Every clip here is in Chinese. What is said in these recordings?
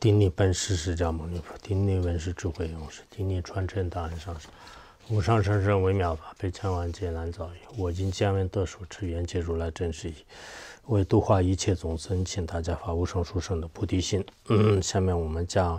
顶礼本师释迦牟尼佛，顶礼文殊智慧勇士，顶礼传承大恩上师，无上甚深微妙法，悲千万劫难遭遇，我今见闻得受持，愿解如来真实义，为度化一切众生，请大家发无上殊胜的菩提心。嗯，下面我们讲。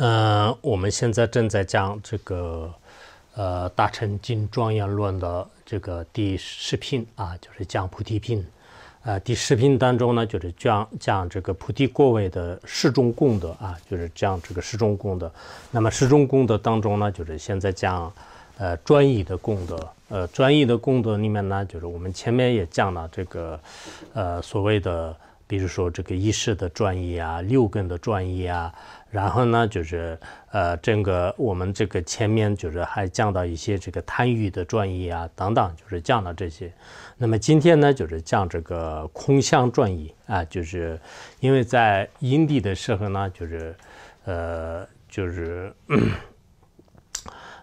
嗯，我们现在正在讲这个，呃，《大乘经庄严论》的这个第十品啊，就是讲菩提品。呃，第十品当中呢，就是讲讲这个菩提果位的十种功德啊，就是讲这个十种功德。那么十种功德当中呢，就是现在讲呃，转依的功德。呃，转依的功德里面呢，就是我们前面也讲了这个，呃，所谓的比如说这个一世的转依啊，六根的转依啊。然后呢，就是呃，整个我们这个前面就是还讲到一些这个贪欲的转移啊，等等，就是讲到这些。那么今天呢，就是讲这个空相转移啊，就是因为在阴地的时候呢，就是呃，就是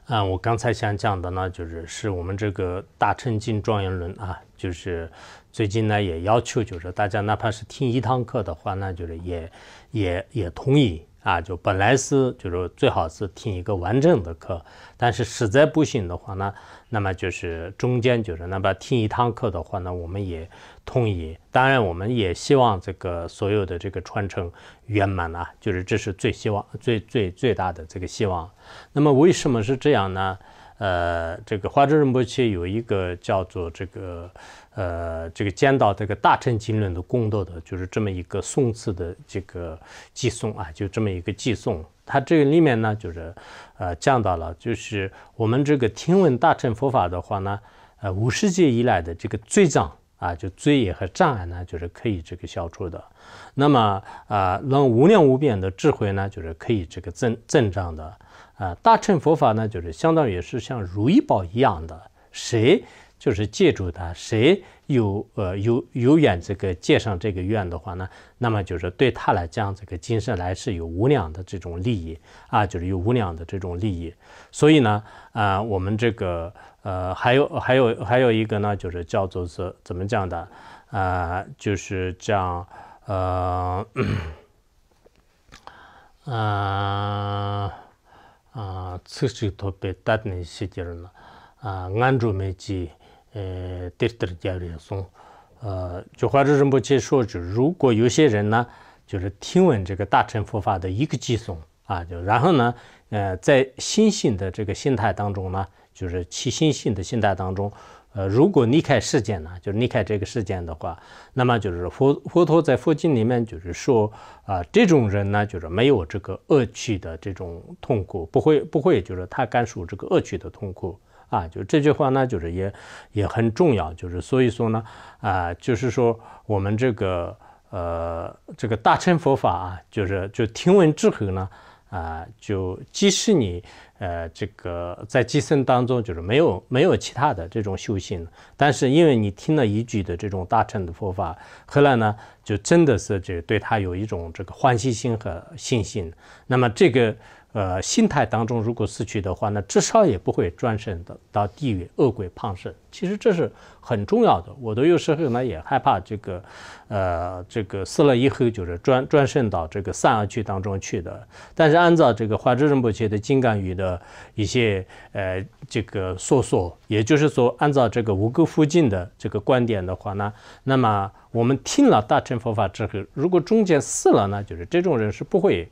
嗯，我刚才想讲的呢，就是是我们这个大乘经庄严论啊，就是最近呢也要求就是大家哪怕是听一堂课的话呢，就是也也也同意。啊，就本来是就是最好是听一个完整的课，但是实在不行的话呢，那么就是中间就是那么听一堂课的话呢，我们也同意。当然，我们也希望这个所有的这个传承圆满啊，就是这是最希望、最最最大的这个希望。那么为什么是这样呢？呃，这个花洲润播区有一个叫做这个。呃，这个见到这个大乘经论的功德的，就是这么一个宋词的这个寄送啊，就这么一个寄送。它这个里面呢，就是呃讲到了，就是我们这个听闻大乘佛法的话呢，呃，五世纪以来的这个罪障啊，就罪业和障碍呢，就是可以这个消除的。那么啊，能无量无边的智慧呢，就是可以这个增增长的啊。大乘佛法呢，就是相当于是像如意宝一样的，谁？就是借助他，谁有呃有有缘这个借上这个愿的话呢？那么就是对他来讲，这个今生来世有无量的这种利益啊，就是有无量的这种利益。所以呢，啊，我们这个呃还有还有还有一个呢，就是叫做是怎么讲的？啊，就是这样，呃，嗯 啊，此事特别打你心尖呢，啊，安住没记。呃，对的，叫念诵。呃，就或者这么去说，就如果有些人呢，就是听闻这个大乘佛法的一个偈颂啊，就然后呢，呃，在心性的这个心态当中呢，就是其心性的心态当中，呃，如果离开世间呢，就是离开这个世间的话，那么就是佛佛陀在佛经里面就是说啊，这种人呢，就是没有这个恶趣的这种痛苦，不会不会，就是他感受这个恶趣的痛苦。啊，就这句话呢，就是也也很重要，就是所以说呢，啊，就是说我们这个呃这个大乘佛法啊，就是就听闻之后呢，啊，就即使你呃这个在今生当中就是没有没有其他的这种修行，但是因为你听了一句的这种大乘的佛法，后来呢，就真的是就对他有一种这个欢喜心和信心，那么这个。呃，心态当中如果死去的话，那至少也不会转生的到地狱恶鬼旁生。其实这是很重要的。我都有时候呢也害怕这个，呃，这个死了以后就是转转生到这个三恶趣当中去的。但是按照这个华智仁波切的金刚语的一些呃这个说说，也就是说按照这个无垢附近的这个观点的话呢，那么我们听了大乘佛法之后，如果中间死了呢，就是这种人是不会。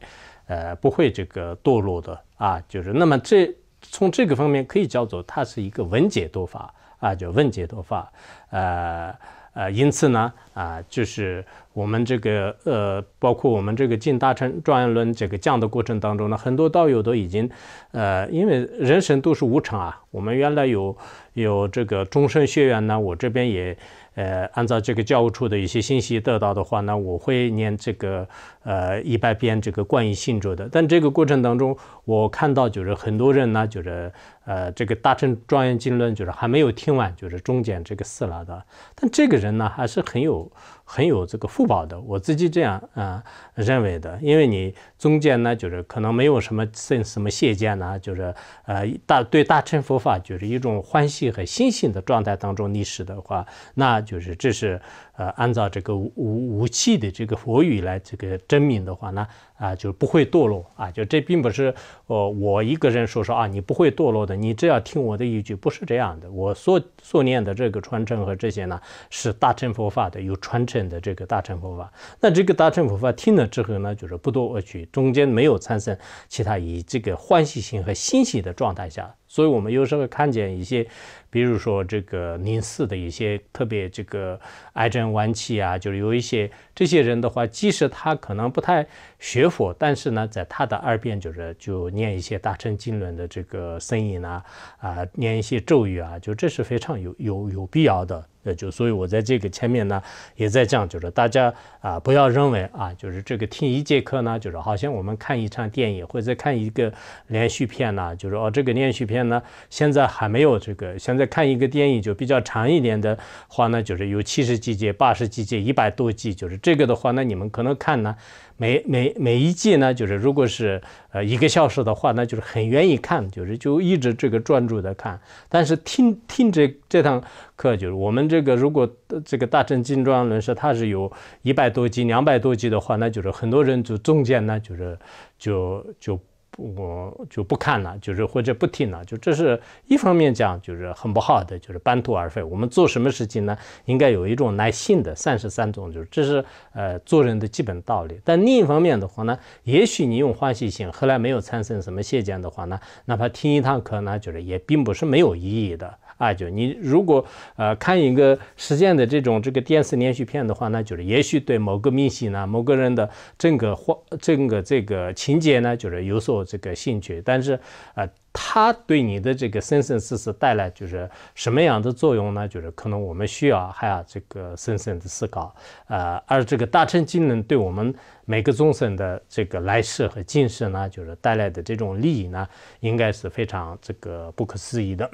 呃，不会这个堕落的啊，就是那么这从这个方面可以叫做它是一个文解多法啊，叫文解多法。呃，呃，因此呢，啊，就是我们这个呃，包括我们这个进大乘传严论这个讲的过程当中呢，很多道友都已经呃，因为人生都是无常啊，我们原来有有这个终身学员呢，我这边也。呃，按照这个教务处的一些信息得到的话，呢，我会念这个呃一百遍这个关于信咒的。但这个过程当中，我看到就是很多人呢，就是。呃，这个大乘庄严经论就是还没有听完，就是中间这个死了的。但这个人呢，还是很有很有这个福报的，我自己这样啊认为的。因为你中间呢，就是可能没有什么甚什么邪见呐，就是呃大对大乘佛法就是一种欢喜和信心的状态当中历史的话，那就是这是呃按照这个无无气的这个佛语来这个证明的话呢。啊，就不会堕落啊！就这并不是，呃，我一个人说说啊，你不会堕落的，你只要听我的一句，不是这样的。我所所念的这个传承和这些呢，是大乘佛法的，有传承的这个大乘佛法。那这个大乘佛法听了之后呢，就是不堕恶趣，中间没有产生其他以这个欢喜心和欣喜的状态下。所以，我们有时候看见一些，比如说这个临死的一些特别这个癌症晚期啊，就是有一些。这些人的话，即使他可能不太学佛，但是呢，在他的耳边就是就念一些大乘经论的这个声音啊，啊念一些咒语啊，就这是非常有有有必要的。呃，就所以我在这个前面呢，也在讲，就是大家啊，不要认为啊，就是这个听一节课呢，就是好像我们看一场电影或者看一个连续片呢，就是哦，这个连续片呢，现在还没有这个，现在看一个电影就比较长一点的话呢，就是有七十几节、八十几节、一百多集，就是。这个的话，那你们可能看呢，每每每一季呢，就是如果是呃一个小时的话，那就是很愿意看，就是就一直这个专注的看。但是听听这这堂课，就是我们这个如果这个大正金装轮是它是有一百多集、两百多集的话，那就是很多人就中间呢就是就就。我就不看了，就是或者不听了，就这是一方面讲，就是很不好的，就是半途而废。我们做什么事情呢，应该有一种耐心的，三十三种，就是这是呃做人的基本道理。但另一方面的话呢，也许你用欢喜心，后来没有产生什么懈怠的话呢，哪怕听一堂课呢，就是也并不是没有意义的。啊，就你如果呃看一个实践的这种这个电视连续片的话，那就是也许对某个明星呢、某个人的整个或整个这个情节呢，就是有所这个兴趣。但是啊，他对你的这个生生世世带来就是什么样的作用呢？就是可能我们需要还要这个深深的思考。啊，而这个大乘经论对我们每个众生的这个来世和今世呢，就是带来的这种利益呢，应该是非常这个不可思议的。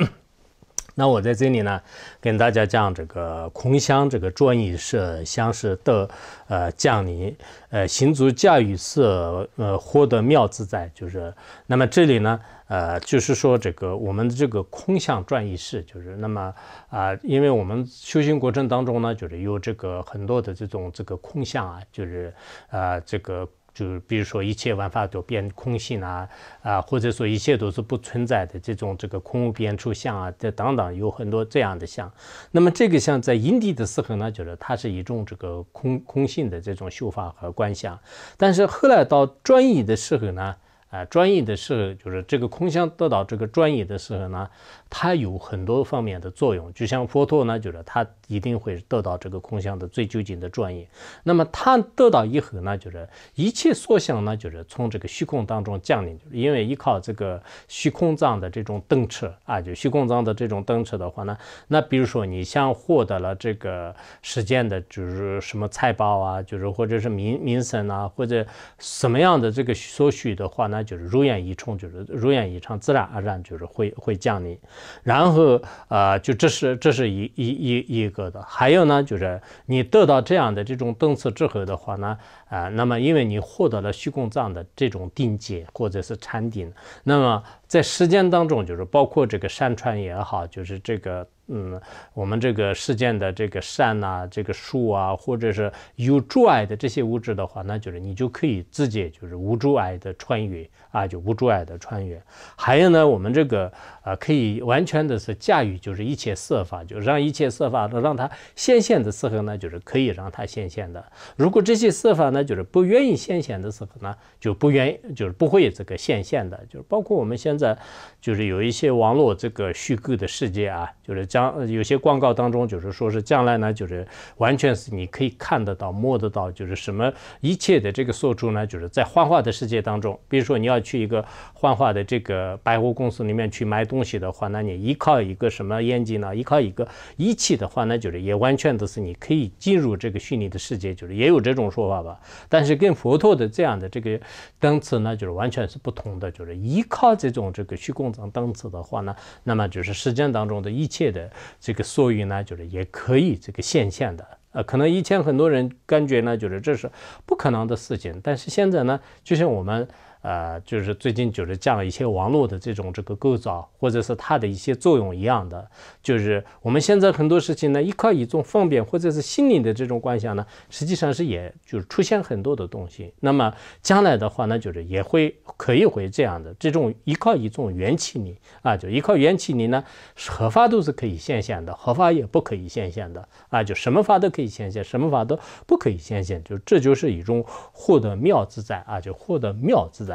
那我在这里呢，跟大家讲这个空相这个转意是相是的，呃，降临，呃，行足驾驭色，呃，获得妙自在，就是，那么这里呢，呃，就是说这个我们的这个空相转意是，就是那么啊，因为我们修行过程当中呢，就是有这个很多的这种这个空相啊，就是啊，这个。就比如说一切万法都变空性啊啊，或者说一切都是不存在的这种这个空变出相啊，这等等有很多这样的相。那么这个相在阴地的时候呢，就是它是一种这个空空性的这种修法和观相。但是后来到转一的时候呢，啊转一的时候就是这个空相得到这个转一的时候呢。它有很多方面的作用，就像佛陀呢，就是他一定会得到这个空相的最究竟的转依。那么他得到以后呢，就是一切所想呢，就是从这个虚空当中降临，因为依靠这个虚空藏的这种灯车啊，就虚空藏的这种灯车的话呢，那比如说你像获得了这个世间的就是什么财宝啊，就是或者是民民生啊，或者什么样的这个所需的话呢，就是如愿以偿，就是如愿以偿自然而然就是会会降临。然后呃，就这是这是一一一一个的，还有呢，就是你得到这样的这种灯次之后的话呢，啊，那么因为你获得了虚空藏的这种定解或者是禅定，那么在时间当中，就是包括这个山川也好，就是这个嗯，我们这个世间的这个山呐，这个树啊，或者是有阻碍的这些物质的话，那就是你就可以直接就是无阻碍的穿越啊，就无阻碍的穿越，还有呢，我们这个。啊，可以完全的是驾驭，就是一切色法，就让一切色法都让它显现的时候呢，就是可以让它显现的。如果这些色法呢，就是不愿意显现的时候呢，就不愿意，就是不会这个显现的。就是包括我们现在，就是有一些网络这个虚构的世界啊，就是将有些广告当中，就是说是将来呢，就是完全是你可以看得到、摸得到，就是什么一切的这个所处呢，就是在幻化的世界当中。比如说你要去一个幻化的这个百货公司里面去买东东西的话，那你依靠一个什么眼睛呢？依靠一个仪器的话，那就是也完全都是你可以进入这个虚拟的世界，就是也有这种说法吧。但是跟佛陀的这样的这个等词呢，就是完全是不同的。就是依靠这种这个虚空藏等词的话呢，那么就是时间当中的一切的这个所遇呢，就是也可以这个显现的。呃，可能以前很多人感觉呢，就是这是不可能的事情，但是现在呢，就像我们。呃，就是最近就是降了一些网络的这种这个构造，或者是它的一些作用一样的，就是我们现在很多事情呢，依靠一种方便或者是心灵的这种观想呢，实际上是也就出现很多的东西。那么将来的话呢，就是也会可以会这样的，这种依靠一种缘起力啊，就依靠缘起力呢，合法都是可以现现的，合法也不可以现现的啊，就什么法都可以现现，什么法都不可以现现，就这就是一种获得妙自在啊，就获得妙自。在。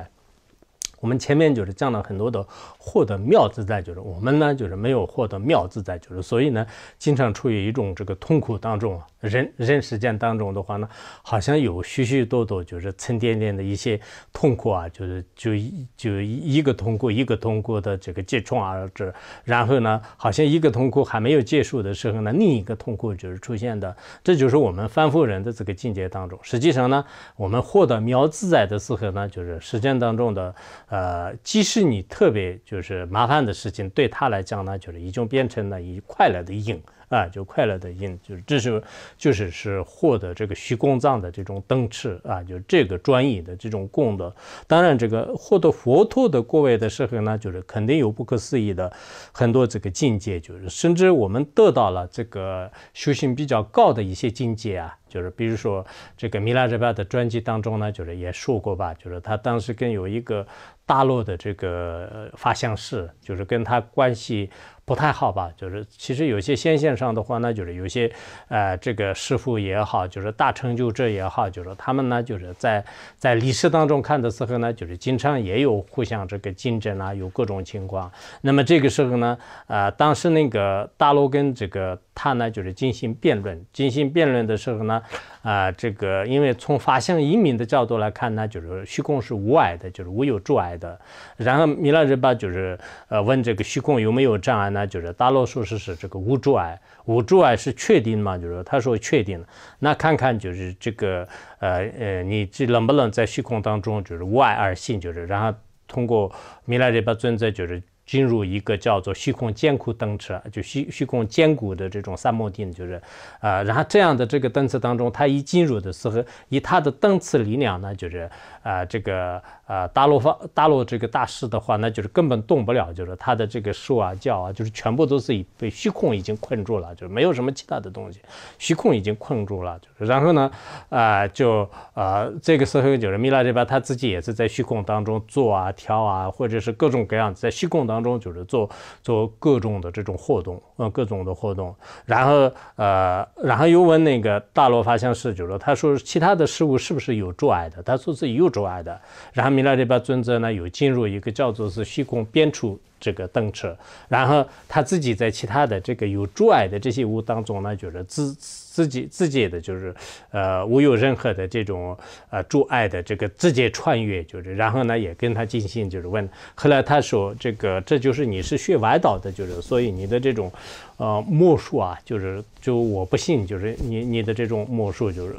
我们前面就是讲了很多的获得妙自在，就是我们呢就是没有获得妙自在，就是所以呢经常处于一种这个痛苦当中。人人世间当中的话呢，好像有许许多多就是沉甸甸的一些痛苦啊，就是就就一个痛苦一个痛苦的这个接踵而至，然后呢好像一个痛苦还没有结束的时候呢，另一个痛苦就是出现的。这就是我们凡夫人的这个境界当中。实际上呢，我们获得妙自在的时候呢，就是实践当中的。呃，即使你特别就是麻烦的事情，对他来讲呢，就是已经变成了以快乐的瘾啊，就快乐的瘾，就是这是就是是获得这个虚空藏的这种灯持啊，就这个专一的这种功德。当然，这个获得佛陀的过位的时候呢，就是肯定有不可思议的很多这个境界，就是甚至我们得到了这个修行比较高的一些境界啊，就是比如说这个米拉日巴的专辑当中呢，就是也说过吧，就是他当时跟有一个。大陆的这个发相市，就是跟他关系。不太好吧，就是其实有些先线上的话呢，就是有些呃这个师傅也好，就是大成就者也好，就是他们呢就是在在历史当中看的时候呢，就是经常也有互相这个竞争啊，有各种情况。那么这个时候呢，呃当时那个大罗跟这个他呢就是进行辩论，进行辩论的时候呢，啊这个因为从法相移民的角度来看呢，就是虚空是无碍的，就是无有助碍的。然后米拉日巴就是呃问这个虚空有没有障碍？那就是大多数是是这个无住癌，无住癌是确定嘛？就是他说确定那看看就是这个呃呃，你这能不能在虚空当中就是万而性，就是然后通过弥勒日巴尊者就是进入一个叫做虚空坚固灯车，就虚虚空坚固的这种三摩地，就是啊，然后这样的这个灯车当中，他一进入的时候，以他的灯次力量呢，就是。啊，这个啊，大罗法，大罗这个大师的话，那就是根本动不了，就是他的这个树啊、教啊，就是全部都是以被虚空已经困住了，就没有什么其他的东西，虚空已经困住了。然后呢，啊，就啊，这个时候就是弥勒这边他自己也是在虚空当中做啊、挑啊，或者是各种各样在虚空当中就是做做各种的这种活动，嗯，各种的活动。然后呃，然后又问那个大罗法相是，就是他说其他的事物是不是有阻碍的？他说自己有。住矮的，然后弥勒这边尊者呢有进入一个叫做是虚空边处这个灯池，然后他自己在其他的这个有住碍的这些物当中呢，就是自自己自己的就是，呃，无有任何的这种呃住碍的这个直接穿越，就是然后呢也跟他进行就是问，后来他说这个这就是你是学妄道的，就是所以你的这种呃魔术啊，就是就我不信，就是你你的这种魔术就是。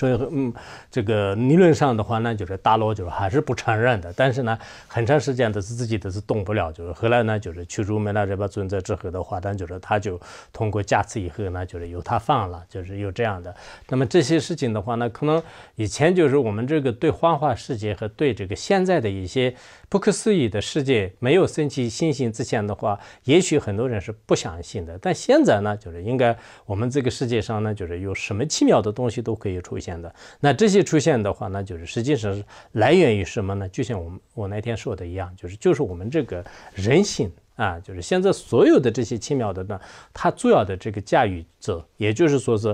所以，嗯，这个理论上的话呢，就是大罗就是还是不承认的，但是呢，很长时间都是自己都是动不了，就是后来呢，就是驱逐门那边存在之后的话，但就是他就通过加次以后呢，就是由他放了，就是有这样的。那么这些事情的话呢，可能以前就是我们这个对花花世界和对这个现在的一些。不可思议的世界没有升起星星之前的话，也许很多人是不相信的。但现在呢，就是应该我们这个世界上呢，就是有什么奇妙的东西都可以出现的。那这些出现的话，呢，就是实际上是来源于什么呢？就像我们我那天说的一样，就是就是我们这个人性啊，就是现在所有的这些奇妙的呢，它主要的这个驾驭者，也就是说是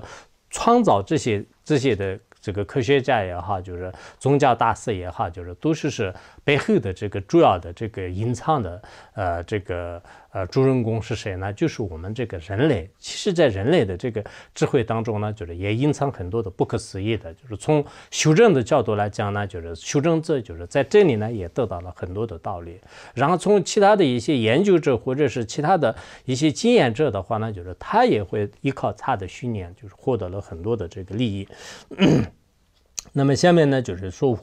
创造这些这些的。这个科学家也好，就是宗教大师也好，就是都是是背后的这个主要的这个隐藏的呃这个。呃，主人公是谁呢？就是我们这个人类。其实，在人类的这个智慧当中呢，就是也隐藏很多的不可思议的。就是从修正的角度来讲呢，就是修正者就是在这里呢也得到了很多的道理。然后从其他的一些研究者或者是其他的一些经验者的话呢，就是他也会依靠他的训练，就是获得了很多的这个利益。那么下面呢，就是说，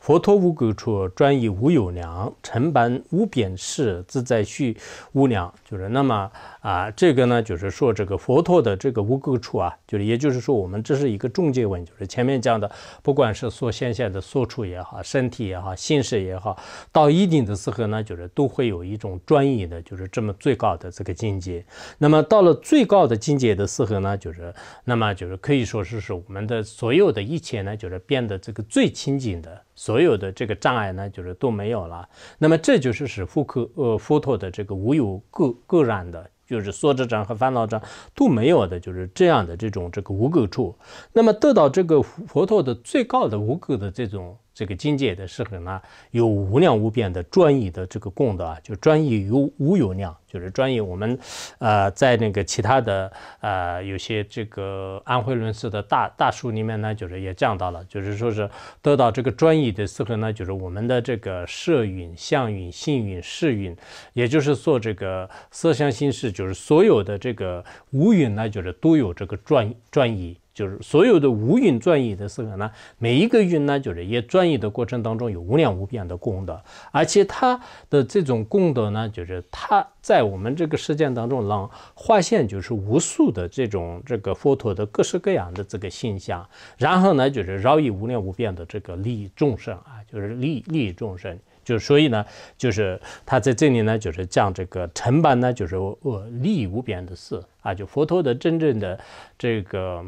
佛陀无垢处，专以无有量、成般无边事自在续无量。就是那么啊，这个呢，就是说这个佛陀的这个无垢处啊，就是也就是说，我们这是一个中介文，就是前面讲的，不管是说现下的所处也好，身体也好，心识也好，到一定的时候呢，就是都会有一种专一的，就是这么最高的这个境界。那么到了最高的境界的时候呢，就是那么就是可以说是是我们的所有的一切呢，就是变得这个最清净的。所有的这个障碍呢，就是都没有了。那么，这就是使福克呃佛陀的这个无有个个染的，就是所织障和烦恼障都没有的，就是这样的这种这个无垢处。那么，得到这个佛陀的最高的无垢的这种。这个境界的时候呢，有无量无边的专一的这个功德啊，就专一有无有量，就是专一。我们，呃，在那个其他的呃有些这个安徽论寺的大大书里面呢，就是也讲到了，就是说是得到这个转依的时候呢，就是我们的这个色蕴、相蕴、性蕴、识蕴，也就是说这个色相心识，就是所有的这个无蕴呢，就是都有这个转转依。就是所有的无蕴转语的时候呢，每一个云呢，就是也转语的过程当中有无量无边的功德，而且它的这种功德呢，就是它在我们这个世间当中让发现就是无数的这种这个佛陀的各式各样的这个现象，然后呢，就是饶以无量无边的这个利益众生啊，就是利利益众生，就所以呢，就是他在这里呢，就是讲这个成办呢，就是呃利益无边的事啊，就佛陀的真正的这个。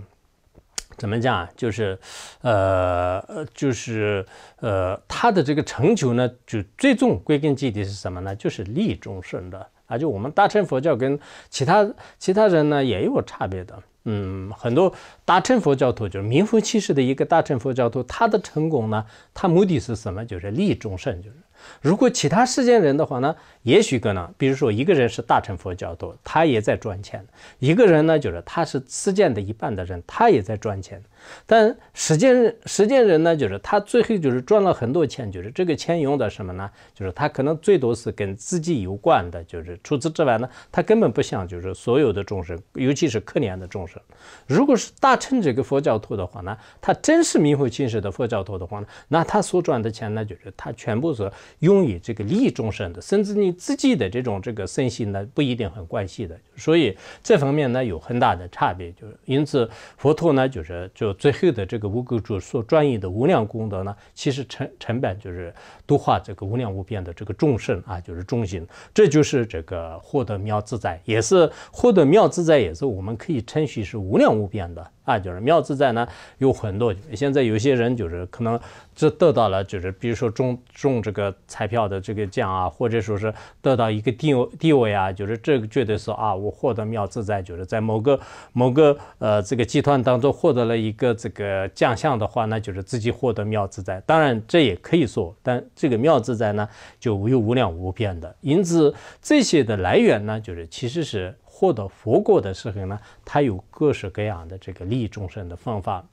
怎么讲啊？就是，呃，就是，呃，他的这个成就呢，就最终归根结底是什么呢？就是利众生的。啊。就我们大乘佛教跟其他其他人呢也有差别的。嗯，很多大乘佛教徒就是名副其实的一个大乘佛教徒，他的成功呢，他目的是什么？就是利众生。就是如果其他世间人的话呢？也许个呢，比如说一个人是大乘佛教徒，他也在赚钱；一个人呢，就是他是持剑的一半的人，他也在赚钱。但实践实践人呢，就是他最后就是赚了很多钱，就是这个钱用的什么呢？就是他可能最多是跟自己有关的，就是除此之外呢，他根本不想就是所有的众生，尤其是可怜的众生。如果是大乘这个佛教徒的话呢，他真是名副其实的佛教徒的话呢，那他所赚的钱呢，就是他全部是用于这个利益众生的，甚至你。自己的这种这个身心呢，不一定很关系的，所以这方面呢有很大的差别。就是因此，佛陀呢，就是就最后的这个无垢主所专业的无量功德呢，其实成成本就是度化这个无量无边的这个众生啊，就是众生，这就是这个获得妙自在，也是获得妙自在，也是我们可以称许是无量无边的啊，就是妙自在呢有很多，现在有些人就是可能。这得到了，就是比如说中中这个彩票的这个奖啊，或者说是得到一个地位地位啊，就是这个绝对是啊，我获得妙自在，就是在某个某个呃这个集团当中获得了一个这个奖项的话，那就是自己获得妙自在。当然这也可以说，但这个妙自在呢，就无有无量无边的。因此这些的来源呢，就是其实是获得佛果的时候呢，它有各式各样的这个利益众生的方法。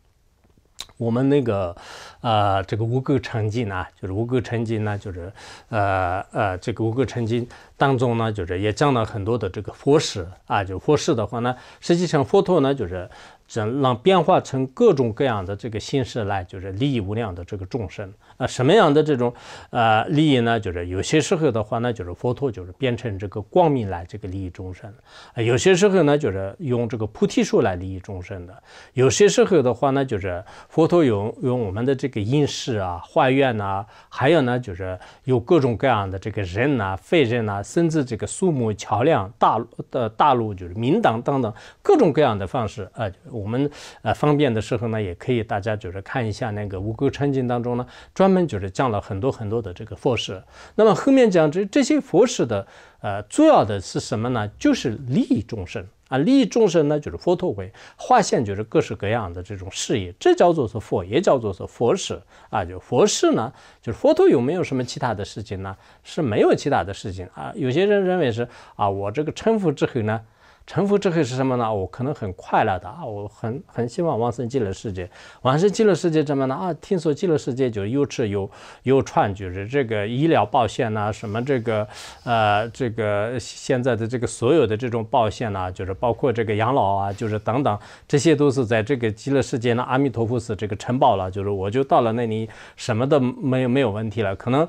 我们那个，呃，这个无垢成经呢，就是无垢成经呢，就是，呃呃，这个无垢成经当中呢，就是也讲了很多的这个佛事啊，就佛事的话呢，实际上佛陀呢就是。怎让变化成各种各样的这个形式来，就是利益无量的这个众生啊。什么样的这种呃利益呢？就是有些时候的话呢，就是佛陀就是变成这个光明来这个利益众生；啊，有些时候呢，就是用这个菩提树来利益众生的；有些时候的话呢，就是佛陀用用我们的这个因势啊、化愿呐，还有呢，就是有各种各样的这个人呐、废人呐，甚至这个树木、桥梁、大呃大陆就是明党等等各种各样的方式啊。我们呃方便的时候呢，也可以大家就是看一下那个《五根禅经》当中呢，专门就是讲了很多很多的这个佛事。那么后面讲这这些佛事的呃，主要的是什么呢？就是利益众生啊！利益众生呢，就是佛陀为化现就是各式各样的这种事业，这叫做是佛也叫做是佛事啊。就佛事呢，就是佛陀有没有什么其他的事情呢？是没有其他的事情啊。有些人认为是啊，我这个称呼之后呢？成佛之后是什么呢？我可能很快乐的啊，我很很希望往生极乐世界。往生极乐世界怎么呢？啊，听说极乐世界就是有吃有有穿，就是这个医疗保险呐，什么这个呃这个现在的这个所有的这种保险呐，就是包括这个养老啊，就是等等，这些都是在这个极乐世界呢，阿弥陀佛寺这个城堡了，就是我就到了那里，什么都没有没有问题了，可能。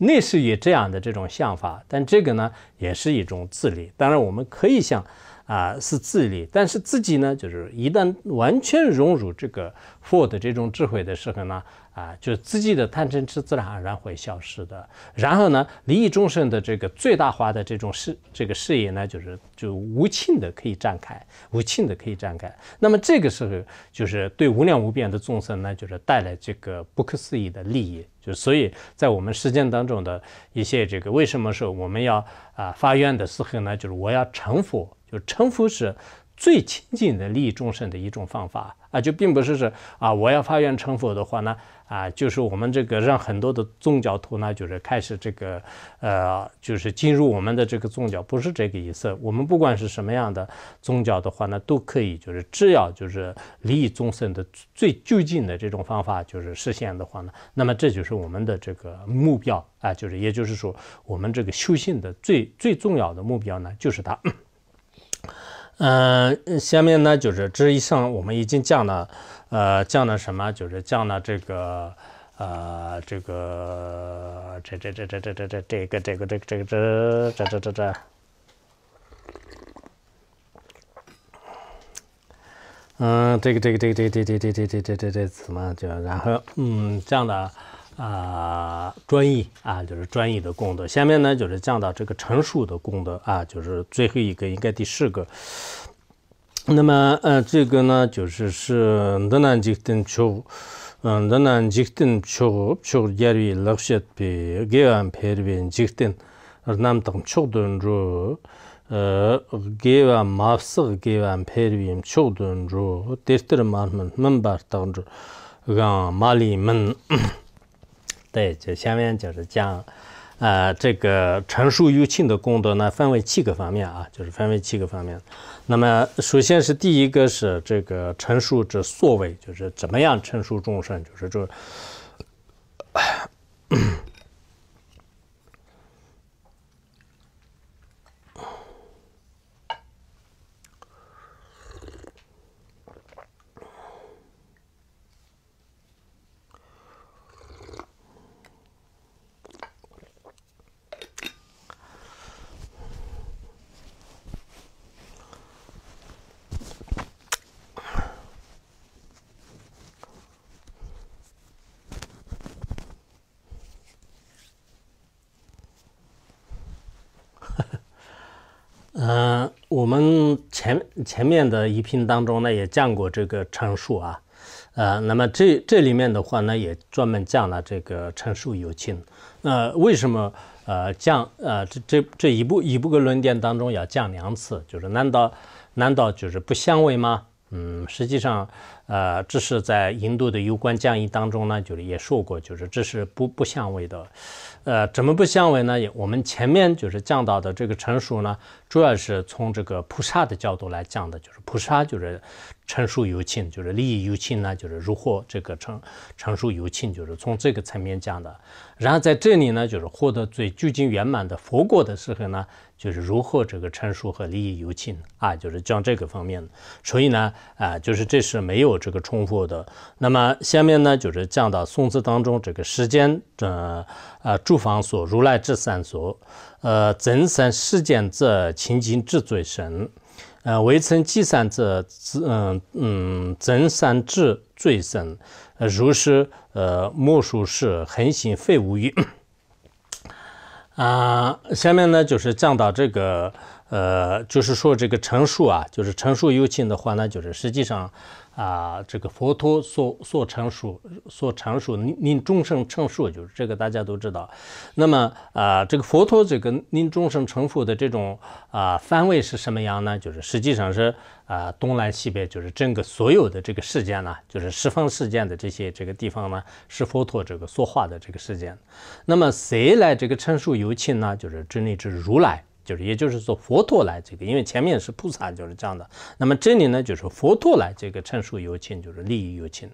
类似于这样的这种想法，但这个呢也是一种自立。当然，我们可以像啊，是自力，但是自己呢，就是一旦完全融入这个佛的这种智慧的时候呢，啊，就自己的贪嗔痴自然而然会消失的。然后呢，利益众生的这个最大化的这种视这个视野呢，就是就无尽的可以展开，无尽的可以展开。那么这个时候，就是对无量无边的众生呢，就是带来这个不可思议的利益。就所以，在我们实践当中的一些这个，为什么说我们要啊发愿的时候呢，就是我要成佛。就成佛是最亲近的利益众生的一种方法啊！就并不是说啊，我要发愿成佛的话呢，啊，就是我们这个让很多的宗教徒呢，就是开始这个，呃，就是进入我们的这个宗教，不是这个意思。我们不管是什么样的宗教的话呢，都可以就是只要就是利益众生的最就近的这种方法就是实现的话呢，那么这就是我们的这个目标啊！就是也就是说，我们这个修行的最最重要的目标呢，就是它。嗯，下面呢就是这一上我们已经讲了，呃，讲了什么？就是讲了这个，呃，这个这这这这这这这这个这个这个这这这这，嗯，这个这个这个这个这个这这这这这个怎么？就然后嗯，讲了。啊，专一啊，就是专一的功德。下面呢，就是讲到这个成熟的功德啊，就是最后一个，应该第十个。那么，呃，这个呢，就是是能即等修，嗯，能即等修修远离老舍比，给完培维即等是能等修等入，呃，给完马斯给完培维修等入，这是什么门？门巴等入，刚马里门。对，就下面就是讲，呃，这个陈述有情的工作呢，分为七个方面啊，就是分为七个方面。那么，首先是第一个是这个陈述之所为，就是怎么样陈述众生，就是这。嗯，我们前前面的一篇当中呢也讲过这个陈述啊，呃，那么这这里面的话呢也专门讲了这个陈述友情，那为什么呃讲呃这这这一步一步个论点当中要讲两次？就是难道难道就是不相违吗？嗯，实际上呃这是在印度的有关讲义当中呢，就是也说过，就是这是不不相违的。呃，怎么不相违呢？也我们前面就是讲到的这个成熟呢，主要是从这个菩萨的角度来讲的，就是菩萨就是成熟有情，就是利益有情呢，就是如何这个成成熟有情，就是从这个层面讲的。然后在这里呢，就是获得最究竟圆满的佛果的时候呢，就是如何这个成熟和利益有情啊，就是讲这个方面。所以呢，啊，就是这是没有这个重复的。那么下面呢，就是讲到宋词当中这个时间的。啊！诸方所如来至三所，呃，增上世间者清净智最深，呃，未曾积善者嗯嗯，增善智最深。如是，呃，莫属是恒心非无余。啊，下面呢就是讲到这个，呃，就是说这个陈述啊，就是陈述有情的话呢，就是实际上。啊，这个佛陀所所成熟，所成熟令众生成熟，就是这个大家都知道。那么啊，这个佛陀这个令众生成佛的这种啊范围是什么样呢？就是实际上是啊东南西北，就是整个所有的这个世界呢，就是十方世界的这些这个地方呢，是佛陀这个所化的这个世界。那么谁来这个成熟有情呢？就是真力之如来。就是，也就是说佛陀来这个，因为前面是菩萨，就是这样的。那么这里呢，就是佛陀来这个陈述友情，就是利益友情。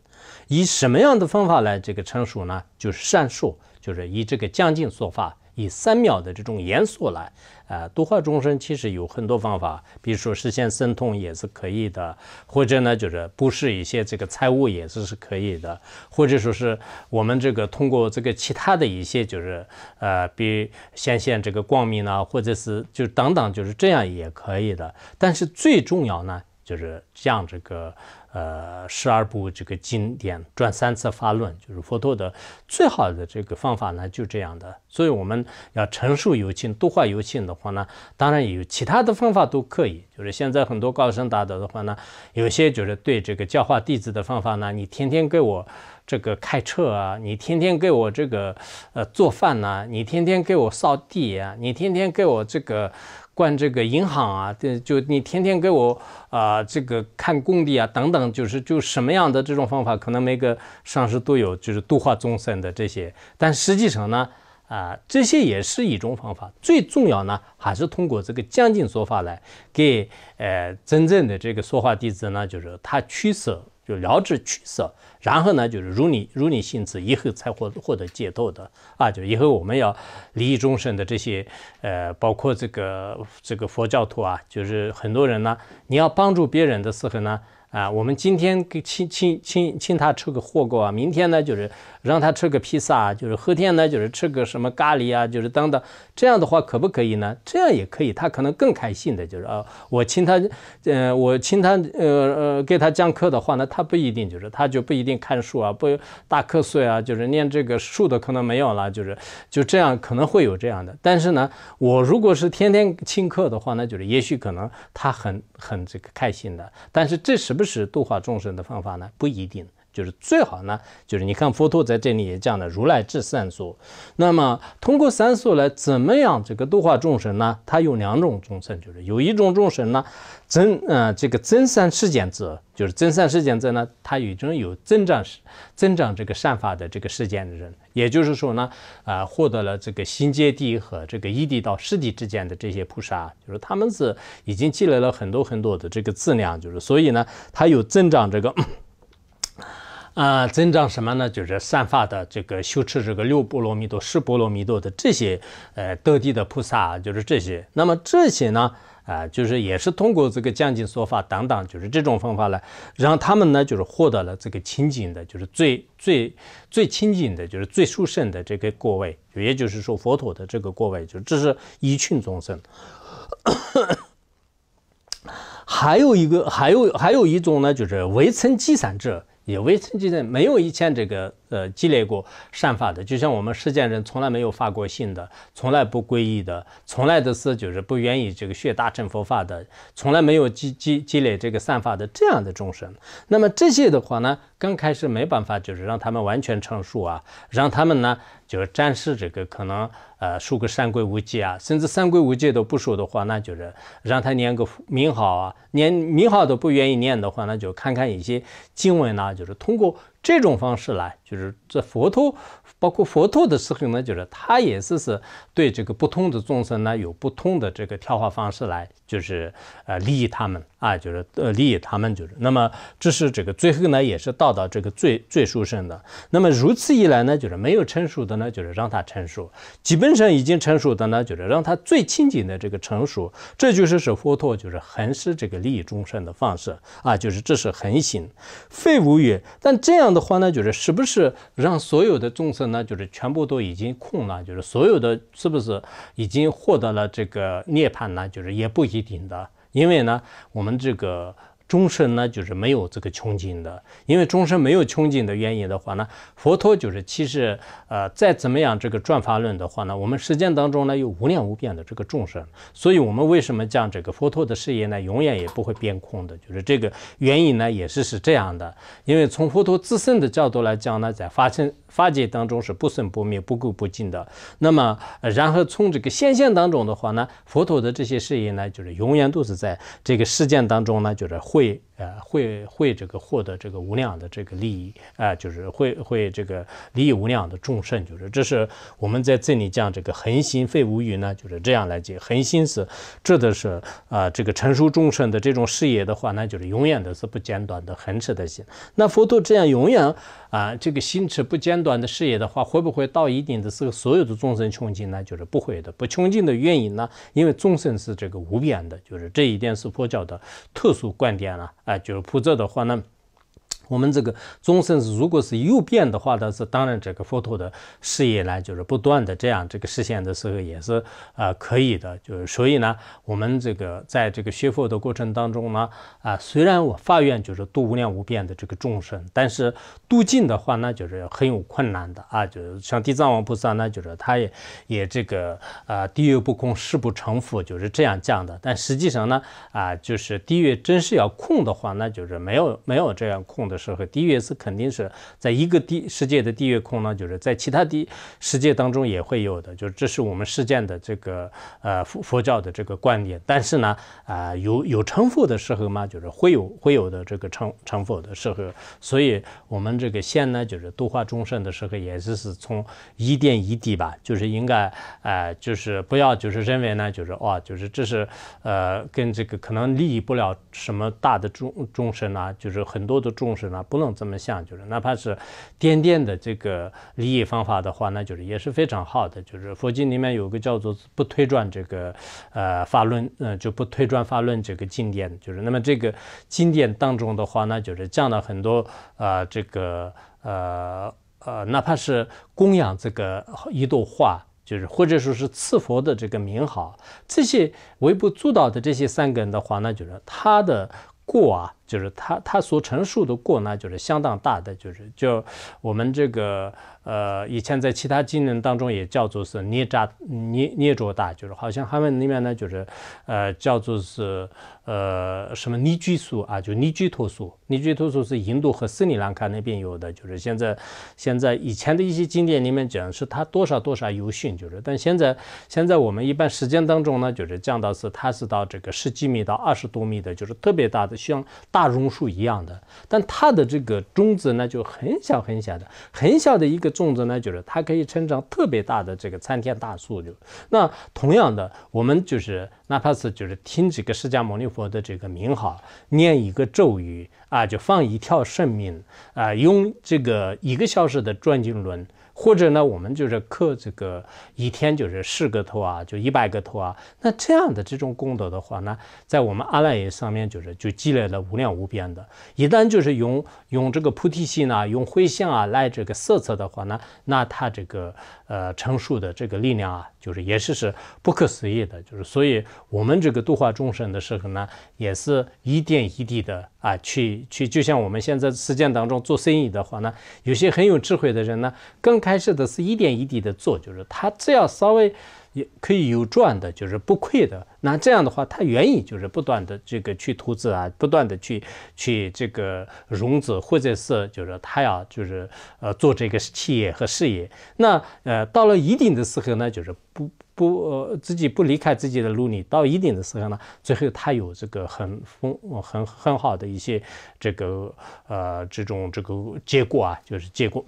以什么样的方法来这个陈述呢？就是善述，就是以这个将近说法。以三秒的这种严肃来，呃，度化众生，其实有很多方法，比如说实现神通也是可以的，或者呢，就是布施一些这个财物也是是可以的，或者说是我们这个通过这个其他的一些就是，呃，比显现这个光明呢，或者是就等等，就是这样也可以的。但是最重要呢，就是像这个。呃，十二部这个经典转三次发论，就是佛陀的最好的这个方法呢，就这样的。所以我们要陈述有情，度化有情的话呢，当然也有其他的方法都可以。就是现在很多高僧大德的话呢，有些就是对这个教化弟子的方法呢，你天天给我这个开车啊，你天天给我这个呃做饭呐，你天天给我扫地啊，你天天给我这个。灌这个银行啊，对，就你天天给我啊，这个看工地啊，等等，就是就什么样的这种方法，可能每个上市都有，就是度化众生的这些。但实际上呢，啊，这些也是一种方法。最重要呢，还是通过这个将近说法来给呃真正的这个说话弟子呢，就是他取舍。就了知取舍，然后呢，就是如你如你性子，以后才获获得解脱的啊！就以后我们要利益终生的这些呃，包括这个这个佛教徒啊，就是很多人呢，你要帮助别人的时候呢。啊，我们今天给亲亲亲亲他吃个火锅啊，明天呢就是让他吃个披萨啊，就是后天呢就是吃个什么咖喱啊，就是等等，这样的话可不可以呢？这样也可以，他可能更开心的，就是啊，我亲他，嗯，我亲他，呃呃，给他讲课的话呢，他不一定，就是他就不一定看书啊，不大瞌睡啊，就是念这个书的可能没有了，就是就这样，可能会有这样的。但是呢，我如果是天天请客的话，呢，就是也许可能他很。很这个开心的，但是这是不是度化众生的方法呢？不一定。就是最好呢，就是你看佛陀在这里也讲了如来至善素，那么通过三素来怎么样这个度化众生呢？他有两种众生，就是有一种众生呢增呃这个增善世间者，就是增善世间者呢，他已经有增长增长这个善法的这个世间的人，也就是说呢啊获得了这个新阶地和这个一地到十地之间的这些菩萨，就是他们是已经积累了很多很多的这个质量，就是所以呢他有增长这个。啊，增长什么呢？就是散发的这个修持这个六波罗蜜多、十波罗蜜多的这些，呃，得地的菩萨，就是这些。那么这些呢，啊，就是也是通过这个讲经说法等等，就是这种方法呢，让他们呢，就是获得了这个清净的，就是最最最清净的，就是最殊胜的这个果位，也就是说佛陀的这个果位，就这是一群众生。还有一个，还有还有一种呢，就是未曾积善者。有为残疾人没有以前这个。呃，积累过善法的，就像我们世间人从来没有发过心的，从来不皈依的，从来的是就是不愿意这个学大乘佛法的，从来没有积积积累这个善法的这样的众生。那么这些的话呢，刚开始没办法，就是让他们完全成熟啊，让他们呢就是暂时这个可能呃，受个三规五戒啊，甚至三规五戒都不受的话，那就是让他念个名号啊，念名号都不愿意念的话，那就看看一些经文呢，就是通过。这种方式呢，就是这佛陀，包括佛陀的时候呢，就是他也是是对这个不同的众生呢，有不同的这个调化方式来，就是呃利益他们。啊，就是呃，利益他们就是，那么这是这个最后呢，也是到达这个最最殊胜的。那么如此一来呢，就是没有成熟的呢，就是让它成熟；基本上已经成熟的呢，就是让它最亲近的这个成熟。这就是是佛陀就是恒施这个利益众生的方式啊，就是这是恒行，非无欲，但这样的话呢，就是是不是让所有的众生呢，就是全部都已经空了？就是所有的是不是已经获得了这个涅槃呢？就是也不一定的。因为呢，我们这个终身呢，就是没有这个穷尽的。因为终身没有穷尽的原因的话呢，佛陀就是其实，呃，再怎么样这个转法论的话呢，我们实践当中呢，有无量无边的这个众生。所以，我们为什么讲这个佛陀的事业呢，永远也不会变空的？就是这个原因呢，也是是这样的。因为从佛陀自身的角度来讲呢，在发生。法界当中是不生不灭、不垢不净的，那么，然后从这个现象当中的话呢，佛陀的这些事业呢，就是永远都是在这个事件当中呢，就是会。呃，会会这个获得这个无量的这个利益啊，就是会会这个利益无量的众生，就是这是我们在这里讲这个恒心非无余呢，就是这样来解。恒心是指的是啊，这个成熟众生的这种事业的话那就是永远的是不间断的恒持的心。那佛陀这样永远啊，这个心持不间断的事业的话，会不会到一定的时候所有的众生穷尽呢？就是不会的。不穷尽的原因呢，因为众生是这个无边的，就是这一点是佛教的特殊观点了。啊，就是铺这的话呢。我们这个众生如果是有变的话，但是当然这个佛陀的事业呢，就是不断的这样这个实现的时候也是呃可以的。就是所以呢，我们这个在这个学佛的过程当中呢，啊，虽然我发愿就是度无量无边的这个众生，但是度尽的话呢，就是很有困难的啊。就是像地藏王菩萨呢，就是他也也这个啊地狱不空，誓不成佛，就是这样讲的。但实际上呢，啊，就是地狱真是要空的话，那就是没有没有这样空的。时候，地月是肯定是在一个地世界的地月空呢，就是在其他地世界当中也会有的，就是这是我们世间的这个呃佛佛教的这个观点。但是呢，啊有有成佛的时候嘛，就是会有会有的这个成成佛的时候。所以我们这个现呢，就是度化众生的时候，也就是从一点一滴吧，就是应该呃，就是不要就是认为呢，就是哦，就是这是呃跟这个可能利益不了什么大的众众生啊，就是很多的众生。那不能这么想，就是哪怕是点点的这个利益方法的话，那就是也是非常好的。就是佛经里面有个叫做不推转这个呃法论，嗯，就不推转发论这个经典，就是那么这个经典当中的话呢，就是讲了很多啊这个呃呃，哪怕是供养这个一朵花，就是或者说是赐佛的这个名号，这些微不足道的这些三根的话，那就是他的过啊。就是他他所陈述的过呢，就是相当大的，就是就我们这个呃，以前在其他经论当中也叫做是捏扎捏捏着大，就是好像他们那边呢就是呃叫做是呃什么尼居素啊，就尼居陀素，尼居陀素是印度和斯里兰卡那边有的，就是现在现在以前的一些经典里面讲是它多少多少有性，就是但现在现在我们一般实践当中呢，就是降到是它是到这个十几米到二十多米的，就是特别大的像大榕树一样的，但它的这个种子呢，就很小很小的，很小的一个种子呢，就是它可以成长特别大的这个参天大树。就那同样的，我们就是哪怕是就是听几个释迦牟尼佛的这个名号，念一个咒语啊，就放一条生命啊，用这个一个小时的转经轮。或者呢，我们就是刻这个一天就是十个头啊，就一百个头啊，那这样的这种功德的话呢，在我们阿赖耶上面就是就积累了无量无边的。一旦就是用用这个菩提心呢，用回向啊来这个色泽的话呢，那他这个。呃，成熟的这个力量啊，就是也是是不可思议的，就是所以我们这个度化众生的时候呢，也是一点一滴的啊，去去，就像我们现在实践当中做生意的话呢，有些很有智慧的人呢，刚开始的是一点一滴的做，就是他只要稍微。也可以有赚的，就是不亏的。那这样的话，他愿意就是不断的这个去投资啊，不断的去去这个融资，或者是就是他要就是呃做这个企业和事业。那呃到了一定的时候呢，就是不不呃，自己不离开自己的路，你到一定的时候呢，最后他有这个很丰很很好的一些这个呃这种这个结果啊，就是结果。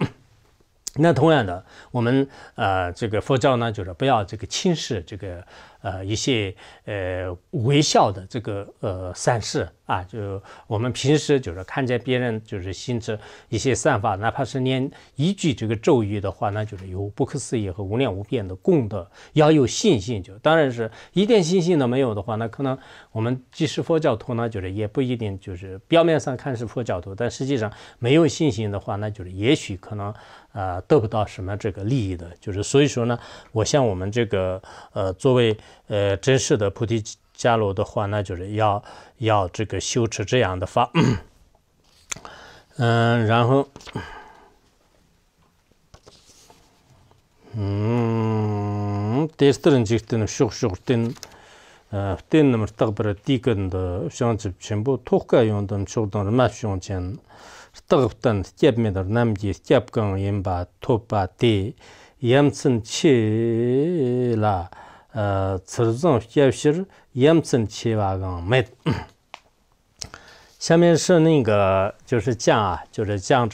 那同样的，我们呃，这个佛教呢，就是不要这个轻视这个呃一些呃微笑的这个呃善事啊，就我们平时就是看见别人就是行持一些善法，哪怕是念一句这个咒语的话那就是有不可思议和无量无边的功德，要有信心。就当然是一点信心都没有的话，那可能我们即使佛教徒呢，就是也不一定就是表面上看是佛教徒，但实际上没有信心的话，那就是也许可能。啊，得不到什么这个利益的，就是所以说呢，我像我们这个呃，作为呃真实的菩提伽罗的话，那就是要要这个修持这样的法。嗯，然后嗯，对，是正确的呢，修修的，呃，对那么特别低等的，像什么全部偷改用的，就当然没用钱。下面是是是是是是是那个，个个个个个就就就就就就啊，啊，这这这这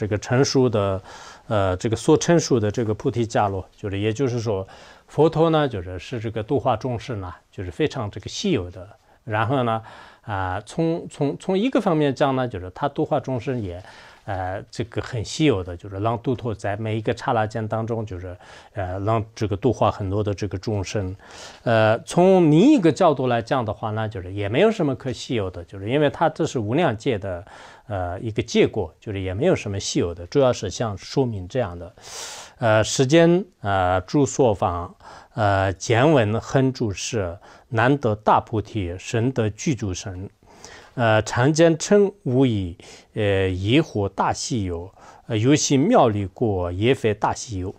这成成熟熟的，的的。呃，所菩提伽罗，也说，佛陀呢，呢，呢，度化众生非常稀有然后从从从一个方面讲呢，就是他度化众生也。呃，这个很稀有的，就是让度脱在每一个刹那间当中，就是呃，让这个度化很多的这个众生。呃，从另一个角度来讲的话呢，就是也没有什么可稀有的，就是因为它这是无量界的呃一个结果，就是也没有什么稀有的。主要是像说明这样的，呃，时间呃，住所房呃，简文恒住是难得大菩提，神得具足神。呃，长江称无以，呃，野火大西游，呃，游戏庙里过也非大西游。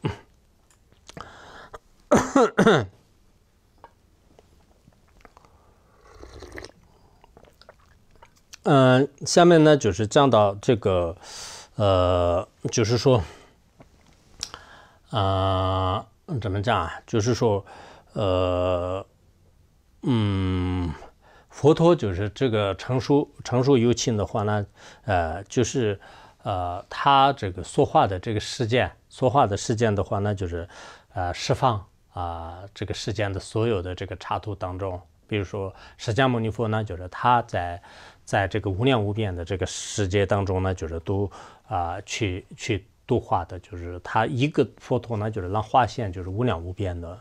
嗯，下面呢就是讲到这个，呃，就是说，呃，怎么讲啊？就是说，呃，嗯。佛陀就是这个成熟成熟有情的话呢，呃，就是呃，他这个说话的这个事件，说话的事件的话呢，就是呃，释放啊，这个事件的所有的这个插图当中，比如说释迦牟尼佛呢，就是他在在这个无量无边的这个世界当中呢，就是都啊去去度化的，就是他一个佛陀呢，就是让化现就是无量无边的。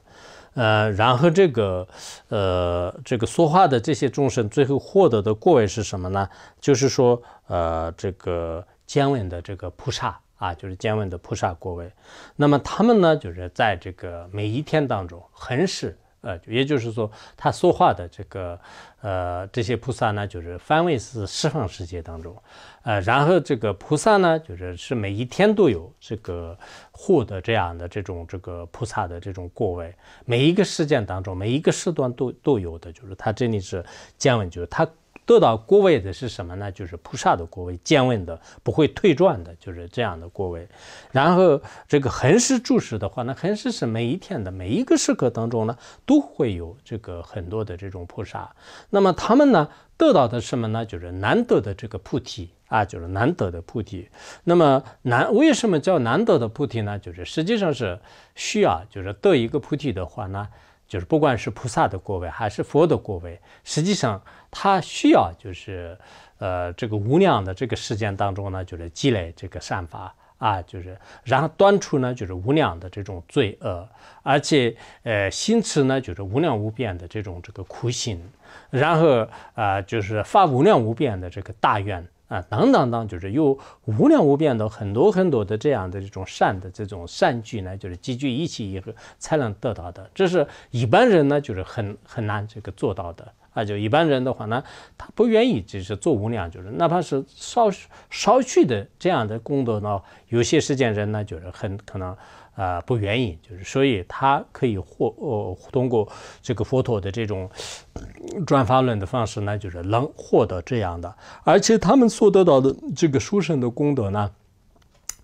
呃，然后这个，呃，这个说话的这些众生，最后获得的果位是什么呢？就是说，呃，这个见闻的这个菩萨啊，就是见闻的菩萨果位。那么他们呢，就是在这个每一天当中，很是。呃，也就是说，他说话的这个，呃，这些菩萨呢，就是方位是十方世界当中，呃，然后这个菩萨呢，就是是每一天都有这个获得这样的这种这个菩萨的这种过位，每一个事件当中，每一个时段都都有的，就是他这里是见闻，就是他。得到果位的是什么呢？就是菩萨的果位，见问的不会退转的，就是这样的果位。然后这个恒时住持的话，呢，恒时是每一天的每一个时刻当中呢，都会有这个很多的这种菩萨。那么他们呢得到的什么呢？就是难得的这个菩提啊，就是难得的菩提。那么难为什么叫难得的菩提呢？就是实际上是需要，就是得一个菩提的话呢，就是不管是菩萨的果位还是佛的果位，实际上。他需要就是，呃，这个无量的这个时间当中呢，就是积累这个善法啊，就是然后端出呢就是无量的这种罪恶，而且呃心持呢就是无量无边的这种这个苦行，然后啊就是发无量无边的这个大愿啊，等等等，就是有无量无边的很多很多的这样的这种善的这种善聚呢，就是集聚一起以后才能得到的。这是一般人呢，就是很很难这个做到的。那就一般人的话呢，他不愿意就是做无量，就是哪怕是少少许的这样的功德呢，有些世间人呢，就是很可能啊不愿意，就是所以他可以获呃通过这个佛陀的这种转发论的方式呢，就是能获得这样的，而且他们所得到的这个殊胜的功德呢。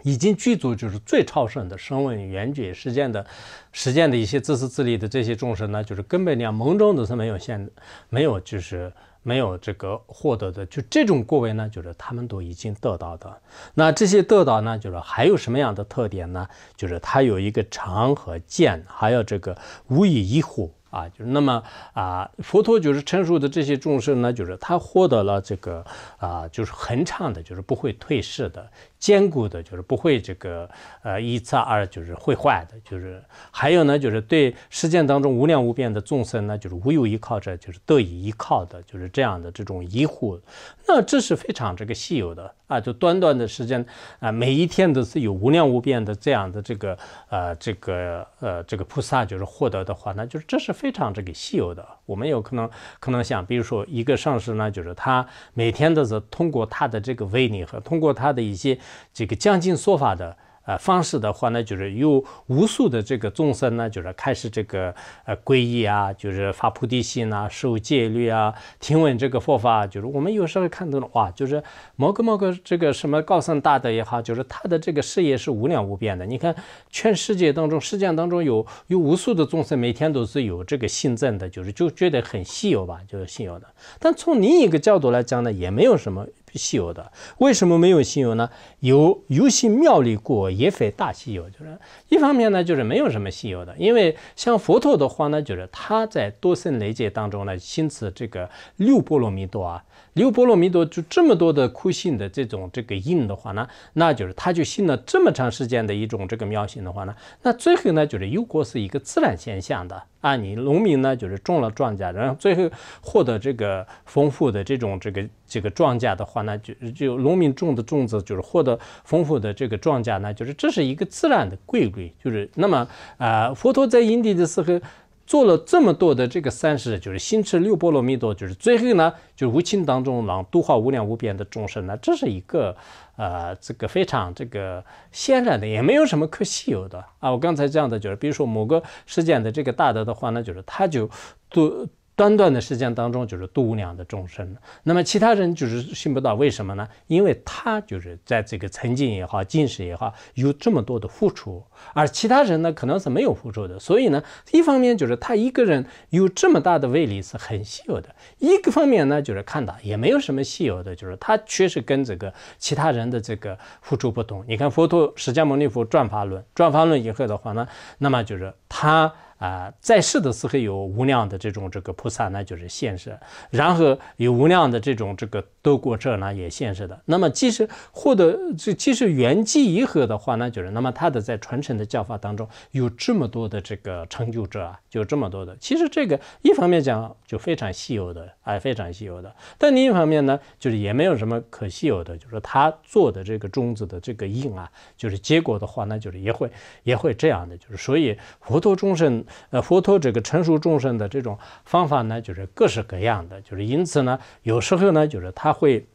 已经具足就是最超胜的声闻缘觉实践的实践的一些自私自利的这些众生呢，就是根本上蒙中都是没有现没有就是没有这个获得的，就这种过位呢，就是他们都已经得到的。那这些得到呢，就是还有什么样的特点呢？就是它有一个长和健，还有这个无以异乎。啊，就是那么啊，佛陀就是成熟的这些众生呢，就是他获得了这个啊，就是恒常的，就是不会退市的，坚固的，就是不会这个呃一刹而就是会坏的，就是还有呢，就是对世间当中无量无边的众生呢，就是无有依靠者，就是得以依靠的，就是这样的这种依护。那这是非常这个稀有的啊，就短短的时间啊，每一天都是有无量无边的这样的这个呃这个呃这个菩萨，就是获得的话，那就是这是非常这个稀有的。我们有可能可能想，比如说一个上师呢，就是他每天都是通过他的这个威仪和通过他的一些这个讲经说法的。呃，方式的话呢，就是有无数的这个众生呢，就是开始这个呃皈依啊，就是发菩提心啊，受戒律啊，听闻这个佛法。就是我们有时候看到的话，就是某个某个这个什么高僧大德也好，就是他的这个事业是无量无边的。你看全世界当中，世界当中有有无数的众生，每天都是有这个信证的，就是就觉得很稀有吧，就是稀有的。但从另一个角度来讲呢，也没有什么。稀有的为什么没有稀有呢？有游心庙里过也非大稀有，就是一方面呢，就是没有什么稀有的，因为像佛陀的话呢，就是他在多生累劫当中呢，修持这个六波罗蜜多啊。留波罗蜜多，就这么多的苦信的这种这个印的话呢，那就是他就信了这么长时间的一种这个妙性的话呢，那最后呢就是忧果是一个自然现象的啊，你农民呢就是种了庄稼，然后最后获得这个丰富的这种这个这个庄稼的话呢，就就农民种的种子就是获得丰富的这个庄稼呢，就是这是一个自然的规律，就是那么啊，佛陀在因地的时候。做了这么多的这个善事，就是心持六波罗蜜多，就是最后呢，就是无情当中朗度化无量无边的众生。那这是一个呃，这个非常这个显然的，也没有什么可稀有的啊。我刚才讲的就是，比如说某个事间的这个大德的话呢，就是他就对。短短的时间当中，就是度无量的众生那么其他人就是信不到，为什么呢？因为他就是在这个曾经也好，近视也好，有这么多的付出，而其他人呢，可能是没有付出的。所以呢，一方面就是他一个人有这么大的威力是很稀有的；一个方面呢，就是看到也没有什么稀有的，就是他确实跟这个其他人的这个付出不同。你看佛陀释迦牟尼佛转法轮，转法轮以后的话呢，那么就是他。啊，在世的时候有无量的这种这个菩萨，那就是现世；然后有无量的这种这个。度过这呢也现实的。那么，即使获得，这即使缘机一合的话呢，就是，那么他的在传承的教法当中有这么多的这个成就者啊，就这么多的。其实这个一方面讲就非常稀有的哎，非常稀有的。但另一方面呢，就是也没有什么可稀有的，就是他做的这个种子的这个印啊，就是结果的话呢，就是也会也会这样的，就是所以佛陀众生，呃，佛陀这个成熟众生的这种方法呢，就是各式各样的，就是因此呢，有时候呢，就是他。会，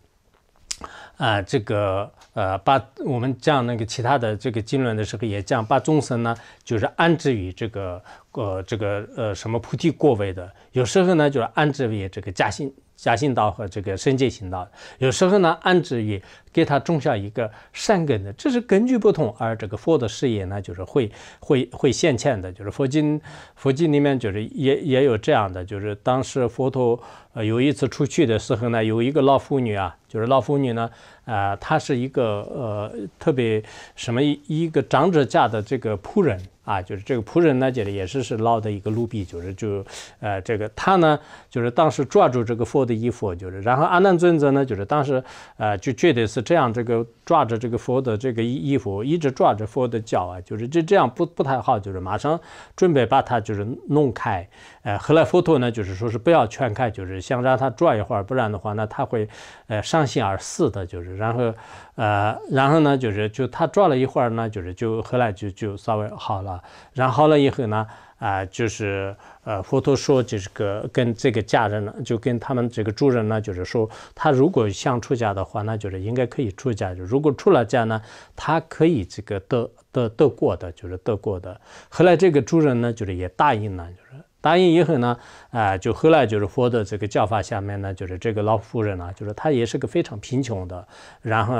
啊，这个，呃，把我们讲那个其他的这个经论的时候也讲，把众生呢，就是安置于这个，呃，这个，呃，什么菩提过位的，有时候呢，就是安置于这个加心。修行道和这个生计行道，有时候呢，安置也给他种下一个善根的，这是根据不同而这个佛的事业呢，就是会会会现前的，就是佛经佛经里面就是也也有这样的，就是当时佛陀呃有一次出去的时候呢，有一个老妇女啊，就是老妇女呢，啊，她是一个呃特别什么一个长者家的这个仆人。啊，就是这个仆人呢，这里也是是捞的一个卢比，就是就，呃，这个他呢，就是当时抓住这个佛的衣服，就是，然后阿难尊者呢，就是当时，呃，就觉得是这样，这个抓着这个佛的这个衣衣服，一直抓着佛的脚啊，就是这这样不不太好，就是马上准备把他就是弄开。呃，后来佛陀呢，就是说是不要劝开，就是想让他转一会儿，不然的话，呢，他会呃伤心而死的。就是，然后呃，然后呢，就是就他转了一会儿呢，就是就后来就就稍微好了。然后好了以后呢，啊，就是呃，佛陀说，就是个跟这个家人呢，就跟他们这个主人呢，就是说，他如果想出家的话，那就是应该可以出家。如果出了家呢，他可以这个得得得过的，就是得过的。后来这个主人呢，就是也答应了，就是。答应以后呢，啊，就后来就是佛的这个教法下面呢，就是这个老妇人呢，就是她也是个非常贫穷的，然后，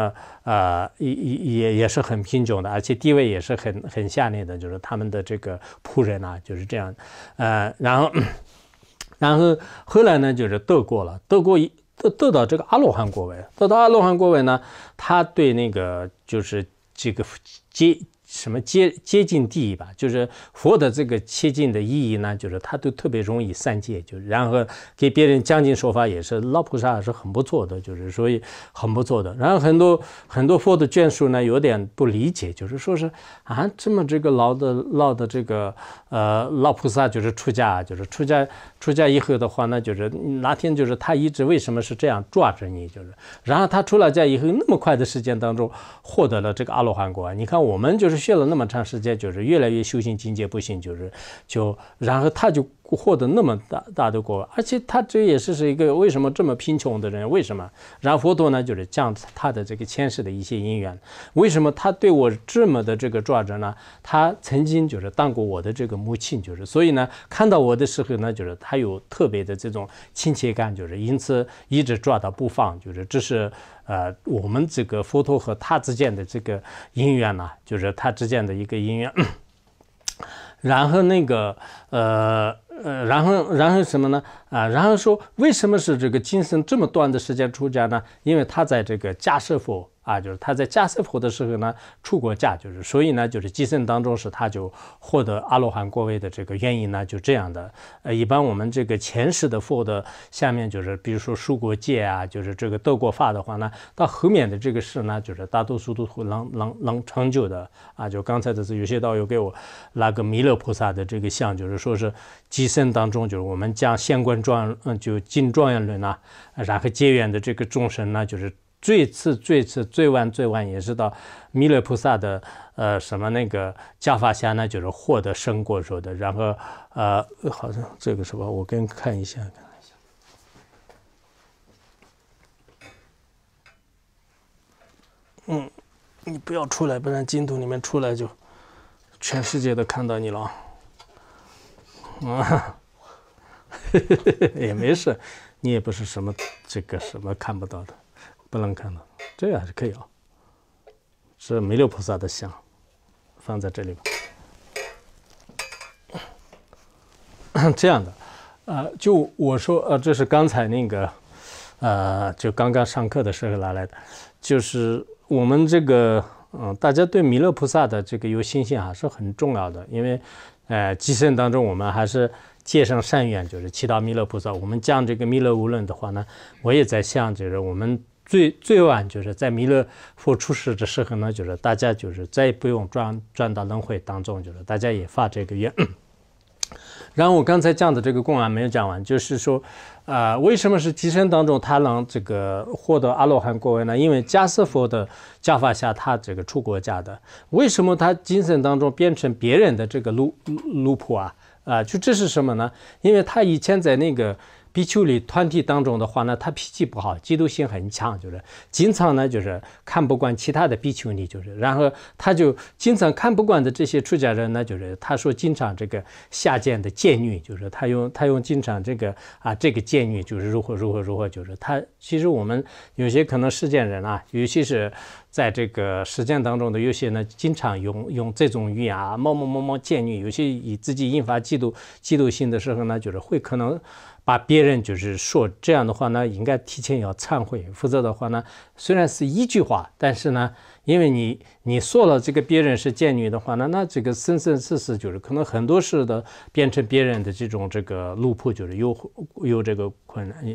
呃，也也也是很贫穷的，而且地位也是很很下劣的，就是他们的这个仆人呢就是这样，呃，然后，然后后来呢，就是斗过了，斗过一得到这个阿罗汉国位，斗到阿罗汉国位呢，他对那个就是这个接。什么接接近地义吧，就是佛的这个切近的意义呢，就是他都特别容易散戒，就然后给别人讲经说法也是老菩萨是很不错的，就是所以很不错的。然后很多很多佛的眷属呢有点不理解，就是说是啊这么这个老的老的这个。呃，老菩萨就是出家，就是出家，出家以后的话，那就是哪天就是他一直为什么是这样抓着你，就是，然后他出了家以后，那么快的时间当中获得了这个阿罗汉果。你看我们就是学了那么长时间，就是越来越修行境界不行，就是就，然后他就。获得那么大大的果，而且他这也是是一个为什么这么贫穷的人？为什么？然后佛陀呢，就是将他的这个前世的一些因缘，为什么他对我这么的这个抓着呢？他曾经就是当过我的这个母亲，就是所以呢，看到我的时候呢，就是他有特别的这种亲切感，就是因此一直抓到不放，就是这是呃我们这个佛陀和他之间的这个因缘呢，就是他之间的一个因缘，然后那个呃。呃，然后，然后什么呢？啊，然后说为什么是这个今生这么短的时间出家呢？因为他在这个家设佛。啊，就是他在加瑟佛的时候呢，出过家，就是所以呢，就是今生当中是他就获得阿罗汉国位的这个原因呢，就这样的。呃，一般我们这个前世的佛的下面就是，比如说受过戒啊，就是这个得过法的话呢，到后面的这个事呢，就是大多数都会能能能成就的。啊，就刚才的是有些道友给我拉个弥勒菩萨的这个像，就是说是今生当中就是我们将仙观庄嗯，就进庄严论啊，然后结缘的这个众生呢，就是。最次、最次、最晚、最晚也是到弥勒菩萨的呃什么那个加法下呢？就是获得生果时候的。然后呃，好像这个什么，我跟看一下，看一下。嗯，你不要出来，不然镜头里面出来就全世界都看到你了。啊，哈，也没事，你也不是什么这个什么看不到的。不能看到，这样还是可以啊。是弥勒菩萨的像，放在这里吧。这样的，呃，就我说，呃，这是刚才那个，呃，就刚刚上课的时候拿来的，就是我们这个，嗯，大家对弥勒菩萨的这个有信心还是很重要的。因为，呃，寄生当中，我们还是借上善缘，就是祈祷弥勒菩萨。我们讲这个弥勒无论的话呢，我也在想，就是我们。最最晚就是在弥勒佛出世的时候呢，就是大家就是再也不用转转到轮回当中，就是大家也发这个愿。然后我刚才讲的这个供案没有讲完，就是说，啊，为什么是极生当中他能这个获得阿罗汉果位呢？因为迦斯佛的教法下，他这个出国家的。为什么他精神当中变成别人的这个奴奴仆啊？啊，就这是什么呢？因为他以前在那个。比丘尼团体当中的话呢，他脾气不好，嫉妒心很强，就是经常呢，就是看不惯其他的比丘尼，就是然后他就经常看不惯的这些出家人呢，就是他说经常这个下贱的贱女，就是他用他用经常这个啊这个贱女，就是如何如何如何，就是他其实我们有些可能世间人啊，尤其是在这个实践当中的有些呢，经常用用这种语言啊，某某某某贱女，有些以自己引发嫉妒嫉妒心的时候呢，就是会可能。把别人就是说这样的话，呢，应该提前要忏悔，否则的话呢，虽然是一句话，但是呢，因为你你说了这个别人是贱女的话呢，那这个生生世世就是可能很多事的变成别人的这种这个路破就是有有这个困难。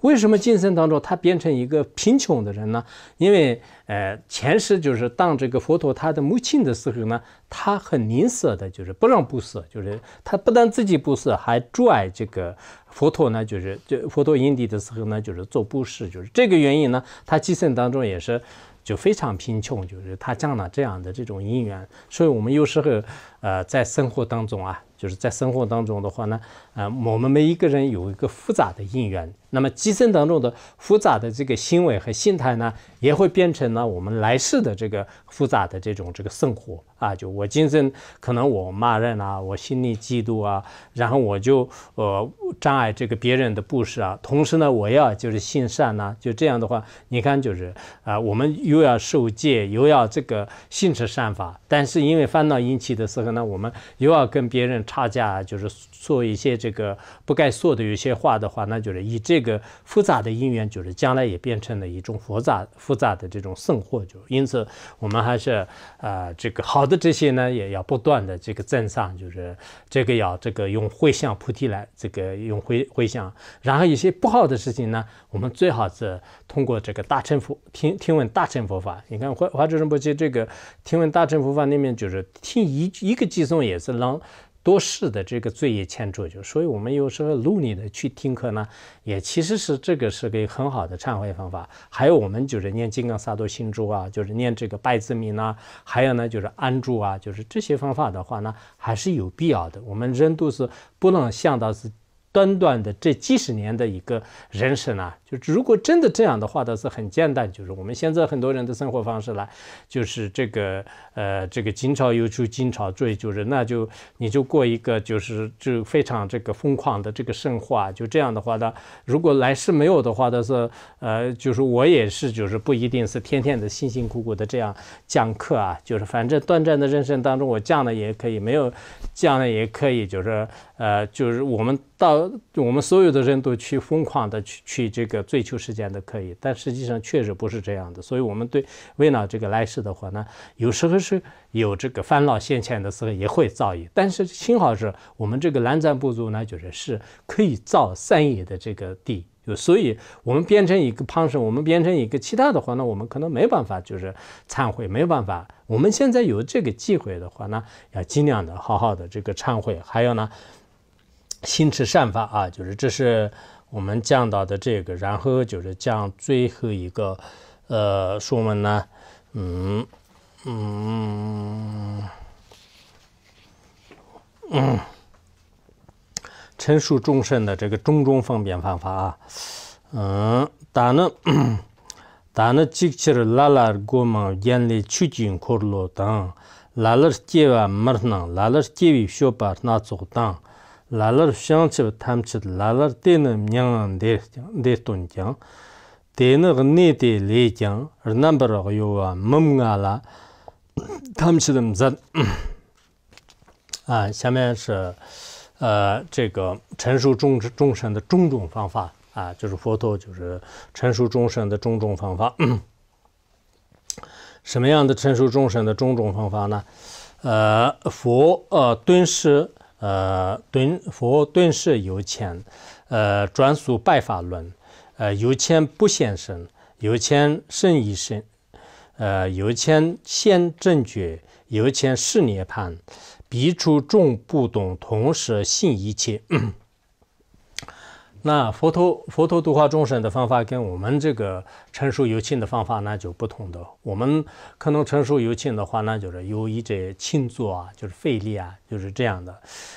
为什么今生当中他变成一个贫穷的人呢？因为呃前世就是当这个佛陀他的母亲的时候呢，他很吝啬的，就是不让布施，就是他不但自己布施，还阻碍这个。佛陀呢，就是就佛陀因地的时候呢，就是做布施，就是这个原因呢，他寄生当中也是就非常贫穷，就是他讲了这样的这种因缘，所以我们有时候呃在生活当中啊，就是在生活当中的话呢，呃我们每一个人有一个复杂的因缘。那么今生当中的复杂的这个行为和心态呢，也会变成了我们来世的这个复杂的这种这个生活啊。就我今生可能我骂人啊，我心里嫉妒啊，然后我就呃障碍这个别人的布施啊。同时呢，我要就是行善呐。就这样的话，你看就是啊，我们又要受戒，又要这个行持善法，但是因为烦恼引起的时候呢，我们又要跟别人差价，就是说一些这个不该说的有些话的话，那就是以这。这个复杂的因缘，就是将来也变成了一种复杂复杂的这种生活，就因此我们还是啊，这个好的这些呢，也要不断的这个赞上，就是这个要这个用慧相菩提来，这个用慧慧相。然后一些不好的事情呢，我们最好是通过这个大乘佛听听闻大乘佛法。你看《华华智胜波齐》这个听闻大乘佛法里面，就是听一一个偈颂也是能。多事的这个罪业牵住就，所以我们有时候努力的去听课呢，也其实是这个是个很好的忏悔方法。还有我们就是念金刚萨埵心咒啊，就是念这个拜字名啊，还有呢就是安住啊，就是这些方法的话呢，还是有必要的。我们人都是不能想到是。短短的这几十年的一个人生啊，就如果真的这样的话，倒是很简单，就是我们现在很多人的生活方式呢，就是这个呃，这个今朝有酒今朝醉，就是那就你就过一个就是就非常这个疯狂的这个生活啊。就这样的话呢，如果来世没有的话，但是呃，就是我也是，就是不一定是天天的辛辛苦苦的这样讲课啊，就是反正短暂的人生当中，我样了也可以，没有样了也可以，就是呃，就是我们到。呃，我们所有的人都去疯狂的去去这个追求时间都可以，但实际上确实不是这样的。所以，我们对为了这个来世的话呢，有时候是有这个烦恼现前的时候也会造业，但是幸好是我们这个蓝湛部族呢，就是是可以造三业的这个地。就所以，我们变成一个旁生，我们变成一个其他的话，那我们可能没办法就是忏悔，没有办法。我们现在有这个机会的话呢，要尽量的好好的这个忏悔，还有呢。心持善法啊，就是这是我们讲到的这个。然后就是讲最后一个，呃，说我们呢？嗯嗯嗯，成熟众生的这个种种方便方法啊。嗯，但呢，但 呢，其实拉拉我们眼里取经可乐等，拉了结完木能，拉了结为小把那做当。喇喇的，像这他们这种喇喇的，听的念念的，听的听的，听的念的，念的，而南无阿弥陀佛，阿弥陀佛。啊，下面是呃这个成熟众众生的种种方法啊，就是佛陀就是成熟众生的种种方法。什么样的成熟众生的种种方法呢？呃，佛呃顿时。呃，顿佛顿时有钱，呃，专属白法轮，呃，有钱不现身，有钱生一身，呃，有钱现正觉，有钱世涅槃，彼处众不懂，同时信一切。那佛陀佛陀度化众生的方法跟我们这个成熟有情的方法呢就不同的。我们可能成熟有情的话呢，就是有一这轻作啊，就是费力啊，就是这样的。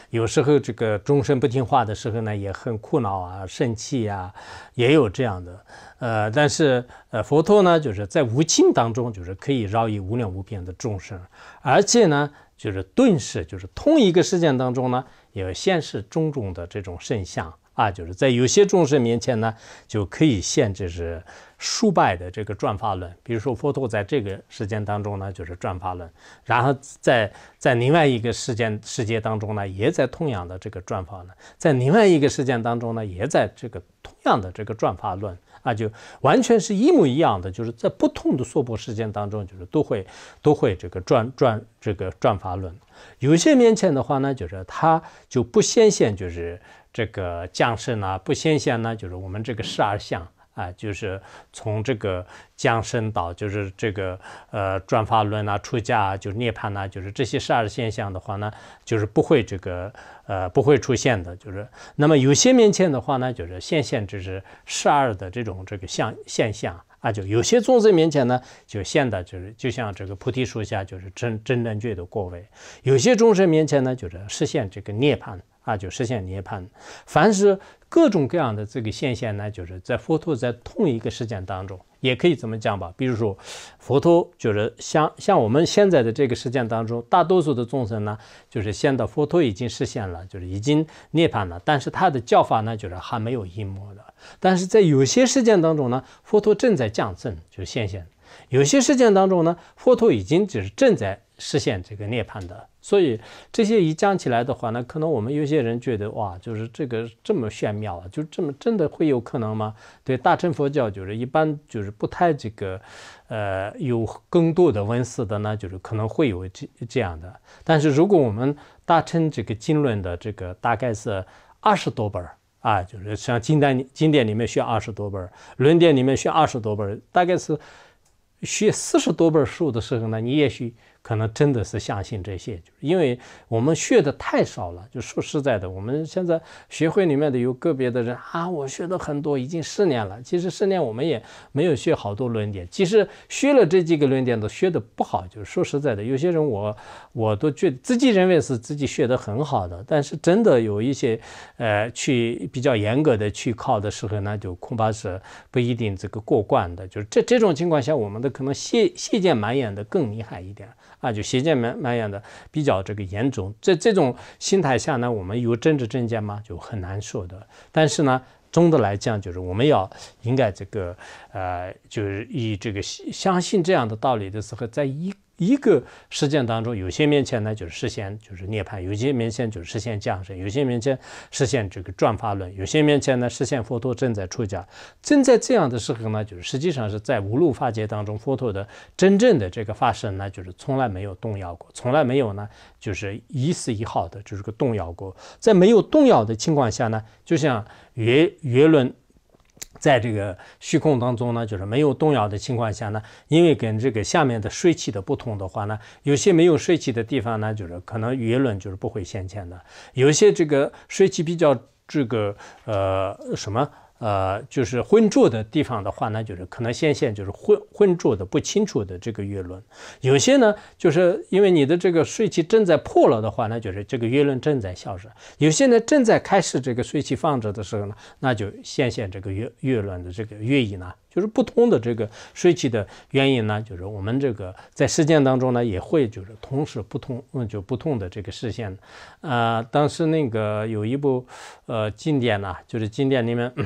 有时候这个众生不听话的时候呢，也很苦恼啊，生气啊，也有这样的。呃，但是呃佛陀呢，就是在无情当中，就是可以饶益无量无边的众生，而且呢，就是顿时就是同一个事件当中呢，也显示种种的这种圣相。啊，就是在有些众生面前呢，就可以现制是数百的这个转法轮，比如说佛陀在这个时间当中呢，就是转法轮，然后在在另外一个世界世界当中呢，也在同样的这个转法轮，在另外一个事件当中呢，也在这个同样的这个转法轮，啊，就完全是一模一样的，就是在不同的娑婆世界当中，就是都会都会这个转转这个转法轮，有些面前的话呢，就是他就不显现就是。这个降生呢不显现呢，就是我们这个十二相啊，就是从这个降生到就是这个呃转法轮啊、出家啊、就是涅槃呐，就是这些十二现象的话呢，就是不会这个呃不会出现的。就是那么有些面前的话呢，就是显现就是十二的这种这个相现象啊，就有些众生面前呢就现的就是就像这个菩提树下就是真真正觉的过位，有些众生面前呢就是实现这个涅槃。啊，就实现涅槃。凡是各种各样的这个现象呢，就是在佛陀在同一个时间当中，也可以这么讲吧？比如说佛陀就是像像我们现在的这个时间当中，大多数的众生呢，就是现到佛陀已经实现了，就是已经涅槃了。但是他的教法呢，就是还没有阴谋的。但是在有些事件当中呢，佛陀正在降证，就是现现；有些事件当中呢，佛陀已经就是正在。实现这个涅槃的，所以这些一讲起来的话呢，可能我们有些人觉得哇，就是这个这么玄妙啊，就这么真的会有可能吗？对，大乘佛教就是一般就是不太这个，呃，有更多的文思的呢，就是可能会有这这样的。但是如果我们大乘这个经论的这个大概是二十多本儿啊，就是像经丹经典里面需要二十多本儿，论典里面需要二十多本儿，大概是学四十多本书的时候呢，你也许。可能真的是相信这些，就是因为我们学的太少了。就说实在的，我们现在学会里面的有个别的人啊，我学了很多，已经十年了。其实十年我们也没有学好多论点，其实学了这几个论点都学的不好。就是说实在的，有些人我我都觉得自己认为是自己学的很好的，但是真的有一些呃去比较严格的去考的时候，那就恐怕是不一定这个过关的。就是这这种情况下，我们的可能信信见满眼的更厉害一点。啊，就邪见蔓蔓延的比较这个严重，在这种心态下呢，我们有政治正见吗？就很难说的。但是呢，总的来讲，就是我们要应该这个，呃，就是以这个相信这样的道理的时候，在一。一个实践当中，有些面前呢就是实现就是涅槃，有些面前就是实现降生，有些面前实现这个转法轮，有些面前呢实现佛陀正在出家，正在这样的时候呢，就是实际上是在五路法界当中，佛陀的真正的这个法身呢，就是从来没有动摇过，从来没有呢就是一丝一毫的就是个动摇过，在没有动摇的情况下呢，就像月月轮。在这个虚空当中呢，就是没有动摇的情况下呢，因为跟这个下面的水气的不同的话呢，有些没有水气的地方呢，就是可能舆论就是不会显现的；有些这个水气比较这个呃什么。呃，就是混住的地方的话呢，就是可能显现就是混混住的不清楚的这个月轮，有些呢，就是因为你的这个水气正在破了的话，那就是这个月轮正在消失；有些呢正在开始这个水气放着的时候呢，那就显现这个月月轮的这个月影呢，就是不同的这个水气的原因呢，就是我们这个在实践当中呢也会就是同时不同嗯就不同的这个视线。啊，当时那个有一部呃经典呢，就是经典里面。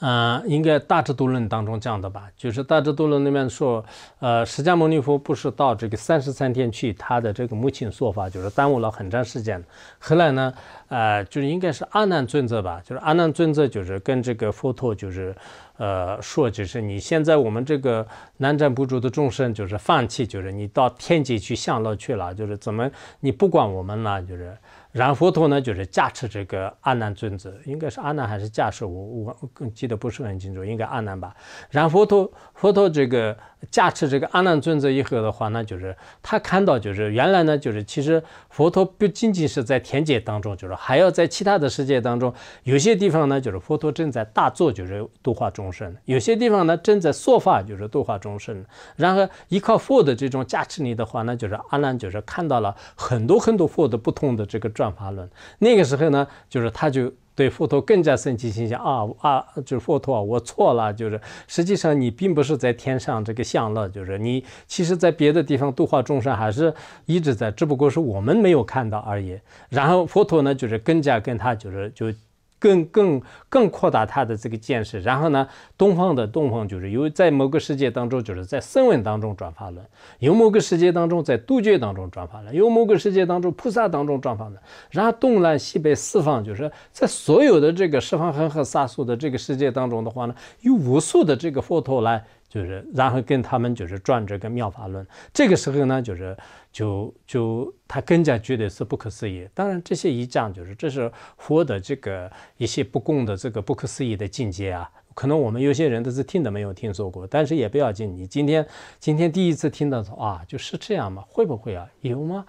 呃，应该《大智度论》当中讲的吧，就是《大智度论》里面说，呃，释迦牟尼佛不是到这个三十三天去，他的这个母亲说法就是耽误了很长时间。后来呢，呃，就是应该是阿难尊者吧，就是阿难尊者就是跟这个佛陀就是，呃，说就是你现在我们这个南瞻部洲的众生就是放弃就是你到天界去享乐去了，就是怎么你不管我们了就是。然佛陀呢，就是加持这个阿难尊者，应该是阿难还是加持？我我更记得不是很清楚，应该阿难吧。然佛陀佛陀这个。加持这个阿难尊者以后的话呢，就是他看到，就是原来呢，就是其实佛陀不仅仅是在天界当中，就是还要在其他的世界当中，有些地方呢，就是佛陀正在大作，就是度化众生；有些地方呢，正在说法，就是度化众生。然后依靠佛的这种加持力的话，呢，就是阿难就是看到了很多很多佛的不同的这个转法轮。那个时候呢，就是他就。对佛陀更加生气，心想啊啊，就是佛陀啊，我错了，就是实际上你并不是在天上这个享乐，就是你其实，在别的地方度化众生，还是一直在，只不过是我们没有看到而已。然后佛陀呢，就是更加跟他就是就。更更更扩大他的这个见识，然后呢，东方的东方就是有在某个世界当中，就是在声闻当中转发轮；有某个世界当中在杜鹃当中转发轮；有某个世界当中菩萨当中转发轮。然后东南西北四方，就是在所有的这个十方恒河沙数的这个世界当中的话呢，有无数的这个佛陀来。就是，然后跟他们就是转这个《妙法论》，这个时候呢，就是就就他更加觉得是不可思议。当然，这些一讲就是这是佛的这个一些不共的这个不可思议的境界啊。可能我们有些人都是听的没有听说过，但是也不要紧，你今天今天第一次听到说啊，就是这样吗？会不会啊？有吗？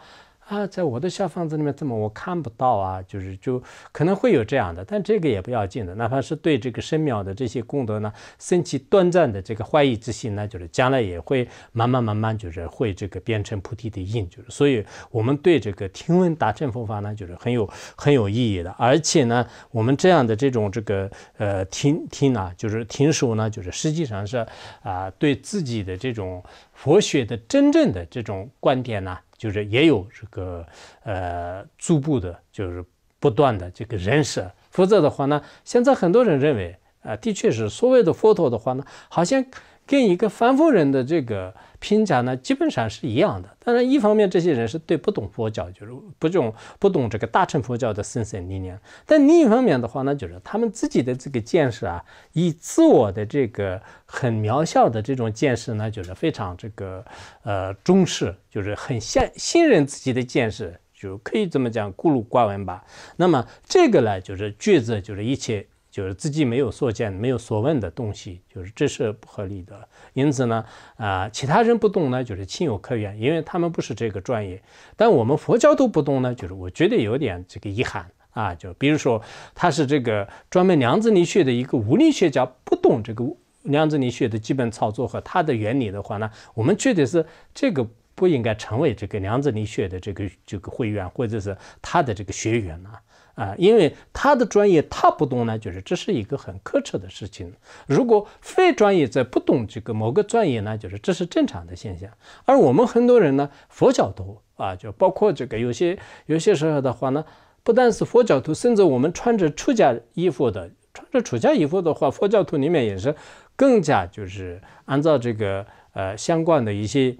啊，在我的小房子里面怎么我看不到啊？就是就可能会有这样的，但这个也不要紧的，哪怕是对这个神庙的这些功德呢，升起短暂的这个怀疑之心呢，就是将来也会慢慢慢慢就是会这个变成菩提的印。就是所以我们对这个听闻大乘佛法呢，就是很有很有意义的，而且呢，我们这样的这种这个呃听听呢，就是听说呢，就是实际上是啊对自己的这种佛学的真正的这种观点呢。就是也有这个呃逐步的，就是不断的这个人设。否则的话呢，现在很多人认为，啊，的确是所谓的佛陀的话呢，好像跟一个凡夫人的这个。评价呢，基本上是一样的。当然，一方面这些人是对不懂佛教，就是不懂不懂这个大乘佛教的深层理念；但另一方面的话呢，就是他们自己的这个见识啊，以自我的这个很渺小的这种见识呢，就是非常这个呃重视，就是很信信任自己的见识，就可以这么讲孤陋寡闻吧。那么这个呢，就是句子，就是一切。就是自己没有所见、没有所问的东西，就是这是不合理的。因此呢，啊，其他人不懂呢，就是情有可原，因为他们不是这个专业。但我们佛教都不懂呢，就是我觉得有点这个遗憾啊。就比如说他是这个专门量子力学的一个物理学家，不懂这个量子力学的基本操作和它的原理的话呢，我们觉得是这个不应该成为这个量子力学的这个这个会员或者是他的这个学员啊。啊，因为他的专业他不懂呢，就是这是一个很苛刻的事情。如果非专业在不懂这个某个专业呢，就是这是正常的现象。而我们很多人呢，佛教徒啊，就包括这个有些有些时候的话呢，不但是佛教徒，甚至我们穿着出家衣服的，穿着出家衣服的话，佛教徒里面也是更加就是按照这个呃相关的一些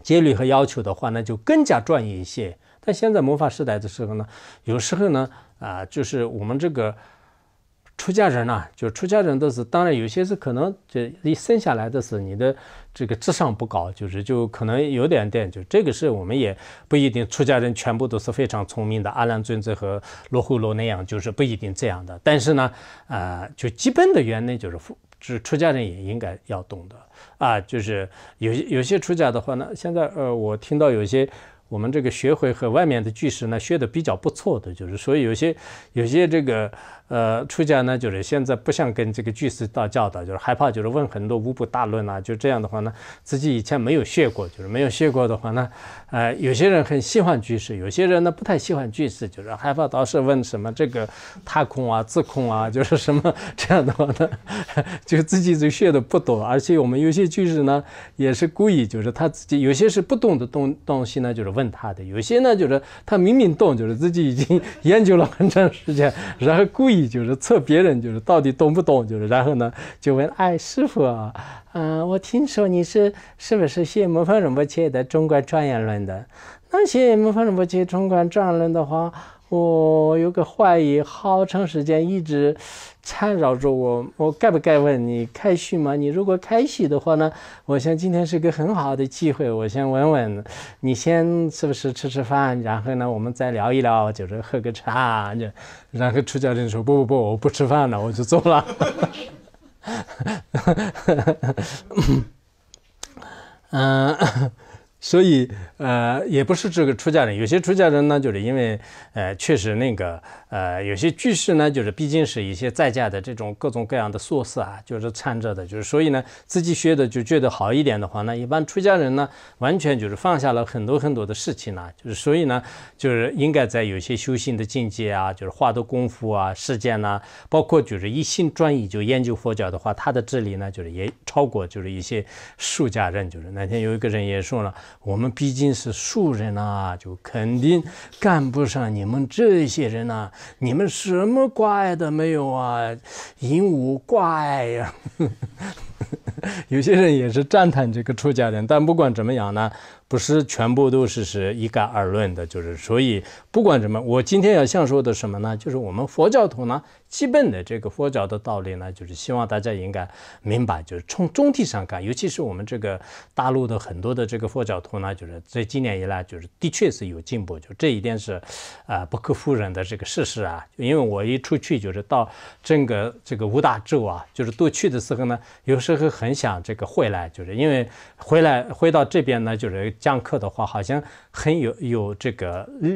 戒律和要求的话呢，就更加专业一些。但现在魔法时代的时候呢，有时候呢，啊，就是我们这个出家人呢，就出家人都是，当然有些是可能这一生下来的是你的这个智商不高，就是就可能有点点，就这个是我们也不一定出家人全部都是非常聪明的，阿兰尊者和罗睺罗那样就是不一定这样的。但是呢，啊，就基本的原理就是，是出家人也应该要懂得啊，就是有些有些出家的话呢，现在呃，我听到有些。我们这个学会和外面的巨石呢，学的比较不错的，就是所以有些有些这个。呃，出家呢，就是现在不想跟这个居士道教道，就是害怕，就是问很多五部大论啊。就这样的话呢，自己以前没有学过，就是没有学过的话呢，呃，有些人很喜欢居士，有些人呢不太喜欢居士，就是害怕到时候问什么这个他空啊、自空啊，就是什么这样的话呢，就自己就学的不多，而且我们有些居士呢也是故意，就是他自己有些是不懂的东东西呢，就是问他的，有些呢就是他明明懂，就是自己已经研究了很长时间，然后故意。就是测别人就是到底懂不懂就是，然后呢就问哎师傅，嗯我听说你是是不是学《孟夫子》切的中国传演论的？那学《孟夫子》切中国传演论的话，我有个怀疑，好长时间一直。缠绕着我，我该不该问你开心吗？你如果开心的话呢？我想今天是个很好的机会，我先问问你，先是不是吃吃饭？然后呢，我们再聊一聊，就是喝个茶。就然后出家人说：“不不不，我不吃饭了，我就走了。”嗯，所以呃，也不是这个出家人，有些出家人呢，就是因为呃，确实那个。呃，有些居士呢，就是毕竟是一些在家的这种各种各样的硕士啊，就是掺着的，就是所以呢，自己学的就觉得好一点的话，那一般出家人呢，完全就是放下了很多很多的事情呢，就是所以呢，就是应该在有些修行的境界啊，就是花的功夫啊、时间呢，包括就是一心专一就研究佛教的话，他的智力呢，就是也超过就是一些术家人，就是那天有一个人也说了，我们毕竟是术人呐，就肯定干不上你们这些人呐。你们什么怪碍的没有啊？鹦鹉怪呀。有些人也是赞叹这个出家人，但不管怎么样呢？不是全部都是是一概而论的，就是所以不管怎么，我今天要想说的什么呢？就是我们佛教徒呢，基本的这个佛教的道理呢，就是希望大家应该明白。就是从总体上看，尤其是我们这个大陆的很多的这个佛教徒呢，就是这几年以来就是的确是有进步，就这一点是，啊不可否认的这个事实啊。因为我一出去就是到整个这个五大洲啊，就是都去的时候呢，有时候很想这个回来，就是因为回来回到这边呢，就是。讲课的话，好像很有有这个力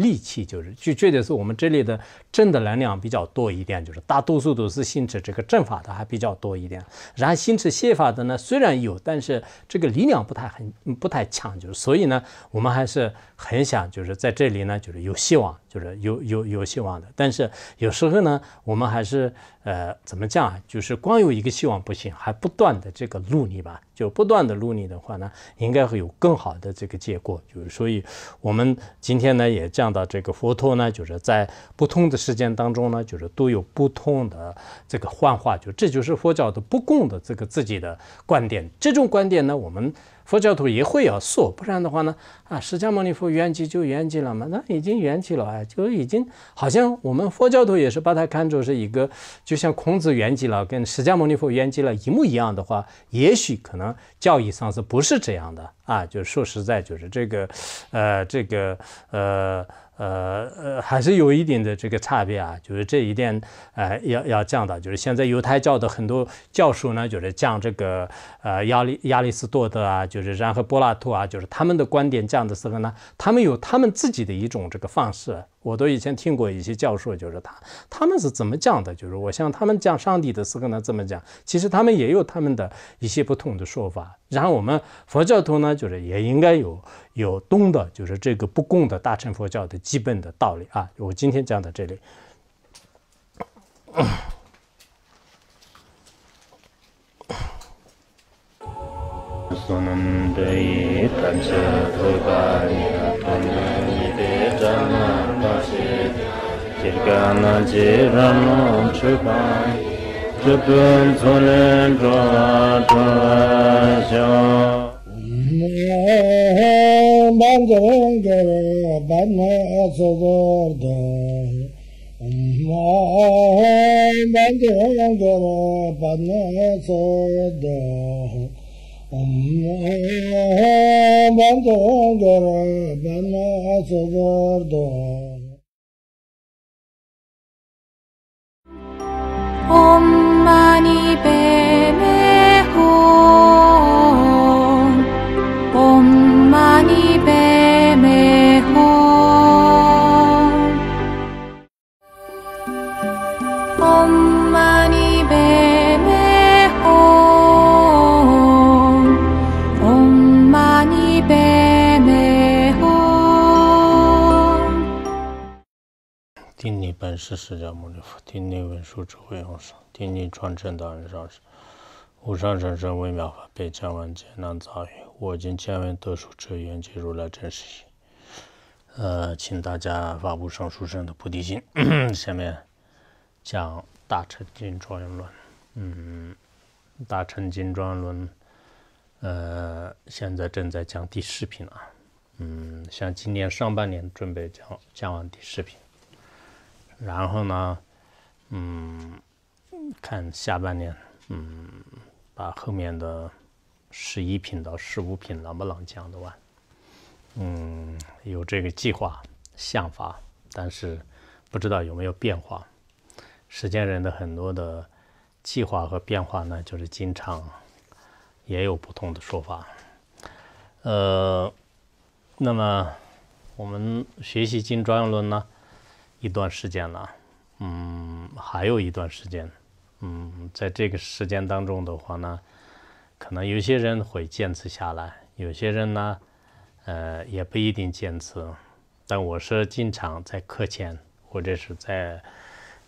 力气，就是就绝对是我们这里的正的能量比较多一点，就是大多数都是信持这个正法的还比较多一点。然后信持邪法的呢，虽然有，但是这个力量不太很不太强，就是所以呢，我们还是很想就是在这里呢，就是有希望，就是有有有希望的。但是有时候呢，我们还是。呃，怎么讲啊？就是光有一个希望不行，还不断的这个努力吧。就不断的努力的话呢，应该会有更好的这个结果。就是所以，我们今天呢也讲到这个佛陀呢，就是在不同的时间当中呢，就是都有不同的这个幻化。就这就是佛教的不共的这个自己的观点。这种观点呢，我们。佛教徒也会要说，不然的话呢？啊，释迦牟尼佛圆寂就圆寂了嘛，那已经圆寂了，哎，就已经好像我们佛教徒也是把它看作是一个，就像孔子圆寂了，跟释迦牟尼佛圆寂了一模一样的话，也许可能教义上是不是这样的啊？就是说实在，就是这个，呃，这个，呃。呃呃，还是有一点的这个差别啊，就是这一点，呃，要要讲到，就是现在犹太教的很多教授呢，就是讲这个呃亚里亚里士多德啊，就是然后柏拉图啊，就是他们的观点讲的时候呢，他们有他们自己的一种这个方式。我都以前听过一些教授，就是他，他们是怎么讲的？就是我向他们讲上帝的时候呢，怎么讲？其实他们也有他们的一些不同的说法。然后我们佛教徒呢，就是也应该有有懂的，就是这个不共的大乘佛教的基本的道理啊。我今天讲到这里。Kirka na je ram nom chukai Chupun tsulen dra dra sha Ben gelen gele ben ne sordum Ben gelen gele ben ne sordum Ben gelen gele ben ne 봄만이 뱀에 本是释迦牟尼佛，听你文殊智慧王上，听你传承大恩上师，无上神圣微妙法被千万劫难遭遇，我今见闻得受持愿解如来真实意。呃，请大家发布上书生的菩提心。下面讲《大乘经庄严论》，嗯，《大乘经庄严论》呃，现在正在讲第四品啊，嗯，像今年上半年准备讲讲完第四品。然后呢，嗯，看下半年，嗯，把后面的十一品到十五品能不能讲得完，嗯，有这个计划想法，但是不知道有没有变化。时间人的很多的计划和变化呢，就是经常也有不同的说法。呃，那么我们学习《金专严论》呢？一段时间了，嗯，还有一段时间，嗯，在这个时间当中的话呢，可能有些人会坚持下来，有些人呢，呃，也不一定坚持。但我是经常在课前或者是在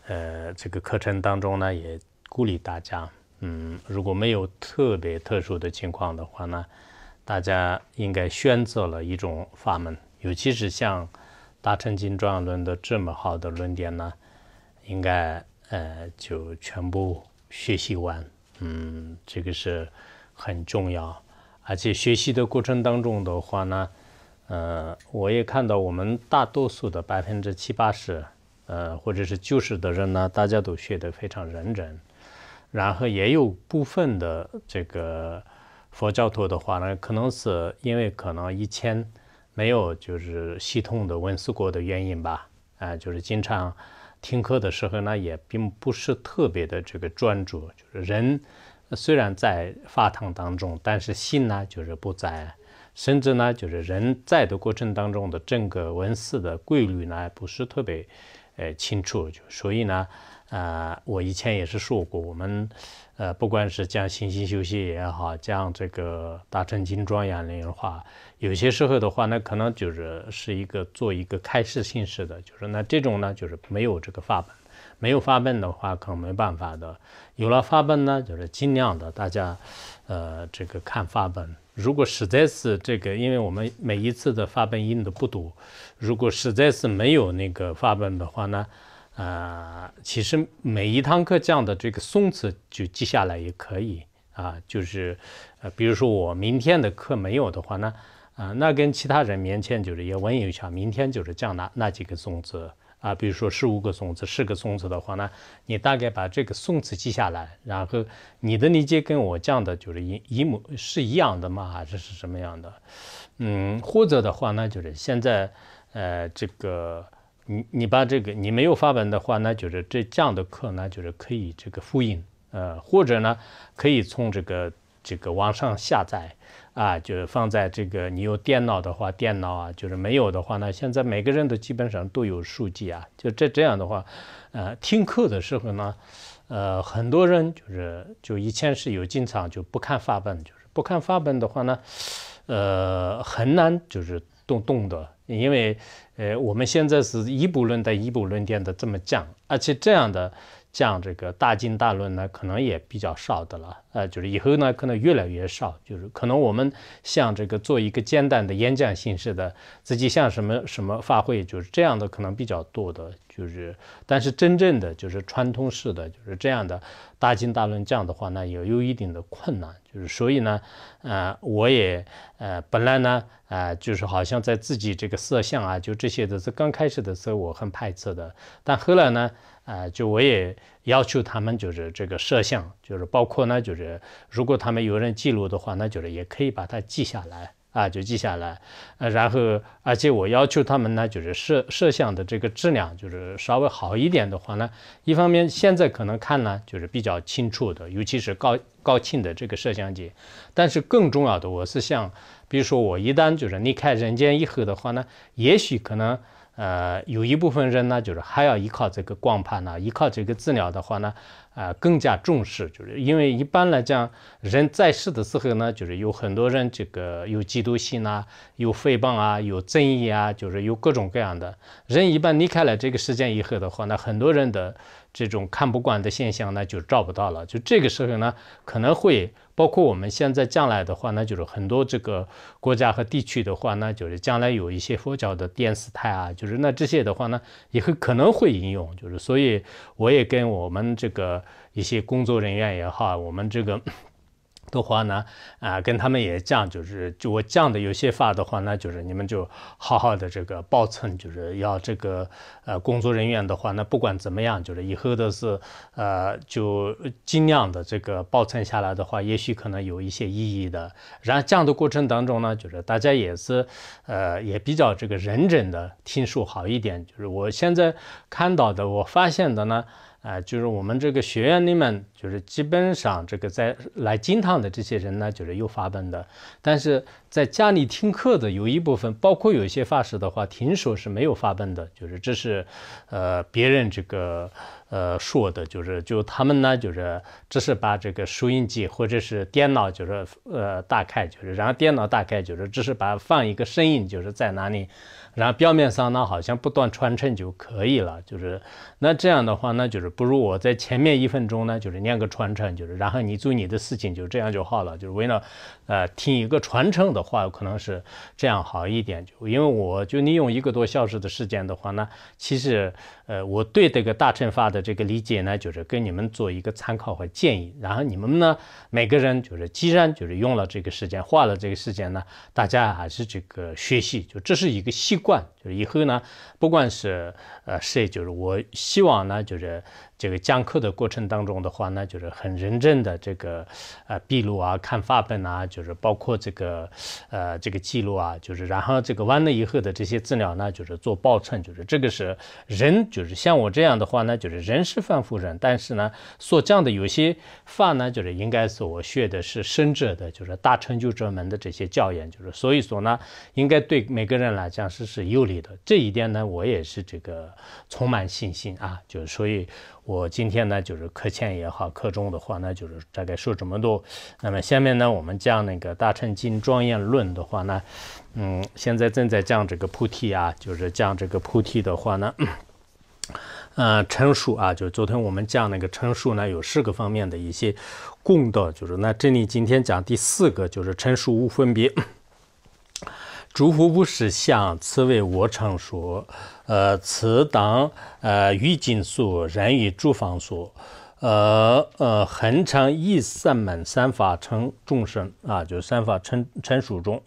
呃这个课程当中呢，也鼓励大家，嗯，如果没有特别特殊的情况的话呢，大家应该选择了一种法门，尤其是像。《大乘经传论》的这么好的论点呢，应该呃就全部学习完，嗯，这个是很重要。而且学习的过程当中的话呢，呃，我也看到我们大多数的百分之七八十，呃，或者是九十的人呢，大家都学得非常认真。然后也有部分的这个佛教徒的话呢，可能是因为可能以前。没有，就是系统的温习过的原因吧。啊，就是经常听课的时候呢，也并不是特别的这个专注。就是人虽然在法堂当中，但是心呢就是不在，甚至呢就是人在的过程当中的整个文思的规律呢不是特别，呃清楚。就所以呢，呃，我以前也是说过，我们。呃，不管是讲形形修息也好，讲这个大成金装养灵的话，有些时候的话，那可能就是是一个做一个开示形式的，就是那这种呢，就是没有这个发本，没有发本的话，可能没办法的。有了发本呢，就是尽量的大家，呃，这个看发本。如果实在是这个，因为我们每一次的发本印的不多，如果实在是没有那个发本的话呢？呃，其实每一堂课讲的这个松词就记下来也可以啊，就是呃，比如说我明天的课没有的话呢，啊，那跟其他人面前就是也问一下，明天就是讲哪那几个松词啊，比如说十五个松词、十个松词的话呢，你大概把这个松词记下来，然后你的理解跟我讲的就是一一模是一样的吗？还是是什么样的？嗯，或者的话呢，就是现在呃这个。你你把这个你没有发本的话，那就是这这样的课呢，就是可以这个复印，呃，或者呢可以从这个这个网上下载啊，就是放在这个你有电脑的话，电脑啊，就是没有的话呢，现在每个人都基本上都有书籍啊，就这这样的话，呃，听课的时候呢，呃，很多人就是就以前是有经常就不看发本，就是不看发本的话呢，呃，很难就是动动的，因为。呃，我们现在是一部论的、一部论点的这么讲，而且这样的讲这个大经大论呢，可能也比较少的了。呃，就是以后呢，可能越来越少，就是可能我们像这个做一个简单的演讲形式的，自己像什么什么发挥，就是这样的可能比较多的。就是，但是真正的就是串通式的，就是这样的大经大论讲的话，那也有一定的困难。就是所以呢，呃，我也，呃，本来呢，呃，就是好像在自己这个色相啊，就这些的，是刚开始的时候我很排斥的，但后来呢，呃，就我也要求他们，就是这个摄像，就是包括呢，就是如果他们有人记录的话，那就是也可以把它记下来。啊，就记下来，呃，然后而且我要求他们呢，就是摄摄像的这个质量，就是稍微好一点的话呢，一方面现在可能看呢就是比较清楚的，尤其是高高清的这个摄像机，但是更重要的我是想，比如说我一旦就是离开人间以后的话呢，也许可能呃有一部分人呢就是还要依靠这个光盘呢，依靠这个资料的话呢。啊，更加重视，就是因为一般来讲，人在世的时候呢，就是有很多人这个有嫉妒心呐，有诽谤啊，有争议啊，就是有各种各样的。人一般离开了这个世界以后的话，那很多人的这种看不惯的现象呢，就找不到了。就这个时候呢，可能会。包括我们现在将来的话呢，就是很多这个国家和地区的话呢，就是将来有一些佛教的电视台啊，就是那这些的话呢，也会可能会应用，就是所以我也跟我们这个一些工作人员也好，我们这个。的话呢，啊，跟他们也讲，就是就我讲的有些话的话呢，就是你们就好好的这个保存，就是要这个呃工作人员的话，那不管怎么样，就是以后的是呃就尽量的这个保存下来的话，也许可能有一些意义的。然后讲的过程当中呢，就是大家也是呃也比较这个认真的听书好一点，就是我现在看到的，我发现的呢。啊，就是我们这个学院里面，就是基本上这个在来金堂的这些人呢，就是有发本的；但是在家里听课的有一部分，包括有一些法师的话，听说是没有发本的。就是这是，呃，别人这个呃说的，就是就他们呢，就是只是把这个收音机或者是电脑，就是呃打开，就是然后电脑打开，就是只是把放一个声音，就是在哪里，然后表面上呢好像不断传承就可以了，就是。那这样的话呢，就是不如我在前面一分钟呢，就是念个传承，就是然后你做你的事情，就这样就好了。就是为了，呃，听一个传承的话，可能是这样好一点。就因为我就利用一个多小时的时间的话呢，其实，呃，我对这个大乘法的这个理解呢，就是跟你们做一个参考和建议。然后你们呢，每个人就是既然就是用了这个时间，花了这个时间呢，大家还是这个学习，就这是一个习惯。就是以后呢，不管是呃，谁就是？我希望呢，就是。这个讲课的过程当中的话呢，就是很认真的这个，呃，笔录啊，看法本啊，就是包括这个，呃，这个记录啊，就是然后这个完了以后的这些资料呢，就是做报称，就是这个是人，就是像我这样的话呢，就是人是凡夫人，但是呢，所讲的有些法呢，就是应该是我学的是深者的，就是大成就者们的这些教言，就是所以说呢，应该对每个人来讲是是有利的，这一点呢，我也是这个充满信心啊，就是所以。我今天呢，就是课前也好，课中的话，呢就是大概说这么多。那么下面呢，我们讲那个《大乘经庄严论》的话呢，嗯，现在正在讲这个菩提啊，就是讲这个菩提的话呢，嗯，成熟啊，就昨天我们讲那个成熟呢，有四个方面的一些共道，就是那这里今天讲第四个，就是成熟无分别。诸佛不识相，此为我常说。呃，此当呃欲尽所，人欲诸方所。呃呃，恒常以三门三法称众生啊，就三法称称属中。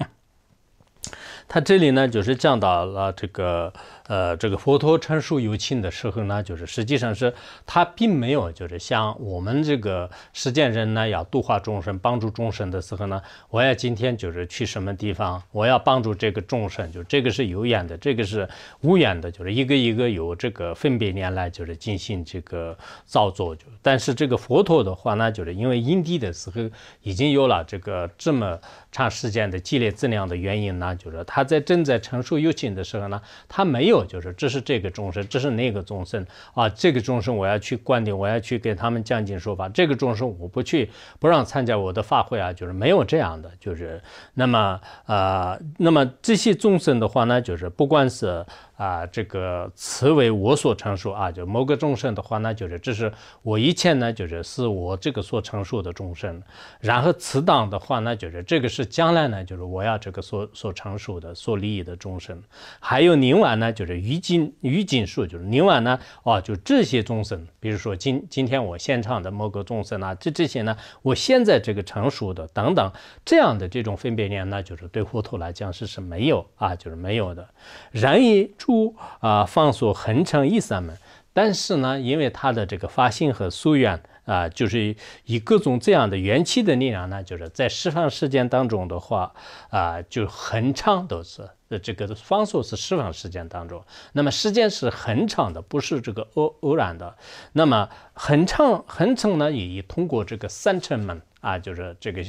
他这里呢，就是讲到了这个。呃，这个佛陀成熟有情的时候呢，就是实际上是他并没有，就是像我们这个实践人呢，要度化众生、帮助众生的时候呢，我要今天就是去什么地方，我要帮助这个众生，就这个是有眼的，这个是无眼的，就是一个一个有这个分别念来，就是进行这个造作。就但是这个佛陀的话呢，就是因为因地的时候已经有了这个这么长时间的积累资量的原因呢，就是他在正在成熟有情的时候呢，他没有。就就是这是这个众生，这是那个众生啊，这个众生我要去灌顶，我要去给他们讲经说法，这个众生我不去，不让参加我的法会啊，就是没有这样的，就是那么呃，那么这些众生的话呢，就是不管是。啊，这个此为我所成熟啊，就某个众生的话呢，就是这是我以前呢，就是是我这个所成熟的众生。然后此当的话呢，就是这个是将来呢，就是我要这个所所成熟的所利益的众生。还有宁晚呢，就是于今于今数，就是宁晚呢，哦，就这些众生，比如说今今天我现唱的某个众生啊，这这些呢，我现在这个成熟的等等这样的这种分别念，那就是对佛陀来讲是是没有啊，就是没有的。然以出啊，方所恒常一扇门，但是呢，因为他的这个发心和夙愿啊，就是以各种这样的元气的力量呢，就是在释放时间当中的话啊，就恒常都是这个方所是释放时间当中，那么时间是恒常的，不是这个偶偶然的。那么恒常恒常呢，也通过这个三层门。啊，就是这个，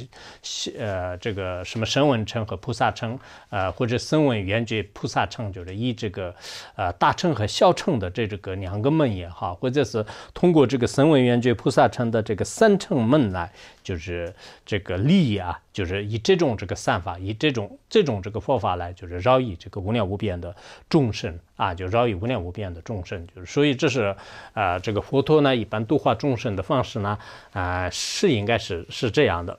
呃，这个什么声闻城和菩萨城，呃，或者声闻缘觉菩萨城，就是以这个，呃，大乘和小乘的这这个两个门也好，或者是通过这个声闻缘觉菩萨城的这个三乘门来，就是这个利益啊。就是以这种这个算法，以这种这种这个佛法来，就是饶以这个无量无边的众生啊，就饶以无量无边的众生。就是所以这是，呃，这个佛陀呢，一般度化众生的方式呢，啊，是应该是是这样的。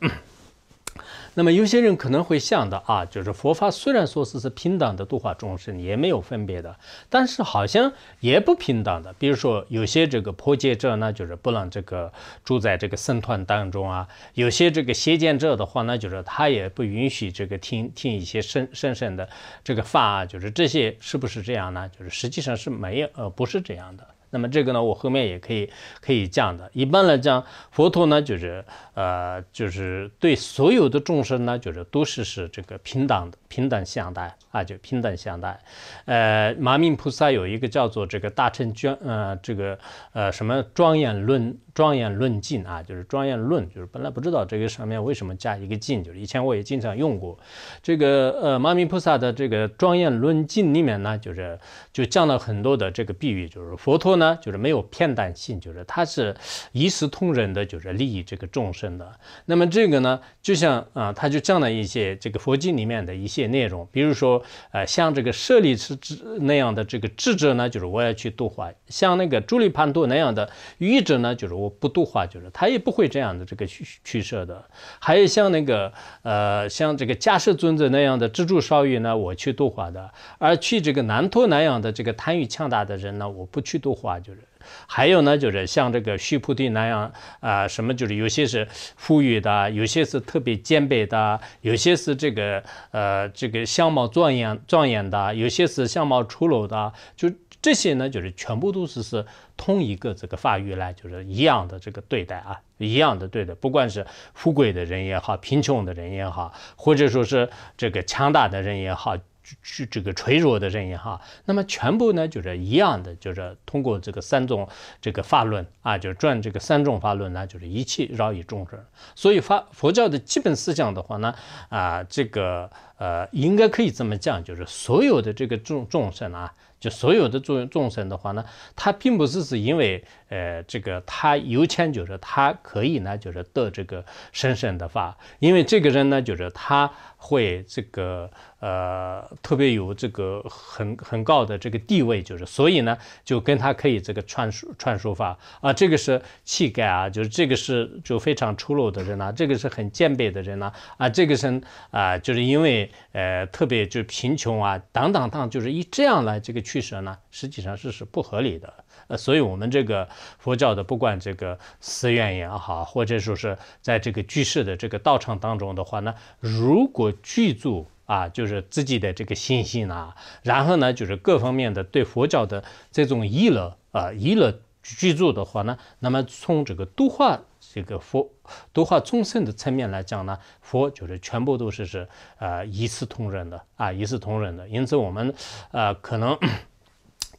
那么有些人可能会想到啊，就是佛法虽然说是是平等的度化众生，也没有分别的，但是好像也不平等的。比如说有些这个破戒者呢，就是不能这个住在这个僧团当中啊；有些这个邪见者的话呢，就是他也不允许这个听听一些圣圣圣的这个法啊。就是这些是不是这样呢？就是实际上是没有呃，不是这样的。那么这个呢，我后面也可以可以讲的。一般来讲，佛陀呢就是呃就是对所有的众生呢，就是都是是这个平等的平等相待啊，就平等相待。呃，马鸣菩萨有一个叫做这个大乘卷呃这个呃什么庄严论。庄严论尽啊，就是庄严论，就是本来不知道这个上面为什么加一个“尽，就是以前我也经常用过。这个呃，妈咪菩萨的这个庄严论尽里面呢，就是就讲了很多的这个比喻，就是佛陀呢，就是没有偏袒性，就是他是一视同仁的，就是利益这个众生的。那么这个呢，就像啊，他就讲了一些这个佛经里面的一些内容，比如说呃，像这个舍利子智那样的这个智者呢，就是我要去度化；像那个朱利盘度那样的愚者呢，就是我。不度化就是他也不会这样的这个去去舍的。还有像那个呃像这个迦叶尊者那样的蜘蛛少羽呢，我去度化的；而去这个南陀南养的这个贪欲强大的人呢，我不去度化就是。还有呢，就是像这个须菩提那样啊，什么就是有些是富裕的，有些是特别兼备的，有些是这个呃这个相貌庄严庄严的，有些是相貌丑陋的，就。这些呢，就是全部都是是同一个这个法语来，就是一样的这个对待啊，一样的对待，不管是富贵的人也好，贫穷的人也好，或者说是这个强大的人也好，去这个脆弱的人也好，那么全部呢就是一样的，就是通过这个三种这个法论啊，就是转这个三种法论呢，就是一切饶以众生。所以法佛教的基本思想的话呢，啊，这个呃，应该可以这么讲，就是所有的这个众众生啊。就所有的众众生的话呢，他并不是是因为，呃，这个他有钱就是他可以呢，就是得这个神圣的法，因为这个人呢，就是他会这个呃特别有这个很很高的这个地位，就是所以呢，就跟他可以这个传传输法啊，这个是气概啊，就是这个是就非常粗鲁的人呐，这个是很谦卑的人呐，啊，这个是啊，就是因为。呃，特别就是贫穷啊，等等等，就是以这样来这个取舍呢，实际上是是不合理的。呃，所以我们这个佛教的，不管这个寺院也好，或者说是在这个居士的这个道场当中的话呢，如果具足啊，就是自己的这个信心啊，然后呢，就是各方面的对佛教的这种依乐啊，依乐居住的话呢，那么从这个度化。这个佛度化众生的层面来讲呢，佛就是全部都是是呃一视同仁的啊，一视同仁的。因此我们呃可能，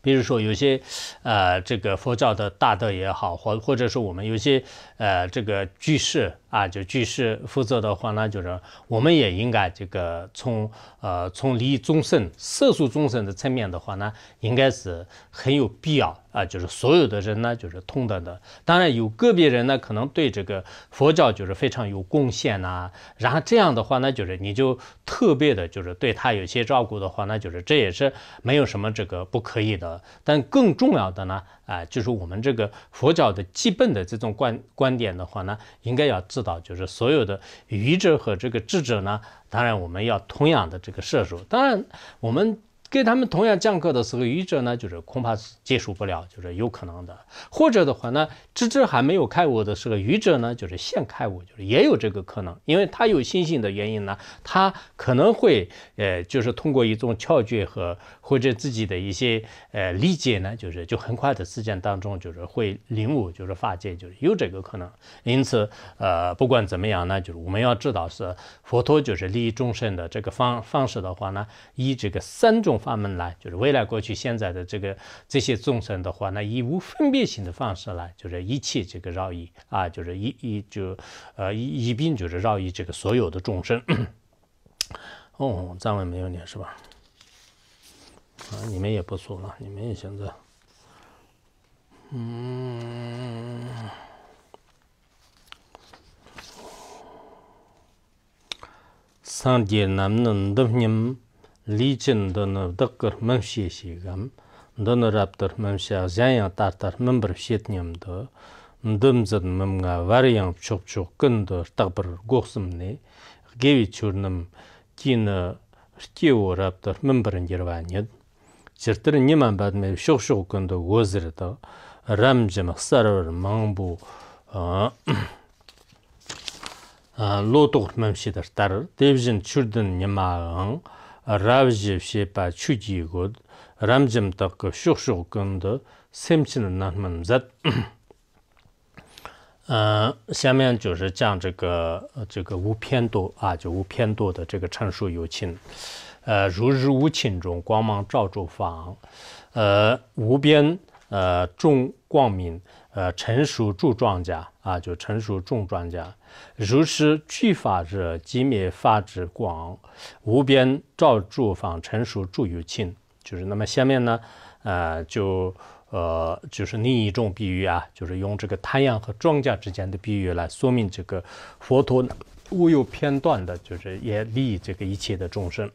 比如说有些呃这个佛教的大德也好，或或者说我们有些呃这个居士。啊，就居士负责的话呢，就是我们也应该这个从呃从离众生、色素众生的层面的话呢，应该是很有必要啊。就是所有的人呢，就是通等的。当然有个别人呢，可能对这个佛教就是非常有贡献呐。然后这样的话呢，就是你就特别的就是对他有些照顾的话，那就是这也是没有什么这个不可以的。但更重要的呢。啊，就是我们这个佛教的基本的这种观观点的话呢，应该要知道，就是所有的愚者和这个智者呢，当然我们要同样的这个射手，当然我们。给他们同样讲课的时候，愚者呢就是恐怕是接受不了，就是有可能的；或者的话呢，直至还没有开悟的时候，愚者呢就是先开悟，就是也有这个可能，因为他有信心的原因呢，他可能会呃，就是通过一种窍诀和或者自己的一些呃理解呢，就是就很快的时间当中就是会领悟，就是法界就是有这个可能。因此，呃，不管怎么样呢，就是我们要知道是佛陀就是利益众生的这个方方式的话呢，以这个三种。法门来，就是未来、过去、现在的这个这些众生的话，那以无分别心的方式来，就是一切这个绕意啊，就是一一就呃一一并就是绕意这个所有的众生。哦，站位没有呢，是吧？啊，你们也不说了，你们也现在，嗯，上节南能度您。личен 돈어 덕거 맘시시감 돈어 랍터 맘샤 자야 타타 멤버 쉐트님도 듬즈 멤가 와리앙 쮸쮸크 근도 딱버 고슴네 게비 츄름 키노 스티오 랍터 멤버 인디르바니 츠르트르 니만 바드메 쮸쮸크 근도 고즈르도 람즈 막사르 망부 아 ལས ལས ལས ལས ལས ཤས ཤས ཤས ཤས ཤས ཤས ཤས ཤས ཤས 啊，日出时把初日过，日暮时把旭日看。得，心中纳满日。嗯，下面就是讲这个这个无偏多啊，就无偏多的这个成熟友情。呃，如日无晴中，光芒照诸方。呃，无边呃众光明，呃成熟诸庄家啊，就成熟众庄家。如是具法者，即灭法之光，无边照诸方，成熟诸有情。就是那么下面呢，呃，就呃，就是另一种比喻啊，就是用这个太阳和庄稼之间的比喻来说明这个佛陀无有片断的，就是也利这个一切的众生。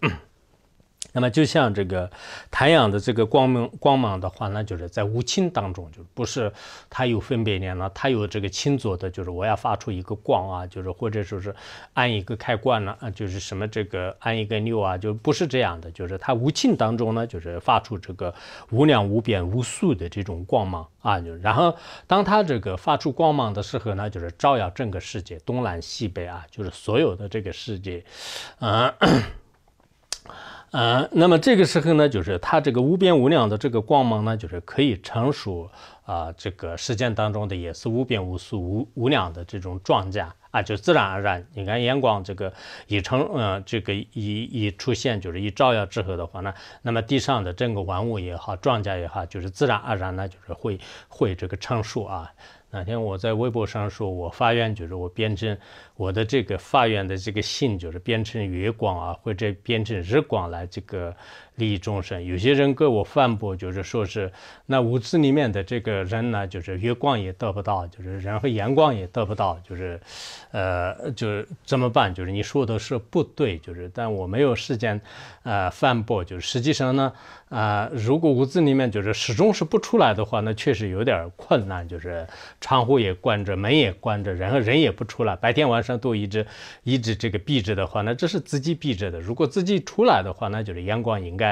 那么就像这个太阳的这个光明光芒的话，呢，就是在无尽当中，就不是它有分别念了，它有这个清浊的，就是我要发出一个光啊，就是或者说是按一个开关了啊，就是什么这个按一个六啊，就不是这样的，就是它无尽当中呢，就是发出这个无量无边无数的这种光芒啊，就然后当它这个发出光芒的时候呢，就是照耀整个世界，东南西北啊，就是所有的这个世界，啊。嗯，那么这个时候呢，就是它这个无边无量的这个光芒呢，就是可以成熟啊，这个时间当中的也是无边无数、无无量的这种状价啊，就自然而然，你看阳光这个一成，嗯，这个一一出现，就是一照耀之后的话呢，那么地上的整个万物也好，庄稼也好，就是自然而然呢，就是会会这个成熟啊。哪天我在微博上说，我发愿就是我变成我的这个发愿的这个心，就是变成月光啊，或者变成日光来这个。利益众生。有些人跟我反驳，就是说是那屋子里面的这个人呢，就是月光也得不到，就是人和阳光也得不到，就是，呃，就是怎么办？就是你说的是不对，就是但我没有时间，呃，反驳。就是实际上呢，啊，如果屋子里面就是始终是不出来的话，那确实有点困难。就是窗户也关着，门也关着，然后人也不出来，白天晚上都一直一直这个闭着的话，那这是自己闭着的。如果自己出来的话，那就是阳光应该。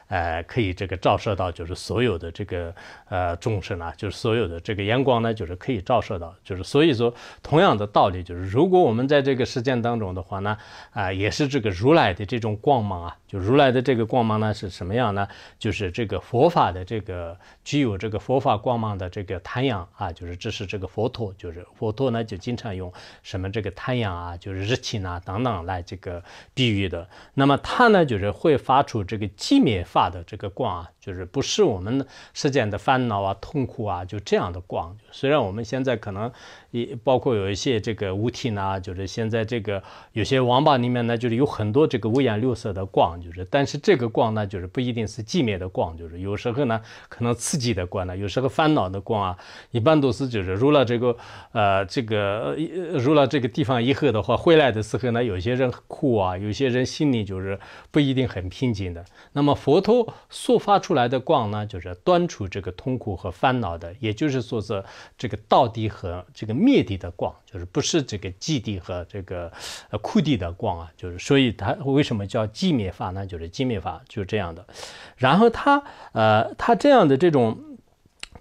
呃，可以这个照射到，就是所有的这个呃众生啊，就是所有的这个阳光呢，就是可以照射到，就是所以说同样的道理，就是如果我们在这个实践当中的话呢，啊，也是这个如来的这种光芒啊，就如来的这个光芒呢是什么样呢？就是这个佛法的这个具有这个佛法光芒的这个太阳啊，就是这是这个佛陀，就是佛陀呢就经常用什么这个太阳啊，就是日清啊等等来这个比喻的，那么它呢就是会发出这个寂灭法。大的这个罐啊。就是不是我们世间的烦恼啊、痛苦啊，就这样的光。虽然我们现在可能也包括有一些这个物体呢，就是现在这个有些网吧里面呢，就是有很多这个五颜六色的光，就是但是这个光呢，就是不一定是寂灭的光，就是有时候呢，可能刺激的光呢，有时候烦恼的光啊，一般都是就是入了这个呃这个入了这个地方以后的话，回来的时候呢，有些人哭啊，有些人心里就是不一定很平静的。那么佛陀所发出。出来的光呢，就是端除这个痛苦和烦恼的，也就是说是这个道地和这个灭地的光，就是不是这个基地和这个呃库地的光啊，就是所以它为什么叫寂灭法呢？就是寂灭法就是这样的，然后它呃它这样的这种。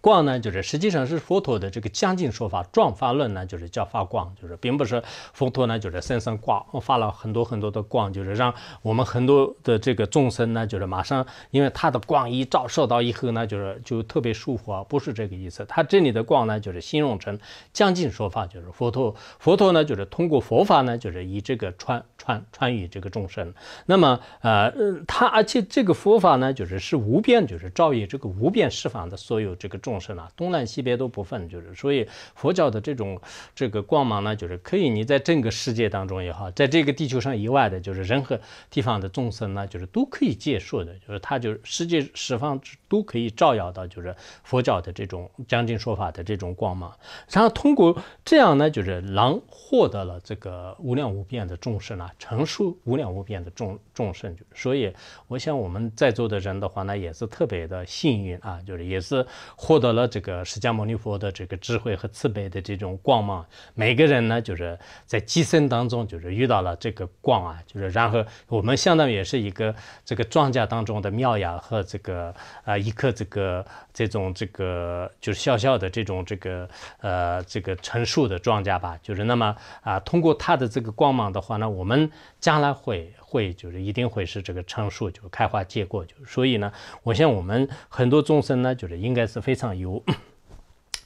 光呢，就是实际上是佛陀的这个将进说法，转法论呢，就是叫发光，就是并不是佛陀呢，就是身上光发了很多很多的光，就是让我们很多的这个众生呢，就是马上因为他的光一照射到以后呢，就是就特别舒服，啊，不是这个意思。他这里的光呢，就是形容成将进说法，就是佛陀，佛陀呢，就是通过佛法呢，就是以这个穿穿穿越这个众生。那么，呃，他而且这个佛法呢，就是是无边，就是照于这个无边释方的所有这个众。众生呢，东南西北都不分，就是所以佛教的这种这个光芒呢，就是可以你在整个世界当中也好，在这个地球上以外的，就是任何地方的众生呢，就是都可以接受的，就是它就世界释放。都可以照耀到，就是佛教的这种将经说法的这种光芒，然后通过这样呢，就是狼获得了这个无量无边的众生呢，成熟无量无边的众众生。所以我想我们在座的人的话，呢，也是特别的幸运啊，就是也是获得了这个释迦牟尼佛的这个智慧和慈悲的这种光芒。每个人呢，就是在寄生当中就是遇到了这个光啊，就是然后我们相当于也是一个这个庄稼当中的妙雅和这个啊。一棵这个这种这个就是笑笑的这种这个呃这个成树的庄稼吧，就是那么啊，通过它的这个光芒的话呢，我们将来会会就是一定会是这个成树，就开花结果，就所以呢，我想我们很多众生呢，就是应该是非常有。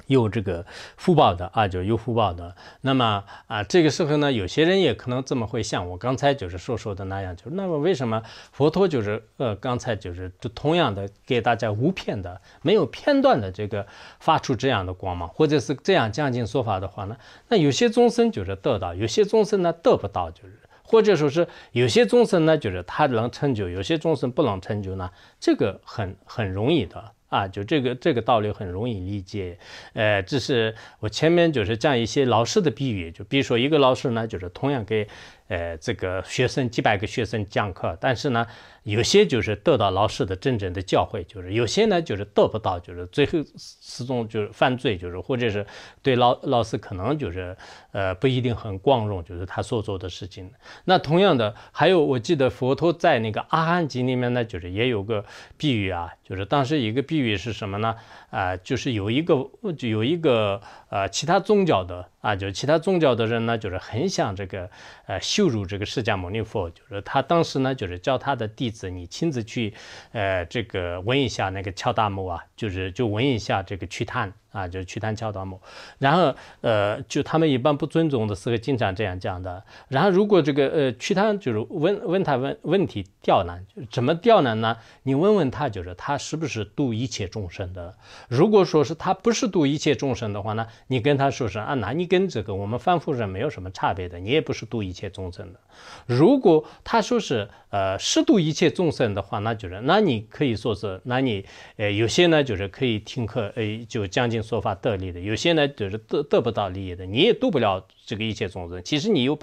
有这个福报的啊，就有福报的。那么啊，这个时候呢，有些人也可能这么会像我刚才就是所说的那样，就是那么为什么佛陀就是呃刚才就是同样的给大家无片的没有片段的这个发出这样的光芒，或者是这样讲经说法的话呢？那有些众生就是得到，有些众生呢得不到，就是或者说是有些众生呢就是他能成就，有些众生不能成就呢？这个很很容易的。啊，就这个这个道理很容易理解，呃，只是我前面就是讲一些老师的比喻，就比如说一个老师呢，就是同样给。呃，这个学生几百个学生讲课，但是呢，有些就是得到老师的真正的教诲，就是有些呢就是得不到，就是最后始终就是犯罪，就是或者是对老老师可能就是呃不一定很光荣，就是他所做的事情。那同样的，还有我记得佛陀在那个阿含经里面呢，就是也有个比喻啊，就是当时一个比喻是什么呢？啊，就是有一个，就有一个，呃，其他宗教的啊，就是其他宗教的人呢，就是很想这个，呃，羞辱这个释迦牟尼佛，就是他当时呢，就是叫他的弟子，你亲自去，呃，这个闻一下那个敲大木啊，就是就闻一下这个去碳。啊，就是去贪敲导母，然后呃，就他们一般不尊重的时候，经常这样讲的。然后如果这个呃，去贪就是问问他问问题刁难，怎么刁难呢？你问问他，就是他是不是度一切众生的？如果说是他不是度一切众生的话呢，你跟他说是啊，那你跟这个我们凡夫人没有什么差别的，你也不是度一切众生的。如果他说是呃，是度一切众生的话，那就是那你可以说是那你呃，有些呢就是可以听课，就将近。说法得利的，有些呢就是得得不到利益的，你也渡不了这个一切众生。其实你有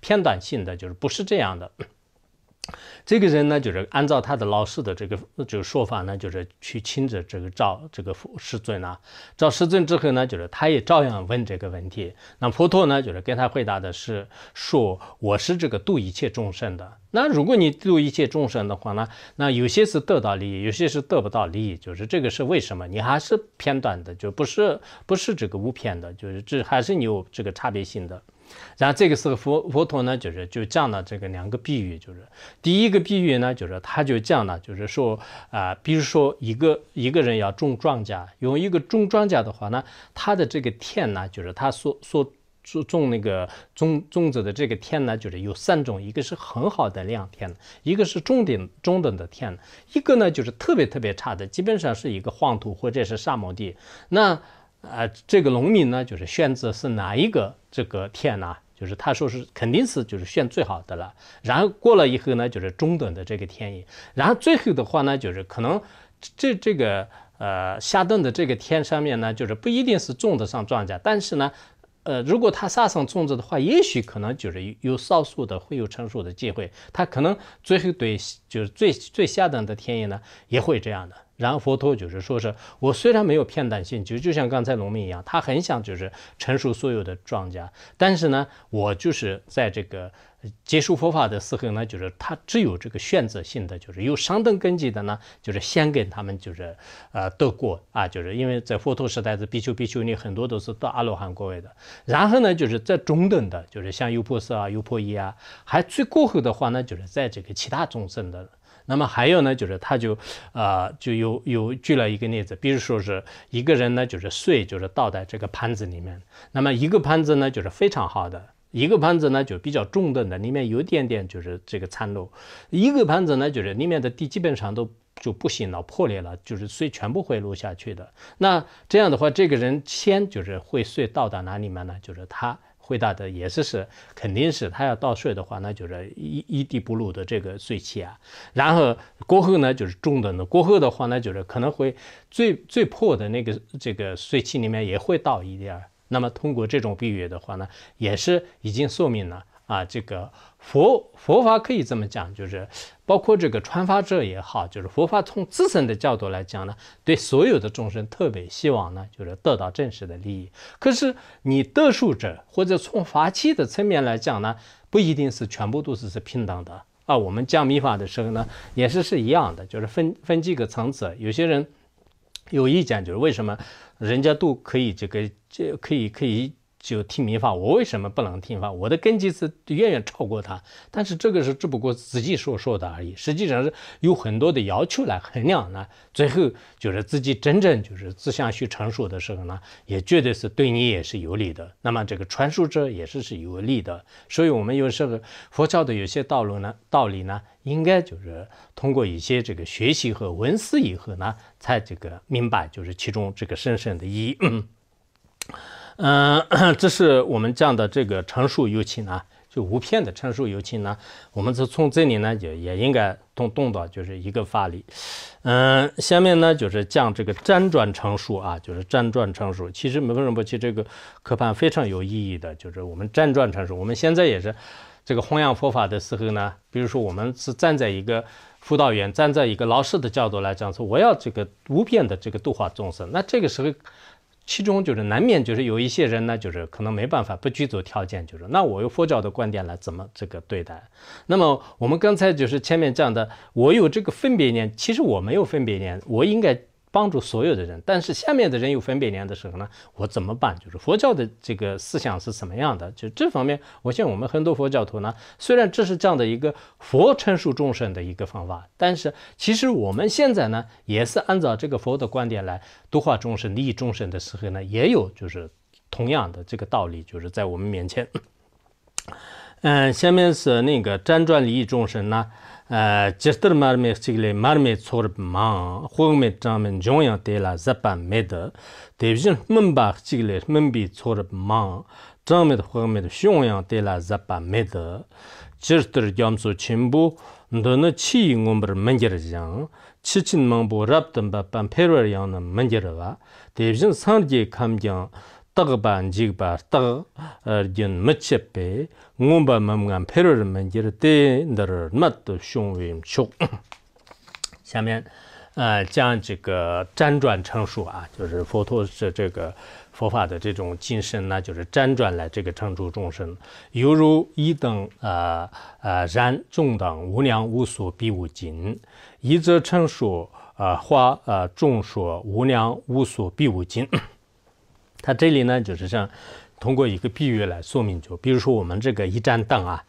偏短性的，就是不是这样的。这个人呢，就是按照他的老师的这个就个说法呢，就是去亲自这个找这个师尊啊，找师尊之后呢，就是他也照样问这个问题。那佛陀呢，就是给他回答的是说，我是这个度一切众生的。那如果你度一切众生的话呢，那有些是得到利益，有些是得不到利益，就是这个是为什么？你还是偏短的，就不是不是这个无偏的，就是这还是你有这个差别性的。然后这个时候佛佛陀呢，就是就讲了这个两个比喻，就是第一个比喻呢，就是他就讲了，就是说啊，比如说一个一个人要种庄稼，用一个种庄稼的话呢，他的这个田呢，就是他所所所种那个种种子的这个田呢，就是有三种，一个是很好的良田，一个是中等中等的田，一个呢就是特别特别差的，基本上是一个黄土或者是沙漠地。那啊，这个农民呢，就是选择是哪一个？这个天呢，就是他说是肯定是就是选最好的了，然后过了以后呢，就是中等的这个天意，然后最后的话呢，就是可能这这个呃下等的这个天上面呢，就是不一定是种得上庄稼，但是呢，呃，如果他杀上种子的话，也许可能就是有少数的会有成熟的机会，他可能最后对就是最最下等的天意呢，也会这样的。然后佛陀就是说，是我虽然没有片段性，就就像刚才农民一样，他很想就是成熟所有的庄稼，但是呢，我就是在这个结束佛法的时候呢，就是他只有这个选择性的，就是有上等根基的呢，就是先给他们就是呃得过啊，就是因为在佛陀时代，的比丘比丘尼很多都是到阿罗汉国位的，然后呢，就是在中等的，就是像优婆塞啊、优婆夷啊，还最过后的话呢，就是在这个其他众生的。那么还有呢，就是他就，呃，就有有举了一个例子，比如说是一个人呢，就是碎，就是倒在这个盘子里面。那么一个盘子呢，就是非常好的，一个盘子呢就比较重的，的里面有点点就是这个残漏；一个盘子呢，就是里面的地基本上都就不行了，破裂了，就是碎全部会落下去的。那这样的话，这个人先就是会碎到达哪里面呢？就是他。回答的也是是，肯定是他要倒税的话，那就是一一滴不漏的这个税气啊。然后过后呢，就是中等的过后的话呢，就是可能会最最破的那个这个税气里面也会倒一点儿。那么通过这种比喻的话呢，也是已经说明了啊，这个。佛佛法可以这么讲，就是包括这个传法者也好，就是佛法从自身的角度来讲呢，对所有的众生特别希望呢，就是得到真实的利益。可是你得受者或者从法器的层面来讲呢，不一定是全部都是是平等的啊。我们讲密法的时候呢，也是是一样的，就是分分几个层次。有些人有意见，就是为什么人家都可以这个这可以可以。就听民法，我为什么不能听法？我的根基是远远超过他，但是这个是只不过自己所说的而已。实际上是有很多的要求来衡量呢。最后就是自己真正就是自相去成熟的时候呢，也绝对是对你也是有利的。那么这个传授者也是是有利的。所以，我们有时候佛教的有些道路呢，道理呢，应该就是通过一些这个学习和文思以后呢，才这个明白就是其中这个深深的意义。嗯，这是我们讲的这个成熟有情呢，就无片的成熟有情呢，我们是从这里呢也也应该动动到就是一个法理。嗯，下面呢就是讲这个辗转成熟啊，就是辗转成熟。其实我们为什么讲这个科判非常有意义的？就是我们辗转成熟，我们现在也是这个弘扬佛法的时候呢，比如说我们是站在一个辅导员、站在一个老师的角度来讲说，我要这个无边的这个度化众生，那这个时候。其中就是难免就是有一些人呢，就是可能没办法不具足条件，就是那我用佛教的观点来怎么这个对待？那么我们刚才就是前面讲的，我有这个分别念，其实我没有分别念，我应该。帮助所有的人，但是下面的人有分别念的时候呢，我怎么办？就是佛教的这个思想是什么样的？就这方面，我像我们很多佛教徒呢，虽然这是这样的一个佛成熟众生的一个方法，但是其实我们现在呢，也是按照这个佛的观点来度化众生、利益众生的时候呢，也有就是同样的这个道理，就是在我们面前。嗯，下面是那个辗转利益众生呢。jirthir marme khchigile marme tsorib maang khuangme tshangme zhiongyang tela zapa meda devishin mamba khchigile mambi tsorib maang tshangmed khuangmed meda chimbu chi perwar 我们把我们安排了，我们就是对那儿那么多雄伟下面，呃，讲这个辗转成熟啊，就是佛陀是这个佛法的这种精神呢，就是辗转来这个成熟众生，犹如一等啊啊然众等无量无数比无尽，一则成熟啊化啊众说无量无数比无尽。他这里呢，就是像。通过一个比喻来说明，就比如说我们这个一盏灯啊，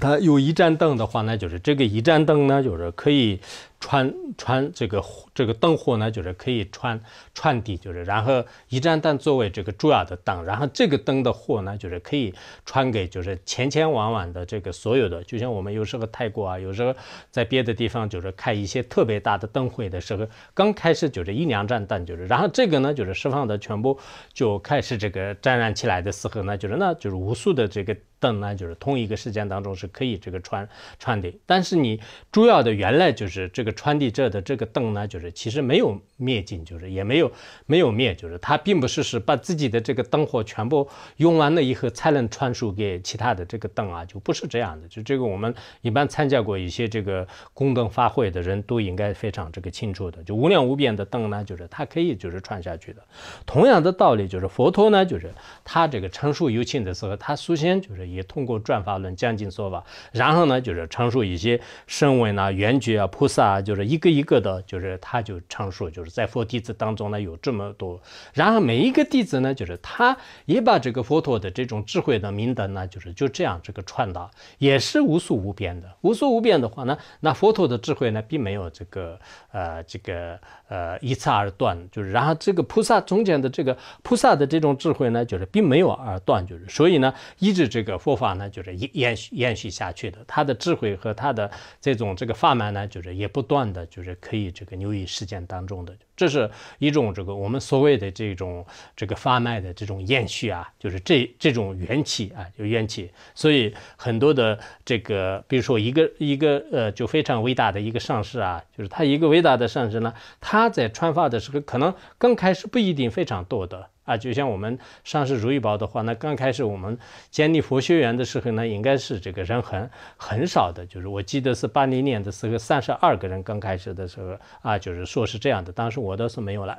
它有一盏灯的话呢，就是这个一盏灯呢，就是可以。穿穿这个这个灯火呢，就是可以穿穿底，就是然后一盏灯作为这个主要的灯，然后这个灯的火呢，就是可以传给就是前前晚晚的这个所有的，就像我们有时候泰国啊，有时候在别的地方就是开一些特别大的灯会的时候，刚开始就是一两盏灯，就是然后这个呢就是释放的全部就开始这个沾染起来的时候呢，就是那就是无数的这个灯呢，就是同一个时间当中是可以这个传传递，但是你主要的原来就是这个。传递这的这个灯呢，就是其实没有灭尽，就是也没有没有灭，就是他并不是是把自己的这个灯火全部用完了以后才能传输给其他的这个灯啊，就不是这样的。就这个我们一般参加过一些这个宫灯法会的人都应该非常这个清楚的。就无量无边的灯呢，就是它可以就是传下去的。同样的道理，就是佛陀呢，就是他这个成熟有情的时候，他首先就是也通过转法轮讲经说法，然后呢就是成熟一些声闻啊、缘觉啊、菩萨。啊。就是一个一个的，就是他就常说，就是在佛弟子当中呢有这么多，然后每一个弟子呢，就是他也把这个佛陀的这种智慧的明德呢，就是就这样这个传达，也是无数无边的。无数无边的话呢，那佛陀的智慧呢，并没有这个呃这个呃一刹而断，就是然后这个菩萨中间的这个菩萨的这种智慧呢，就是并没有而断，就是所以呢，一直这个佛法呢，就是延延续延续下去的，他的智慧和他的这种这个法门呢，就是也不。断的就是可以这个留意事件当中的，这是一种这个我们所谓的这种这个发脉的这种延续啊，就是这这种元气啊，有元气，所以很多的这个，比如说一个一个呃，就非常伟大的一个上市啊，就是他一个伟大的上市呢，他在穿发的时候，可能刚开始不一定非常多的。啊，就像我们上市如意宝的话，那刚开始我们建立佛学园的时候呢，应该是这个人很很少的，就是我记得是八零年的时候，三十二个人刚开始的时候啊，就是说是这样的，当时我倒是没有了，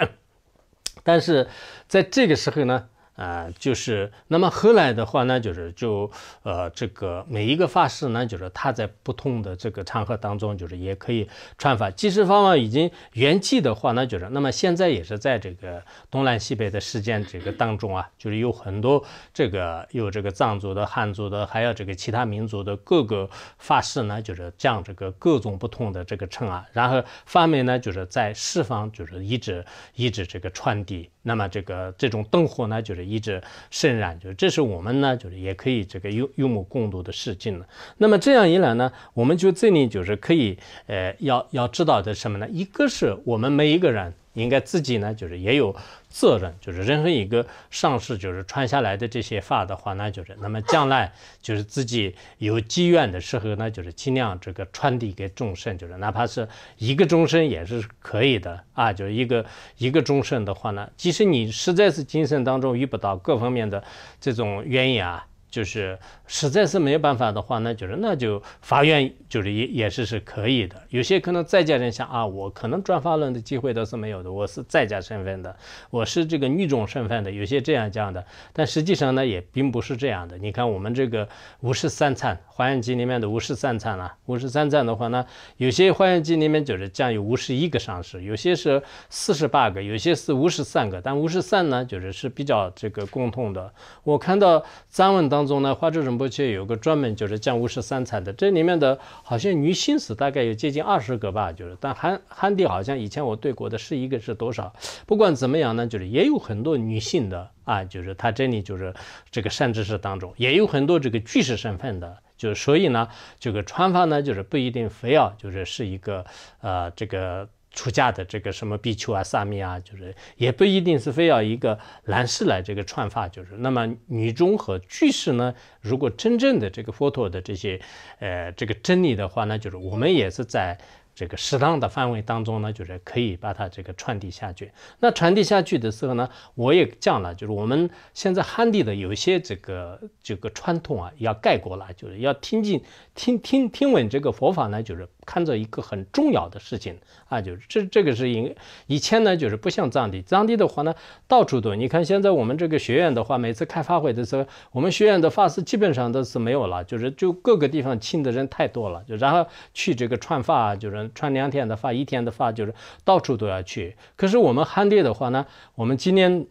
但是在这个时候呢。啊，就是那么后来的话呢，就是就呃这个每一个发师呢，就是它在不同的这个场合当中，就是也可以穿法。即使方法已经元气的话呢，就是那么现在也是在这个东南西北的事件这个当中啊，就是有很多这个有这个藏族的、汉族的，还有这个其他民族的各个发师呢，就是将这个各种不同的这个称啊，然后发美呢，就是在四方就是一直一直这个传递。那么这个这种灯火呢，就是一直渲染，就是这是我们呢，就是也可以这个有有目共睹的事情了。那么这样一来呢，我们就这里就是可以，呃，要要知道的什么呢？一个是我们每一个人应该自己呢，就是也有。责任就是任何一个上师，就是传下来的这些法的话呢，就是那么将来就是自己有机缘的时候呢，就是尽量这个传递给众生，就是哪怕是一个众生也是可以的啊，就是一个一个众生的话呢，即使你实在是今生当中遇不到各方面的这种原因啊。就是实在是没有办法的话，那就是那就法院就是也也是是可以的。有些可能再家人想啊，我可能转发论的机会都是没有的，我是再家身份的，我是这个女种身份的，有些这样讲的，但实际上呢也并不是这样的。你看我们这个五十三参《华严经》里面的五十三参啊，五十三参的话呢，有些《华严经》里面就是将有五十一个上市，有些是四十八个，有些是五十三个，但五十三呢，就是是比较这个共通的。我看到章文当。中呢，花之什部却有个专门就是讲五十三才的，这里面的好像女性死大概有接近二十个吧，就是但汉汉帝好像以前我对过的是一个是多少，不管怎么样呢，就是也有很多女性的啊，就是他这里就是这个善知识当中也有很多这个巨士身份的，就所以呢，这个穿法呢就是不一定非要就是是一个呃这个。出家的这个什么比丘啊、萨弥啊，就是也不一定是非要一个男士来这个串法，就是那么女中和居士呢，如果真正的这个佛陀的这些呃这个真理的话呢，就是我们也是在这个适当的范围当中呢，就是可以把它这个传递下去。那传递下去的时候呢，我也讲了，就是我们现在汉地的有些这个这个传统啊，要盖过了，就是要听进听听听闻这个佛法呢，就是。看作一个很重要的事情啊，就是这这个是因以前呢，就是不像藏地，藏地的话呢，到处都，你看现在我们这个学院的话，每次开发会的时候，我们学院的发师基本上都是没有了，就是就各个地方请的人太多了，就然后去这个串发，就是串两天的发，一天的发，就是到处都要去。可是我们汉地的话呢，我们今年。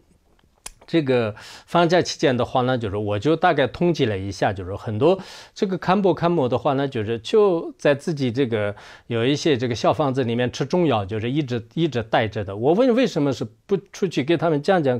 这个放假期间的话呢，就是我就大概统计了一下，就是很多这个看博看某的话呢，就是就在自己这个有一些这个小房子里面吃中药，就是一直一直带着的。我问为什么是不出去给他们讲讲，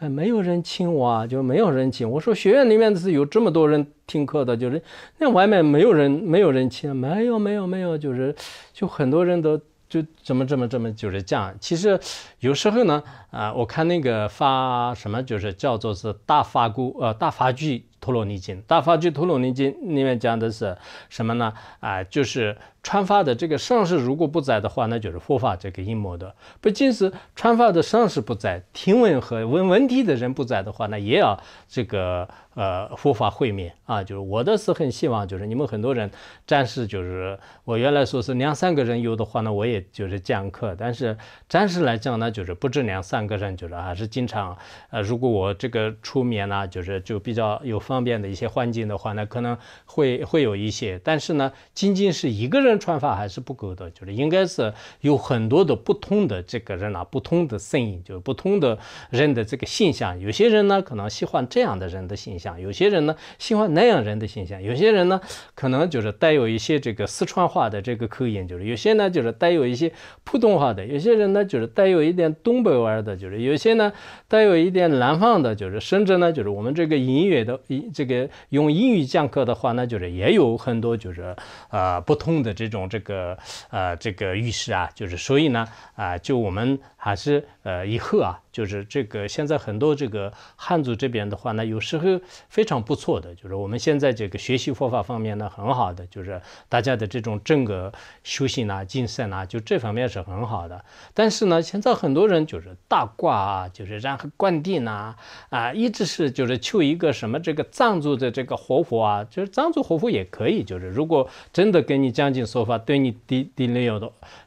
呃，没有人请我啊，就没有人请。我说学院里面是有这么多人听课的，就是那外面没有人，没有人请，没有没有没有，就是就很多人都。就怎么怎么怎么就是样。其实有时候呢，啊，我看那个发什么，就是叫做是《大发箍呃大发具陀罗尼经》，《大发具陀罗尼经》里面讲的是什么呢？啊，就是传法的这个上师如果不在的话，那就是佛法这个阴谋的。不仅是传法的上师不在，听闻和问问题的人不在的话那也要这个。呃，佛法会面啊，就是我的是很希望，就是你们很多人暂时就是我原来说是两三个人有的话呢，我也就是讲课，但是暂时来讲呢，就是不止两三个人，就是还是经常呃，如果我这个出面呢，就是就比较有方便的一些环境的话呢，可能会会有一些，但是呢，仅仅是一个人传法还是不够的，就是应该是有很多的不同的这个人啊，不同的声音，就是不同的人的这个形象，有些人呢可能喜欢这样的人的形象。像有些人呢喜欢南阳人的形象，有些人呢可能就是带有一些这个四川话的这个口音，就是有些呢就是带有一些普通话的，有些人呢就是带有一点东北味儿的，就是有些呢带有一点南方的，就是甚至呢就是我们这个音乐的，这个用英语讲课的话呢，就是也有很多就是呃不同的这种这个呃这个语势啊，就是所以呢啊就我们还是。呃，以后啊，就是这个，现在很多这个汉族这边的话呢，有时候非常不错的，就是我们现在这个学习佛法方面呢，很好的，就是大家的这种整个修行呐、精神呐，就这方面是很好的。但是呢，现在很多人就是大挂啊，就是然后灌顶呐，啊，一直是就是求一个什么这个藏族的这个活佛啊，就是藏族活佛也可以，就是如果真的跟你讲经说法，对你的的利有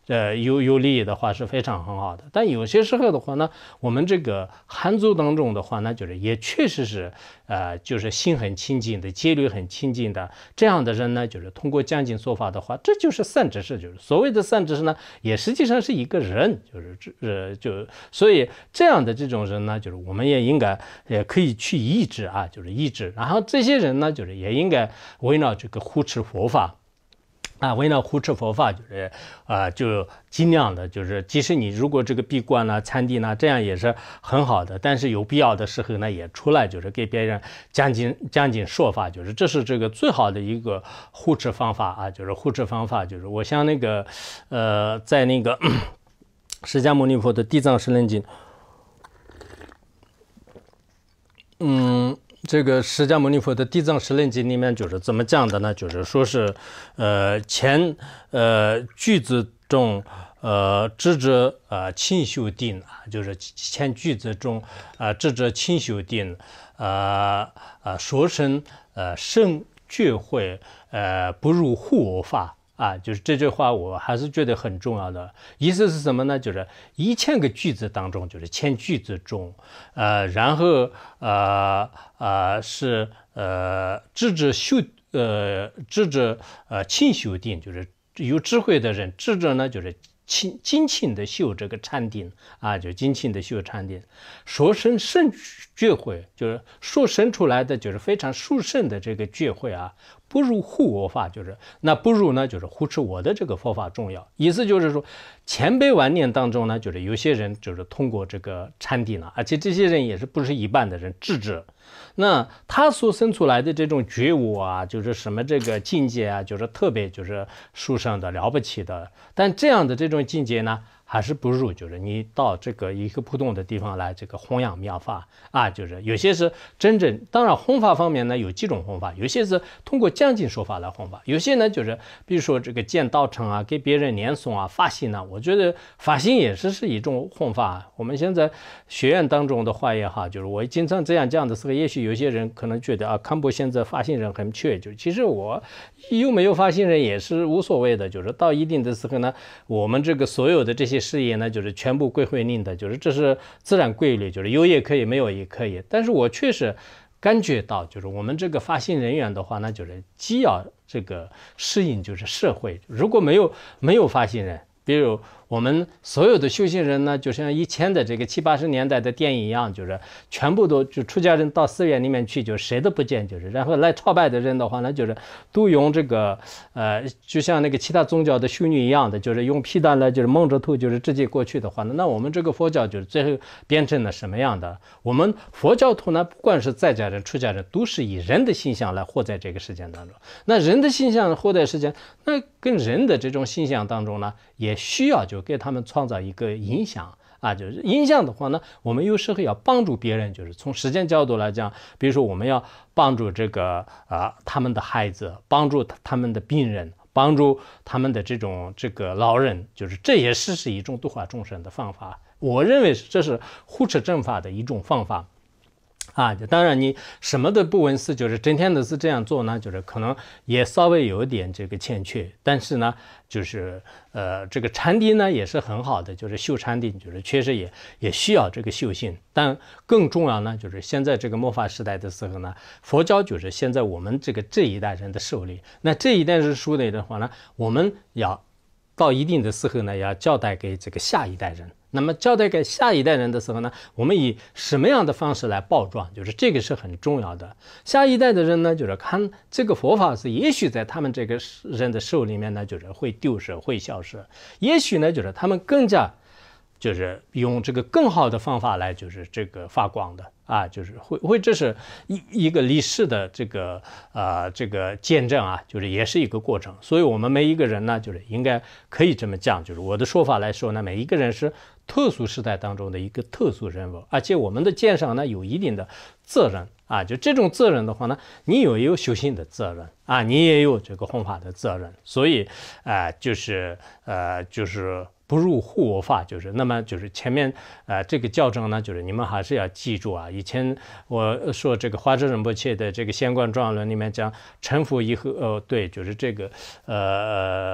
呃，有有利益的话是非常很好的，但有些时候的话呢，我们这个汉族当中的话呢，就是也确实是，呃，就是心很清净的，戒律很清净的这样的人呢，就是通过讲经说法的话，这就是善执事，就是所谓的善执事呢，也实际上是一个人，就是这，就所以这样的这种人呢，就是我们也应该也可以去抑制啊，就是抑制，然后这些人呢，就是也应该围绕这个护持佛法。啊，为了护持佛法，就是，啊，就尽量的，就是，即使你如果这个闭关呢、参地呢，这样也是很好的。但是有必要的时候呢，也出来，就是给别人讲经、讲经说法，就是这是这个最好的一个护持方法啊。就是护持方法，就是我像那个，呃，在那个 释迦牟尼佛的《地藏十轮经》，嗯。这个释迦牟尼佛的《地藏十轮经》里面就是怎么讲的呢？就是说是，呃，前呃句子中，呃，智者啊勤修定啊，就是前句子中啊智者勤修定啊啊说生呃生觉慧呃不入护我法。啊，就是这句话，我还是觉得很重要的。意思是什么呢？就是一千个句子当中，就是千句子中，呃，然后呃呃是呃智者修呃智者呃勤修定，就是有智慧的人，智者呢就是。亲轻轻的修这个禅定啊，就尽情的修禅定。说生圣觉慧，就是说生出来的就是非常殊胜的这个觉慧啊。不如护我法，就是那不如呢，就是护持我的这个佛法重要。意思就是说，千百万年当中呢，就是有些人就是通过这个禅定了，而且这些人也是不是一般的人，智者。那他所生出来的这种觉悟啊，就是什么这个境界啊，就是特别就是殊胜的、了不起的。但这样的这种境界呢？还是不如就是你到这个一个普通的地方来，这个弘扬妙法啊，就是有些是真正当然弘法方面呢，有几种弘法，有些是通过讲经说法来弘法，有些呢就是比如说这个建道场啊，给别人念诵啊，发心啊，我觉得发心也是是一种弘法。我们现在学院当中的话也好，就是我经常这样讲的时候，也许有些人可能觉得啊，康博现在发心人很缺，就其实我有没有发心人也是无所谓的，就是到一定的时候呢，我们这个所有的这些。事业呢，就是全部归会令的，就是这是自然规律，就是有也可以，没有也可以。但是我确实感觉到，就是我们这个发行人员的话，那就是既要这个适应，就是社会，如果没有没有发行人，比如。我们所有的修行人呢，就像以前的这个七八十年代的电影一样，就是全部都就出家人到寺院里面去，就谁都不见，就是然后来朝拜的人的话呢，就是都用这个呃，就像那个其他宗教的修女一样的，就是用皮蛋来，就是蒙着头，就是直接过去的话呢，那我们这个佛教就是最后变成了什么样的？我们佛教徒呢，不管是在家人、出家人，都是以人的形象来活在这个世间当中。那人的形象活在世间，那跟人的这种形象当中呢？也需要就给他们创造一个影响啊，就是影响的话呢，我们有时候要帮助别人，就是从时间角度来讲，比如说我们要帮助这个啊他们的孩子，帮助他们的病人，帮助他们的这种这个老人，就是这也是是一种度化众生的方法。我认为这是护持正法的一种方法。啊，当然你什么都不闻思，就是整天都是这样做呢，就是可能也稍微有点这个欠缺。但是呢，就是呃，这个禅定呢也是很好的，就是修禅定就是确实也也需要这个修行。但更重要呢，就是现在这个末法时代的时候呢，佛教就是现在我们这个这一代人的受力，那这一代人受力的话呢，我们要到一定的时候呢，要交代给这个下一代人。那么交代给下一代人的时候呢，我们以什么样的方式来报状，就是这个是很重要的。下一代的人呢，就是看这个佛法是，也许在他们这个人的手里面呢，就是会丢失、会消失。也许呢，就是他们更加，就是用这个更好的方法来，就是这个发光的啊，就是会会，这是一一个历史的这个呃这个见证啊，就是也是一个过程。所以，我们每一个人呢，就是应该可以这么讲，就是我的说法来说呢，每一个人是。特殊时代当中的一个特殊人物，而且我们的鉴赏呢有一定的责任啊，就这种责任的话呢，你也有修行的责任啊，你也有这个弘法的责任，所以啊，就是呃，就是。不入护我法，就是那么就是前面呃这个教正呢，就是你们还是要记住啊。以前我说这个花泽仁波切的这个《仙观转轮》里面讲，成佛以后呃，对，就是这个呃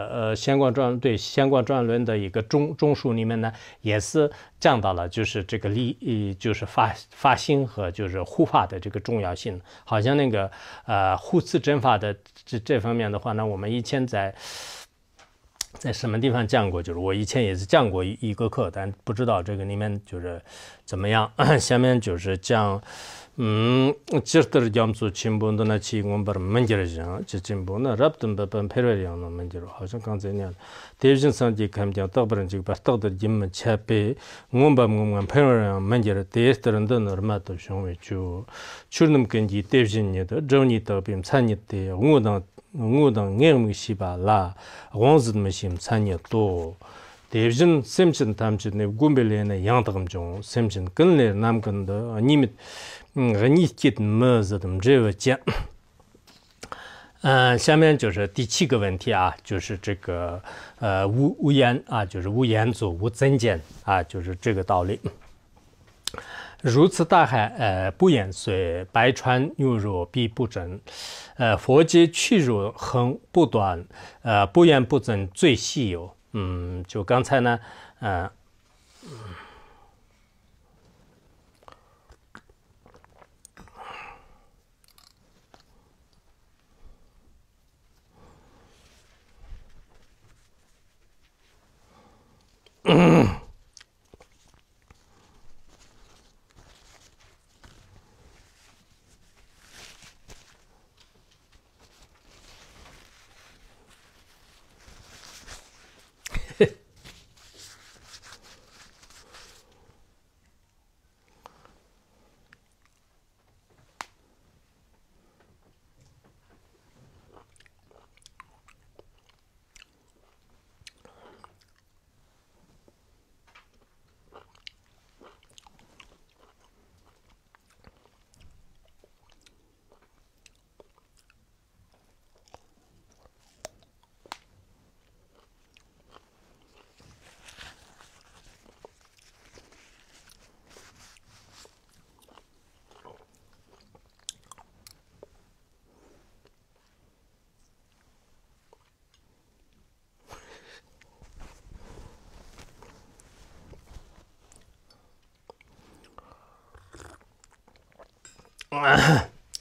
呃《仙观转》对《仙观转轮》的一个中中书里面呢，也是讲到了就是这个益，就是发发心和就是护法的这个重要性。好像那个呃护持正法的这这方面的话呢，我们以前在。在什么地方讲过？就是我以前也是讲过一一个课，但不知道这个里面就是怎么样。下面就是讲，嗯，这都是讲苏金埠的那几个们把们讲进这金埠呢，劳动部门排列的哦，们讲的好像刚才那样。第二件事情，我们讲大部分人就把大多数人们差别，工把们工人排列的，第二件呢，都是什么？就是去年跟今年第二年都比三年的，o 的。我等 i 日之法，来往之门，善也多。s 日圣人谈之，乃古本也。言谈中，圣人更来难可得。你们，嗯，你听么子？同这个讲。嗯，下面就是第七个问题啊，就是这个，呃，无无言啊，就是无言足，无增减啊，就是这个道理。如此大海，呃，不言水；白川犹入，必不争。呃，佛偈去入，恒不短，呃，不言不整最稀有。嗯，就刚才呢，嗯。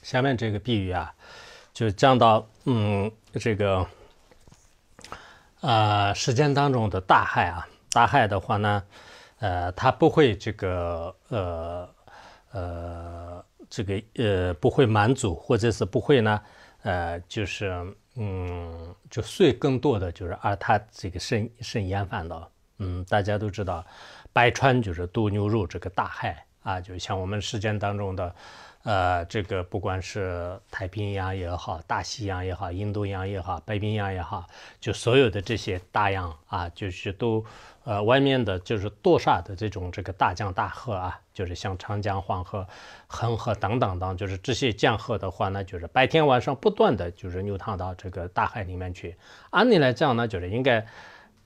下面这个比喻啊，就讲到嗯，这个呃，世间当中的大害啊，大害的话呢，呃，它不会这个呃呃，这个呃，不会满足，或者是不会呢，呃，就是嗯，就碎更多的，就是而它这个渗渗盐分的，嗯，大家都知道，百川就是渡牛入这个大海啊，就像我们时间当中的。呃，这个不管是太平洋也好，大西洋也好，印度洋也好，北冰洋也好，就所有的这些大洋啊，就是都，呃，外面的就是多沙的这种这个大江大河啊，就是像长江、黄河、恒河等等等，就是这些江河的话呢，就是白天晚上不断的就是流淌到这个大海里面去。按理来讲呢，就是应该。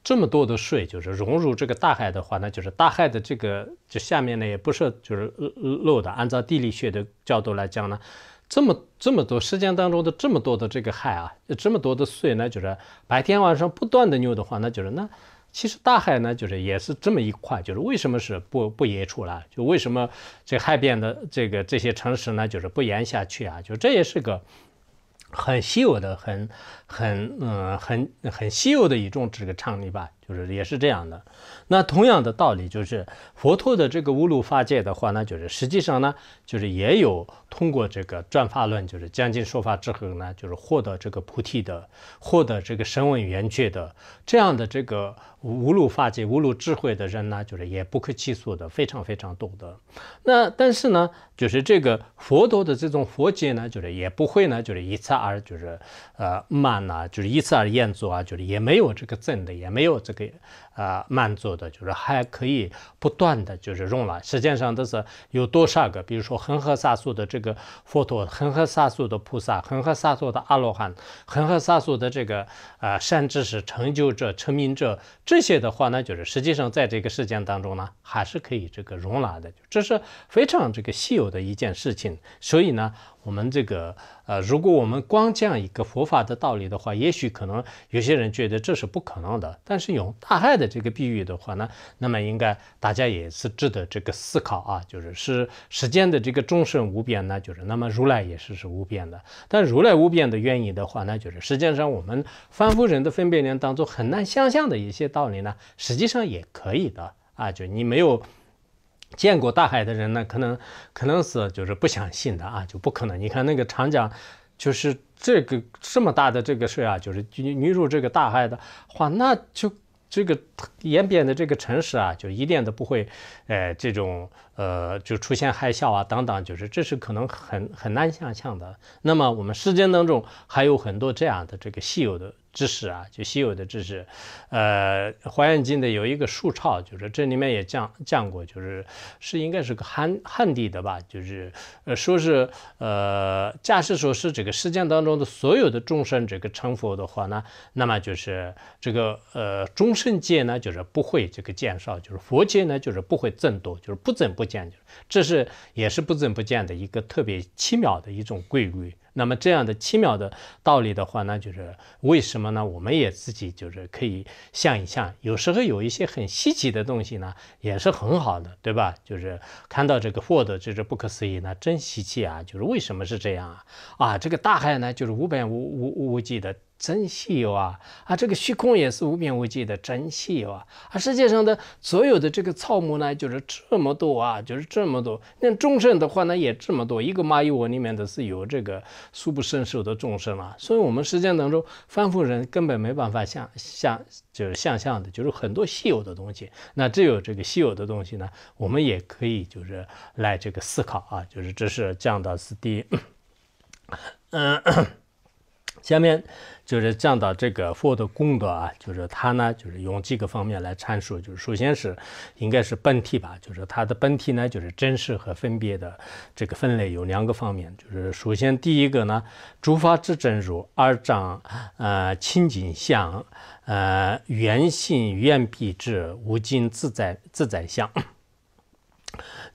这么多的水，就是融入这个大海的话，那就是大海的这个就下面呢也不是就是漏的。按照地理学的角度来讲呢，这么这么多时间当中的这么多的这个海啊，这么多的水呢，就是白天晚上不断的流的话，那就是那其实大海呢就是也是这么一块，就是为什么是不不延出来？就为什么这海边的这个这些城市呢就是不延下去啊？就这也是个。很稀有的，很很嗯，很很稀有的一种这个厂里吧。就是也是这样的，那同样的道理就是佛陀的这个五路法界的话呢，就是实际上呢，就是也有通过这个转法论，就是讲经说法之后呢，就是获得这个菩提的，获得这个声闻缘觉的这样的这个五路法界、五路智慧的人呢，就是也不可计数的，非常非常多的。那但是呢，就是这个佛陀的这种佛界呢，就是也不会呢，就是一次而就是呃慢呐，就是一次而厌足啊，就是也没有这个正的，也没有这。给。啊，满足的就是还可以不断的就是容纳，实际上都是有多少个，比如说恒河沙数的这个佛陀，恒河沙数的菩萨，恒河沙数的阿罗汉，恒河沙数的这个啊，善知识成就者、成名者，这些的话呢，就是实际上在这个世件当中呢，还是可以这个容纳的，这是非常这个稀有的一件事情。所以呢，我们这个呃，如果我们光讲一个佛法的道理的话，也许可能有些人觉得这是不可能的，但是有大爱的。这个比喻的话呢，那么应该大家也是值得这个思考啊，就是是时间的这个众生无边呢，就是那么如来也是是无边的。但如来无边的原因的话，那就是实际上我们凡夫人的分别念当中很难想象的一些道理呢，实际上也可以的啊。就你没有见过大海的人呢，可能可能是就是不相信的啊，就不可能。你看那个长江，就是这个这么大的这个水啊，就是女入这个大海的话，那就。这个延边的这个城市啊，就一点都不会，呃，这种呃，就出现海啸啊，等等，就是这是可能很很难想象的。那么我们世间当中还有很多这样的这个稀有的。知识啊，就稀有的知识，呃，《华严经》的有一个述抄，就是这里面也讲讲过，就是是应该是个汉汉地的吧，就是呃说是呃假设说是这个世间当中的所有的众生这个成佛的话呢，那么就是这个呃众生界呢就是不会这个减少，就是佛界呢就是不会增多，就是不增不减，就是这是也是不增不减的一个特别奇妙的一种规律。那么这样的奇妙的道理的话，呢，就是为什么呢？我们也自己就是可以想一想，有时候有一些很稀奇的东西呢，也是很好的，对吧？就是看到这个获得就是不可思议，那真稀奇啊！就是为什么是这样啊？啊，这个大海呢，就是无边无无无际的。真稀有啊！啊，这个虚空也是无边无际的，真稀有啊！啊，世界上的所有的这个草木呢，就是这么多啊，就是这么多。那众生的话呢，也这么多。一个蚂蚁窝里面的是有这个数不胜数的众生啊。所以，我们实践当中凡夫人根本没办法像像就是想象的，就是很多稀有的东西。那只有这个稀有的东西呢，我们也可以就是来这个思考啊，就是这是降到是思嗯，下面。就是讲到这个佛的功德啊，就是他呢，就是用几个方面来阐述。就是首先是应该是本体吧，就是它的本体呢，就是真实和分别的这个分类有两个方面。就是首先第一个呢，诸法之真如二彰，呃清净相，呃圆性圆彼智无尽自在自在相。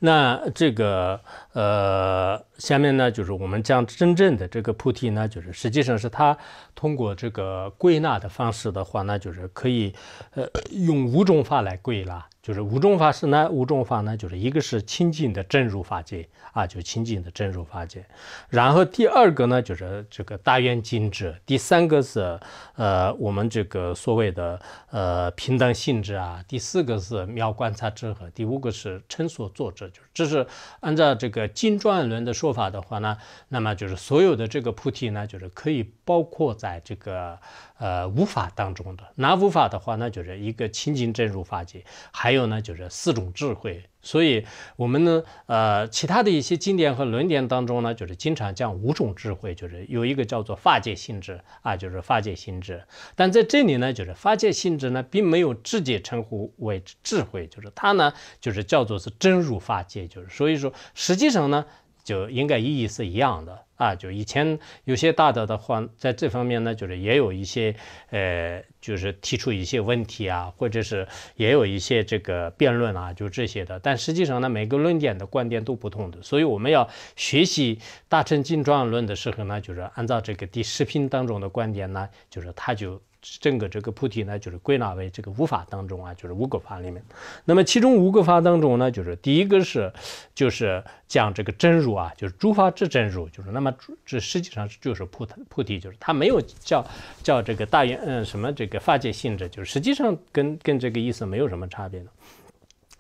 那这个呃，下面呢，就是我们将真正的这个菩提呢，就是实际上是它通过这个归纳的方式的话，那就是可以呃用五种法来归纳，就是五种法是哪五种法呢？就是一个是清净的真如法界啊，就清净的真如法界，然后第二个呢，就是这个大圆精智，第三个是呃我们这个所谓的呃平等性质啊，第四个是妙观察之和第五个是称所作者。就是，按照这个金庄严轮的说法的话呢，那么就是所有的这个菩提呢，就是可以包括在这个呃五法当中的。那五法的话，那就是一个清净真入法界，还有呢就是四种智慧。所以，我们呢，呃，其他的一些经典和论点当中呢，就是经常讲五种智慧，就是有一个叫做法界性质啊，就是法界性质。但在这里呢，就是法界性质呢，并没有直接称呼为智慧，就是它呢，就是叫做是真如法界，就是所以说，实际上呢，就应该意义是一样的。啊，就以前有些大的的话，在这方面呢，就是也有一些，呃，就是提出一些问题啊，或者是也有一些这个辩论啊，就这些的。但实际上呢，每个论点的观点都不同的，所以我们要学习《大乘经庄严论》的时候呢，就是按照这个第十品当中的观点呢，就是他就。整个这个菩提呢，就是归纳为这个五法当中啊，就是五个法里面。那么其中五个法当中呢，就是第一个是，就是讲这个真如啊，就是诸法之真如，就是那么这实际上就是菩提菩提，就是它没有叫叫这个大圆嗯什么这个法界性质，就是实际上跟跟这个意思没有什么差别的。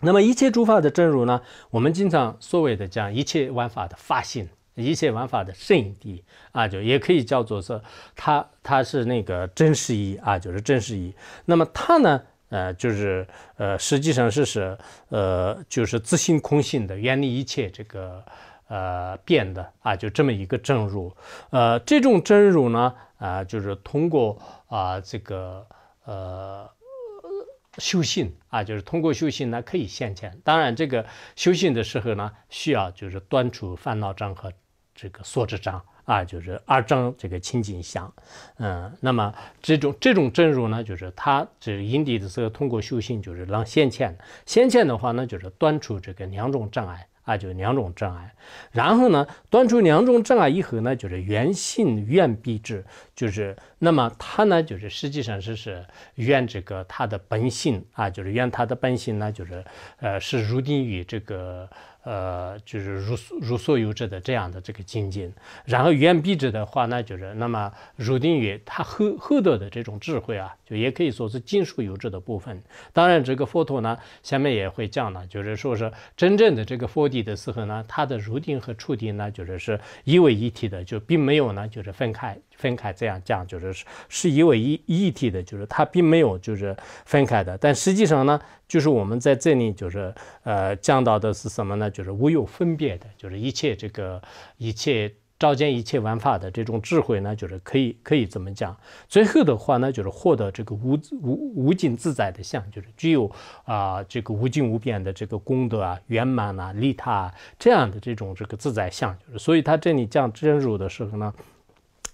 那么一切诸法的真如呢，我们经常所谓的讲一切万法的法性。一切玩法的圣地啊，就也可以叫做说，它它是那个真实义啊，就是真实义。那么它呢，呃，就是呃，实际上是是呃，就是自性空性的远离一切这个呃变的啊，就这么一个真如。呃，这种真如呢，啊，就是通过啊这个呃修行啊，就是通过修行呢，可以现前。当然，这个修行的时候呢，需要就是断除烦恼障和。这个所知章啊，就是二章这个清净相，嗯，那么这种这种正如呢，就是他这因地的时候通过修行，就是让先前先前的话呢，就是断除这个两种障碍啊，就两种障碍，然后呢，断除两种障碍以后呢，就是圆性圆比之，就是那么他呢，就是实际上是是圆这个他的本性啊，就是圆他的本性呢，就是呃，是如定于这个。呃，就是如如所有质的这样的这个境界，然后原之者的话呢，就是那么如定月，它后后头的这种智慧啊，就也可以说是金属有质的部分。当然，这个佛陀呢，下面也会讲了，就是说是真正的这个佛地的时候呢，它的如定和触定呢，就是是一为一体的，就并没有呢，就是分开。分开这样讲，就是是是一为一一体的，就是它并没有就是分开的。但实际上呢，就是我们在这里就是呃讲到的是什么呢？就是无有分别的，就是一切这个一切照见一切玩法的这种智慧呢，就是可以可以怎么讲？最后的话呢，就是获得这个无无无尽自在的相，就是具有啊这个无尽无边的这个功德啊、圆满啊、利他啊、这样的这种这个自在相。就是所以它这里讲真如的时候呢。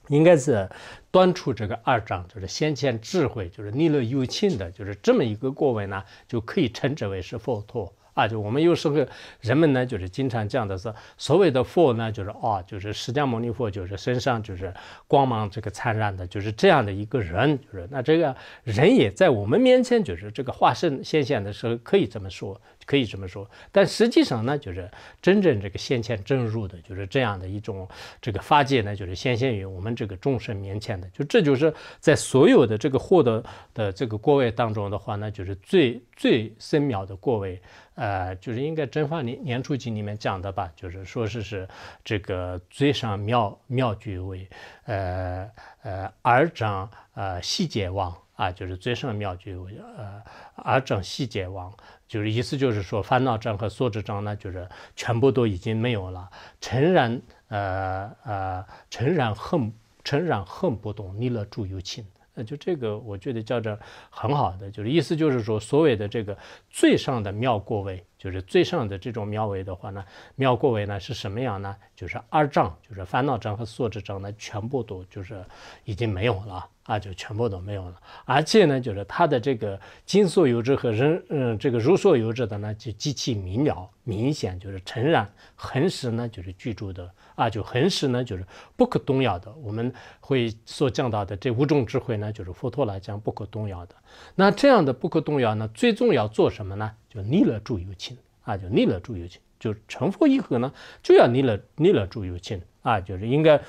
应该是端出这个二章，就是先前智慧，就是利乐有情的，就是这么一个过位呢，就可以称之为是佛陀啊。就我们有时候人们呢，就是经常讲的是所谓的佛呢，就是啊，就是释迦牟尼佛，就是身上就是光芒这个灿烂的，就是这样的一个人，就是那这个人也在我们面前，就是这个化身显现的时候，可以这么说。可以这么说，但实际上呢，就是真正这个先前证入的，就是这样的一种这个法界呢，就是显现于我们这个众生面前的。就这就是在所有的这个获得的这个过位当中的话，呢，就是最最深妙的过位。呃，就是应该真法年年初经里面讲的吧，就是说是是这个最上妙妙具为，呃呃而长呃细节王，啊，就是最深的妙句，呃，而正细节王，就是意思就是说，烦恼障和所知障呢，就是全部都已经没有了。诚然，呃呃，诚然恨，诚然恨不懂弥勒住有清。那就这个，我觉得叫着很好的，就是意思就是说，所谓的这个最上的妙过位，就是最上的这种妙位的话呢，妙过位呢是什么样呢？就是二障，就是烦恼障和所知障呢，全部都就是已经没有了啊，就全部都没有了。而且呢，就是它的这个金所有之和人嗯，这个如所有之的呢，就极其明了明显，就是诚然恒时呢，就是居住的。啊，就恒时呢，就是不可动摇的。我们会所讲到的这五种智慧呢，就是佛陀来讲不可动摇的。那这样的不可动摇呢，最重要做什么呢？就逆了诸有情啊，就逆了诸有情。就成佛以后呢，就要逆了逆了诸有情啊，就是应该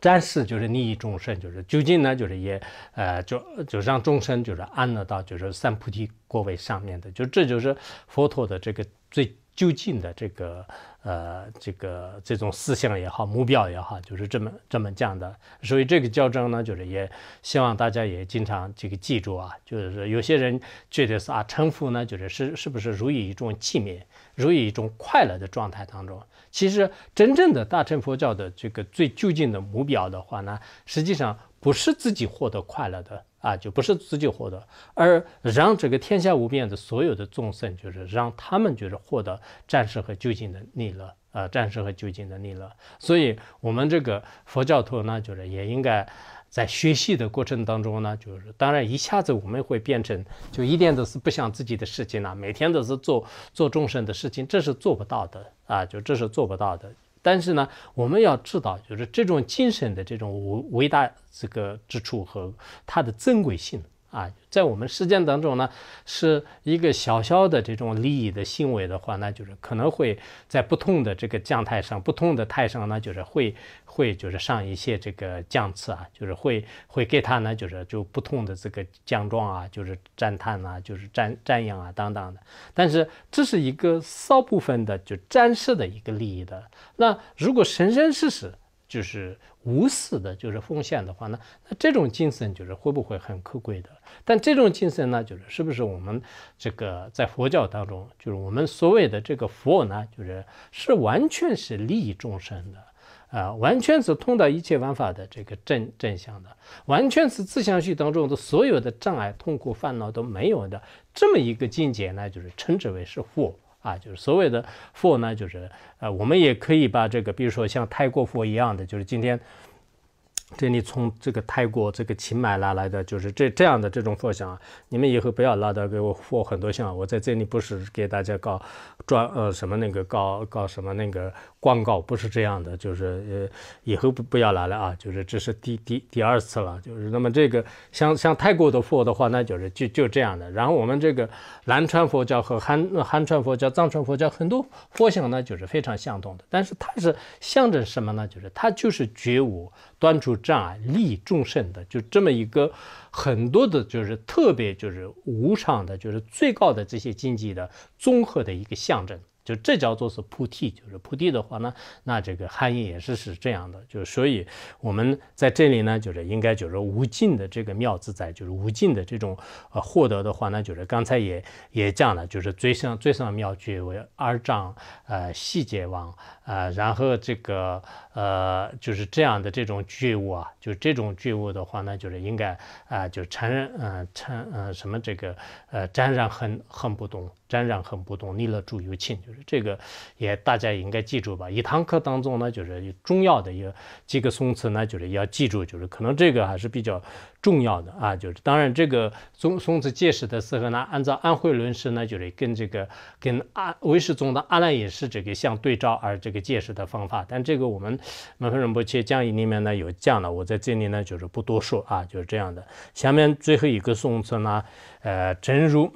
暂时就是利益众生，就是究竟呢，就是也呃，就就让众生就是安乐到就是三菩提果位上面的。就这就是佛陀的这个最。究竟的这个呃，这个这种思想也好，目标也好，就是这么这么讲的。所以这个校正呢，就是也希望大家也经常这个记住啊，就是有些人觉得是啊，称呼呢，就是是是不是如以一种寂灭，如以一种快乐的状态当中？其实真正的大乘佛教的这个最究竟的目标的话呢，实际上。不是自己获得快乐的啊，就不是自己获得，而让这个天下无边的所有的众生，就是让他们就是获得暂时和究竟的利乐，呃，暂时和究竟的利乐。所以，我们这个佛教徒呢，就是也应该在学习的过程当中呢，就是当然一下子我们会变成就一点都是不想自己的事情了，每天都是做做众生的事情，这是做不到的啊，就这是做不到的。但是呢，我们要知道，就是这种精神的这种伟大这个之处和它的珍贵性。啊，在我们实践当中呢，是一个小小的这种利益的行为的话，那就是可能会在不同的这个奖态上、不同的态上呢，就是会会就是上一些这个降次啊，就是会会给他呢，就是就不同的这个奖状啊，就是赞叹呐，就是赞赞扬啊等等的。但是这是一个少部分的就暂时的一个利益的。那如果生生世世。就是无私的，就是奉献的话呢，那这种精神就是会不会很可贵的？但这种精神呢，就是是不是我们这个在佛教当中，就是我们所谓的这个佛呢，就是是完全是利益众生的，啊，完全是通达一切万法的这个正正向的，完全是自相续当中的所有的障碍、痛苦、烦恼都没有的这么一个境界呢，就是称之为是佛。啊，就是所谓的佛呢，就是呃，我们也可以把这个，比如说像泰国佛一样的，就是今天，这里从这个泰国这个清迈拿来的，就是这这样的这种佛像，你们以后不要拉到给我佛很多像，我在这里不是给大家搞专呃什么那个搞搞什么那个。广告不是这样的，就是呃，以后不不要来了啊！就是这是第第第二次了，就是那么这个像像泰国的佛的话那就是就就这样的。然后我们这个南传佛教和汉汉传佛教、藏传佛教很多佛像呢，就是非常相同。的，但是它是象征什么呢？就是它就是觉悟、断除障碍、利众生的，就这么一个很多的，就是特别就是无上的，就是最高的这些经济的综合的一个象征。就这叫做是菩提，就是菩提的话呢，那这个汉译也是是这样的，就所以我们在这里呢，就是应该就是无尽的这个妙自在，就是无尽的这种呃获得的话呢，就是刚才也也讲了，就是最上最上妙句为二丈呃细节王。啊，然后这个呃，就是这样的这种觉悟啊，就这种觉悟的话呢，就是应该啊，就承认嗯承嗯什么这个呃沾染很很不懂，沾染很不懂，逆了主有情，就是这个也大家应该记住吧。一堂课当中呢，就是重要的一个几个宋词呢，就是要记住，就是可能这个还是比较。重要的啊，就是当然这个宗宗子介石的时候呢，按照安徽论识呢，就是跟这个跟阿唯师宗的阿赖也是这个相对照而这个介石的方法，但这个我们门分仁波切讲义里面呢有讲了，我在这里呢就是不多说啊，就是这样的。下面最后一个宋词呢，呃，真如。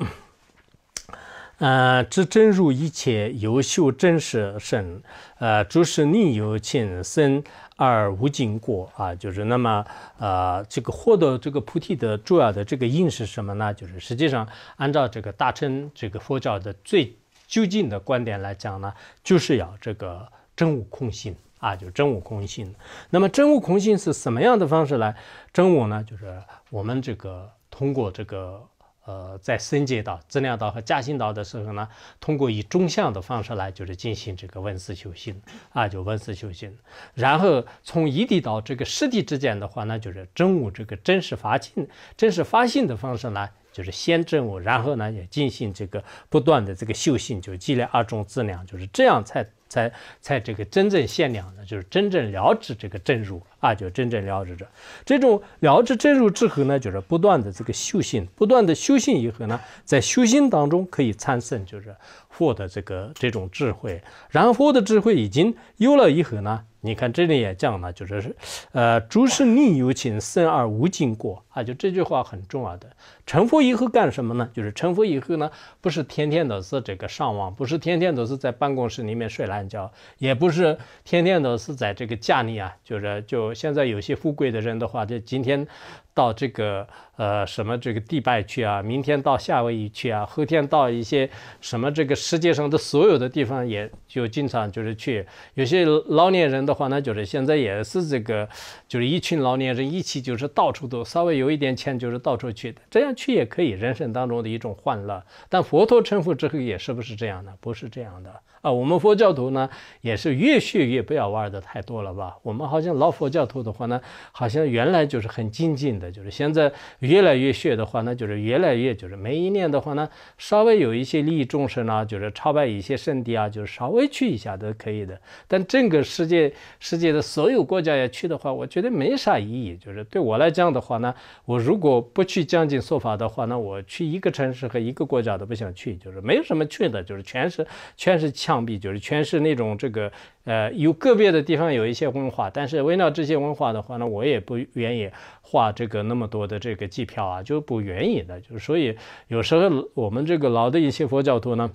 呃，知真如一切优秀真实生，呃，诸是宁有因生而无尽过啊，就是那么，呃，这个获得这个菩提的主要的这个因是什么呢？就是实际上按照这个大乘这个佛教的最究竟的观点来讲呢，就是要这个真悟空性啊，就真悟空性。那么真悟空性是什么样的方式来真悟呢？就是我们这个通过这个。呃，在深界岛、资量岛和嘉兴岛的时候呢，通过以中向的方式来，就是进行这个温思修行啊，就温思修行。然后从一地岛这个湿地之间的话，呢，就是真务这个真实发心、真实发心的方式呢，就是先真务，然后呢也进行这个不断的这个修行，就积累二种资粮，就是这样才。才才这个真正限量呢，就是真正了知这个正如啊，就真正了知这这种了知正如之后呢，就是不断的这个修行，不断的修行以后呢，在修行当中可以产生，就是获得这个这种智慧，然后获得智慧已经有了以后呢，你看这里也讲了，就是呃，诸事宁有情生而无经过啊，就这句话很重要的。成佛以后干什么呢？就是成佛以后呢，不是天天都是这个上网，不是天天都是在办公室里面睡懒觉，也不是天天都是在这个家里啊。就是就现在有些富贵的人的话，就今天到这个呃什么这个迪拜去啊，明天到夏威夷去啊，后天到一些什么这个世界上的所有的地方，也就经常就是去。有些老年人的话呢，就是现在也是这个，就是一群老年人一起就是到处都稍微有一点钱就是到处去的，这样。去也可以，人生当中的一种欢乐。但佛陀成佛之后，也是不是这样呢？不是这样的。啊，我们佛教徒呢，也是越学越不要玩的太多了吧？我们好像老佛教徒的话呢，好像原来就是很精进的，就是现在越来越学的话呢，就是越来越就是每一年的话呢，稍微有一些利益众生啊，就是朝拜一些圣地啊，就是稍微去一下都可以的。但整个世界世界的所有国家要去的话，我觉得没啥意义。就是对我来讲的话呢，我如果不去讲经说法的话，呢，我去一个城市和一个国家都不想去，就是没有什么去的，就是全是全是抢。上壁就是全是那种这个，呃，有个别的地方有一些文化，但是围绕这些文化的话呢，我也不愿意画这个那么多的这个机票啊，就不愿意的。就是所以有时候我们这个老的一些佛教徒呢。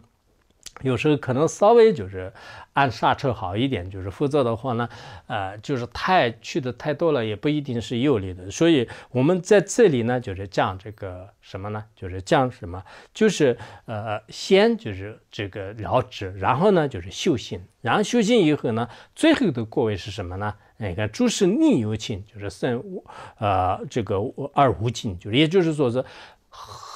有时候可能稍微就是按刹车好一点，就是否则的话呢，呃，就是太去的太多了，也不一定是有利的。所以，我们在这里呢，就是讲这个什么呢？就是讲什么？就是呃，先就是这个疗指，然后呢，就是修行，然后修行以后呢，最后的果位是什么呢？那看诸事逆有情，就是生无，呃，这个二无尽，就是也就是说是。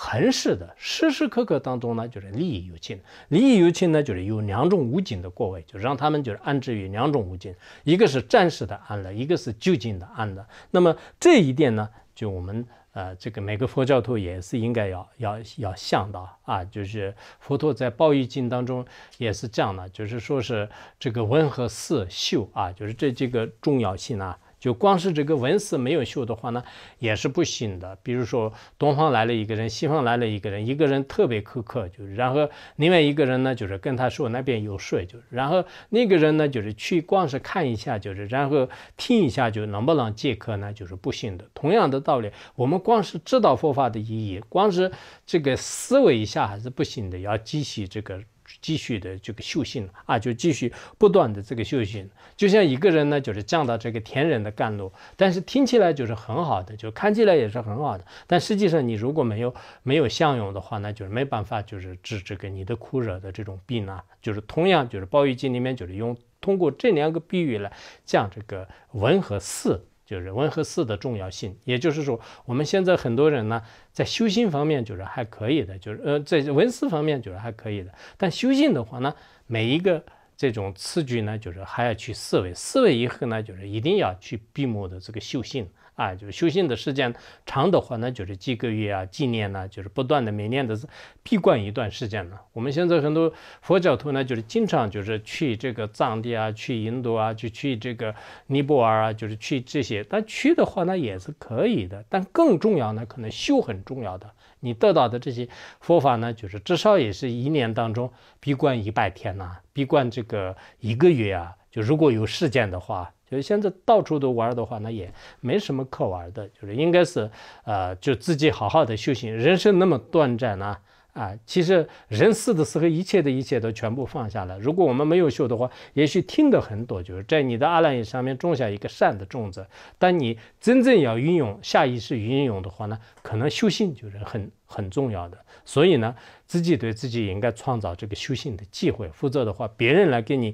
恒时的时时刻刻当中呢，就是利益有情。利益有情呢，就是有两种无尽的过位，就让他们就是安置于两种无尽，一个是暂时的安乐，一个是就近的安乐。那么这一点呢，就我们呃这个每个佛教徒也是应该要要要想到啊，就是佛陀在报义经当中也是这样的，就是说是这个温和四秀啊，就是这这个重要性呢。就光是这个文字没有绣的话呢，也是不行的。比如说，东方来了一个人，西方来了一个人，一个人特别苛刻，就然后另外一个人呢，就是跟他说那边有税，就然后那个人呢，就是去光是看一下，就是然后听一下，就能不能借客呢，就是不行的。同样的道理，我们光是知道佛法的意义，光是这个思维一下还是不行的，要激起这个。继续的这个修行啊，就继续不断的这个修行，就像一个人呢，就是降到这个天人的甘露，但是听起来就是很好的，就看起来也是很好的，但实际上你如果没有没有相用的话那就是没办法，就是治这个你的苦热的这种病啊，就是同样就是《包玉经》里面就是用通过这两个比喻来讲这个文和事。就是文和寺的重要性，也就是说，我们现在很多人呢，在修心方面就是还可以的，就是呃，在文思方面就是还可以的，但修心的话呢，每一个这种次序呢，就是还要去思维，思维以后呢，就是一定要去闭目的这个修性。啊，就修行的时间长的话呢，就是几个月啊，几年呢，就是不断的每年都是闭关一段时间呢。我们现在很多佛教徒呢，就是经常就是去这个藏地啊，去印度啊，就去这个尼泊尔啊，就是去这些。但去的话呢，也是可以的。但更重要呢，可能修很重要的。你得到的这些佛法呢，就是至少也是一年当中闭关一百天呐，闭关这个一个月啊，就如果有时间的话。就是现在到处都玩的话，那也没什么可玩的。就是应该是，呃，就自己好好的修行。人生那么短暂呢，啊，其实人死的时候，一切的一切都全部放下了。如果我们没有修的话，也许听的很多，就是在你的阿赖耶上面种下一个善的种子。但你真正要运用、下意识运用的话呢，可能修行就是很很重要的。所以呢，自己对自己应该创造这个修行的机会，否则的话，别人来给你。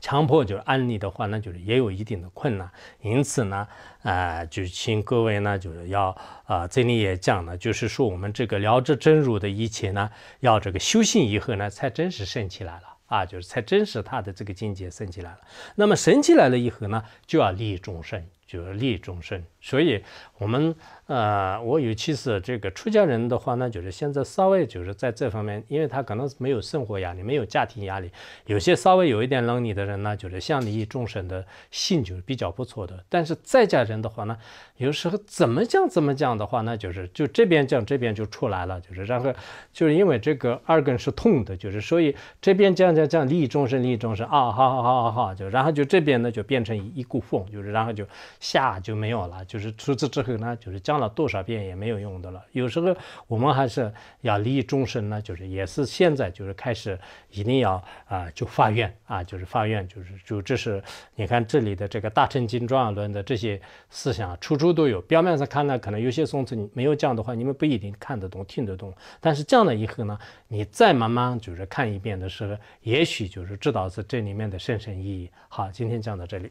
强迫就是安利的话，那就是也有一定的困难。因此呢，呃，就请各位呢，就是要呃，这里也讲了，就是说我们这个聊之真如的一切呢，要这个修行以后呢，才真实升起来了啊，就是才真实他的这个境界升起来了。那么升起来了以后呢，就要立众生，就要立众生。所以，我们呃，我尤其是这个出家人的话呢，就是现在稍微就是在这方面，因为他可能是没有生活压力，没有家庭压力，有些稍微有一点能力的人呢，就是像利益众生的性就是比较不错的。但是在家人的话呢，有时候怎么讲怎么讲的话呢，就是就这边讲这边就出来了，就是然后就是因为这个二根是痛的，就是所以这边讲讲讲利益众生利益众生啊，好好好好好，就然后就这边呢就变成一一股风，就是然后就下就没有了就是出此之后呢，就是讲了多少遍也没有用的了。有时候我们还是要利益众生呢，就是也是现在就是开始一定要啊就发愿啊，就是发愿就是就这是你看这里的这个大乘经庄严论的这些思想处处都有。表面上看呢，可能有些松词你没有讲的话，你们不一定看得懂、听得懂。但是讲了以后呢，你再慢慢就是看一遍的时候，也许就是知道是这里面的深深意义。好，今天讲到这里。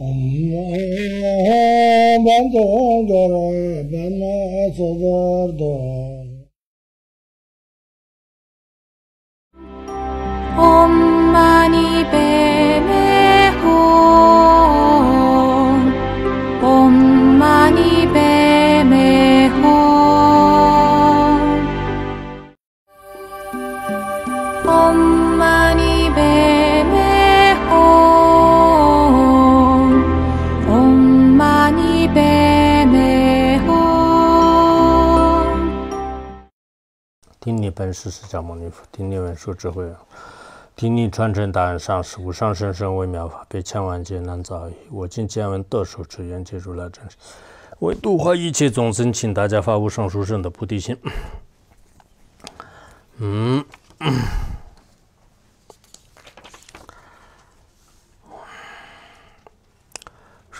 Ondan doğdura bana sızırdır. Om mani padme 本是释迦牟尼佛听礼文殊智慧人，听礼传承达人上师无上甚深微妙法，被千万劫难遭遇。我今见闻得受持，愿解如来真实，为度化一切众生，请大家发无上殊胜的菩提心。嗯，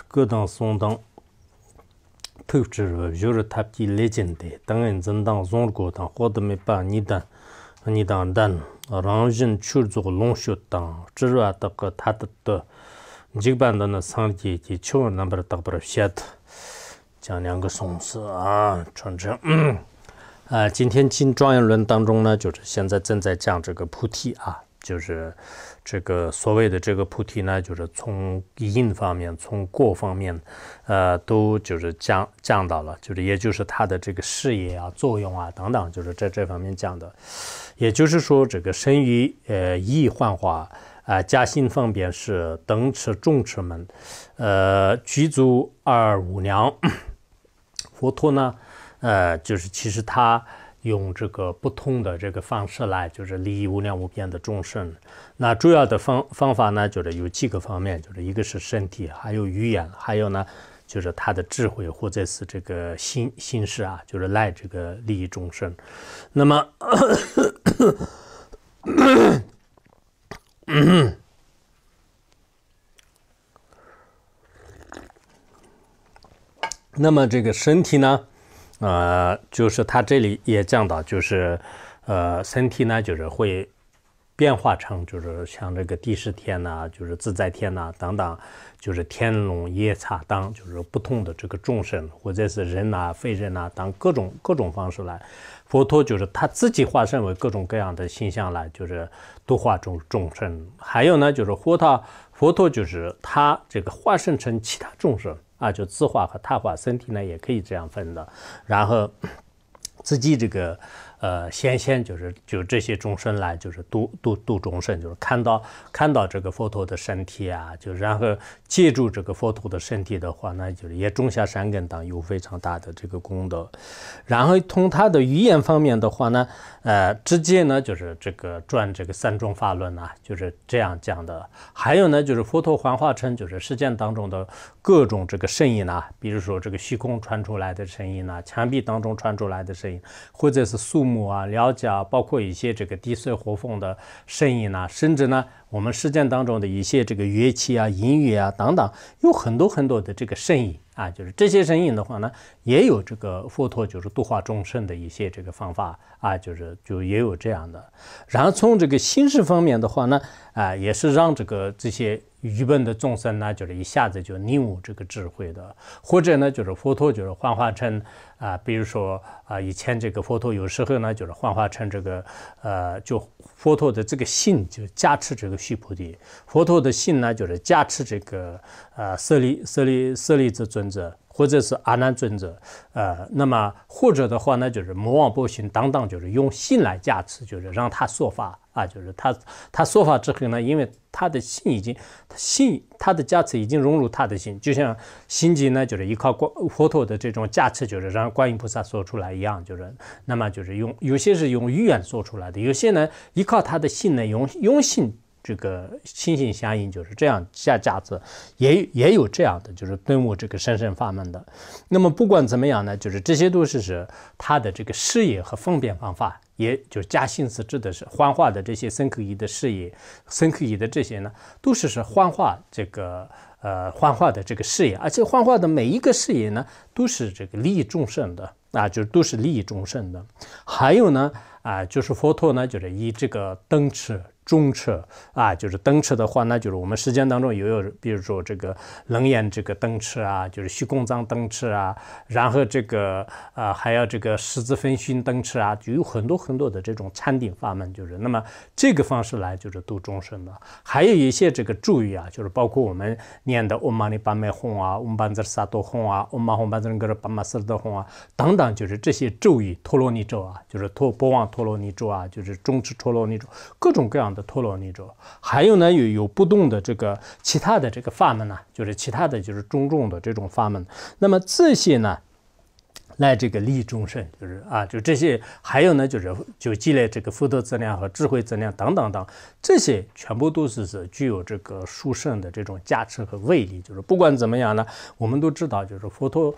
格 等松当。透支了，就是他的劣境的，当然正当中国当汤，我没把你的、你的等，让人去做龙首当，这是我的，他得到一般的能上几级，千万不能打不下的，讲两个孙子啊，传承。啊，今天进庄园轮当中呢，就是现在正在讲这个菩提啊，就是。这个所谓的这个菩提呢，就是从因方面、从果方面，呃，都就是降降到了，就是也就是他的这个事业啊、作用啊等等，就是在这方面讲的。也就是说，这个生于呃意幻化啊家心方便是等持重持门，呃，具足二五娘，佛陀呢，呃，就是其实他。用这个不同的这个方式来，就是利益无量无边的众生。那主要的方方法呢，就是有几个方面，就是一个是身体，还有语言，还有呢，就是他的智慧，或者是这个心心事啊，就是来这个利益众生。那么，那么这个身体呢？呃，就是他这里也讲到，就是，呃，身体呢，就是会变化成，就是像这个第十天呐，就是自在天呐等等，就是天龙夜叉当，就是不同的这个众生，或者是人呐、非人呐等各种各种方式来，佛陀就是他自己化身为各种各样的形象来，就是度化众众生。还有呢，就是佛陀，佛陀就是他这个化身成其他众生。啊，就字画和碳化，身体呢也可以这样分的。然后自己这个。呃，显现就是就这些众生来就是度度度众生，就是看到看到这个佛陀的身体啊，就然后借助这个佛陀的身体的话，那就是也种下善根，当有非常大的这个功德。然后从他的语言方面的话呢，呃，直接呢就是这个转这个三种法论啊，就是这样讲的。还有呢，就是佛陀幻化成就是世间当中的各种这个声音呐，比如说这个虚空传出来的声音呐，墙壁当中传出来的声音，或者是树。母啊，了解啊，包括一些这个低碎活缝的生意呢，甚至呢。我们实践当中的一些这个乐器啊、音乐啊等等，有很多很多的这个声音啊，就是这些声音的话呢，也有这个佛陀就是度化众生的一些这个方法啊，就是就也有这样的。然后从这个形式方面的话呢，啊，也是让这个这些愚笨的众生呢，就是一下子就领悟这个智慧的，或者呢，就是佛陀就是幻化成啊，比如说啊，以前这个佛陀有时候呢，就是幻化成这个呃，就佛陀的这个性就加持这个。须菩提，佛陀的性呢，就是加持这个呃舍利舍利舍利子尊者，或者是阿难尊者，呃，那么或者的话呢，就是魔王波旬当当，就是用性来加持，就是让他说法啊，就是他他说法之后呢，因为他的性已经他性他的加持已经融入他的心，就像心经呢，就是依靠观佛陀的这种加持，就是让观音菩萨说出来一样，就是那么就是用有些是用语言说出来的，有些呢依靠他的性呢，用用性。这个心心相印，就是这样下架子，也也有这样的，就是顿悟这个神圣法门的。那么不管怎么样呢，就是这些都是是他的这个事业和方便方法，也就是加心自指的是幻化的这些僧可依的事业，僧可依的这些呢，都是是幻化这个呃幻化的这个事业，而且幻化的每一个事业呢，都是这个利益众生的啊，就都是利益众生的。还有呢啊，就是佛陀呢，就是以这个灯持。中车啊，就是灯车的话那就是我们时间当中也有，比如说这个冷眼这个灯车啊，就是虚空藏灯车啊，然后这个呃还要这个十字分心灯车啊，就有很多很多的这种参定法门，就是那么这个方式来就是度众生的，还有一些这个咒语啊，就是包括我们念的嗡嘛呢叭咪吽啊，嗡班杂萨多吽啊，嗡嘛吽班杂格尔巴玛萨多吽啊，等等，就是这些咒语陀罗尼咒啊，就是陀波旺陀罗尼咒啊，就是中持陀罗尼咒，各种各样的。陀罗尼咒，还有呢有有不动的这个其他的这个法门呢，就是其他的就是种种的这种法门。那么这些呢，来这个利众生，就是啊，就这些，还有呢就是就积累这个福德资量和智慧资量等等等，这些全部都是是具有这个殊胜的这种加持和威力。就是不管怎么样呢，我们都知道就是佛陀。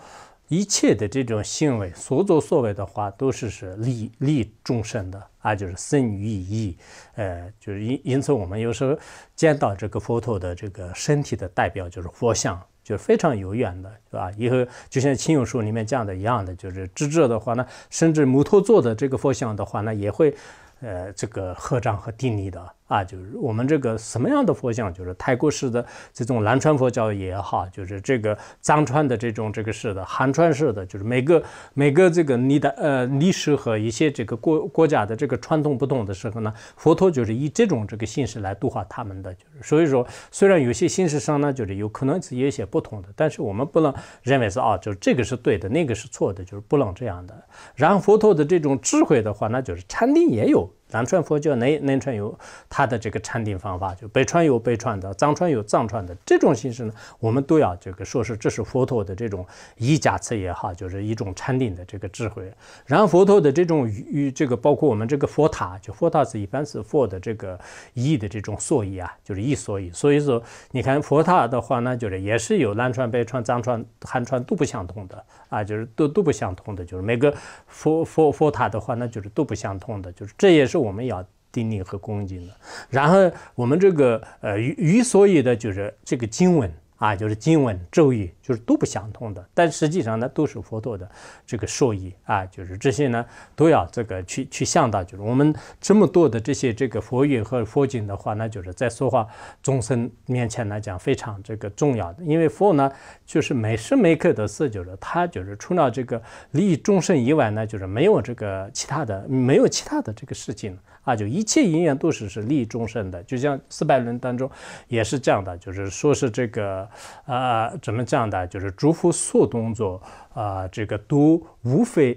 一切的这种行为所作所为的话，都是是利利众生的啊，就是生于义，呃，就是因。因此，我们有时候见到这个佛陀的这个身体的代表就是佛像，就是非常有缘的，是吧？以后就像《亲友书》里面讲的一样的，就是智者的话呢，甚至摩陀坐的这个佛像的话呢，也会呃这个合掌和顶礼的。啊，就是我们这个什么样的佛像，就是泰国式的这种蓝川佛教也好，就是这个藏川的这种这个式的、韩川式的，就是每个每个这个你的呃历史和一些这个国国家的这个传统不同的时候呢，佛陀就是以这种这个形式来度化他们的，就是所以说虽然有些形式上呢就是有可能有一些不同的，但是我们不能认为是啊，就是这个是对的，那个是错的，就是不能这样的。然后佛陀的这种智慧的话，那就是禅定也有。南传佛教、南南传有它的这个禅定方法，就北传有北传的，藏传有藏传的这种形式呢。我们都要这个说是，这是佛陀的这种一家词也好，就是一种禅定的这个智慧。然后佛陀的这种与这个包括我们这个佛塔，就佛塔是一般是佛的这个一的这种所依啊，就是一所依。所以说，你看佛塔的话呢，就是也是有南传、北传、藏传、汉传都不相同的。啊，就是都都不相通的，就是每个佛佛佛塔的话，那就是都不相通的，就是这也是我们要定力和恭敬的。然后我们这个呃，于于所以的，就是这个经文。啊，就是经文咒语，就是都不相通的，但实际上呢，都是佛陀的这个授意啊，就是这些呢，都要这个去去想到，就是我们这么多的这些这个佛语和佛经的话呢，就是在说话众生面前来讲非常这个重要的，因为佛呢，就是每时每刻的事，就是他就是除了这个利益众生以外呢，就是没有这个其他的，没有其他的这个事情。啊，就一切因缘都是是利益众生的，就像四百伦当中也是这样的，就是说是这个呃怎么讲的，就是诸佛所动作啊，这个都无非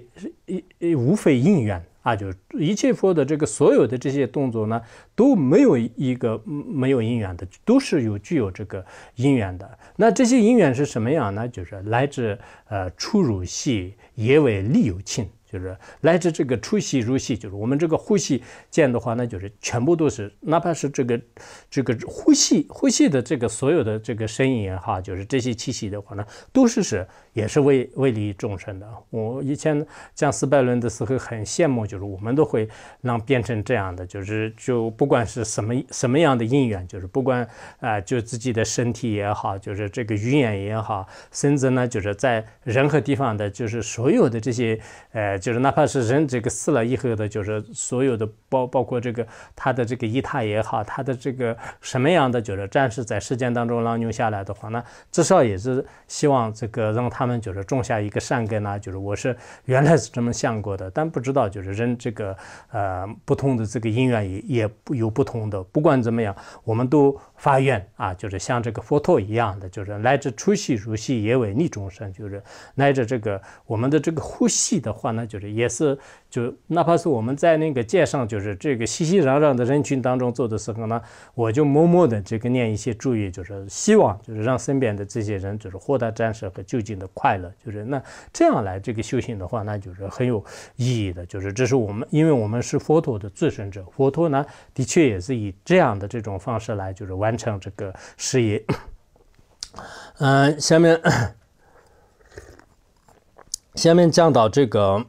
一无非因缘啊，就一切佛的这个所有的这些动作呢，都没有一个没有因缘的，都是有具有这个因缘的。那这些因缘是什么样呢？就是来自呃出入系也为利有情。就是来自这个出息入息，就是我们这个呼吸间的话，那就是全部都是，哪怕是这个这个呼吸呼吸的这个所有的这个声音也好，就是这些气息的话呢，都是是。也是为为利益众生的。我以前讲斯拜伦的时候，很羡慕，就是我们都会让变成这样的，就是就不管是什么什么样的因缘，就是不管啊，就自己的身体也好，就是这个语言也好，甚至呢，就是在任何地方的，就是所有的这些，呃，就是哪怕是人这个死了以后的，就是所有的包包括这个他的这个仪塔也好，他的这个什么样的，就是暂时在世间当中让留下来的话呢，至少也是希望这个让他。他们就是种下一个善根呢，就是我是原来是这么想过的，但不知道就是人这个呃不同的这个因缘也也有不同的，不管怎么样，我们都。发愿啊，就是像这个佛陀一样的，就是来自出息入息也为利众生，就是来着这个我们的这个呼吸的话呢，就是也是就哪怕是我们在那个街上，就是这个熙熙攘攘的人群当中做的时候呢，我就默默的这个念一些咒语，就是希望就是让身边的这些人就是获得暂时和究竟的快乐，就是那这样来这个修行的话，那就是很有意义的，就是这是我们因为我们是佛陀的自身者，佛陀呢的确也是以这样的这种方式来就是完。完成这个事业。嗯，下面下面讲到这个，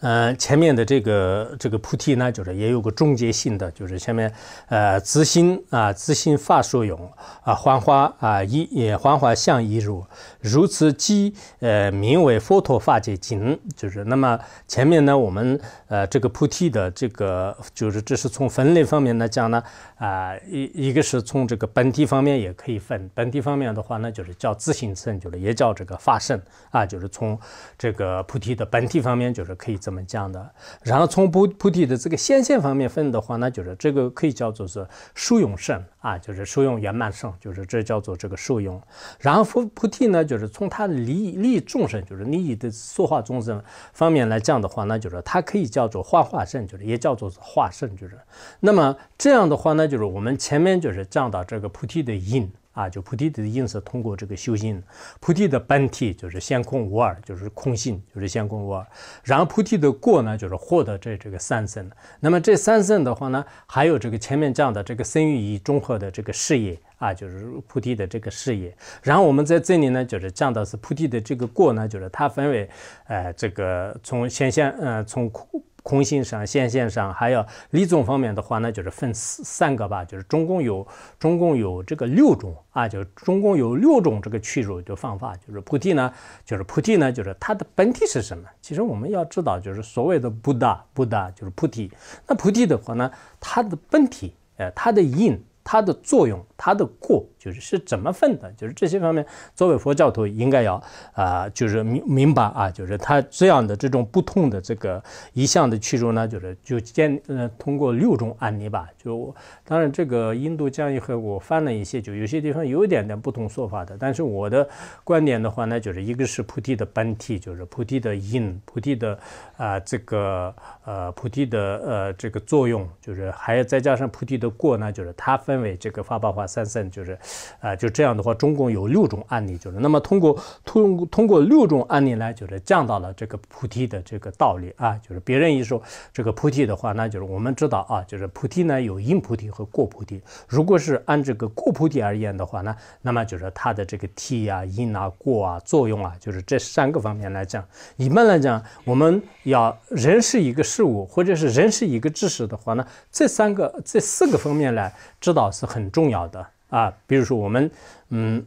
嗯，前面的这个这个菩提呢，就是也有个终结性的，就是下面呃，自心啊，自心法所用啊，幻化啊，一也幻化相一如，如此即呃，名为佛陀法界经，就是那么前面呢，我们。呃，这个菩提的这个就是，这是从分类方面来讲呢，啊，一一个是从这个本体方面也可以分，本体方面的话呢，就是叫自行生，就是也叫这个法身啊，就是从这个菩提的本体方面就是可以这么讲的。然后从菩菩提的这个显现方面分的话呢，就是这个可以叫做是数用身。啊，就是受用圆满胜，就是这叫做这个受用。然后佛菩提呢，就是从他利利众生，就是利益的说化众生方面来讲的话，那就是它可以叫做化化圣，就是也叫做化圣，就是。那么这样的话呢，就是我们前面就是讲到这个菩提的因。啊，就菩提的因是通过这个修行，菩提的本体就是先空无二，就是空性，就是先空无二。然后菩提的过呢，就是获得这这个三圣。那么这三圣的话呢，还有这个前面讲的这个生与意综合的这个事业啊，就是菩提的这个事业。然后我们在这里呢，就是讲到是菩提的这个过呢，就是它分为，呃，这个从显现，呃，从空。空性上、现现上，还有立宗方面的话呢，就是分三三个吧，就是总共有总共有这个六种啊，就总共有六种这个取入就方法，就是菩提呢，就是菩提呢，就是它的本体是什么？其实我们要知道，就是所谓的不达，不达就是菩提。那菩提的话呢，它的本体，呃，它的因，它的作用，它的过。就是是怎么分的，就是这些方面，作为佛教徒应该要啊，就是明明白啊，就是他这样的这种不同的这个一向的去处呢，就是就见呃通过六种案例吧，就当然这个印度教义和我翻了一些，就有些地方有一点点不同说法的，但是我的观点的话呢，就是一个是菩提的本体，就是菩提的因，菩提的啊这个呃菩提的呃这个作用，就是还要再加上菩提的过呢，就是它分为这个发八花三三，就是。啊，就这样的话，中共有六种案例，就是那么通过通通过六种案例来，就是讲到了这个菩提的这个道理啊，就是别人一说这个菩提的话，那就是我们知道啊，就是菩提呢有因菩提和过菩提。如果是按这个过菩提而言的话呢，那么就是它的这个体啊、因啊、过啊作用啊，就是这三个方面来讲。一般来讲，我们要人是一个事物，或者是人是一个知识的话呢，这三个这四个方面来知道是很重要的。啊，比如说我们，嗯，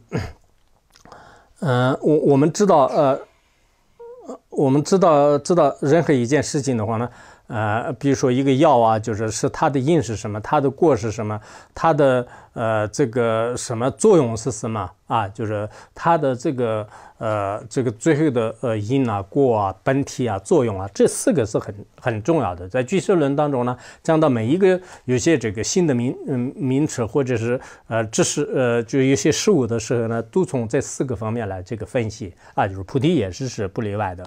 嗯，我我们知道，呃，我们知道知道任何一件事情的话呢。呃，比如说一个药啊，就是是它的因是什么，它的过是什么，它的呃这个什么作用是什么啊？就是它的这个呃这个最后的呃因啊过啊本体啊作用啊，这四个是很很重要的。在具说论当中呢，讲到每一个有些这个新的名嗯名词或者是呃知识呃就有些事物的时候呢，都从这四个方面来这个分析啊，就是菩提也是是不例外的。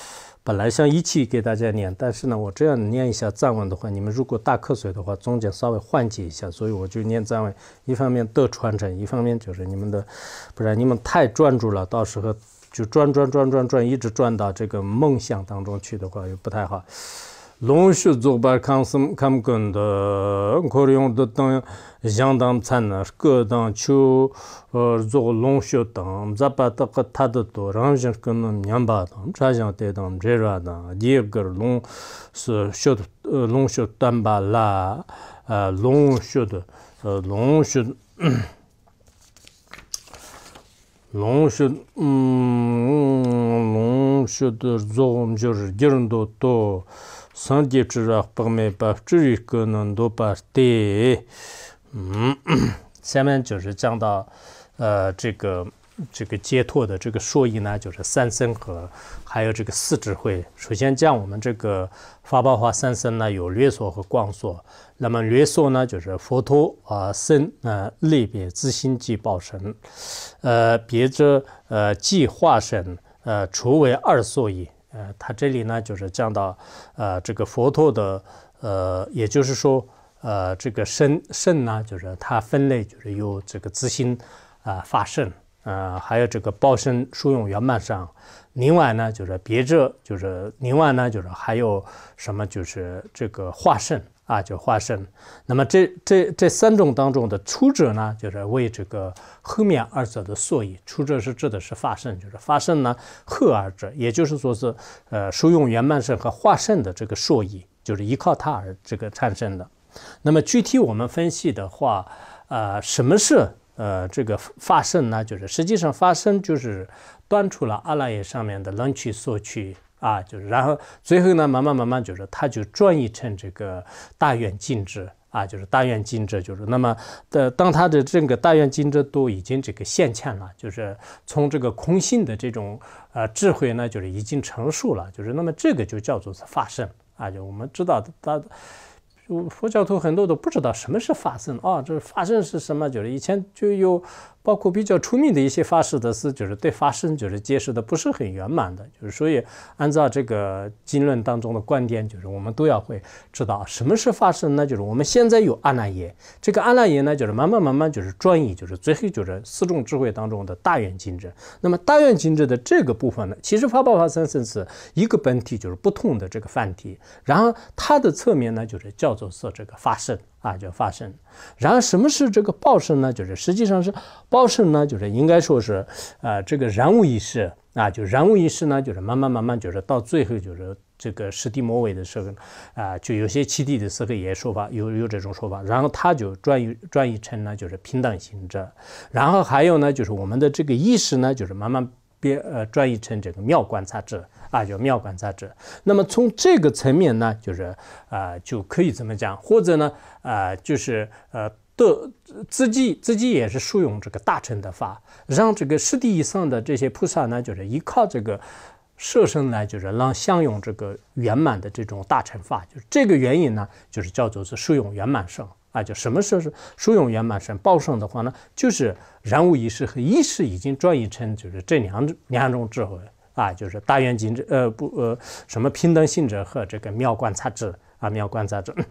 本来想一起给大家念，但是呢，我这样念一下藏文的话，你们如果大瞌睡的话，中间稍微缓解一下，所以我就念藏文。一方面得传承，一方面就是你们的，不然你们太专注了，到时候就转转转转转，一直转到这个梦想当中去的话，又不太好。lōngshū dzogbār kāngsīm kām kundā, kōr yōng dō tāng yāng dāng tsānā, rkō dāng chū dzog lōngshū tāng, mzā pā tā kā tā dā tō, rāng zhīng kā nā miñāng bā tāng, chā zhāng tē tāng, 三地之热不灭百分之能都不对。嗯，下面就是讲到，呃，这个这个解脱的这个说义呢，就是三身和还有这个四智慧。首先讲我们这个法报化三身呢，有略说和广说。那么略说呢，就是佛陀啊僧啊、类别之心即报身，呃，别着呃，即化身，呃，除为二数义。呃，它这里呢就是讲到，呃，这个佛陀的，呃，也就是说，呃，这个身，肾呢，就是它分类就是有这个自心啊法肾，呃，还有这个报身殊用圆满上，另外呢就是别者，就是另外呢就是还有什么就是这个化肾。啊，就化生。那么这这这三种当中的初者呢，就是为这个后面二者的所以。初者是指的是发生，就是发生呢后二者，也就是说是呃受用圆满身和化生的这个所以，就是依靠它而这个产生的。那么具体我们分析的话，呃，什么是呃这个发生呢？就是实际上发生就是端出了阿赖耶上面的能取所取。啊，就是，然后最后呢，慢慢慢慢就是，他就转译成这个大愿镜智啊，就是大愿净智就是，那么的当他的整个大愿净智都已经这个现前了，就是从这个空性的这种呃智慧呢，就是已经成熟了，就是那么这个就叫做是法身啊，就我们知道大佛教徒很多都不知道什么是法身啊，这法身是什么，就是以前就有。包括比较出名的一些发师的斯，就是对法身就是揭示的不是很圆满的，就是所以按照这个经论当中的观点，就是我们都要会知道什么是法身呢？就是我们现在有阿赖耶，这个阿赖耶呢，就是慢慢慢慢就是转移，就是最后就是四种智慧当中的大圆精智。那么大圆精智的这个部分呢，其实发宝法三生是一个本体，就是不同的这个范体，然后它的侧面呢，就是叫做是这个法身。啊，就发生。然后什么是这个报身呢？就是实际上是报身呢，就是应该说是，呃，这个人物意识啊，就人物意识呢，就是慢慢慢慢就是到最后就是这个实地末尾的时候啊，就有些七地的时候也说法有有这种说法，然后他就转译转译成呢就是平等行者。然后还有呢，就是我们的这个意识呢，就是慢慢。别呃，转译成这个妙观察者啊，叫妙观察者。那么从这个层面呢，就是啊，就可以怎么讲，或者呢，啊，就是呃，的自己自己也是受用这个大乘的法，让这个十地以上的这些菩萨呢，就是依靠这个舍身呢，就是让享用这个圆满的这种大乘法，就是这个原因呢，就是叫做是受用圆满生。啊，就什么是疏勇圆满生报生的话呢？就是人物意识和意识已经转移成，就是这两两种智慧啊，就是大圆镜智呃不呃什么平等性质和这个妙观察智啊妙观察智。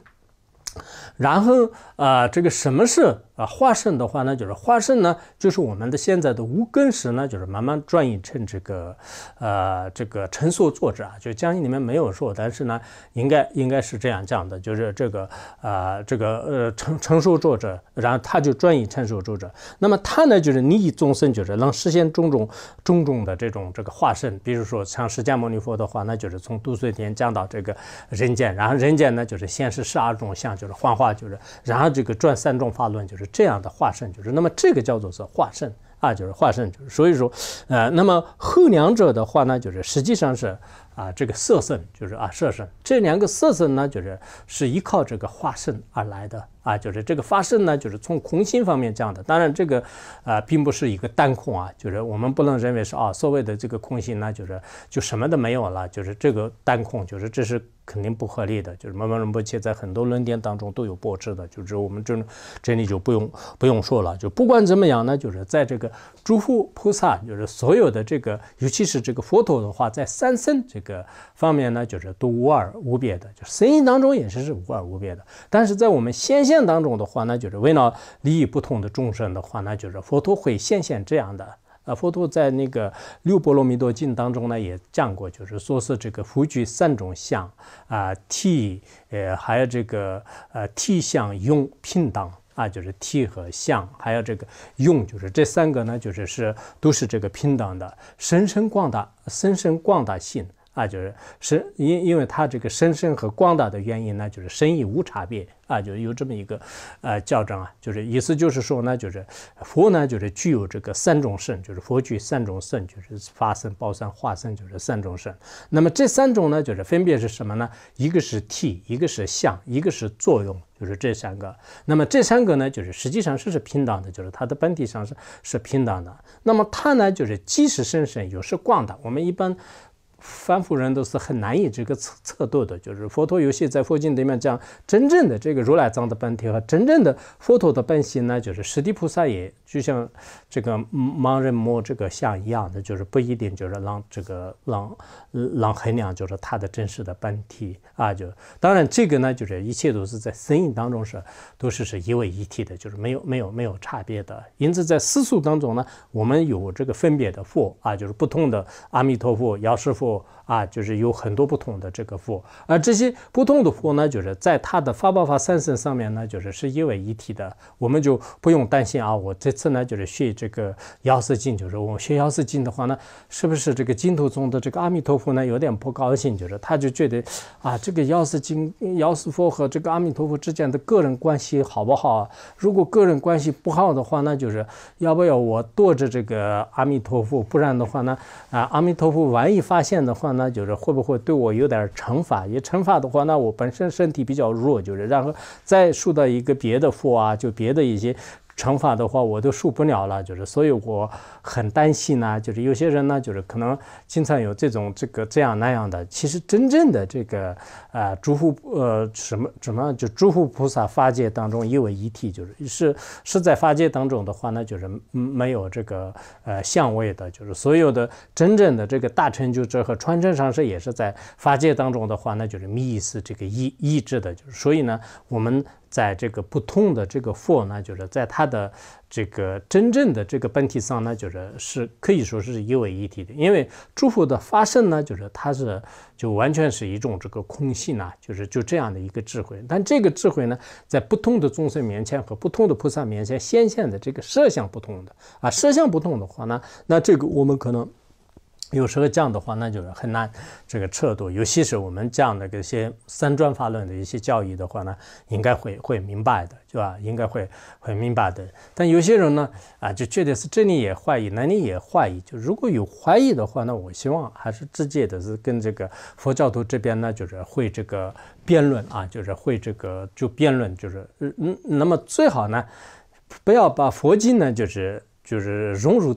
然后呃这个什么是？啊，化身的话呢，就是化身呢，就是我们的现在的无根识呢，就是慢慢转移成这个，呃，这个成述作者啊，就江信里面没有说，但是呢，应该应该是这样讲的，就是这个，呃，这个呃成成述作者，然后他就转移成述作者，那么他呢，就是你以众生就是能实现种种种种的这种这个化身，比如说像释迦牟尼佛的话，那就是从度岁天降到这个人间，然后人间呢，就是先是十二种相，就是幻化，就是然后这个转三种法轮，就是。这样的化胜就是，那么这个叫做是化胜啊，就是化胜就是，所以说，呃，那么后两者的话呢，就是实际上是啊，这个色胜就是啊，色胜这两个色胜呢，就是是依靠这个化胜而来的。啊，就是这个发声呢，就是从空心方面讲的。当然，这个呃，并不是一个单空啊，就是我们不能认为是啊，所谓的这个空心呢，就是就什么都没有了，就是这个单空，就是这是肯定不合理的。就是摩诃罗波切在很多论点当中都有驳斥的，就是我们这这里就不用不用说了。就不管怎么样呢，就是在这个诸佛菩萨，就是所有的这个，尤其是这个佛陀的话，在三身这个方面呢，就是都无二无别的，就是身音当中也是是无二无别的。但是在我们先。现当中的话，那就是为了利益不同的众生的话，那就是佛陀会显现这样的。呃，佛陀在那个六波罗蜜多经当中呢，也讲过，就是说是这个福聚三种相啊，体，呃，还有这个呃体相用平等啊，就是体和相，还有这个用，就是这三个呢，就是是都是这个平等的，深深广大，深深广大性。啊，就是是因，因为他这个深深和广大的原因呢，就是深意无差别啊，就有这么一个呃校正啊，就是意思就是说呢，就是佛呢就是具有这个三种身，就是佛具三种身，就是法身、报身、化身，就是三种身。那么这三种呢，就是分别是什么呢？一个是体，一个是相，一个是作用，就是这三个。那么这三个呢，就是实际上说是平等的，就是它的本体上是是平等的。那么它呢，就是既是深深，又是广大。我们一般。凡夫人都是很难以这个测测度的，就是佛陀游戏在佛经里面讲，真正的这个如来藏的本体和真正的佛陀的本性呢，就是实地菩萨也就像这个盲人摸这个像一样的，就是不一定就是让这个让让衡量，就是他的真实的本体啊。就当然这个呢，就是一切都是在生意当中是都是是一为一体的就是没有没有没有差别的。因此在世俗当中呢，我们有这个分别的佛啊，就是不同的阿弥陀佛、药师佛。啊，就是有很多不同的这个佛，而这些不同的佛呢，就是在它的发宝法三身上面呢，就是是一一体的，我们就不用担心啊。我这次呢，就是学这个药师经，就是我学药师经的话呢，是不是这个经头中的这个阿弥陀佛呢，有点不高兴，就是他就觉得啊，这个药师经、药师佛和这个阿弥陀佛之间的个人关系好不好？如果个人关系不好的话呢，就是要不要我躲着这个阿弥陀佛，不然的话呢，啊，阿弥陀佛万一发现。的话呢，就是会不会对我有点惩罚？也惩罚的话，那我本身身体比较弱，就是，然后再受到一个别的负啊，就别的一些。惩罚的话我都受不了了，就是，所以我很担心呢。就是有些人呢，就是可能经常有这种这个这样那样的。其实真正的这个啊诸佛呃什么什么就诸佛菩萨法界当中一为一体，就是是是在法界当中的话呢，就是没有这个呃相位的，就是所有的真正的这个大成就者和传承上师也是在法界当中的话呢，就是密意这个意意志的，就是所以呢我们。在这个不同的这个佛呢，就是在它的这个真正的这个本体上呢，就是是可以说是一为一体的。因为诸佛的发生呢，就是它是就完全是一种这个空性啊，就是就这样的一个智慧。但这个智慧呢，在不同的众生面前和不同的菩萨面前显现的这个色相不同的啊，色相不同的话呢，那这个我们可能。有时候讲的话，那就是很难这个测度，尤其是我们这样的这些三转法论的一些教义的话呢，应该会会明白的，对吧？应该会会明白的。但有些人呢，啊，就觉得是这里也怀疑，那里也怀疑。就如果有怀疑的话，那我希望还是直接的是跟这个佛教徒这边呢，就是会这个辩论啊，就是会这个就辩论，就是嗯嗯。那么最好呢，不要把佛经呢，就是就是融入。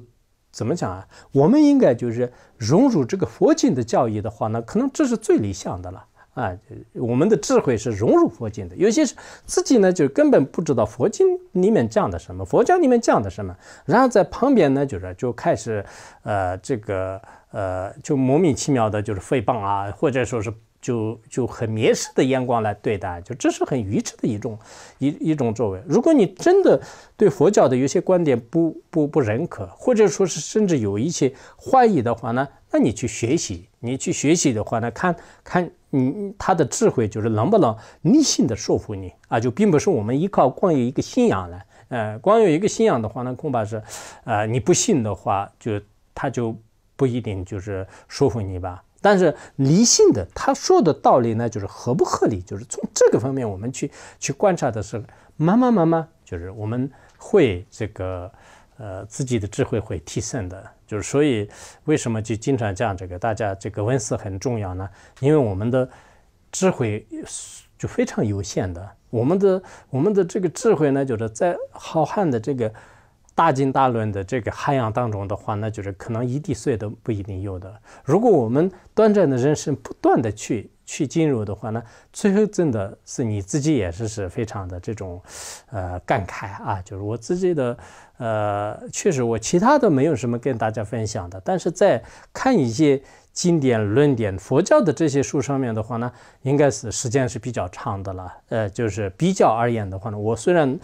怎么讲啊？我们应该就是融入这个佛经的教义的话呢，可能这是最理想的了啊。我们的智慧是融入佛经的，有些是自己呢就根本不知道佛经里面讲的什么，佛教里面讲的什么，然后在旁边呢就是就开始呃这个呃就莫名其妙的就是诽谤啊，或者说是。就就很蔑视的眼光来对待，就这是很愚痴的一种一一种作为。如果你真的对佛教的有些观点不不不认可，或者说是甚至有一些怀疑的话呢，那你去学习，你去学习的话呢，看看你他的智慧就是能不能逆性的说服你啊？就并不是我们依靠光有一个信仰来，呃，光有一个信仰的话呢，恐怕是呃你不信的话，就他就不一定就是说服你吧。但是理性的，他说的道理呢，就是合不合理，就是从这个方面我们去去观察的是，慢慢慢慢，就是我们会这个呃自己的智慧会提升的，就是所以为什么就经常讲这个大家这个温思很重要呢？因为我们的智慧就非常有限的，我们的我们的这个智慧呢，就是在浩瀚的这个。大经大论的这个海洋当中的话，那就是可能一滴水都不一定有的。如果我们短暂的人生不断的去去进入的话呢，最后真的是你自己也是是非常的这种，呃，感慨啊。就是我自己的，呃，确实我其他的没有什么跟大家分享的。但是在看一些经典论点、佛教的这些书上面的话呢，应该是时间是比较长的了。呃，就是比较而言的话呢，我虽然。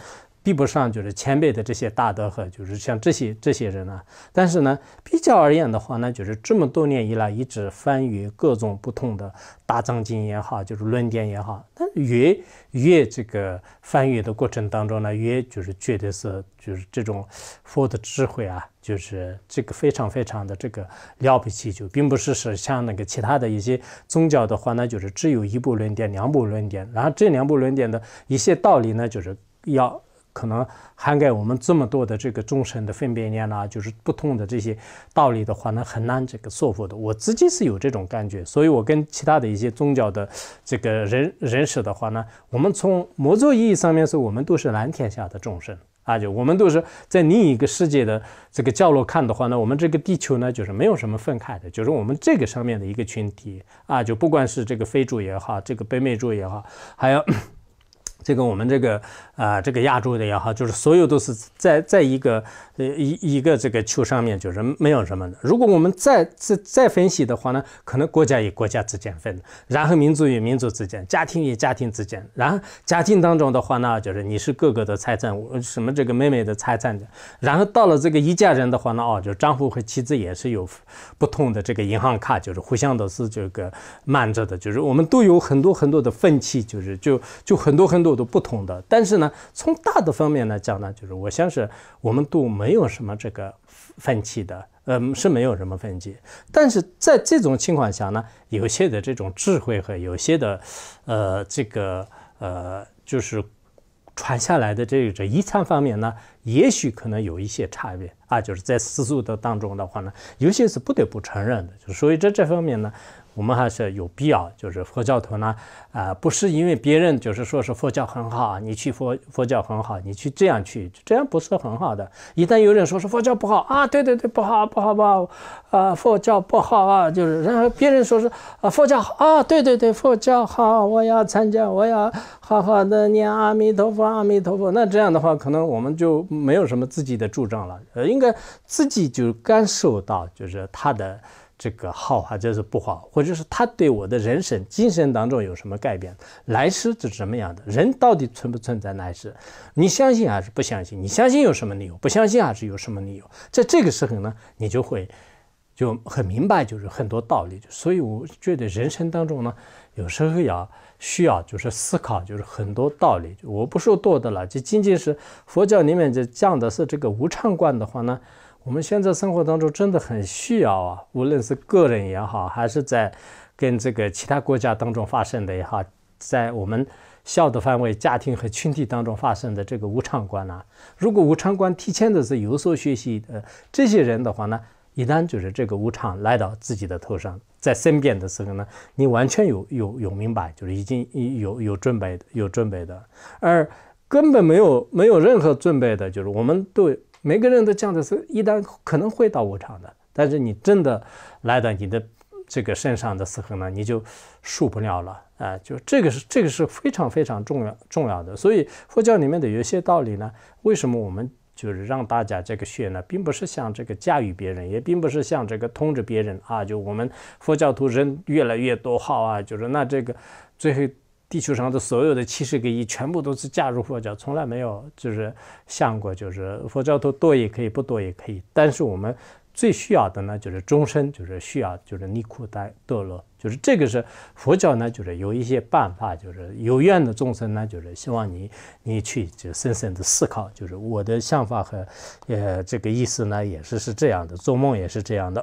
比不上就是前辈的这些大德和就是像这些这些人呢，但是呢，比较而言的话呢，就是这么多年以来一直翻阅各种不同的大藏经也好，就是论点也好，那越越这个翻阅的过程当中呢，越就是觉得是就是这种佛的智慧啊，就是这个非常非常的这个了不起，就并不是是像那个其他的一些宗教的话呢，就是只有一部论点、两部论点，然后这两部论点的一些道理呢，就是要。可能涵盖我们这么多的这个众生的分别念啦，就是不同的这些道理的话呢，很难这个说服的。我自己是有这种感觉，所以我跟其他的一些宗教的这个人人士的话呢，我们从某种意义上面说，我们都是蓝天下的众生啊，就我们都是在另一个世界的这个角落看的话呢，我们这个地球呢，就是没有什么分开的，就是我们这个上面的一个群体啊，就不管是这个非洲也好，这个北美洲也好，还有。这个我们这个啊，这个亚洲的也好，就是所有都是在在一个呃一一个这个球上面，就是没有什么的。如果我们再再再分析的话呢，可能国家与国家之间分，然后民族与民族之间，家庭与家庭之间，然后家庭当中的话呢，就是你是哥哥的财产，什么这个妹妹的财产的，然后到了这个一家人的话呢，哦，就丈夫和妻子也是有不同的这个银行卡，就是互相都是这个瞒着的，就是我们都有很多很多的分歧，就是就就很多很多。度不同的，但是呢，从大的方面来讲呢，就是我相信我们都没有什么这个分歧的，呃，是没有什么分歧。但是在这种情况下呢，有些的这种智慧和有些的，呃，这个呃，就是传下来的这个遗产方面呢，也许可能有一些差别啊，就是在四足的当中的话呢，有些是不得不承认的，就是所以在这方面呢。我们还是有必要，就是佛教徒呢，啊，不是因为别人就是说是佛教很好，你去佛佛教很好，你去这样去，这样不是很好的。一旦有人说是佛教不好啊，对对对，不好不好不好，啊，佛教不好啊，就是然后别人说是啊，佛教好啊，对对对，佛教好，我要参加，我要好好的念阿弥陀佛，阿弥陀佛。那这样的话，可能我们就没有什么自己的主张了，呃，应该自己就感受到就是他的。这个好，或者是不好，或者是他对我的人生、精神当中有什么改变？来世是什么样的人？到底存不存在来世？你相信还是不相信？你相信有什么理由？不相信还是有什么理由？在这个时候呢，你就会就很明白，就是很多道理。所以我觉得人生当中呢，有时候要需要就是思考，就是很多道理。我不说多的了，就仅仅是佛教里面就讲的是这个无常观的话呢。我们现在生活当中真的很需要啊，无论是个人也好，还是在跟这个其他国家当中发生的也好，在我们校的范围、家庭和群体当中发生的这个无常观呢，如果无常观提前的是有所学习的这些人的话呢，一旦就是这个无常来到自己的头上，在身边的时候呢，你完全有有有明白，就是已经有有准备有准备的，而根本没有没有任何准备的，就是我们对。每个人都这样的是一旦可能会到我场的，但是你真的来到你的这个身上的时候呢，你就受不了了啊！就这个是这个是非常非常重要重要的，所以佛教里面的有些道理呢，为什么我们就是让大家这个学呢，并不是像这个驾驭别人，也并不是像这个通知别人啊，就我们佛教徒人越来越多，好啊，就是那这个最后。地球上的所有的七十个亿，全部都是嫁入佛教，从来没有就是想过就是佛教多多也可以，不多也可以。但是我们最需要的呢，就是终身，就是需要就是苦待堕落，就是这个是佛教呢，就是有一些办法，就是有愿的众生呢，就是希望你你去就深深的思考，就是我的想法和呃这个意思呢，也是是这样的，做梦也是这样的。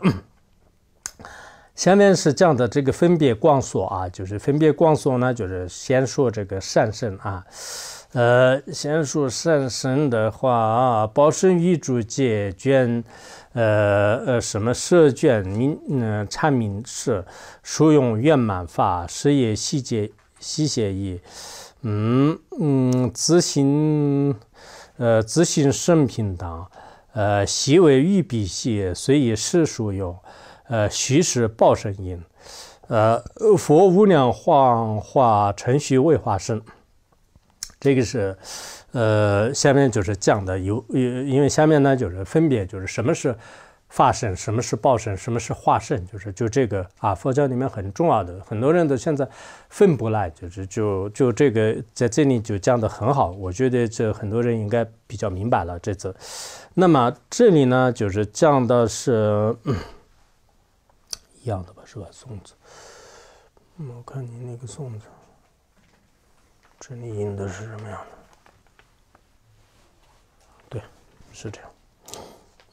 下面是讲的这个分别广说啊，就是分别广说呢，就是先说这个善生啊，呃，先说善生的话啊，保身玉柱界卷，呃呃，什么色卷名，嗯，阐明是书用圆满法，十业细节细写意，嗯嗯，自性，呃，自性圣平等，呃，习为欲笔细，随以世书用。呃，虚实报身因，呃，佛无量化化成虚未化身，这个是，呃，下面就是讲的有有，因为下面呢就是分别就是什么是法身，什么是报身，什么是化身，就是就这个啊，佛教里面很重要的，很多人都现在分不来，就是就就这个在这里就讲的很好，我觉得这很多人应该比较明白了这次，那么这里呢就是讲的是。样的吧，是吧？粽子。嗯，我看你那个粽子，这里印的是什么样的？对，是这样。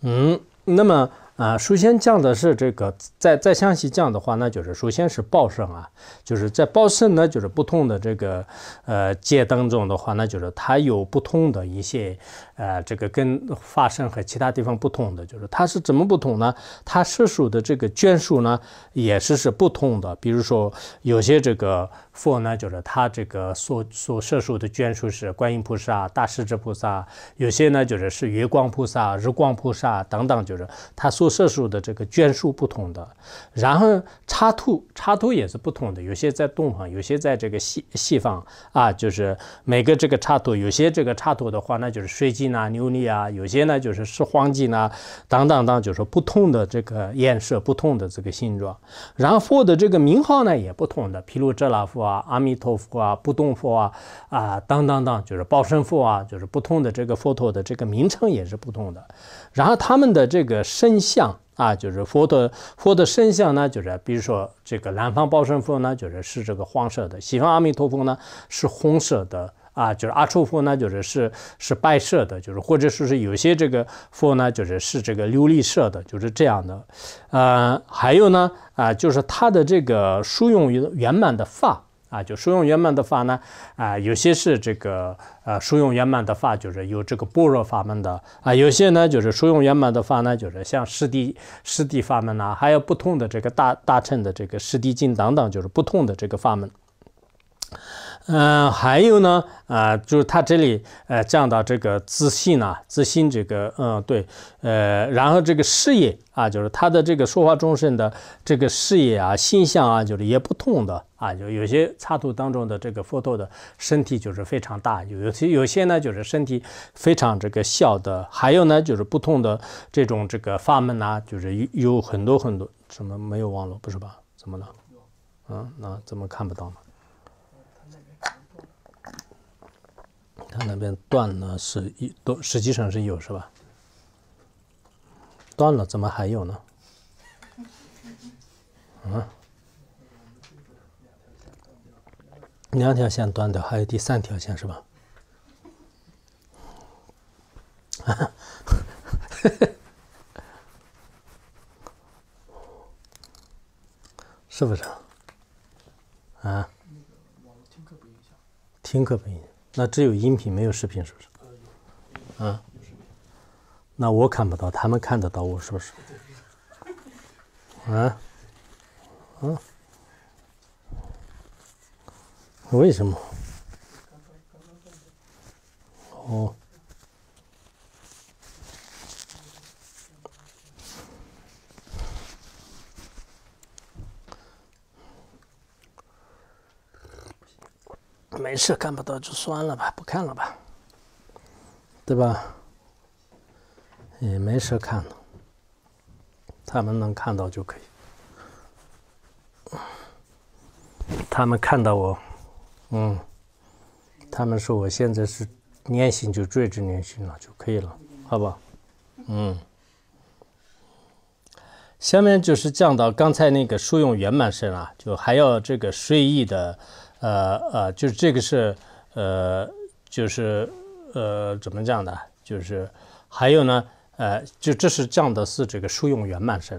嗯，那么啊，首先降的是这个，在在湘西降的话，那就是首先是报圣啊，就是在报圣呢，就是不同的这个呃界当中的话，那就是它有不同的一些。呃，这个跟法身和其他地方不同的，就是它是怎么不同呢？它涉数的这个眷属呢，也是是不同的。比如说，有些这个佛呢，就是他这个所所涉数的眷属是观音菩萨、大势至菩萨；有些呢，就是是月光菩萨、日光菩萨等等，就是他所涉数的这个眷属不同的。然后插图，插图也是不同的，有些在东方，有些在这个西西方啊，就是每个这个插图，有些这个插图的话，那就是水机。呐，牛璃啊，有些呢就是是黄金啊，当当当，就是不同的这个颜色，不同的这个形状，然后佛的这个名号呢也不同的，毗卢遮那佛啊，阿弥陀佛啊，不动佛啊，啊，当当当，就是报身佛啊，就是不同的这个佛陀的这个名称也是不同的，然后他们的这个身相啊，就是佛陀佛的身相呢，就是比如说这个南方报身佛呢，就是是这个黄色的，西方阿弥陀佛呢是红色的。啊，就是阿处佛呢，就是是是白舍的，就是或者说是有些这个佛呢，就是是这个琉璃舍的，就是这样的。呃，还有呢，啊，就是他的这个殊用圆满的法啊，就殊用圆满的法呢，啊，有些是这个呃殊用圆满的法，就是有这个般若法门的啊，有些呢就是殊用圆满的法呢，就是像师地、师地法门呐，还有不同的这个大大乘的这个师地经等等，就是不同的这个法门。嗯，还有呢，呃，就是他这里，呃，讲到这个自信呢，自信这个，嗯，对，呃，然后这个事业啊，就是他的这个说话众生的这个事业啊，形象啊，就是也不同的啊，就有些插图当中的这个佛陀的身体就是非常大，有些有些呢就是身体非常这个小的，还有呢就是不同的这种这个法门啊，就是有有很多很多什么没有网络不是吧？怎么了？嗯，那怎么看不到呢？它那边断了，是一都实际上是有是吧？断了怎么还有呢？嗯？两条线断掉，还有第三条线是吧？是不是？啊？听课不影响。听课不影响。那只有音频没有视频，是不是？啊，那我看不到，他们看得到，我是不是？啊，啊，为什么？哦。没事，看不到就算了吧，不看了吧，对吧？也没事看了，他们能看到就可以。他们看到我，嗯，他们说我现在是念心就专注念心了就可以了，好吧？嗯。下面就是讲到刚才那个殊用圆满身啊，就还要这个睡意的。呃呃，就是这个是，呃，就是呃，怎么讲的？就是还有呢，呃，就这是讲的是这个输用圆满身。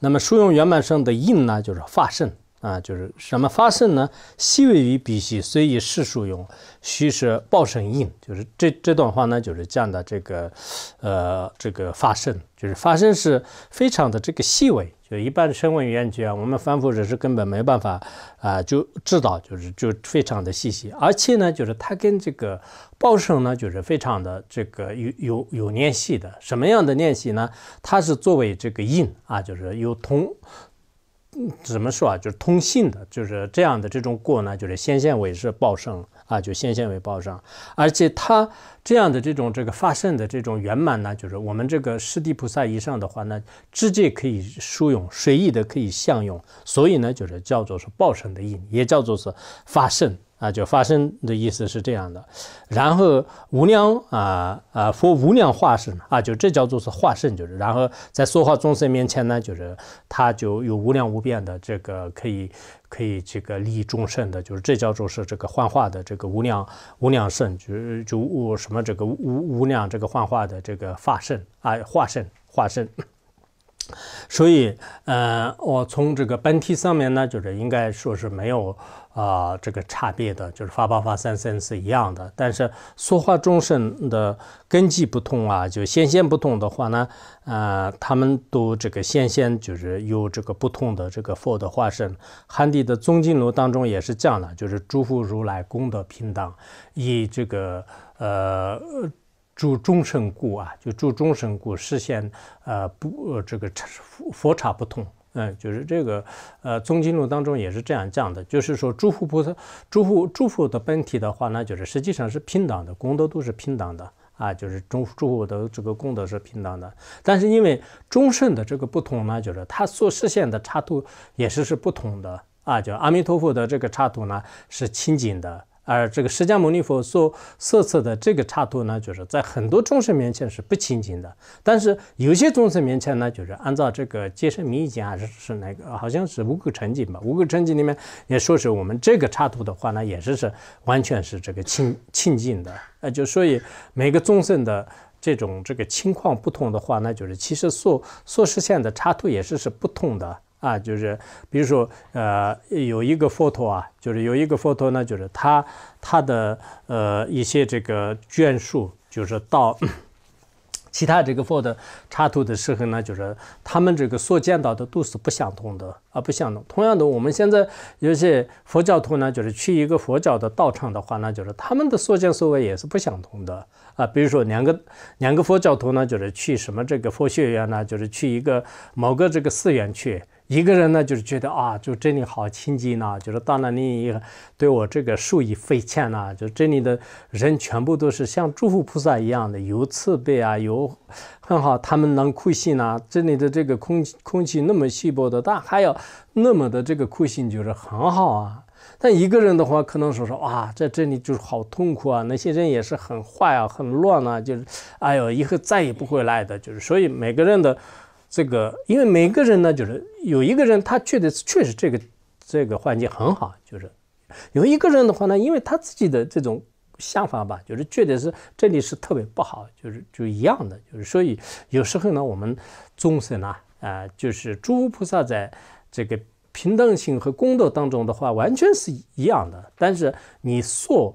那么输用圆满身的印呢，就是发身。啊，就是什么发生呢？细微于鼻息，虽以世数用，虚是报声应。就是这这段话呢，就是讲的这个，呃，这个发生，就是发生是非常的这个细微，就一般声闻缘觉啊，我们凡夫者是根本没办法啊，就知道，就是就非常的细细，而且呢，就是它跟这个报声呢，就是非常的这个有有有联系的。什么样的联系呢？它是作为这个应啊，就是有同怎么说啊？就是通信的，就是这样的这种过呢，就是先现为是报身啊，就先现为报身，而且它这样的这种这个发生的这种圆满呢，就是我们这个师地菩萨以上的话呢，直接可以殊用，随意的可以相用，所以呢，就是叫做是报身的印，也叫做是发胜。啊，就发身的意思是这样的，然后无量啊啊，佛无量化身啊，就这叫做是化身，就是然后在说话众生面前呢，就是他就有无量无边的这个可以可以这个利益众生的，就是这叫做是这个幻化的这个无量无量身，就是就无什么这个无无量这个幻化的这个化身啊，化身化身。所以，呃，我从这个本体上面呢，就是应该说是没有，呃，这个差别的，就是发八发三三是一样的。但是，说话众生的根基不同啊，就显现不同的话呢，呃，他们都这个显现就是有这个不同的这个佛的化身。《汉地的宗经录》当中也是讲了，就是诸佛如来功德平等，以这个，呃。诸众生故啊，就诸众生故，实现呃不呃这个差佛刹不同，嗯，就是这个呃宗经录》当中也是这样讲的，就是说诸佛菩萨，诸佛诸佛的本体的话呢，就是实际上是平等的，功德都是平等的啊，就是中诸佛的这个功德是平等的，但是因为众生的这个不同呢，就是他所实现的差度也是是不同的啊，就阿弥陀佛的这个差度呢是清净的。而这个释迦牟尼佛所设置的这个插图呢，就是在很多众生面前是不清净的；但是有些众生面前呢，就是按照这个戒生迷经》还是是那个？好像是五垢成境吧？五垢成境里面也说是我们这个插图的话呢，也是是完全是这个清清净的。呃，就所以每个众生的这种这个情况不同的话，那就是其实所所实现的插图也是是不同的。啊，就是比如说，呃，有一个佛陀啊，就是有一个佛陀呢，就是他他的呃一些这个卷数，就是到其他这个佛的插图的时候呢，就是他们这个所见到的都是不相同的啊，不相同。同样的，我们现在有些佛教徒呢，就是去一个佛教的道场的话呢，就是他们的所见所闻也是不相同的啊。比如说，两个两个佛教徒呢，就是去什么这个佛学院呢，就是去一个某个这个寺院去。一个人呢，就是觉得啊，就这里好清净呐，就是到了你对我这个受益匪浅呐。就这里的人全部都是像诸佛菩萨一样的，有慈悲啊，有很好，他们能苦心呐。这里的这个空空气那么稀薄的，但还有那么的这个苦心，就是很好啊。但一个人的话，可能说说啊，在这里就是好痛苦啊，那些人也是很坏啊，很乱呐，就是哎呦，以后再也不会来的。就是所以每个人的。这个，因为每个人呢，就是有一个人他觉得确实这个这个环境很好，就是有一个人的话呢，因为他自己的这种想法吧，就是觉得是这里是特别不好，就是就一样的，就是所以有时候呢，我们众生啊，啊，就是诸菩萨在这个平等性和公道当中的话，完全是一样的，但是你说。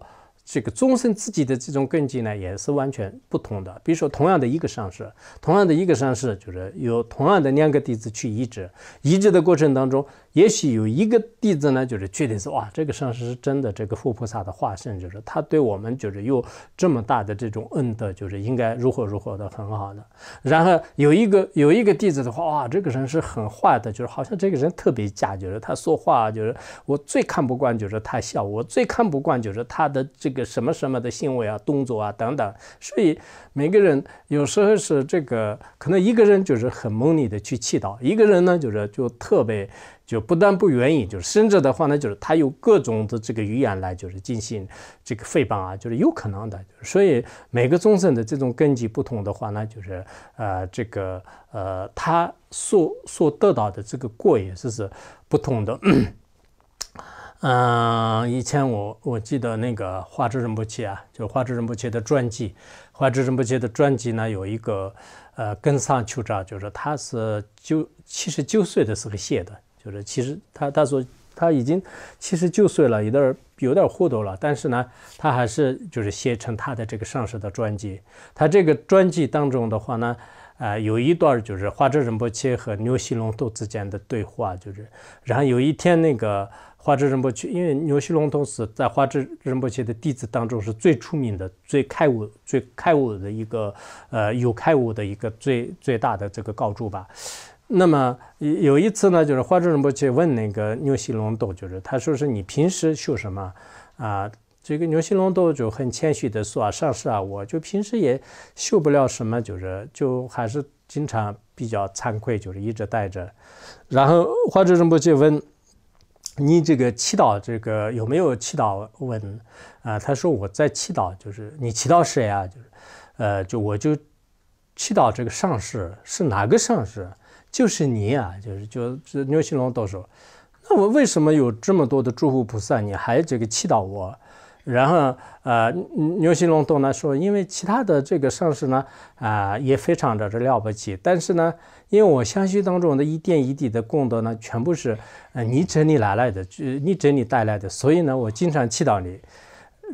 这个终身自己的这种根基呢，也是完全不同的。比如说，同样的一个上师，同样的一个上师，就是有同样的两个弟子去移植，移植的过程当中。也许有一个弟子呢，就是觉得说，哇，这个上师是真的，这个富菩萨的化身，就是他对我们就是有这么大的这种恩德，就是应该如何如何的很好的。然后有一个有一个弟子的话，哇，这个人是很坏的，就是好像这个人特别假，就是他说话就是我最看不惯，就是他笑，我最看不惯就是他的这个什么什么的行为啊、动作啊等等。所以每个人有时候是这个，可能一个人就是很猛烈的去祈祷，一个人呢就是就特别。就不但不愿意，就是甚至的话呢，就是他有各种的这个语言来就是进行这个诽谤啊，就是有可能的。所以每个众生的这种根基不同的话呢，就是呃，这个呃，他所所得到的这个果也是是不同的。嗯，以前我我记得那个华智仁波切啊，就华智仁波切的传记，华智仁波切的传记呢有一个呃根上丘章，就是他是九七十九岁的时候写的。就是其实他他说他已经七十九岁了，有点有点糊涂了。但是呢，他还是就是写成他的这个上市的专辑。他这个专辑当中的话呢，呃，有一段就是花之仁波切和牛西龙都之间的对话，就是然后有一天那个花之仁波切，因为牛西龙同是在花之仁波切的弟子当中是最出名的、最开悟、最开悟的一个呃有开悟的一个最最大的这个高筑吧。那么有一次呢，就是花智仁波切问那个牛西隆都，就是他说是你平时修什么啊？这个牛西隆都就很谦虚的说啊，上师啊，我就平时也修不了什么，就是就还是经常比较惭愧，就是一直带着。然后花智仁波切问你这个祈祷这个有没有祈祷问啊？他说我在祈祷，就是你祈祷谁啊？就是呃，就我就祈祷这个上师是哪个上师？就是你啊，就是就牛希龙道说，那我为什么有这么多的诸佛菩萨？你还这个祈祷我？然后呃，牛希龙都呢说，因为其他的这个上师呢，啊也非常的这了不起，但是呢，因为我相信当中的一点一滴的功德呢，全部是呃你整理拿来的，就你整理带来的，所以呢，我经常祈祷你。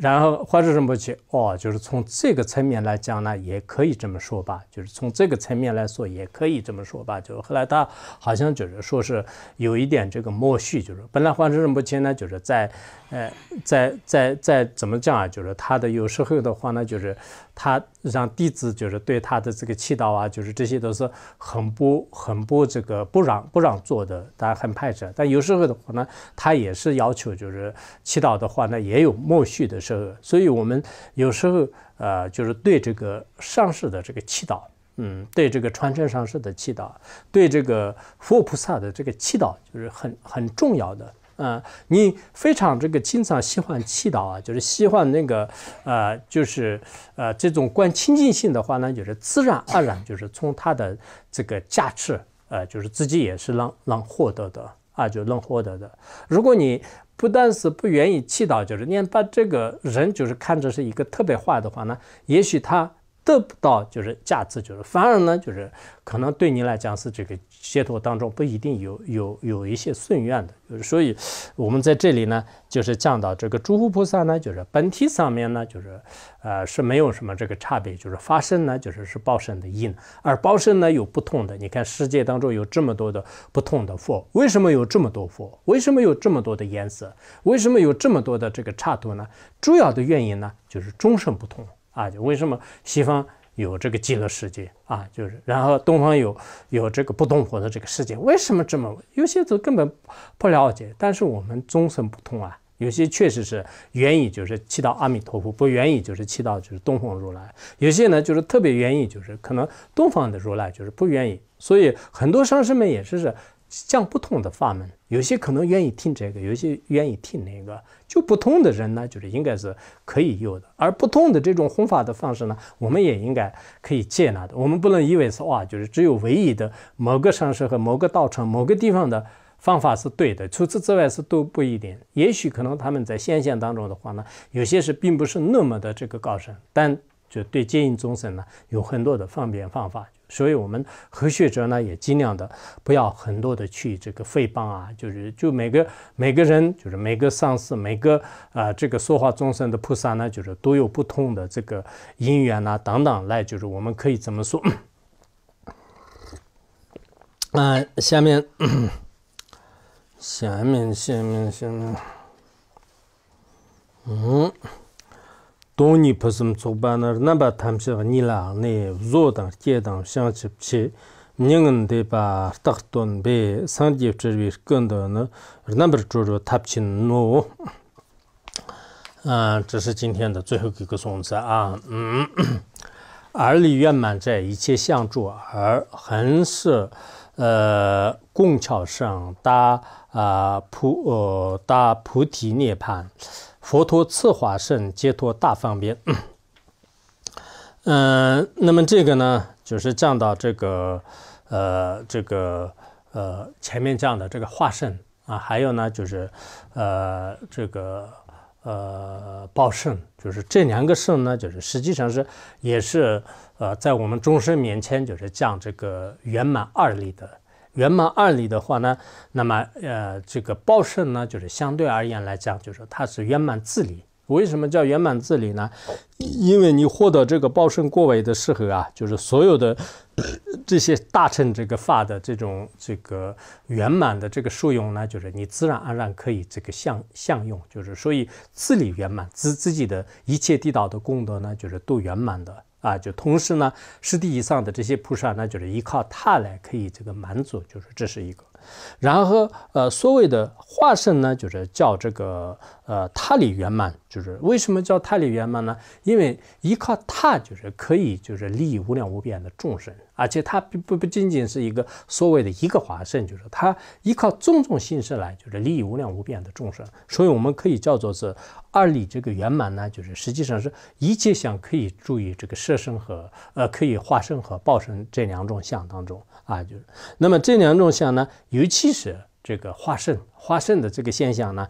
然后，或者仁么去，哦，就是从这个层面来讲呢，也可以这么说吧，就是从这个层面来说，也可以这么说吧。就后来他好像就是说是有一点这个默许，就是本来或者仁么去呢，就是在，呃，在在在怎么讲啊？就是他的有时候的话呢，就是。他让弟子就是对他的这个祈祷啊，就是这些都是很不很不这个不让不让做的，当然很排斥。但有时候的话呢，他也是要求就是祈祷的话呢，也有默许的时候。所以我们有时候呃，就是对这个上师的这个祈祷，嗯，对这个传承上师的祈祷，对这个佛菩萨的这个祈祷，就是很很重要的。呃，你非常这个经常喜欢祈祷啊，就是喜欢那个呃，就是呃这种观清净性的话呢，就是自然而然就是从他的这个价值呃，就是自己也是能能获得的啊，就能获得的。如果你不但是不愿意祈祷，就是你把这个人就是看这是一个特别坏的话呢，也许他。得不到就是价值，就是反而呢，就是可能对你来讲是这个解脱当中不一定有有有一些顺愿的，就是所以我们在这里呢，就是讲到这个诸佛菩萨呢，就是本体上面呢，就是呃是没有什么这个差别，就是发生呢，就是是报身的因，而报身呢有不同的。你看世界当中有这么多的不同的佛，为什么有这么多佛？为什么有这么多的颜色？为什么有这么多的这个差多呢？主要的原因呢，就是众生不同。啊，就为什么西方有这个极乐世界啊，就是然后东方有有这个不动佛的这个世界，为什么这么有些都根本不了解？但是我们众生不通啊，有些确实是愿意就是祈祷阿弥陀佛，不愿意就是祈祷就是东方如来，有些呢就是特别愿意就是可能东方的如来就是不愿意，所以很多上师们也是是。像不同的法门，有些可能愿意听这个，有些愿意听那个，就不同的人呢，就是应该是可以有的。而不同的这种弘法的方式呢，我们也应该可以接纳的。我们不能以为说，哇，就是只有唯一的某个上师和某个道场、某个地方的方法是对的，除此之外是都不一定。也许可能他们在现象当中的话呢，有些是并不是那么的这个高深，但就对接引众生呢，有很多的方便方法。所以，我们和学者呢，也尽量的不要很多的去这个诽谤啊，就是就每个每个人，就是每个上司每个啊这个说话众生的菩萨呢，就是都有不同的这个因缘呐，等等，来就是我们可以怎么说？那 下面，下面，下面，下面，嗯。多尼菩萨所发的那八种誓愿，你来念诵、听诵、想起，你们对吧？打坐、念、诵经之类的功德呢，那不是诸佛特别亲呢？嗯，这是今天的最后一个诵词啊。嗯，二力圆满，在一切相助而恒是，呃，共巧生达啊，菩呃达菩提涅槃。佛陀次化圣，解脱大方边。嗯，那么这个呢，就是讲到这个，呃，这个呃，前面讲的这个化圣啊，还有呢，就是呃，这个呃报圣，就是这两个圣呢，就是实际上是也是呃，在我们终生免签，就是讲这个圆满二力的。圆满二理的话呢，那么呃，这个报胜呢，就是相对而言来讲，就是它是圆满自理。为什么叫圆满自理呢？因为你获得这个报胜过位的时候啊，就是所有的这些大乘这个法的这种这个圆满的这个受用呢，就是你自然而然可以这个相相用，就是所以自理圆满，自自己的一切地道的功德呢，就是都圆满的。啊，就同时呢，实地以上的这些菩萨，那就是依靠他来可以这个满足，就是这是一个。然后，呃，所谓的化身呢，就是叫这个呃他里圆满，就是为什么叫他里圆满呢？因为依靠他，就是可以就是利益无量无边的众生。而且它不不不仅仅是一个所谓的一个化身，就是它依靠种种形式来，就是利益无量无边的众生。所以我们可以叫做是二理这个圆满呢，就是实际上是一切相可以注意这个摄生和呃可以化生和报生这两种相当中啊，就是那么这两种相呢，尤其是这个化生化生的这个现象呢。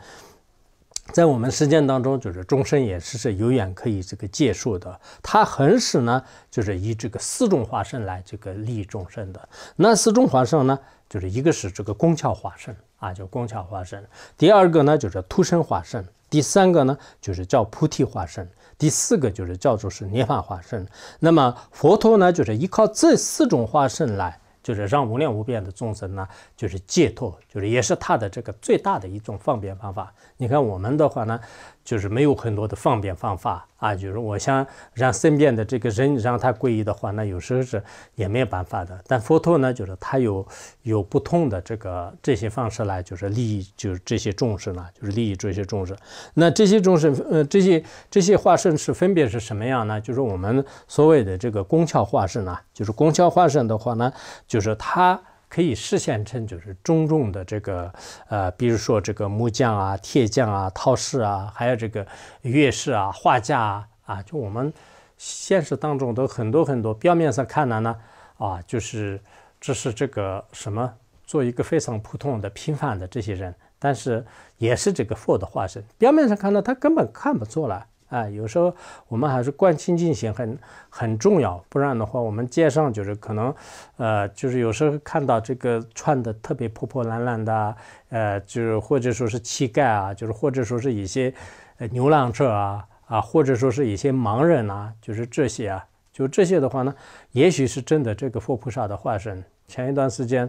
在我们实践当中，就是众生也是是有远可以这个借受的。他很使呢，就是以这个四种化身来这个利众生的。那四种化身呢，就是一个是这个光巧化身啊，叫光巧化身；第二个呢，就是土身化身；第三个呢，就是叫菩提化身；第四个就是叫做是涅槃化身。那么佛陀呢，就是依靠这四种化身来。就是让无量无边的众生呢，就是解脱，就是也是他的这个最大的一种方便方法。你看我们的话呢。就是没有很多的方便方法啊，就是我想让身边的这个人让他皈依的话，那有时候是也没有办法的。但佛陀呢，就是他有有不同的这个这些方式来，就是利益，就是这些众生呢，就是利益这些众生。那这些众生，呃，这些这些化身是分别是什么样呢？就是我们所谓的这个功窍化身呢，就是功窍化身的话呢，就是他。可以视线称就是中重的这个，呃，比如说这个木匠啊、铁匠啊、陶师啊，还有这个乐师啊、画家啊，啊，就我们现实当中都很多很多。表面上看来呢，啊，就是这是这个什么做一个非常普通的、平凡的这些人，但是也是这个佛的化身。表面上看到他根本看不出来啊，有时候我们还是关心进行很很重要，不然的话，我们街上就是可能，呃，就是有时候看到这个穿的特别破破烂烂的，呃，就是或者说是乞丐啊，就是或者说是一些，呃，流浪者啊，啊，或者说是一些盲人啊，就是这些啊，就这些的话呢，也许是真的这个佛菩萨的化身。前一段时间，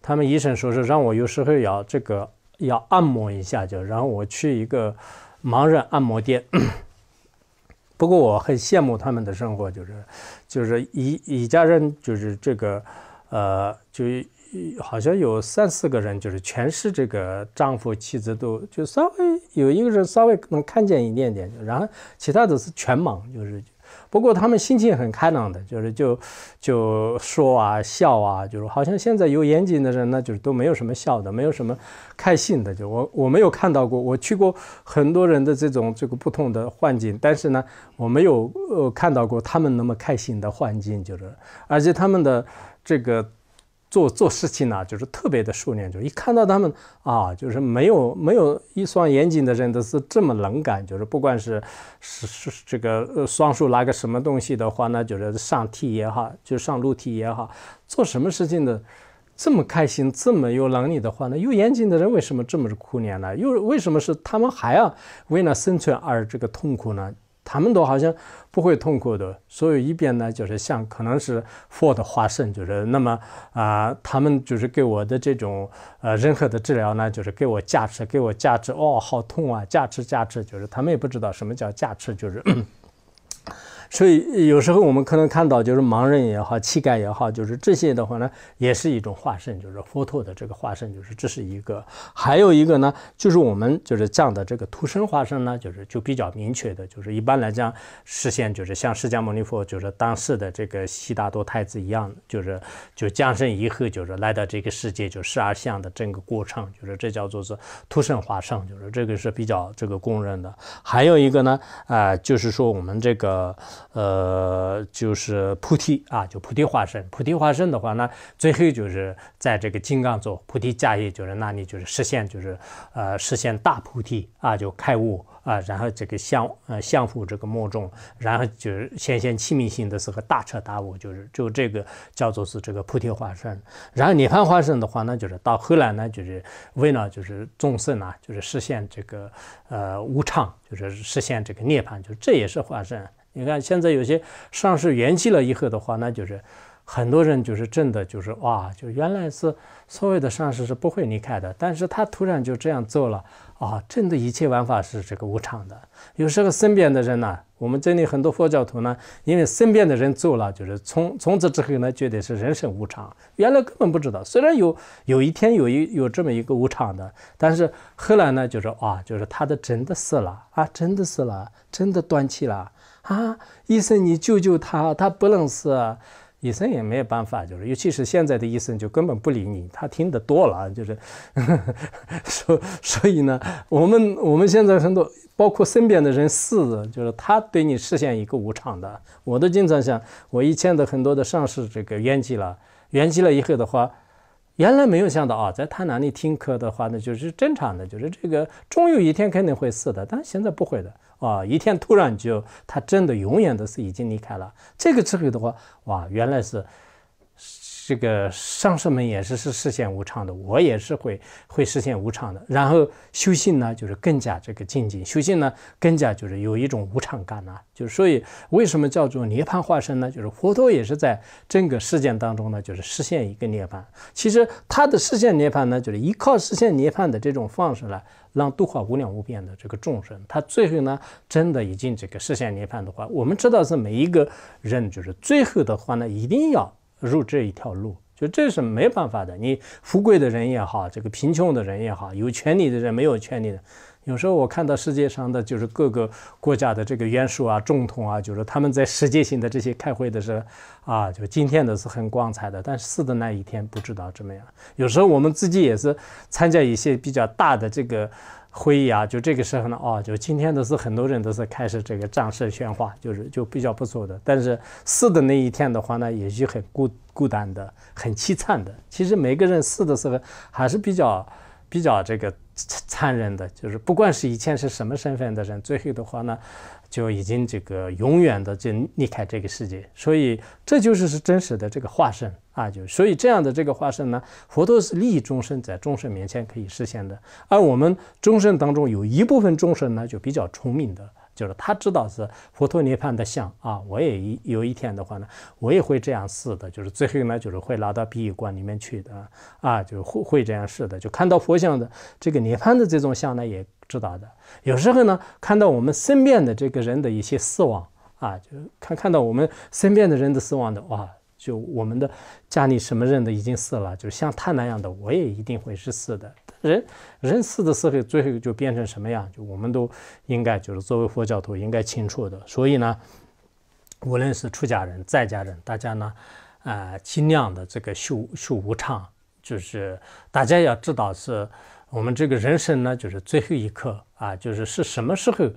他们医生说是让我有时候要这个要按摩一下，就然后我去一个盲人按摩店。不过我很羡慕他们的生活，就是，就是一一家人，就是这个，呃，就好像有三四个人，就是全是这个丈夫妻子都就稍微有一个人稍微能看见一点点，然后其他都是全盲，就是。不过他们心情很开朗的，就是就就说啊笑啊，就是好像现在有眼睛的人呢，就是都没有什么笑的，没有什么开心的。就我我没有看到过，我去过很多人的这种这个不同的幻境，但是呢，我没有呃看到过他们那么开心的幻境，就是而且他们的这个。做做事情呢，就是特别的熟练，就是一看到他们啊，就是没有没有一双眼睛的人都是这么冷感，就是不管是是是这个双手拿个什么东西的话呢，就是上梯也好，就上楼梯也好，做什么事情的这么开心，这么有能力的话呢，有眼睛的人为什么这么苦脸呢？又为什么是他们还要为了生存而这个痛苦呢？他们都好像。不会痛苦的，所以一边呢，就是像可能是佛的化身，就是那么啊，他们就是给我的这种呃任何的治疗呢，就是给我加持，给我加持，哦，好痛啊，加持加持，就是他们也不知道什么叫加持，就是。所以有时候我们可能看到，就是盲人也好，乞丐也好，就是这些的话呢，也是一种化身，就是佛陀的这个化身，就是这是一个。还有一个呢，就是我们就是讲的这个出生化身呢，就是就比较明确的，就是一般来讲，实现就是像释迦牟尼佛就是当时的这个悉达多太子一样，就是就降生以后就是来到这个世界就十二相的整个过程，就是这叫做是出生化身，就是这个是比较这个公认的。还有一个呢，啊，就是说我们这个。呃，就是菩提啊，就菩提化身。菩提化身的话呢，最后就是在这个金刚座菩提迦叶就是那里就是实现，就是呃实现大菩提啊，就开悟啊。然后这个相呃相互这个莫众，然后就是显现七明心的时候大彻大悟，就是就这个叫做是这个菩提化身。然后涅槃化身的话，呢，就是到后来呢，就是为了就是众生啊，就是实现这个呃无常，就是实现这个涅槃，就这也是化身。你看，现在有些上市元气了以后的话，那就是很多人就是真的就是哇，就原来是所谓的上市是不会离开的，但是他突然就这样做了啊，真的，一切玩法是这个无常的。有时候身边的人呢，我们这里很多佛教徒呢，因为身边的人做了，就是从从此之后呢，觉得是人生无常，原来根本不知道。虽然有有一天有一有这么一个无常的，但是后来呢，就是啊，就是他的真的死了啊，真的死了，真的断气了。啊！医生，你救救他，他不认识。医生也没有办法，就是尤其是现在的医生，就根本不理你。他听得多了，就是，所所以呢，我们我们现在很多，包括身边的人死，就是他对你实现一个无常的。我都经常想，我以前的很多的上市这个圆寂了，圆寂了以后的话，原来没有想到啊，在他那里听课的话呢，就是正常的，就是这个终有一天肯定会死的，但现在不会的。啊，一天突然就他真的永远都是已经离开了。这个智慧的话，哇，原来是这个上师们也是是视线无常的，我也是会会视线无常的。然后修行呢，就是更加这个静静修行呢，更加就是有一种无常感了。就是所以为什么叫做涅槃化身呢？就是佛陀也是在整个事件当中呢，就是实现一个涅槃。其实他的实现涅槃呢，就是依靠实现涅槃的这种方式来。让度化无量无边的这个众生，他最后呢，真的已经这个实现涅槃的话，我们知道是每一个人，就是最后的话呢，一定要入这一条路。就这是没办法的，你富贵的人也好，这个贫穷的人也好，有权利的人没有权利的。有时候我看到世界上的就是各个国家的这个元首啊、总统啊，就是他们在世界性的这些开会的时候啊，就今天的是很光彩的，但是死的那一天不知道怎么样。有时候我们自己也是参加一些比较大的这个。会议啊，就这个时候呢，哦，就今天都是很多人都是开始这个仗势喧哗，就是就比较不错的。但是死的那一天的话呢，也是很孤孤单的，很凄惨的。其实每个人死的时候还是比较比较这个残忍的，就是不管是以前是什么身份的人，最后的话呢，就已经这个永远的就离开这个世界。所以这就是是真实的这个化身。啊，就所以这样的这个化身呢，佛陀是利益众生，在众生面前可以实现的。而我们众生当中有一部分众生呢，就比较聪明的，就是他知道是佛陀涅槃的像啊，我也一有一天的话呢，我也会这样试的，就是最后呢，就是会拿到殡仪馆里面去的啊，就会会这样试的，就看到佛像的这个涅槃的这种相呢，也知道的。有时候呢，看到我们身边的这个人的一些死亡啊，就看看到我们身边的人的死亡的哇。就我们的家里什么人的已经死了，就像他那样的，我也一定会是死的人。人死的时候，最后就变成什么样，就我们都应该就是作为佛教徒应该清楚的。所以呢，无论是出家人、在家人，大家呢，呃，尽量的这个修修无常，就是大家要知道，是我们这个人生呢，就是最后一刻啊，就是是什么时候。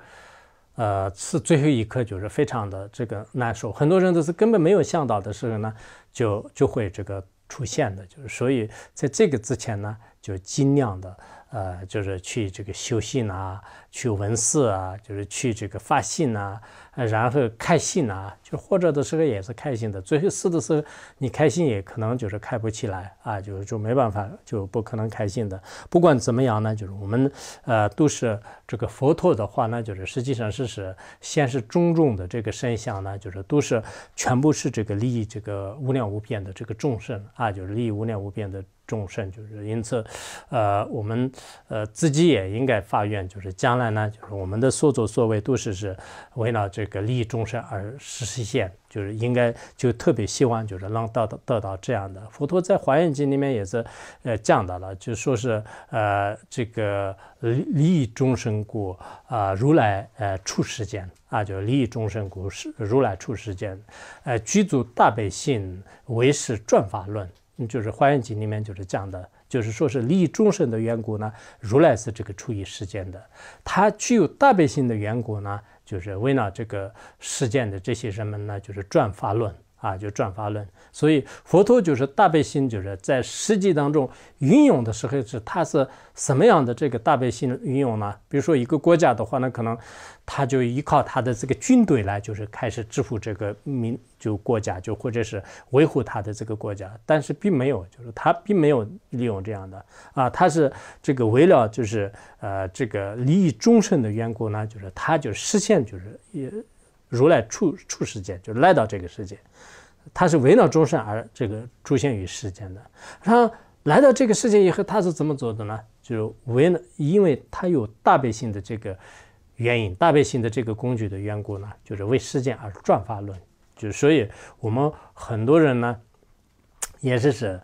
呃，是最后一刻就是非常的这个难受，很多人都是根本没有向导的时候呢，就就会这个出现的，就是所以在这个之前呢，就尽量的呃，就是去这个修信啊，去文寺啊，就是去这个发信啊。然后开心啊，就活着的时候也是开心的。最后死的时候，你开心也可能就是开不起来啊，就就没办法，就不可能开心的。不管怎么样呢，就是我们呃都是这个佛陀的话呢，就是实际上是是先是种种的这个身相呢，就是都是全部是这个利益这个无量无边的这个众生啊，就是利益无量无边的众生，就是因此呃我们呃自己也应该发愿，就是将来呢，就是我们的所作所为都是是为了这。这个利益众生而实现，就是应该就特别希望，就是能得得到这样的。佛陀在《华严经》里面也是，呃讲到了，就说是，呃，这个利益众生故，啊，如来，呃，出世间，啊，就利益众生故是如来出世间，呃，具足大悲心，为是转法论，就是《华严经》里面就是讲的，就是说是利益众生的缘故呢，如来是这个出世间，的，他具有大悲心的缘故呢。就是为了这个事件的这些人们呢，就是转发论。啊，就转发论。所以佛陀就是大悲心，就是在实际当中运用的时候是它是什么样的这个大悲心运用呢？比如说一个国家的话，呢，可能他就依靠他的这个军队来就是开始支付这个民，就国家就或者是维护他的这个国家，但是并没有，就是他并没有利用这样的啊，他是这个为了就是呃这个利益终身的缘故呢，就是他就实现就是也如来处处世界，就来到这个世界。他是围绕众生而这个出现于世间的，他来到这个世界以后，他是怎么做的呢？就是为了，因为他有大悲心的这个原因，大悲心的这个工具的缘故呢，就是为世间而转法论。就是，所以我们很多人呢，也是是，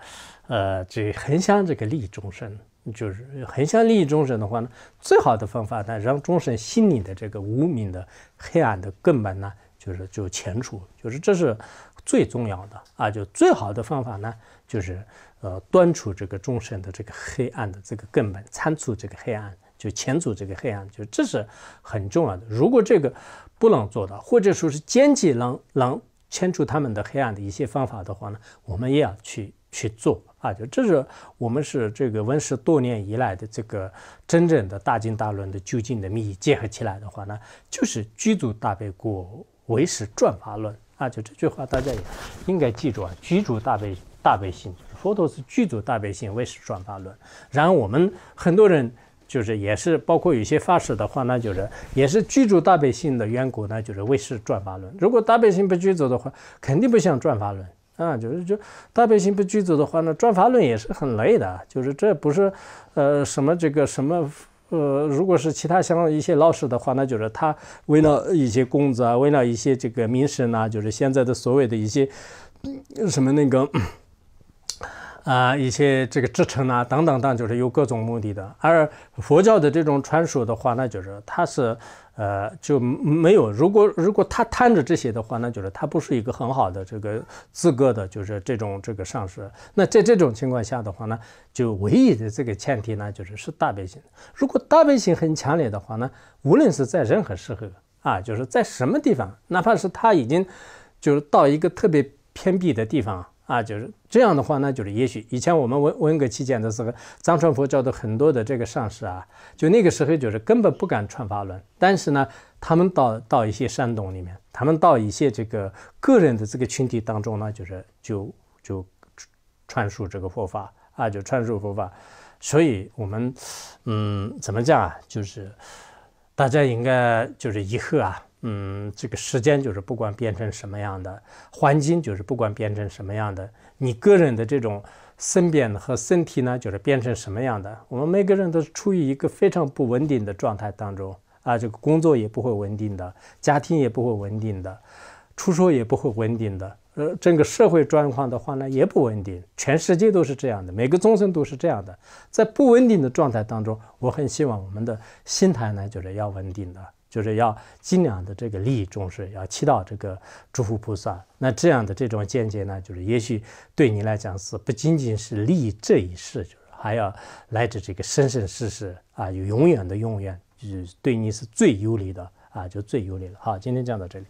呃，这横向这个利益众生，就是横向利益众生的话呢，最好的方法呢，让众生心里的这个无明的黑暗的根本呢，就是就潜除，就是这是。最重要的啊，就最好的方法呢，就是呃端除这个众生的这个黑暗的这个根本，参除这个黑暗，就遣除这个黑暗，就这是很重要的。如果这个不能做到，或者说是间接能能牵出他们的黑暗的一些方法的话呢，我们也要去去做啊。就这是我们是这个文史多年以来的这个真正的大经大论的究竟的秘密结合起来的话呢，就是居住大悲国。为是转法论。啊，就这句话大家也应该记住啊！居住大悲大悲心，佛陀是居住大悲心，为是转法轮。然后我们很多人就是也是，包括有些法师的话，那就是也是居住大悲心的缘故，那就是为是转法轮。如果大悲心不居住的话，肯定不像转法轮啊。就是就大悲心不具足的话，那转法轮也是很累的。就是这不是呃什么这个什么。呃，如果是其他像一些老师的话，那就是他为了一些工资啊，为了一些这个名声啊，就是现在的所谓的一些什么那个 啊，一些这个职称啊等等等，就是有各种目的的。而佛教的这种传说的话，那就是它是。呃，就没有。如果如果他贪着这些的话，那就是他不是一个很好的这个资格的，就是这种这个上市。那在这种情况下的话呢，就唯一的这个前提呢，就是是大背景。如果大背景很强烈的话呢，无论是在任何时候啊，就是在什么地方，哪怕是他已经就是到一个特别偏僻的地方。啊，就是这样的话，呢，就是也许以前我们文文革期间的时候，藏传佛教的很多的这个上师啊，就那个时候就是根本不敢传法轮，但是呢，他们到到一些山洞里面，他们到一些这个个人的这个群体当中呢，就是就就传述这个佛法啊，就传述佛法，所以我们嗯，怎么讲啊，就是大家应该就是以后啊。嗯，这个时间就是不管变成什么样的环境，就是不管变成什么样的，你个人的这种身边和身体呢，就是变成什么样的。我们每个人都是处于一个非常不稳定的状态当中啊，这个工作也不会稳定的，家庭也不会稳定的，出售也不会稳定的，呃，整个社会状况的话呢，也不稳定。全世界都是这样的，每个众生都是这样的。在不稳定的状态当中，我很希望我们的心态呢，就是要稳定的。就是要尽量的这个利益众生，要祈祷这个诸佛菩萨。那这样的这种见解呢，就是也许对你来讲是不仅仅是利益这一世，就是还要来自这个生生世世啊，永远的永远，就是对你是最有利的啊，就最有利的。好，今天讲到这里。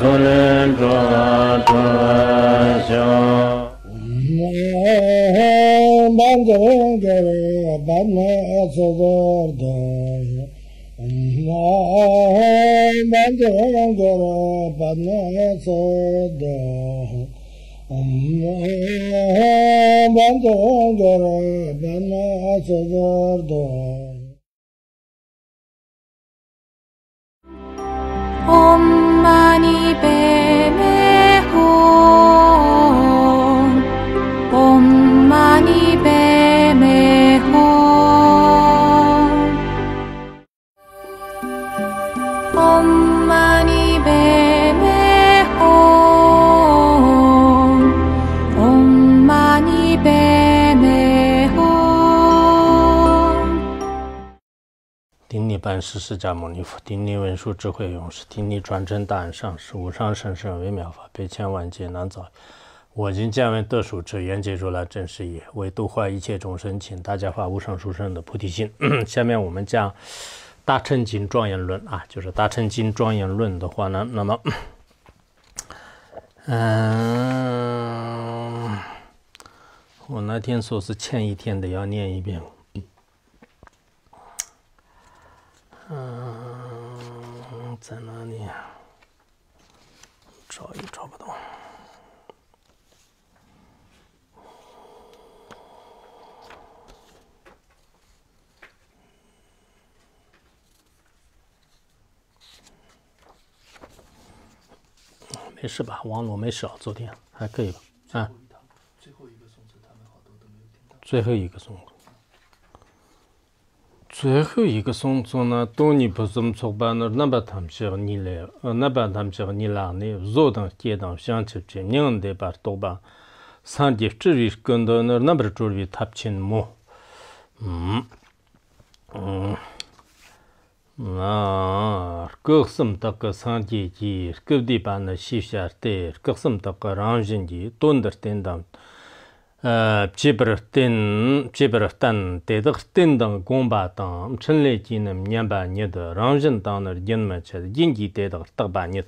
sunen tro a 加摩尼佛，顶礼文殊智慧勇士，顶礼转承大恩上师，无上圣身微妙法，被千万劫难遭我今见闻得受持，缘解如来真实义，为度化一切众生，请大家发无上殊胜的菩提心。下面我们讲《大乘经庄严论》啊，就是《大乘经庄严论》的话呢，那么，嗯，我那天说是前一天的，要念一遍。嗯，在哪里找也找不到。没事吧？网络没事啊，昨天还可以吧？啊。最后一个送他们好多都没有听到。最后一个 수혜 이거 손손아 돈이 속반을 남바 탐시가 닐레 남바 탐시가 닐라니 조던 계단 샹츠체 년데 바르도바 산디츠리 근도너 남르츠르비 탑친 무음아 거슴 딱 산디기 呃，基本上，基本上，大德数等等共法堂，陈里居呢，年把年的，后人堂的人民也是印记得的大把年。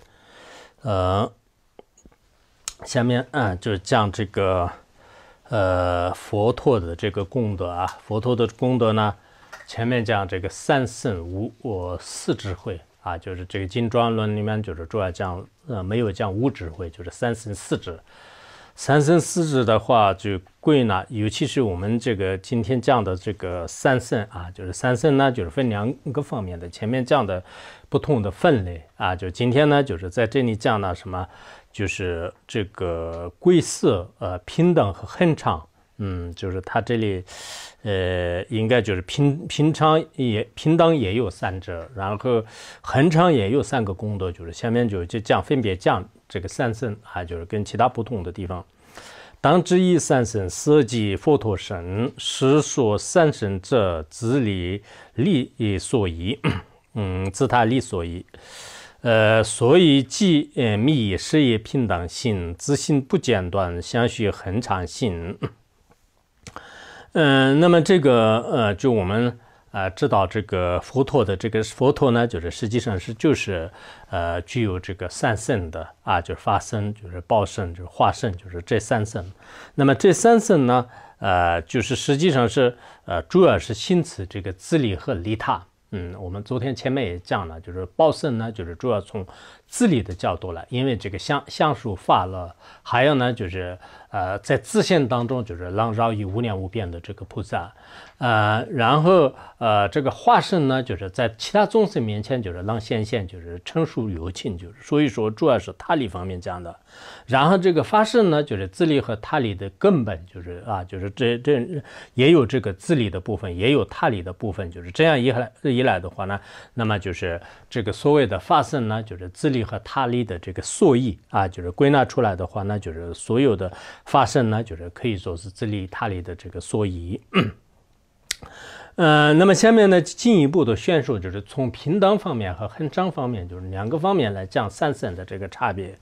呃，下面啊，就是讲这个呃佛陀的这个功德啊，佛陀的功德呢，前面讲这个三五，无四智慧啊，就是这个《金装轮》里面就是主要讲呃没有讲五智慧，就是三身四智。三生四世的话就贵呢，尤其是我们这个今天讲的这个三生啊，就是三生呢，就是分两个方面的，前面讲的不同的分类啊，就今天呢就是在这里讲了什么，就是这个贵色，呃平等和恒常。嗯，就是它这里呃应该就是平平常也平等也有三者，然后恒常也有三个功德，就是下面就就讲分别讲这个三身啊，就是跟其他不同的地方。当知一三身，色即佛陀身，是说三身者自利利所依，嗯，自他利所依。呃，所以即密事业平等性，自性不间断，相续恒常性。嗯，那么这个呃，就我们。啊，知道这个佛陀的这个佛陀呢，就是实际上是就是，呃，具有这个三身的啊，就是法身，就是报身，就是化身，就是这三身。那么这三身呢，呃，就是实际上是呃，主要是心慈、这个资利和利他。嗯，我们昨天前面也讲了，就是报身呢，就是主要从。自利的角度了，因为这个相相术法了，还有呢，就是呃，在自信当中，就是让饶益无量无边的这个菩萨，呃，然后呃，这个化身呢，就是在其他众生面前，就是让显现，就是成熟有情，就是所以说主要是他利方面讲的，然后这个发身呢，就是自利和他利的根本，就是啊，就是这这也有这个自利的部分，也有他力的部分，就是这样一来一来的话呢，那么就是这个所谓的发身呢，就是自利。和他力的这个所以啊，就是归纳出来的话，那就是所有的发生呢，就是可以说是自力他力的这个所以。嗯，那么下面呢，进一步的宣说就是从平等方面和恒常方面，就是两个方面来讲三圣的这个差别。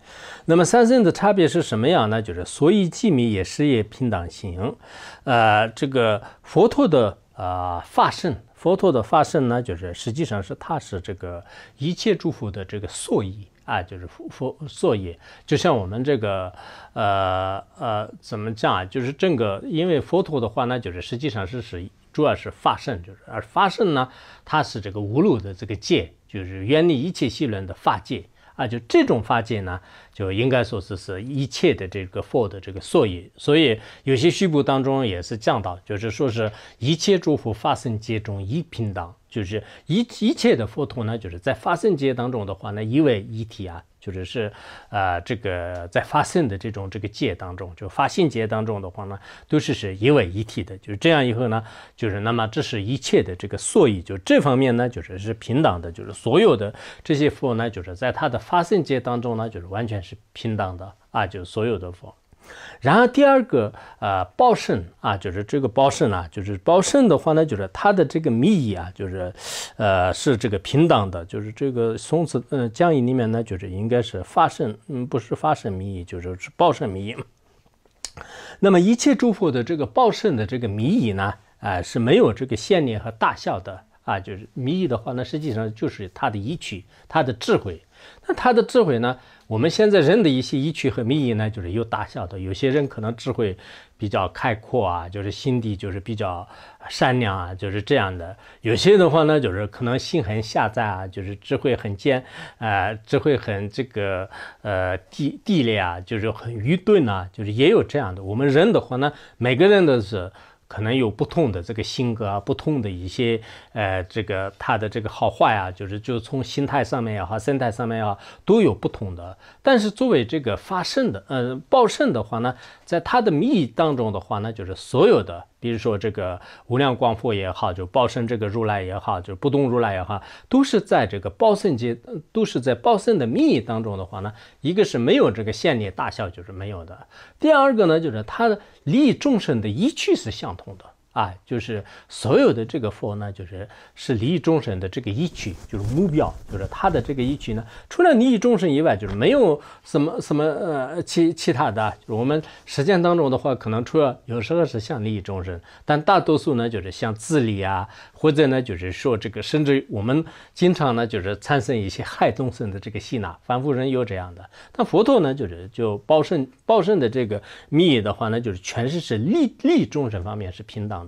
那么三圣的差别是什么样呢？就是所以寂灭也是一平等行。呃，这个佛陀的啊法身。佛陀的发身呢，就是实际上是他是这个一切诸佛的这个所依啊，就是佛佛所依。就像我们这个呃呃怎么讲啊？就是整个因为佛陀的话呢，就是实际上是是主要是发身，就是而发身呢，它是这个五路的这个界，就是远离一切细论的法界。啊，就这种法界呢，就应该说是是一切的这个佛的这个所依，所以有些序部当中也是讲到，就是说是一切诸佛发生界中一平等，就是一一切的佛陀呢，就是在发生界当中的话呢，一为一体啊。就是是，呃，这个在发生的这种这个界当中，就发性界当中的话呢，都是是一为一体的，就是这样以后呢，就是那么这是一切的这个所以，就这方面呢，就是是平等的，就是所有的这些佛呢，就是在它的发性界当中呢，就是完全是平等的啊，就所有的佛。然后第二个呃，报肾啊，就是这个报肾呢，就是报肾的话呢，就是它的这个迷义啊，就是呃是这个平等的，就是这个《松子》嗯讲义里面呢，就是应该是发胜，嗯不是发胜迷义，就是是报胜迷义。那么一切诸佛的这个报胜的这个迷义呢，啊是没有这个限念和大小的啊，就是迷义的话呢，实际上就是他的依据，他的智慧，那他的智慧呢？我们现在人的一些意趣和命运呢，就是有大小的。有些人可能智慧比较开阔啊，就是心地就是比较善良啊，就是这样的。有些的话呢，就是可能心很狭窄啊，就是智慧很尖，呃，智慧很这个呃地地裂啊，就是很愚钝啊，就是也有这样的。我们人的话呢，每个人都是。可能有不同的这个性格啊，不同的一些呃，这个他的这个好坏啊，就是就从心态上面也好，生态上面也好，都有不同的。但是作为这个发肾的，呃，暴肾的话呢？在他的密义当中的话呢，就是所有的，比如说这个无量光佛也好，就报身这个如来也好，就不动如来也好，都是在这个报身界，都是在报身的密义当中的话呢，一个是没有这个现念大小，就是没有的；第二个呢，就是他利益众生的依据是相同的。啊，就是所有的这个佛呢，就是是利益众生的这个依据，就是目标，就是他的这个依据呢，除了利益众生以外，就是没有什么什么呃其其他的。我们实践当中的话，可能除了有时候是像利益众生，但大多数呢，就是像自利啊，或者呢，就是说这个，甚至我们经常呢，就是产生一些害众生的这个心呐，凡夫人有这样的。但佛陀呢，就是就报盛报盛的这个密的话呢，就是全是是利利众生方面是平等。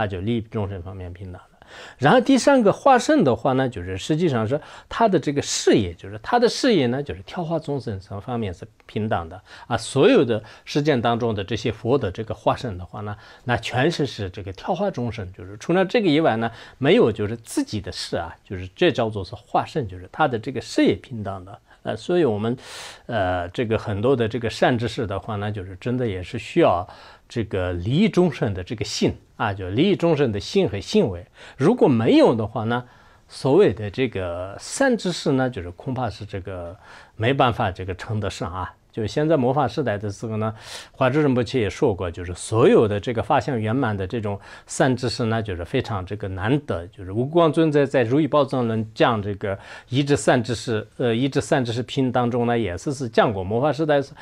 那就利益众生方面平等的，然后第三个化身的话呢，就是实际上是他的这个事业，就是他的事业呢，就是跳化众生层方面是平等的啊。所有的实践当中的这些佛的这个化身的话呢，那全是是这个跳化众生，就是除了这个以外呢，没有就是自己的事啊，就是这叫做是化身，就是他的这个事业平等的。呃，所以，我们，呃，这个很多的这个善知识的话呢，就是真的也是需要这个利益终身的这个信啊，就利益终身的心和行为，如果没有的话呢，所谓的这个善知识呢，就是恐怕是这个没办法这个称得上啊。就现在，魔法时代的时候呢，华智仁波切也说过，就是所有的这个法相圆满的这种善知识呢，就是非常这个难得。就是无光尊者在《如意宝藏论》讲这个一至善知识，呃，一至善知识品当中呢，也是是讲过，魔法时代是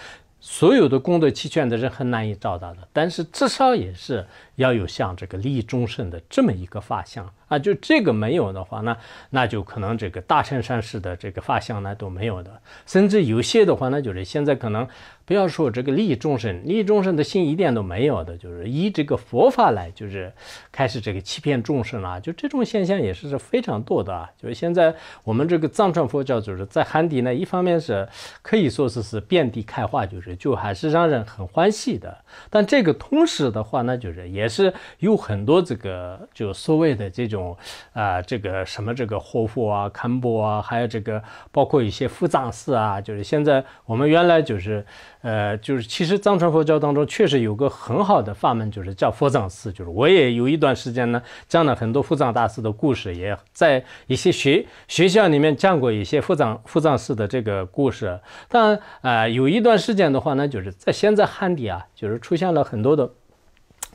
所有的功德齐全的人很难以找到的，但是至少也是。要有像这个利益众生的这么一个发相啊，就这个没有的话呢，那就可能这个大乘善士的这个发相呢都没有的，甚至有些的话呢，就是现在可能不要说这个利益众生，利益众生的心一点都没有的，就是以这个佛法来，就是开始这个欺骗众生了，就这种现象也是是非常多的啊。就是现在我们这个藏传佛教就是在汉地呢，一方面是可以说是是遍地开花，就是就还是让人很欢喜的，但这个同时的话呢，就是也。是有很多这个，就所谓的这种，啊，这个什么这个霍夫啊、堪布啊，还有这个包括一些复藏寺啊，就是现在我们原来就是，呃，就是其实藏传佛教当中确实有个很好的法门，就是叫佛藏寺，就是我也有一段时间呢讲了很多复藏大师的故事，也在一些学学校里面讲过一些复藏复藏寺的这个故事，但啊，有一段时间的话呢，就是在现在汉地啊，就是出现了很多的。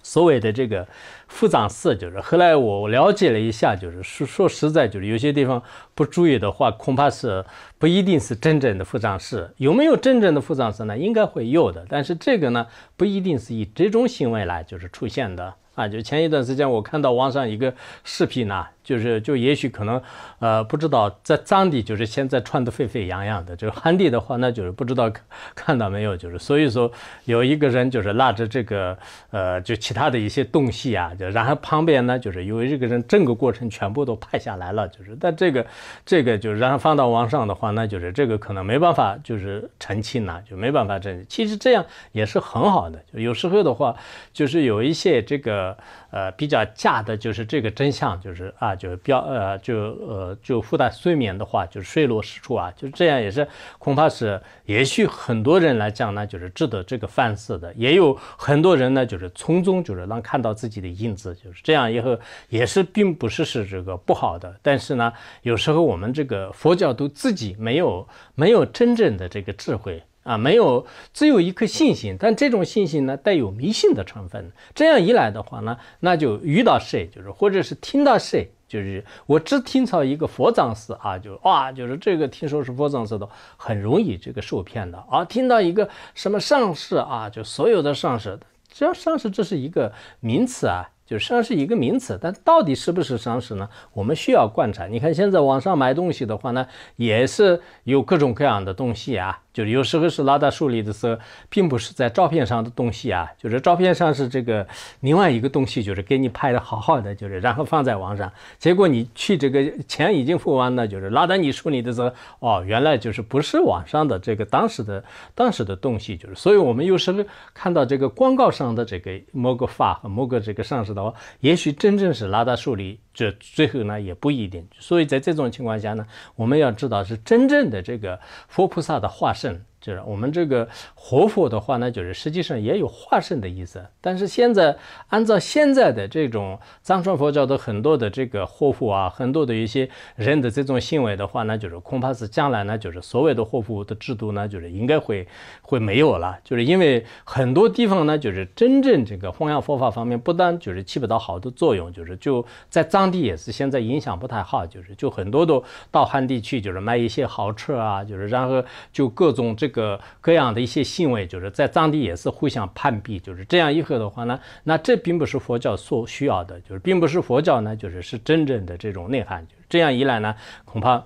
所谓的这个副胀室，就是后来我了解了一下，就是说说实在，就是有些地方不注意的话，恐怕是不一定是真正的副胀室，有没有真正的副胀室呢？应该会有，的，但是这个呢，不一定是以这种行为来就是出现的啊。就前一段时间我看到网上一个视频呢。就是就也许可能，呃，不知道在藏地，就是现在传得沸沸扬扬的；就是汉地的话，那就是不知道看到没有。就是所以说，有一个人就是拉着这个，呃，就其他的一些东西啊，就然后旁边呢，就是因为这个人，整个过程全部都拍下来了，就是但这个这个就然后放到网上的话，那就是这个可能没办法就是澄清呢，就没办法证。其实这样也是很好的，有时候的话就是有一些这个。呃，比较假的就是这个真相，就是啊，就是标呃，就呃，就附带睡眠的话，就是睡落石出啊，就这样也是，恐怕是，也许很多人来讲呢，就是值得这个反思的，也有很多人呢，就是从中就是能看到自己的影子，就是这样以后也是，并不是是这个不好的，但是呢，有时候我们这个佛教徒自己没有没有真正的这个智慧。啊，没有，只有一颗信心，但这种信心呢，带有迷信的成分。这样一来的话呢，那就遇到谁就是，或者是听到谁就是，我只听到一个佛藏寺啊，就哇，就是这个听说是佛藏寺的，很容易这个受骗的啊。听到一个什么上士啊，就所有的上士，只要上士这是一个名词啊。就实际上是一个名词，但到底是不是上市呢？我们需要观察。你看现在网上买东西的话呢，也是有各种各样的东西啊。就是有时候是拉大树里的时候，并不是在照片上的东西啊。就是照片上是这个另外一个东西，就是给你拍的好好的，就是然后放在网上，结果你去这个钱已经付完了，就是拉到你手里的时候，哦，原来就是不是网上的这个当时的当时的东西，就是所以我们有时候看到这个广告上的这个某个发和某个这个上市。也许真正是拉达树里，这最后呢也不一定。所以在这种情况下呢，我们要知道是真正的这个佛菩萨的化身。就是我们这个活佛的话呢，就是实际上也有化身的意思。但是现在按照现在的这种藏传佛教的很多的这个活佛啊，很多的一些人的这种行为的话呢，就是恐怕是将来呢，就是所谓的活佛的制度呢，就是应该会会没有了。就是因为很多地方呢，就是真正这个弘扬佛法方面，不但就是起不到好的作用，就是就在当地也是现在影响不太好。就是就很多都到汉地去，就是卖一些豪车啊，就是然后就各种这。个各样的一些行为，就是在藏地也是互相攀比，就是这样以后的话呢，那这并不是佛教所需要的，就是并不是佛教呢，就是是真正的这种内涵。这样一来呢，恐怕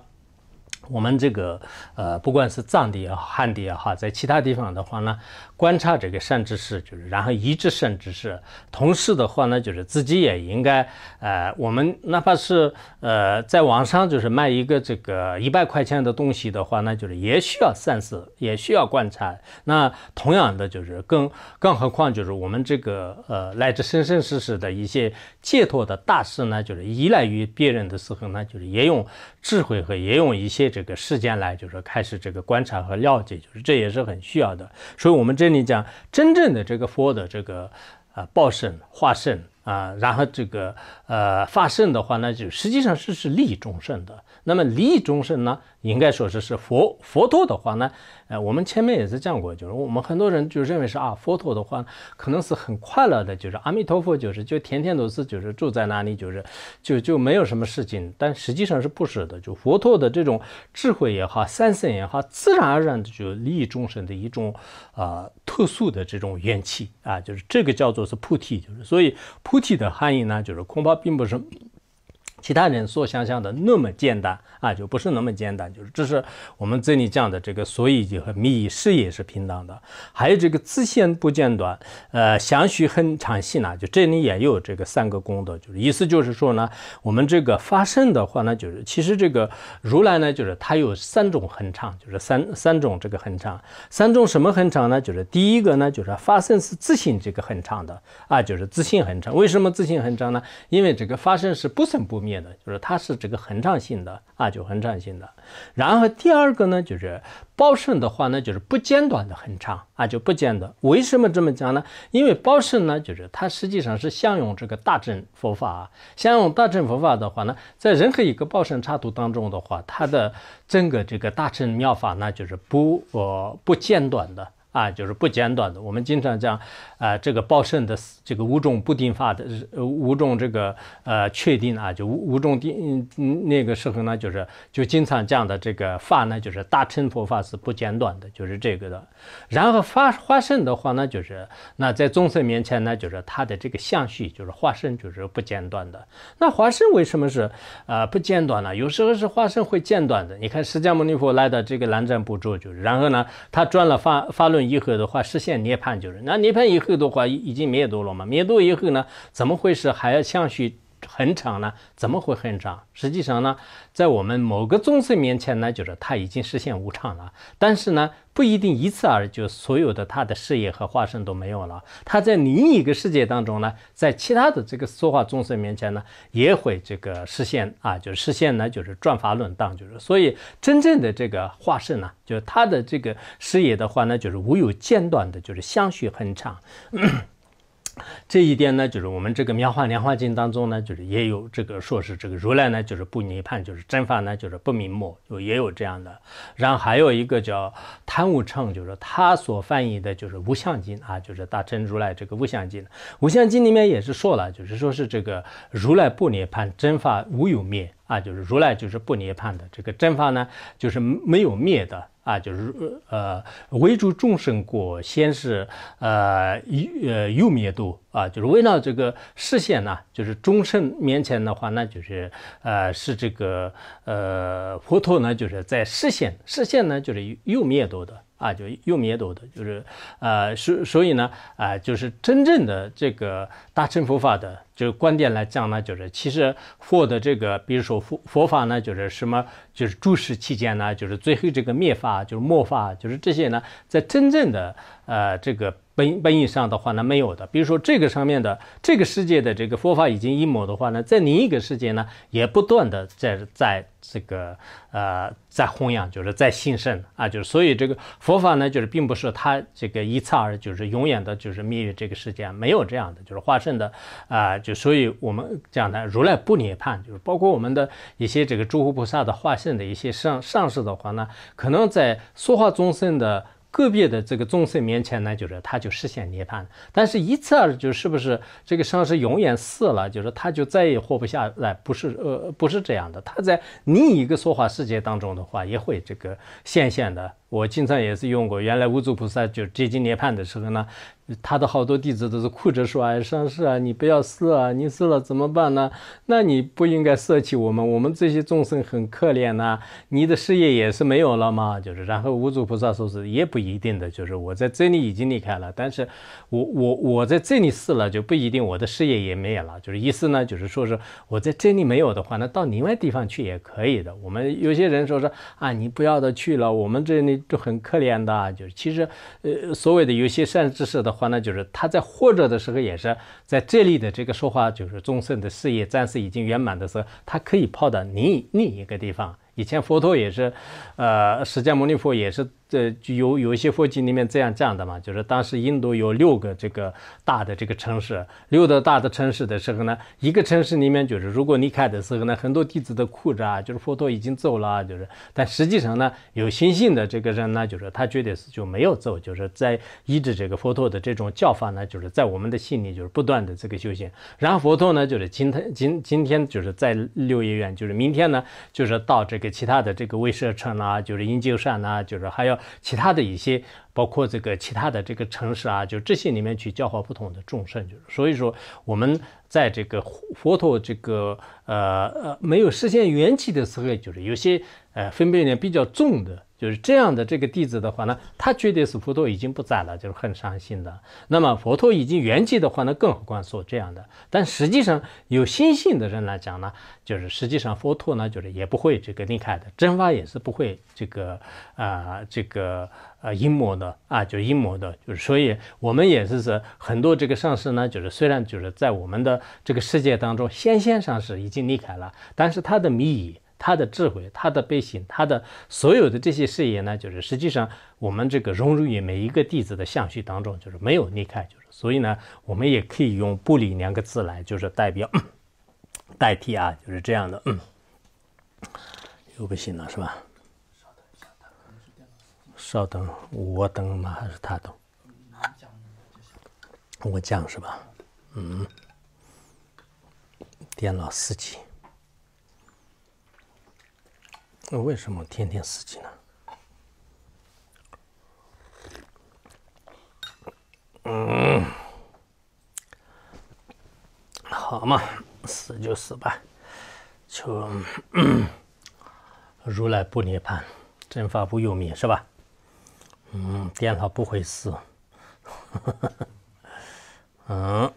我们这个呃，不管是藏地也好，汉地也好，在其他地方的话呢。观察这个善知识，就是然后一止善知识。同时的话呢，就是自己也应该，呃，我们哪怕是呃在网上就是卖一个这个一百块钱的东西的话，那就是也需要善思，也需要观察。那同样的就是更，更何况就是我们这个呃来自生生世世的一些解脱的大事呢，就是依赖于别人的时候呢，就是也用智慧和也用一些这个时间来就是开始这个观察和了解，就是这也是很需要的。所以，我们这。跟你讲，真正的这个佛的这个啊报身化身啊，然后这个呃发身的话呢，就实际上是是利益众生的。那么利益众生呢，应该说是是佛佛陀的话呢，呃，我们前面也是讲过，就是我们很多人就认为是啊，佛陀的话可能是很快乐的，就是阿弥陀佛，就是就天天都是就是住在那里，就是就就没有什么事情，但实际上是不舍的，就佛陀的这种智慧也好，三生也好，自然而然的就利益众生的一种啊特殊的这种缘起啊，就是这个叫做是菩提，就是所以菩提的含义呢，就是恐怕并不是。其他人所想象的那么简单啊，就不是那么简单。就是这是我们这里讲的这个，所以就和密室也是平等的。还有这个自限不间断，呃，相续很长细呢。就这里也有这个三个功德，就是意思就是说呢，我们这个发生的话呢，就是其实这个如来呢，就是他有三种恒常，就是三三种这个恒常，三种什么恒常呢？就是第一个呢，就是发生是自性这个恒常的啊，就是自性恒常。为什么自性恒常呢？因为这个发生是不生不灭。灭的，就是它是这个恒常性的啊，就恒常性的。然后第二个呢，就是报身的话呢，就是不间断的恒常啊，就不间断。为什么这么讲呢？因为报身呢，就是它实际上是相用这个大乘佛法，相用大乘佛法的话呢，在任何一个报身插图当中的话，它的整个这个大乘妙法呢，就是不呃不间断的。啊，就是不间断的。我们经常讲，呃，这个报身的这个五种不定法的，五种这个呃确定啊，就五五种定。嗯、那个时候呢，就是就经常讲的这个法呢，就是大乘佛法是不间断的，就是这个的。然后发化身的话呢，就是那在众生面前呢，就是他的这个相续就是化身就是不间断的。那化身为什么是呃不间断呢？有时候是化身会间断的。你看释迦牟尼佛来到这个南瞻部洲，就是然后呢，他转了发发轮。以后的话，实现涅槃就是。那涅槃以后的话，已经灭度了嘛？灭度以后呢，怎么回事？还要相续很长呢？怎么会很长？实际上呢，在我们某个众生面前呢，就是他已经实现无常了。但是呢，不一定一次而就所有的他的事业和化身都没有了。他在另一个世界当中呢，在其他的这个说话众生面前呢，也会这个实现啊，就是实现呢，就是转法轮当，就是所以真正的这个化身呢，就是他的这个事业的话呢，就是无有间断的，就是相续很长。这一点呢，就是我们这个《妙法莲花经》当中呢，就是也有这个说是这个如来呢，就是不涅槃，就是真法呢，就是不明末，有也有这样的。然后还有一个叫《贪悟称，就是他所翻译的就是《无相经》啊，就是大乘如来这个《无相经》。《无相经》里面也是说了，就是说是这个如来不涅槃，真法无有灭。啊，就是如来就是不涅槃的，这个真法呢，就是没有灭的啊，就是呃，为主众生过先是呃，呃有灭度啊，就是为了这个实现呢，就是众生面前的话呢，就是呃，是这个呃佛陀呢，就是在实现，实现呢，就是有灭度的。啊，就又灭度的，就是，呃，所所以呢，啊，就是真正的这个大乘佛法的，就是观点来讲呢，就是其实佛的这个，比如说佛佛法呢，就是什么，就是诸事期间呢，就是最后这个灭法，就是末法，就是这些呢，在真正的呃这个。本本意上的话呢，没有的。比如说这个上面的这个世界的这个佛法已经阴谋的话呢，在另一个世界呢，也不断的在在这个呃在弘扬，就是在兴盛啊，就是所以这个佛法呢，就是并不是它这个一刹而就是永远的，就是灭于这个世界，没有这样的，就是化身的啊，就所以我们讲的如来不涅槃，就是包括我们的一些这个诸佛菩萨的化身的一些上上士的话呢，可能在说话众生的。个别的这个众生面前呢，就是他就实现涅槃，但是一次就是不是这个生是永远死了，就是他就再也活不下来，不是呃不是这样的，他在另一个说法世界当中的话，也会这个显现的。我经常也是用过，原来无主菩萨就接近涅槃的时候呢，他的好多弟子都是哭着说：“哎，上师啊，你不要死啊，你死了怎么办呢？那你不应该舍弃我们，我们这些众生很可怜呐。你的事业也是没有了嘛。”就是，然后无主菩萨说是也不一定的，就是我在这里已经离开了，但是我我我在这里死了就不一定我的事业也没有了。就是意思呢，就是说是我在这里没有的话，那到另外地方去也可以的。我们有些人说是啊，你不要的去了，我们这里。就很可怜的，就是其实，呃，所谓的有些善知识的话呢，就是他在活着的时候，也是在这里的这个说话，就是众生的事业暂时已经圆满的时候，他可以跑到另另一个地方。以前佛陀也是，呃，释迦牟尼佛也是。这就有有一些佛经里面这样讲的嘛，就是当时印度有六个这个大的这个城市，六个大的城市的时候呢，一个城市里面就是如果你看的时候呢，很多弟子都哭着，啊，就是佛陀已经走了，就是但实际上呢，有心性的这个人呢，就是他绝对是就没有走，就是在依着这个佛陀的这种教法呢，就是在我们的心里就是不断的这个修行，然后佛陀呢，就是今天今今天就是在六叶院，就是明天呢，就是到这个其他的这个威舍城啦，就是因鸠山啦，就是还要。其他的一些，包括这个其他的这个城市啊，就这些里面去教化不同的众生，就是所以说，我们在这个佛陀这个呃呃没有实现缘起的时候，就是有些呃分别念比较重的。就是这样的，这个弟子的话呢，他觉得是佛陀已经不在了，就是很伤心的。那么佛陀已经圆寂的话呢，更何况说这样的。但实际上有心性的人来讲呢，就是实际上佛陀呢，就是也不会这个离开的，真法也是不会这个啊，这个啊，阴谋的啊，就阴谋的。就是所以我们也是说，很多这个上师呢，就是虽然就是在我们的这个世界当中先先上师已经离开了，但是他的迷意。他的智慧，他的悲心，他的所有的这些事业呢，就是实际上我们这个融入于每一个弟子的相续当中，就是没有离开，就是所以呢，我们也可以用“不离”两个字来，就是代表 代替啊，就是这样的，又不行了是吧？稍等一下，他可能是电脑。稍等，我等吗？还是他等？我讲是吧？嗯，电脑死机。那为什么天天死机呢？嗯，好嘛，死就死吧，就如来不涅槃，真法不永灭，是吧？嗯，电脑不会死，嗯，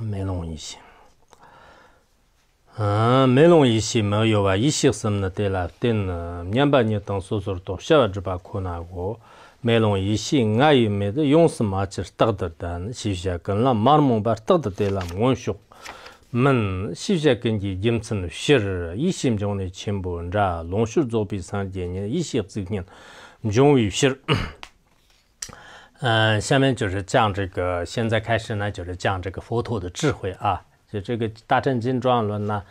没弄一些。嗯，美容一线没有哇，一线什么呢？对了，对了，娘把你当叔叔，多少只把困难过？美容一线，俺有没得勇士嘛？就是叨叨的，西西跟了马龙把叨叨的了，文学们西西跟这金城的雪儿一线中的青布扎龙须做皮草，今年一线走人，姜伟皮儿。嗯，下面就是讲这个，现在开始呢，就是讲这个佛陀的智慧啊。这个《大正经庄严论》呢，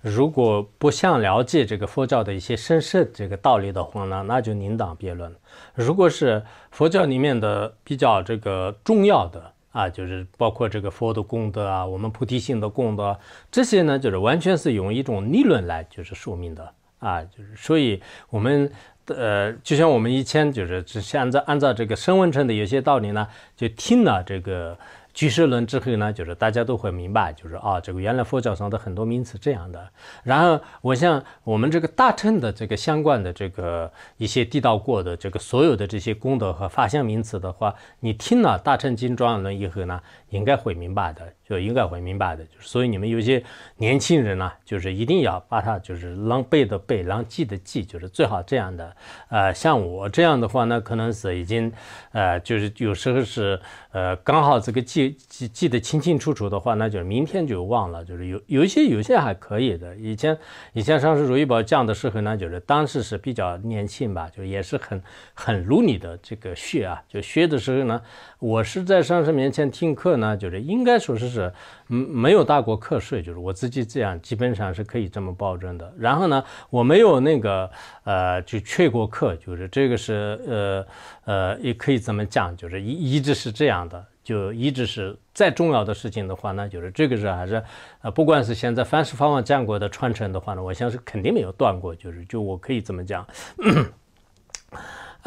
如果不想了解这个佛教的一些深深这个道理的话呢，那就另当别论。如果是佛教里面的比较这个重要的啊，就是包括这个佛的功德啊，我们菩提心的功德这些呢，就是完全是用一种理论来就是说明的啊，就是所以我们呃，就像我们以前就是只按照按照这个声闻乘的有些道理呢，就听了这个。几十论之后呢，就是大家都会明白，就是啊，这个原来佛教上的很多名词这样的。然后我像我们这个大乘的这个相关的这个一些地道过的这个所有的这些功德和法相名词的话，你听了大乘经庄严轮以后呢，应该会明白的。就应该会明白的，就是所以你们有些年轻人呢，就是一定要把它就是狼背的背，狼记的记，就是最好这样的。呃，像我这样的话呢，可能是已经呃，就是有时候是呃，刚好这个记记记得清清楚楚的话，那就明天就忘了。就是有有一些有些还可以的，以前以前上市如意宝讲的时候，呢，就是当时是比较年轻吧，就也是很很如你的这个学啊，就学的时候呢，我是在上市面前听课呢，就是应该说是。是，没没有大过课税，就是我自己这样，基本上是可以这么保证的。然后呢，我没有那个呃，就缺过课，就是这个是呃呃，也可以这么讲，就是一一直是这样的，就一直是。再重要的事情的话呢，就是这个是还是呃，不管是现在凡是方法战国的传承的话呢，我相是肯定没有断过，就是就我可以这么讲。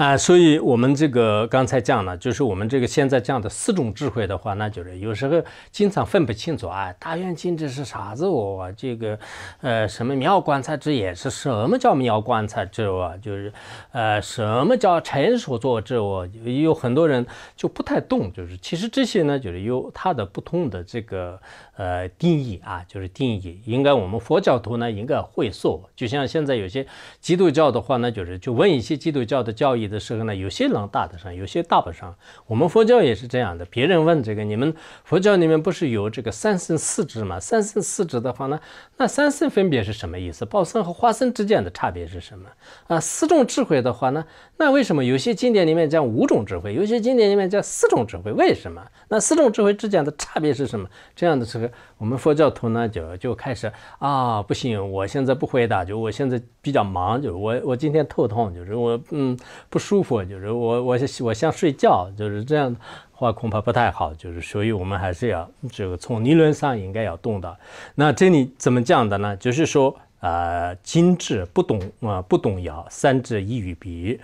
啊，所以我们这个刚才讲了，就是我们这个现在讲的四种智慧的话，那就是有时候经常分不清楚啊，大圆镜智是啥子哦，这个，呃，什么妙观察智也是，什么叫妙观察智啊？就是，呃，什么叫成熟作智哦？有很多人就不太懂，就是其实这些呢，就是有它的不同的这个。呃，定义啊，就是定义。应该我们佛教徒呢，应该会说。就像现在有些基督教的话呢，就是就问一些基督教的教义的时候呢，有些能答得上，有些答不上。我们佛教也是这样的，别人问这个，你们佛教里面不是有这个三生四执嘛？三生四执的话呢？那三生分别是什么意思？报僧和化僧之间的差别是什么啊？四种智慧的话呢？那为什么有些经典里面讲五种智慧，有些经典里面讲四种智慧？为什么？那四种智慧之间的差别是什么？这样的这个我们佛教徒呢，就就开始啊，不行，我现在不回答，就我现在比较忙，就我我今天头痛，就是我嗯不舒服，就是我我我想睡觉，就是这样的话恐怕不太好，就是所以我们还是要这个从理论上应该要懂的。那这里怎么讲的呢？就是说，呃，精致不动啊，不动摇；三智一语鼻，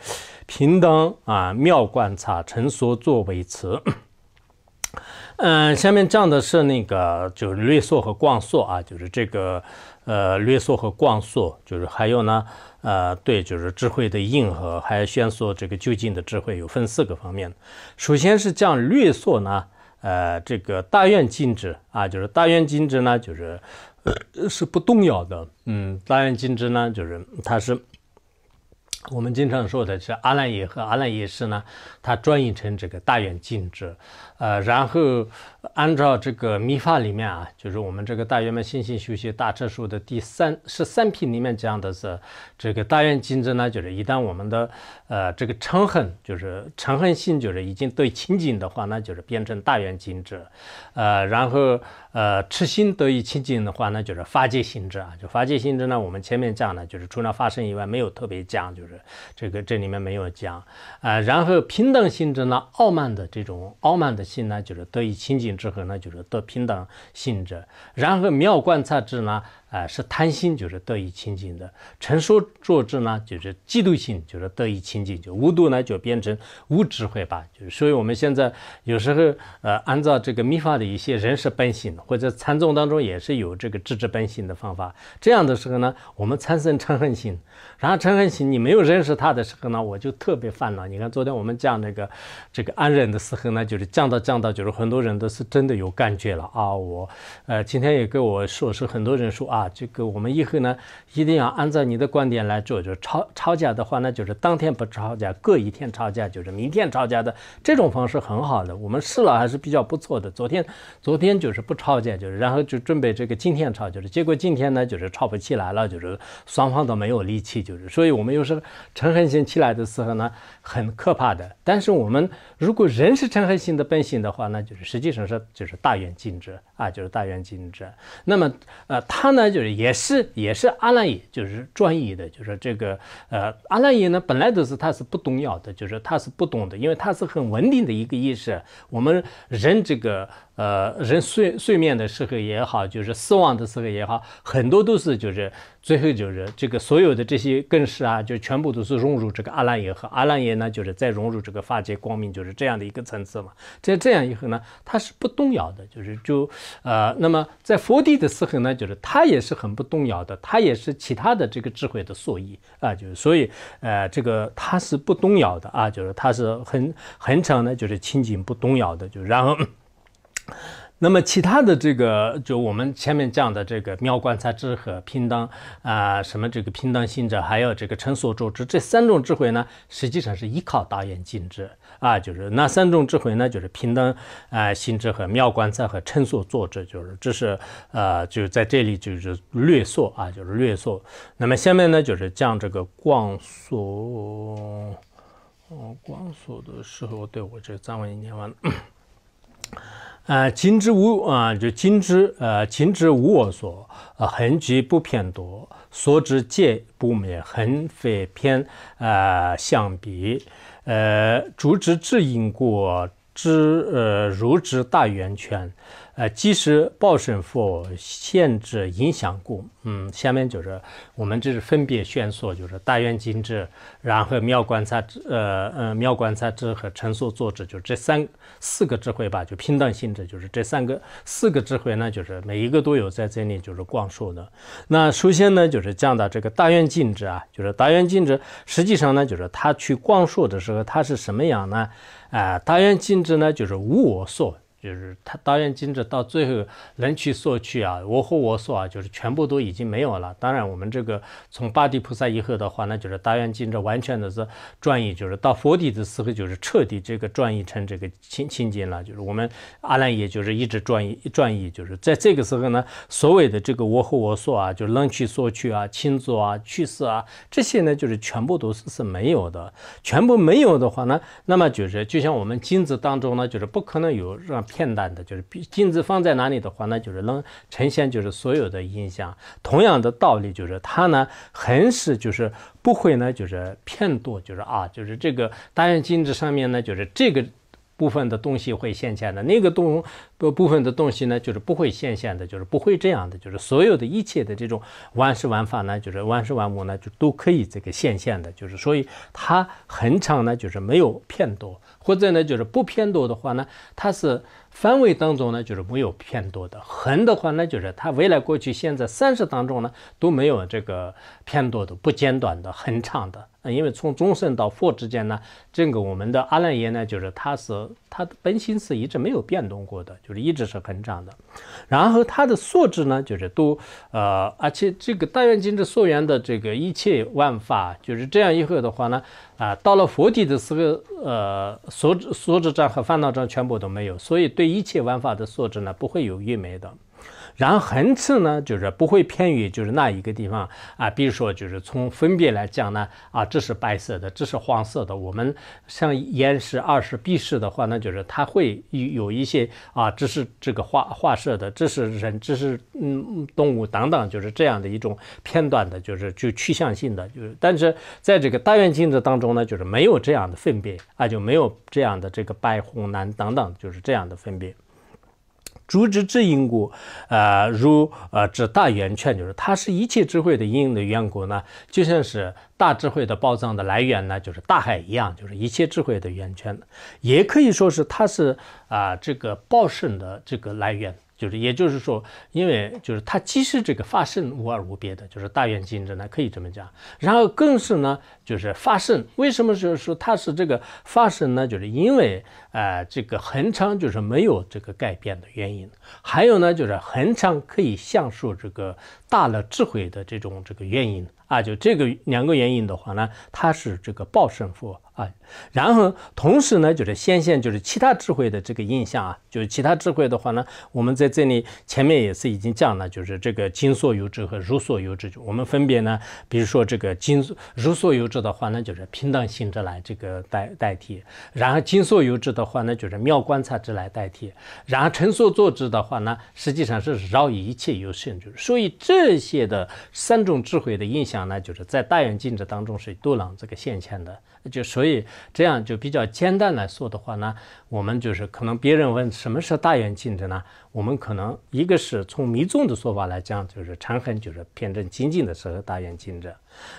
平等啊妙观察，成熟作为词。嗯，下面讲的是那个就是略说和光说啊，就是这个呃略所和光说，就是还有呢呃对，就是智慧的应和，还有宣说这个究竟的智慧，有分四个方面。首先是讲略所呢，呃这个大愿禁止啊，就是大愿禁止呢，就是是不动摇的，嗯，大愿禁止呢，就是它是我们经常说的是阿赖耶和阿赖耶识呢，它转译成这个大愿禁止。呃，然后按照这个密法里面啊，就是我们这个大圆满心性修习大彻书的第三十三品里面讲的是，这个大愿精智呢，就是一旦我们的呃这个嗔恨，就是嗔恨心，就是已经对清净的话，那就是变成大愿精智。呃，然后呃，痴心得以清净的话那就是法界心智啊，就法界心智呢，我们前面讲呢，就是除了发生以外，没有特别讲，就是这个这里面没有讲。呃，然后平等心智呢，傲慢的这种傲慢的。性呢，就是得以清净之后呢，就是得平等性质，然后妙观察智呢。啊，是贪心就是得以清净的，成熟坐智呢，就是嫉妒心就是得以清净，就无度呢就变成无智慧吧，就。所以我们现在有时候，呃，按照这个密法的一些人事本性，或者禅宗当中也是有这个智智本性的方法。这样的时候呢，我们产生嗔恨心。然后嗔恨心，你没有认识他的时候呢，我就特别烦恼。你看昨天我们讲那个这个安忍的时候呢，就是讲到讲到，就是很多人都是真的有感觉了啊。我，呃，今天也跟我说是很多人说啊。啊，这个我们以后呢，一定要按照你的观点来做。就是吵吵架的话呢，就是当天不吵架，隔一天吵架，就是明天吵架的这种方式很好的。我们试了还是比较不错的。昨天昨天就是不吵架，就是然后就准备这个今天吵，就是结果今天呢就是吵不起来了，就是双方都没有力气，就是所以我们又是嗔恨心起来的时候呢，很可怕的。但是我们如果人是嗔恨心的本性的话呢，就是实际上是就是大远近智。啊，就是大圆镜者。那么，呃，他呢，就是也是也是阿赖耶，就是专一的，就是这个，呃，阿赖耶呢，本来都是它是不动摇的，就是它是不动的，因为它是很稳定的一个意识。我们人这个。呃，人睡睡眠的时候也好，就是死亡的时候也好，很多都是就是最后就是这个所有的这些更是啊，就全部都是融入这个阿赖耶和阿赖耶呢，就是再融入这个法界光明，就是这样的一个层次嘛。在这样以后呢，它是不动摇的，就是就呃，那么在佛地的时候呢，就是它也是很不动摇的，它也是其他的这个智慧的所依啊，就是所以呃，这个它是不动摇的啊，就是它是很很常的，就是清净不动摇的，就然后。那么其他的这个，就我们前面讲的这个妙观察智和平等啊，什么这个平等心者，还有这个成所作之这三种智慧呢，实际上是依靠大眼进智啊。就是那三种智慧呢，就是平等啊心智和妙观察和成所作之，就是这是呃，就在这里就是略说啊，就是略说。那么下面呢，就是讲这个光所，光所的时候，对我这脏话念连完。啊，今之无啊，就今之呃，今之无我所啊，恒极不偏多；所知界不灭，恒非偏啊相比，呃，诸之知因果，之呃如之大圆圈。呃，即使报身佛限制影响故，嗯，下面就是我们这是分别宣说，就是大愿静智，然后妙观察智，呃呃，妙观察智和成所作智，就这三四个智慧吧，就平等性质，就是这三个四个智慧呢，就是每一个都有在这里就是光说的。那首先呢，就是讲到这个大愿静智啊，就是大愿静智，实际上呢，就是他去光说的时候，他是什么样呢？啊，大愿静智呢，就是无我所。就是他大愿金子到最后能去缩去啊，我和我所啊，就是全部都已经没有了。当然，我们这个从八地菩萨以后的话呢，就是大愿金子完全的是转移，就是到佛地的时候，就是彻底这个转移成这个清净了。就是我们阿兰也就是一直转移，转移就是在这个时候呢，所谓的这个我和我所啊，就能去缩去啊，清净啊，去世啊，这些呢，就是全部都是是没有的。全部没有的话呢，那么就是就像我们金子当中呢，就是不可能有让。偏段的，就是镜子放在哪里的话，那就是能呈现就是所有的影像。同样的道理，就是它呢，很是就是不会呢，就是偏多，就是啊，就是这个单元镜子上面呢，就是这个部分的东西会现现的，那个东不部分的东西呢，就是不会现现的，就是不会这样的，就是所有的一切的这种万事万法呢，就是万事万物呢，就都可以这个现现的，就是所以它恒常呢，就是没有偏多，或者呢，就是不偏多的话呢，它是。范围当中呢，就是没有偏多的横的话，那就是它未来、过去、现在三十当中呢，都没有这个偏多的、不间断的、很长的。因为从众生到佛之间呢，这个我们的阿赖耶呢，就是它是它的本心是一直没有变动过的，就是一直是恒常的。然后它的素质呢，就是都呃，而且这个大圆经智所缘的这个一切万法，就是这样以后的话呢，啊，到了佛地的时候，呃，所所知障和烦恼障全部都没有，所以对一切万法的素质呢，不会有愚昧的。然后横刺呢，就是不会偏于就是那一个地方啊，比如说就是从分别来讲呢，啊，这是白色的，这是黄色的。我们像岩石耳是壁视的话，那就是它会有一些啊，这是这个画画色的，这是人，这是嗯动物等等，就是这样的一种片段的，就是就趋向性的。就是但是在这个大圆镜子当中呢，就是没有这样的分别啊，就没有这样的这个白、红、蓝等等，就是这样的分别。竹之之因故，呃，如呃之大圆圈，就是它是一切智慧的因的缘故呢，就像是大智慧的宝藏的来源呢，就是大海一样，就是一切智慧的源泉，也可以说是它是啊这个报盛的这个来源。就是，也就是说，因为就是它，既是这个发生无二无别的，就是大圆镜智呢，可以这么讲。然后更是呢，就是发生为什么是说它是这个发生呢？就是因为，呃，这个恒常就是没有这个改变的原因。还有呢，就是恒常可以享受这个大了智慧的这种这个原因。啊，就这个两个原因的话呢，它是这个报胜佛啊，然后同时呢，就是显现就是其他智慧的这个印象啊，就是其他智慧的话呢，我们在这里前面也是已经讲了，就是这个金所有智和如所有智，就我们分别呢，比如说这个金如所有智的话呢，就是平等性质来这个代代替，然后金所有智的话呢，就是妙观察之来代替，然后成所作智的话呢，实际上是饶一切有胜是，所以这些的三种智慧的印象。讲呢，就是在大圆镜子当中是杜朗这个现象的。就所以这样就比较简单来说的话呢，我们就是可能别人问什么是大圆镜子呢？我们可能一个是从弥众的说法来讲，就是长恒，就是偏正精进的时候大圆镜子。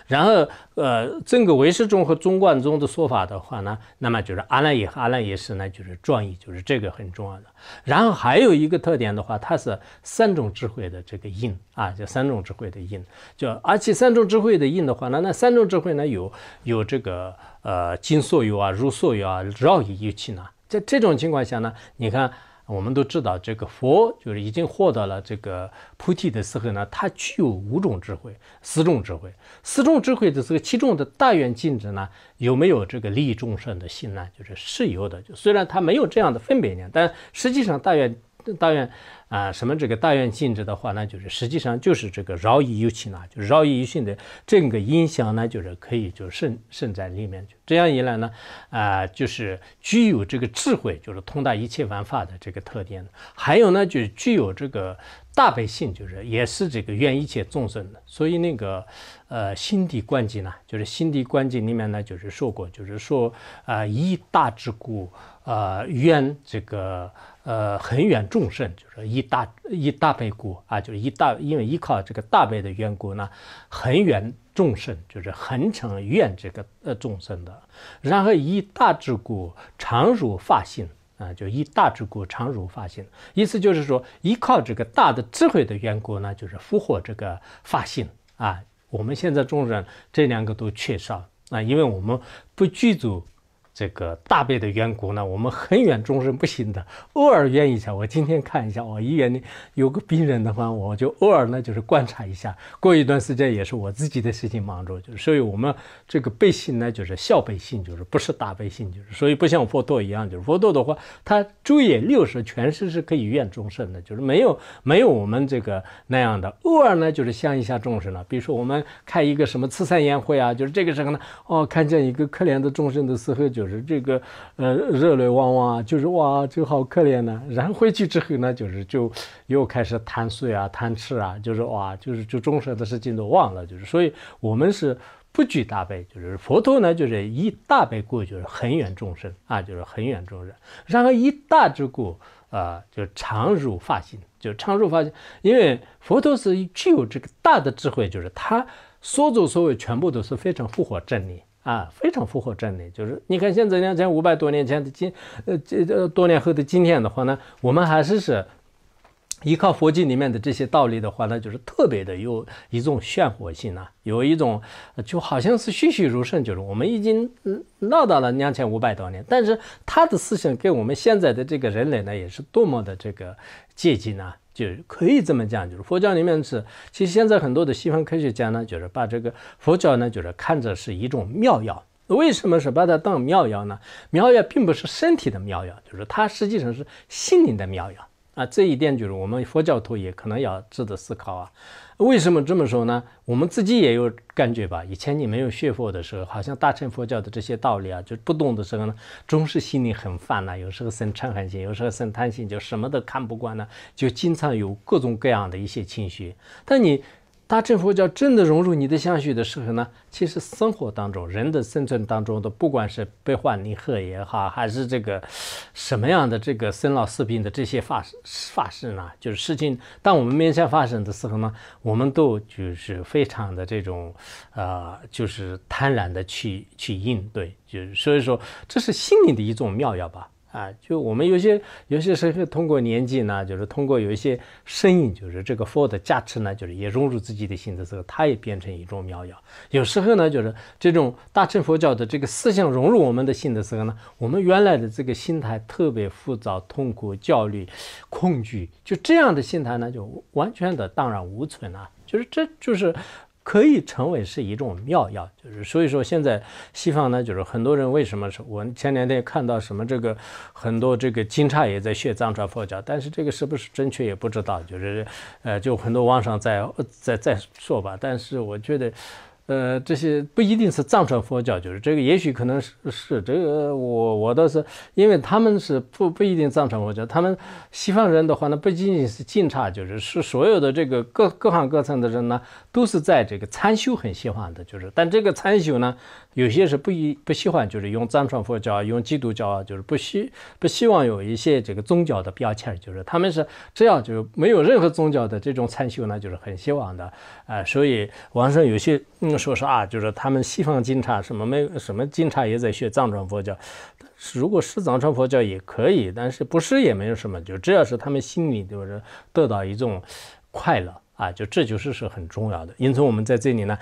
然后呃，整个唯识中和宗观宗的说法的话呢，那么就是阿赖耶和阿赖耶识呢，就是转义，就是这个很重要的。然后还有一个特点的话，它是三种智慧的这个印啊，就三种智慧的印，就而且三种智慧的印的话呢，那三种智慧呢有有这个。呃，尽所有啊，入所有啊，绕以一切呢？在这种情况下呢，你看，我们都知道，这个佛就是已经获得了这个菩提的时候呢，它具有五种智慧、四种智慧、四种智慧的这个其中的大愿尽者呢，有没有这个利益众生的心呢？就是是有的，虽然他没有这样的分别念，但实际上大愿大愿。啊，什么这个大愿尽之的话呢，就是实际上就是这个饶以有情啊，就饶以有切的整个影响呢，就是可以就生生在里面。这样一来呢，啊，就是具有这个智慧，就是通达一切万法的这个特点。还有呢，就是具有这个大悲心，就是也是这个愿一切众生的。所以那个呃心地观经呢，就是心地观经里面呢，就是说过，就是说啊一大之故，啊愿这个。呃，恒远众生，就是一大一大悲故啊，就是一大，因为依靠这个大悲的缘故呢，恒远众生，就是恒成愿这个呃众生的。然后一大智故常如法性啊，就一大智故常如法性。意思就是说，依靠这个大的智慧的缘故呢，就是复活这个法性啊。我们现在众人这两个都缺少啊，因为我们不具足。这个大悲的缘故呢，我们很远终生不行的，偶尔怨一下。我今天看一下，我医院里有个病人的话，我就偶尔呢就是观察一下。过一段时间也是我自己的事情忙着，就是。所以，我们这个悲心呢，就是小悲心，就是不是大悲心，就是。所以不像佛陀一样，就是佛陀的话，他昼夜六十全身是可以愿众生的，就是没有没有我们这个那样的。偶尔呢，就是像一下众生了。比如说我们开一个什么慈善宴会啊，就是这个时候呢，哦，看见一个可怜的众生的时候就。是这个呃，热泪汪汪啊，就是哇，就好可怜呢。然后回去之后呢，就是就又开始贪睡啊，贪吃啊，就是哇，就是就众生的事情都忘了。就是，所以我们是不举大悲，就是佛陀呢，就是一大悲故，就是恒远众生啊，就是恒远众生。然后一大之故，呃，就常入法心，就常入法心。因为佛陀是具有这个大的智慧，就是他所作所为全部都是非常符合真理。啊，非常符合真理。就是你看，现在两千五百多年前的今，呃，这这多年后的今天的话呢，我们还是是依靠佛经里面的这些道理的话呢，就是特别的有一种炫惑性啊，有一种就好像是栩栩如生，就是我们已经闹到了两千五百多年，但是他的思想跟我们现在的这个人类呢，也是多么的这个接近啊。就可以这么讲，就是佛教里面是，其实现在很多的西方科学家呢，就是把这个佛教呢，就是看着是一种妙药。为什么是把它当妙药呢？妙药并不是身体的妙药，就是它实际上是心灵的妙药。啊，这一点就是我们佛教徒也可能要值得思考啊。为什么这么说呢？我们自己也有感觉吧。以前你没有学佛的时候，好像大乘佛教的这些道理啊，就不懂的时候呢，总是心里很烦呐。有时候生嗔恨心，有时候生贪心，就什么都看不惯呢，就经常有各种各样的一些情绪。但你。大乘佛教真的融入你的相续的时候呢，其实生活当中、人的生存当中的，不管是悲欢离合也好，还是这个什么样的这个生老死病的这些发发生呢，就是事情当我们面前发生的时候呢，我们都就是非常的这种，呃，就是坦然的去去应对，就是所以说，这是心灵的一种妙药吧。啊，就我们有些有些时候通过年纪呢，就是通过有一些声音，就是这个佛的价值呢，就是也融入自己的心的时候，它也变成一种妙药。有时候呢，就是这种大乘佛教的这个思想融入我们的心的时候呢，我们原来的这个心态特别浮躁、痛苦、焦虑、恐惧，就这样的心态呢，就完全的荡然无存了。就是这就是。可以成为是一种妙药，就是所以说现在西方呢，就是很多人为什么是我前两天看到什么这个很多这个金叉也在学藏传佛教，但是这个是不是正确也不知道，就是呃，就很多网上在在在说吧，但是我觉得呃，这些不一定是藏传佛教，就是这个也许可能是是这个，我我倒是因为他们是不不一定藏传佛教，他们西方人的话呢，不仅仅是金察，就是是所有的这个各各行各业的人呢。都是在这个参修很喜欢的，就是，但这个参修呢，有些是不一不喜欢，就是用藏传佛教、用基督教，就是不希不希望有一些这个宗教的标签，就是他们是只要就没有任何宗教的这种参修呢，就是很希望的，啊，所以网上有些嗯说是啊，就是他们西方警察什么没有什么警察也在学藏传佛教，如果是藏传佛教也可以，但是不是也没有什么，就只要是他们心里就是得到一种快乐。啊，就这就是是很重要的，因此我们在这里呢，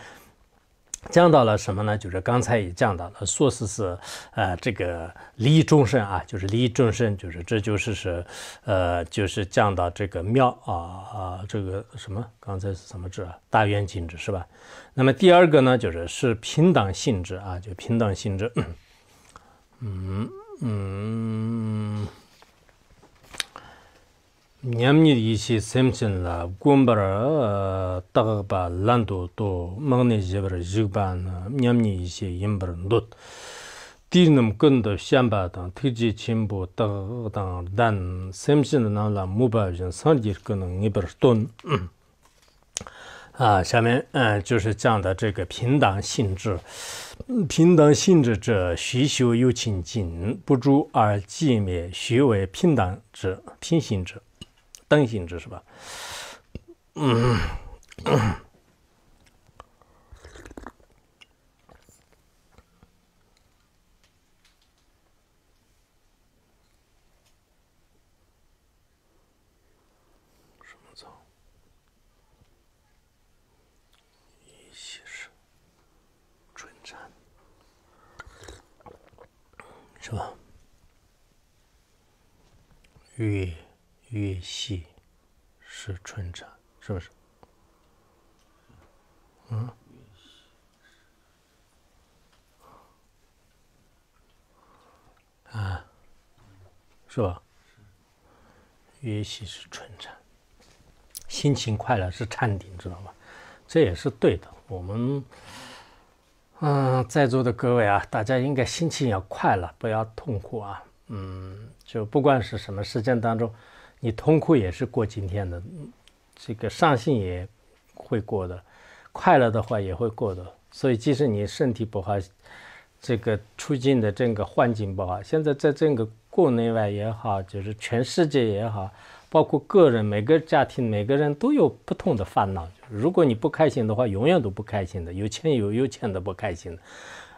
讲到了什么呢？就是刚才也讲到了，说是是，呃，这个利益众生啊，就是利益众生，就是这就是是，呃，就是讲到这个妙啊啊，这个什么？刚才是什么智？大圆镜智是吧？那么第二个呢，就是是平等性质啊，就平等性质，嗯 嗯。年年一些三春了，官把拉打把烂多多，明年一些一百呢，年年一些一百六。第二年我们看到下边的，天气进步，打打打，三春的来了，木把子三几根一百六。啊，下面嗯就是讲的这个平等性质，平等性质者，虚修有清净，不足而寂灭，虚为平等之平性质。邓性质是吧？嗯，春草，玉春蚕，是吧？玉。月夕是春茶，是不是？嗯，啊，是吧？月夕是春茶，心情快乐是禅顶，知道吗？这也是对的。我们，嗯，在座的各位啊，大家应该心情要快乐，不要痛苦啊。嗯，就不管是什么事件当中。你痛苦也是过今天的，这个伤心也，会过的，快乐的话也会过的。所以即使你身体不好，这个出境的这个环境不好，现在在这个国内外也好，就是全世界也好，包括个人每个家庭每个人都有不同的烦恼。如果你不开心的话，永远都不开心的。有钱有有钱的不开心，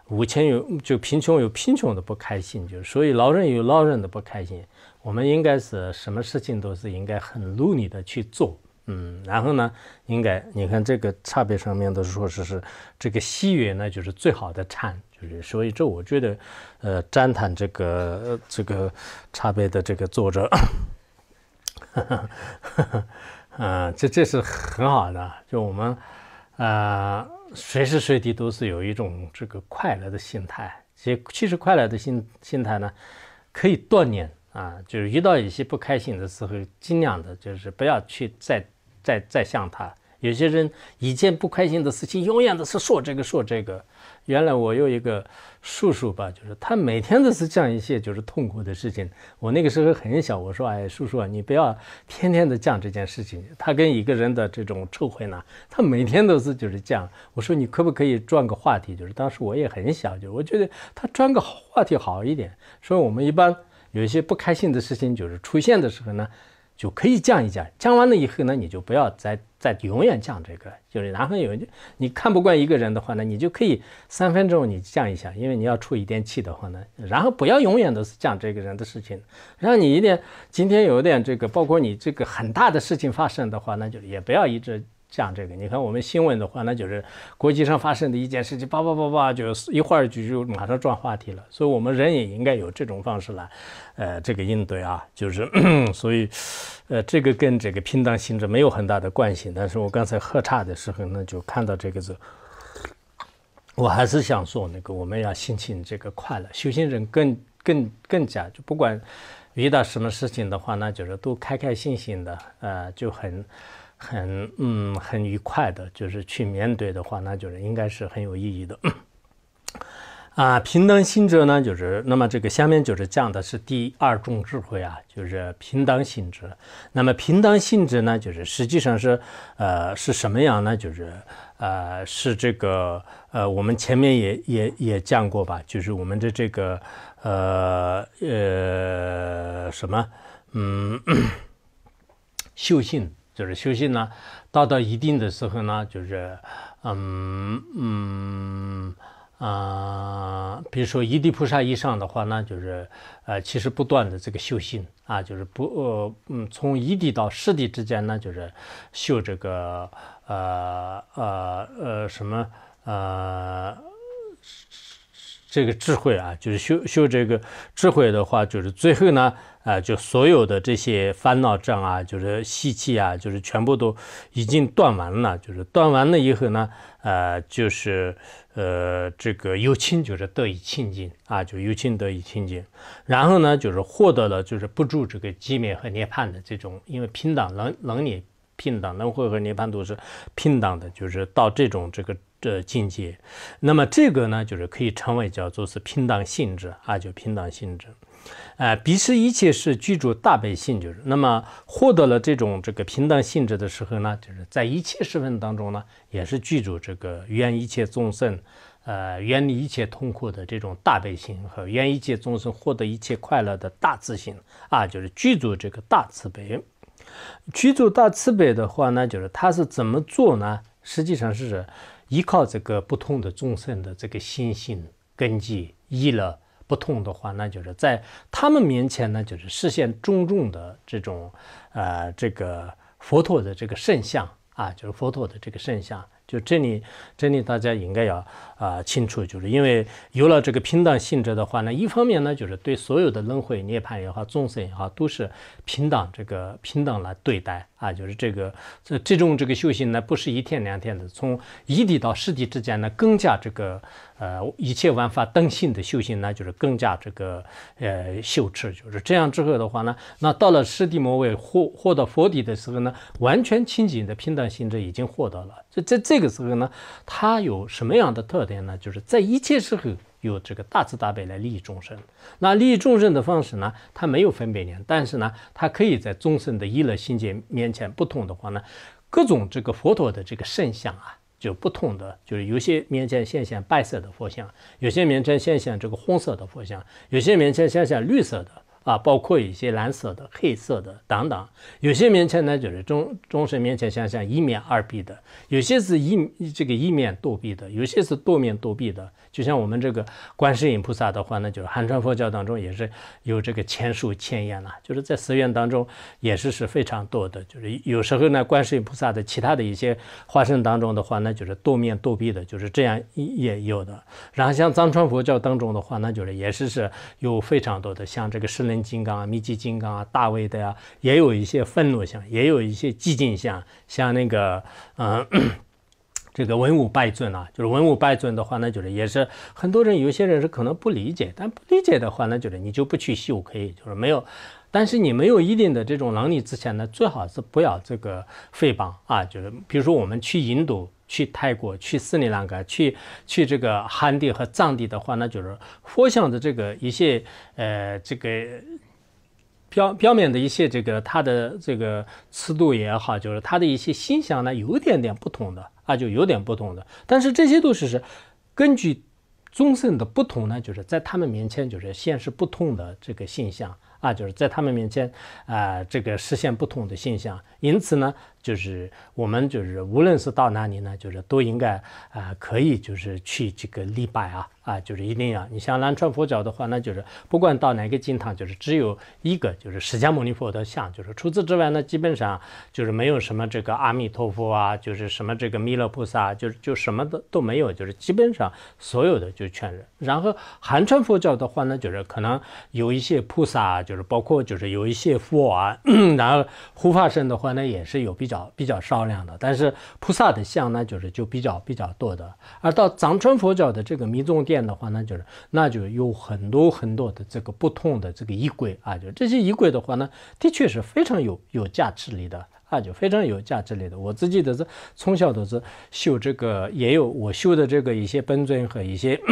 无钱有就贫穷有贫穷的不开心，就所以老人有老人的不开心。我们应该是什么事情都是应该很努力的去做，嗯，然后呢，应该你看这个差别上面都说是是这个西园呢就是最好的禅，就是所以这我觉得，呃，赞叹这个这个差别的这个作者，嗯，这这是很好的，就我们，呃，随时随地都是有一种这个快乐的心态，其实其实快乐的心心态呢，可以锻炼。啊，就是遇到一些不开心的时候，尽量的就是不要去再、再、再向他。有些人一件不开心的事情，永远都是说这个说这个。原来我有一个叔叔吧，就是他每天都是讲一些就是痛苦的事情。我那个时候很小，我说哎，叔叔，你不要天天的讲这件事情。他跟一个人的这种臭会呢，他每天都是就是讲。我说你可不可以转个话题？就是当时我也很小，就我觉得他转个话题好一点。所以我们一般。有一些不开心的事情，就是出现的时候呢，就可以降一降。降完了以后呢，你就不要再再永远降这个。就是然后有你看不惯一个人的话呢，你就可以三分钟你降一下，因为你要出一点气的话呢，然后不要永远都是降这个人的事情。让你一点今天有点这个，包括你这个很大的事情发生的话，那就也不要一直。讲这个，你看我们新闻的话，那就是国际上发生的一件事情，叭叭叭叭，就一会儿就就马上转话题了。所以我们人也应该有这种方式来，呃，这个应对啊，就是，所以，呃，这个跟这个平常性质没有很大的关系。但是我刚才喝茶的时候呢，就看到这个字，我还是想说那个，我们要心情这个快乐，修行人更更更加就不管遇到什么事情的话那就是都开开心心的，呃，就很。很嗯，很愉快的，就是去面对的话，那就是应该是很有意义的。啊，平等性者呢，就是那么这个下面就是讲的是第二种智慧啊，就是平等性质。那么平等性质呢，就是实际上是呃是什么样呢？就是呃是这个呃我们前面也也也讲过吧，就是我们的这个呃呃什么嗯，修行。就是修行呢，达到一定的时候呢，就是，嗯嗯啊，比如说一地菩萨以上的话呢，就是，呃，其实不断的这个修行啊，就是不呃嗯，从一地到十地之间呢，就是修这个呃呃呃什么呃。这个智慧啊，就是修修这个智慧的话，就是最后呢，啊，就所有的这些烦恼障啊，就是习气啊，就是全部都已经断完了。就是断完了以后呢，呃，就是呃，这个有亲就是得以清净啊，就有亲得以清净。然后呢，就是获得了就是不住这个寂灭和涅槃的这种，因为平等能能力。平等轮回和涅槃都是平等的，就是到这种这个。这境界，那么这个呢，就是可以称为叫做是平等性质啊，就平等性质。呃，彼时一切是具足大悲心，就是那么获得了这种这个平等性质的时候呢，就是在一切十分当中呢，也是具足这个愿一切众生，呃，远离一切痛苦的这种大悲心和愿一切众生获得一切快乐的大自性啊，就是具足这个大慈悲。具足大慈悲的话呢，就是他是怎么做呢？实际上是。依靠这个不同的众生的这个心性根基，依了不同的话，那就是在他们面前呢，就是实现种种的这种，呃，这个佛陀的这个圣像啊，就是佛陀的这个圣像。就这里，这里大家应该要啊清楚，就是因为有了这个平等性质的话呢，一方面呢，就是对所有的轮回、涅槃也好，众生也好，都是平等这个平等来对待啊，就是这个这这种这个修行呢，不是一天两天的，从一地到十地之间呢，更加这个。呃，一切万法灯性的修行呢，就是更加这个呃羞耻，就是这样之后的话呢，那到了释地魔位获获得佛体的时候呢，完全清净的平等性质已经获得了。就在这个时候呢，它有什么样的特点呢？就是在一切时候有这个大慈大悲来利益众生。那利益众生的方式呢，它没有分别念，但是呢，它可以在众生的一乐心界面前，不同的话呢，各种这个佛陀的这个圣像啊。就不同的，就是有些面前显现白色的佛像，有些面前显现这个红色的佛像，有些面前显现绿色的。啊，包括一些蓝色的、黑色的等等，有些棉签呢，就是中中式棉签，像像一面二壁的，有些是一这个一面多壁的，有些是多面多壁的。就像我们这个观世音菩萨的话呢，就是汉传佛教当中也是有这个千数千眼啊，就是在寺院当中也是是非常多的。就是有时候呢，观世音菩萨的其他的一些化身当中的话呢，就是多面多壁的，就是这样也有的。然后像藏传佛教当中的话，那就是也是是有非常多的，像这个室林。金刚啊，密集金刚啊，大卫的啊，也有一些愤怒像，也有一些寂静像，像那个，嗯，这个文武拜尊啊，就是文武拜尊的话，那就是也是很多人，有些人是可能不理解，但不理解的话，那就是你就不去修可以，就是没有。但是你没有一定的这种能力之前呢，最好是不要这个诽谤啊，就是比如说我们去引度，去泰国、去斯里兰卡、去去这个汉地和藏地的话，那就是佛像的这个一些呃，这个表表面的一些这个它的这个尺度也好，就是它的一些形象呢，有点点不同的啊，就有点不同的。但是这些都是是根据众生的不同呢，就是在他们面前就是显示不同的这个形象啊，就是在他们面前啊，这个实现不同的现象。因此呢。就是我们就是无论是到哪里呢，就是都应该啊，可以就是去这个礼拜啊啊，就是一定要。你像南传佛教的话，那就是不管到哪个金堂，就是只有一个就是释迦牟尼佛的像，就是除此之外呢，基本上就是没有什么这个阿弥陀佛啊，就是什么这个弥勒菩萨，就是就什么的都没有，就是基本上所有的就全人。然后汉传佛教的话呢，就是可能有一些菩萨，就是包括就是有一些佛啊，然后护法神的话呢，也是有比较。比较少量的，但是菩萨的像呢，就是就比较比较多的。而到长春佛教的这个弥宗殿的话呢，就是那就有很多很多的这个不同的这个衣柜啊，就这些衣柜的话呢，的确是非常有有价值力的啊，就非常有价值的。我自己的是从小都是修这个，也有我修的这个一些本尊和一些。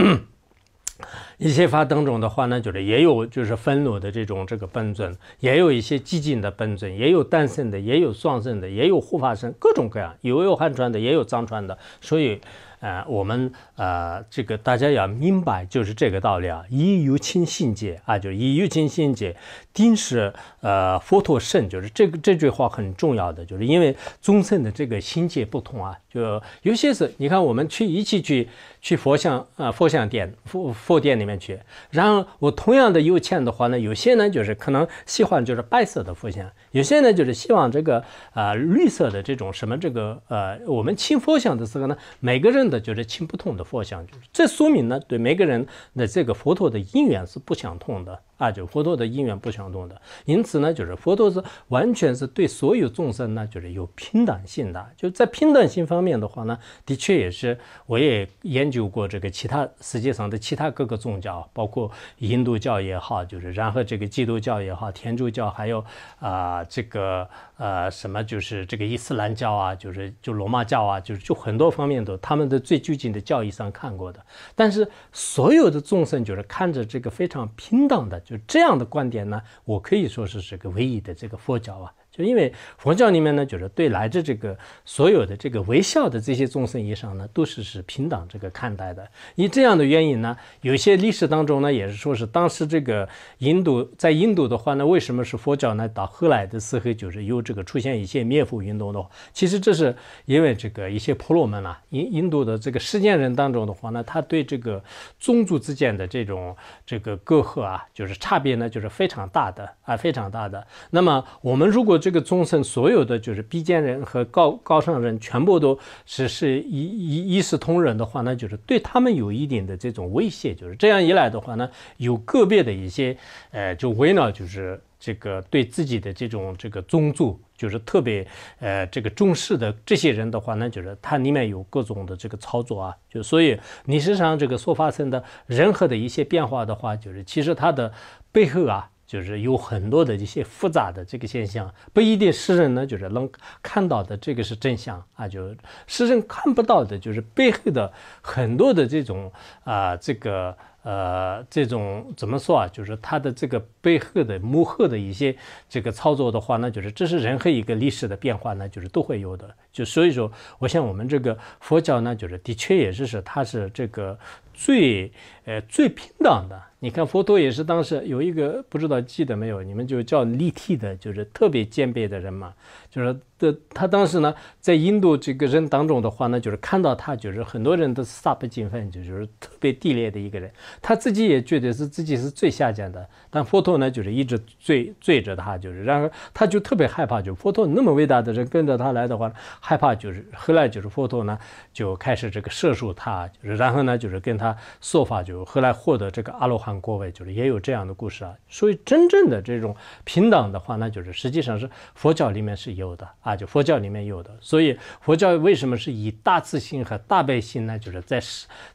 一切法灯种的话呢，就是也有就是分罗的这种这个本尊，也有一些寂静的本尊，也有单身的，也有双身的，也有护法身，各种各样，有有汉传的，也有藏传的。所以，呃，我们呃，这个大家要明白，就是这个道理啊。以有情心解啊，就以有情心解，定是呃佛陀身，就是这个这句话很重要的，就是因为众生的这个心界不同啊。就有些是，你看我们去一起去。去佛像，呃，佛像殿、佛佛殿里面去。然后我同样的有钱的话呢，有些呢就是可能喜欢就是白色的佛像，有些呢就是希望这个呃绿色的这种什么这个呃，我们请佛像的时候呢，每个人的就是请不同的佛像，这说明呢，对每个人的这个佛陀的因缘是不相同的。啊，就佛陀的因缘不相同的，因此呢，就是佛陀是完全是对所有众生呢，就是有平等性的。就在平等性方面的话呢，的确也是，我也研究过这个其他世界上的其他各个宗教，包括印度教也好，就是然后这个基督教也好，天主教还有啊这个。呃，什么就是这个伊斯兰教啊，就是就罗马教啊，就是就很多方面都他们的最究竟的教义上看过的，但是所有的众生就是看着这个非常平等的，就这样的观点呢，我可以说是这个唯一的这个佛教啊。就因为佛教里面呢，就是对来自这个所有的这个微笑的这些众生以上呢，都是是平等这个看待的。以这样的原因呢，有些历史当中呢，也是说是当时这个印度在印度的话呢，为什么是佛教呢？到后来的时候，就是有这个出现一些灭佛运动的。其实这是因为这个一些婆罗门啊，印印度的这个世间人当中的话呢，他对这个宗族之间的这种这个隔阂啊，就是差别呢，就是非常大的啊，非常大的。那么我们如果这个宗室所有的就是逼贱人和高高尚人全部都是是一一一视同仁的话，那就是对他们有一点的这种威胁。就是这样一来的话呢，有个别的一些，呃，就为呢，就是这个对自己的这种这个宗族就是特别，呃，这个重视的这些人的话呢，就是他里面有各种的这个操作啊。就所以你身上这个所发生的任何的一些变化的话，就是其实它的背后啊。就是有很多的一些复杂的这个现象，不一定世人呢就是能看到的，这个是真相啊，就是世人看不到的，就是背后的很多的这种啊，这个呃，这种怎么说啊，就是他的这个背后的幕后的一些这个操作的话，呢，就是这是任何一个历史的变化呢，就是都会有的。就所以说，我想我们这个佛教呢，就是的确也是是它是这个最呃最平等的。你看，佛陀也是当时有一个不知道记得没有？你们就叫立替的，就是特别健倍的人嘛。就是的，他当时呢，在印度这个人当中的话呢，就是看到他，就是很多人都煞不精分，就就是特别低劣的一个人。他自己也觉得是自己是最下贱的。但佛陀呢，就是一直追追着他，就是，然后他就特别害怕，就佛陀那么伟大的人跟着他来的话，害怕就是后来就是佛陀呢就开始这个摄受他，就是然后呢就是跟他说法，就后来获得这个阿罗汉果位，就是也有这样的故事啊。所以真正的这种平等的话呢，就是实际上是佛教里面是有。有的啊，就佛教里面有的，所以佛教为什么是以大慈心和大悲心呢？就是在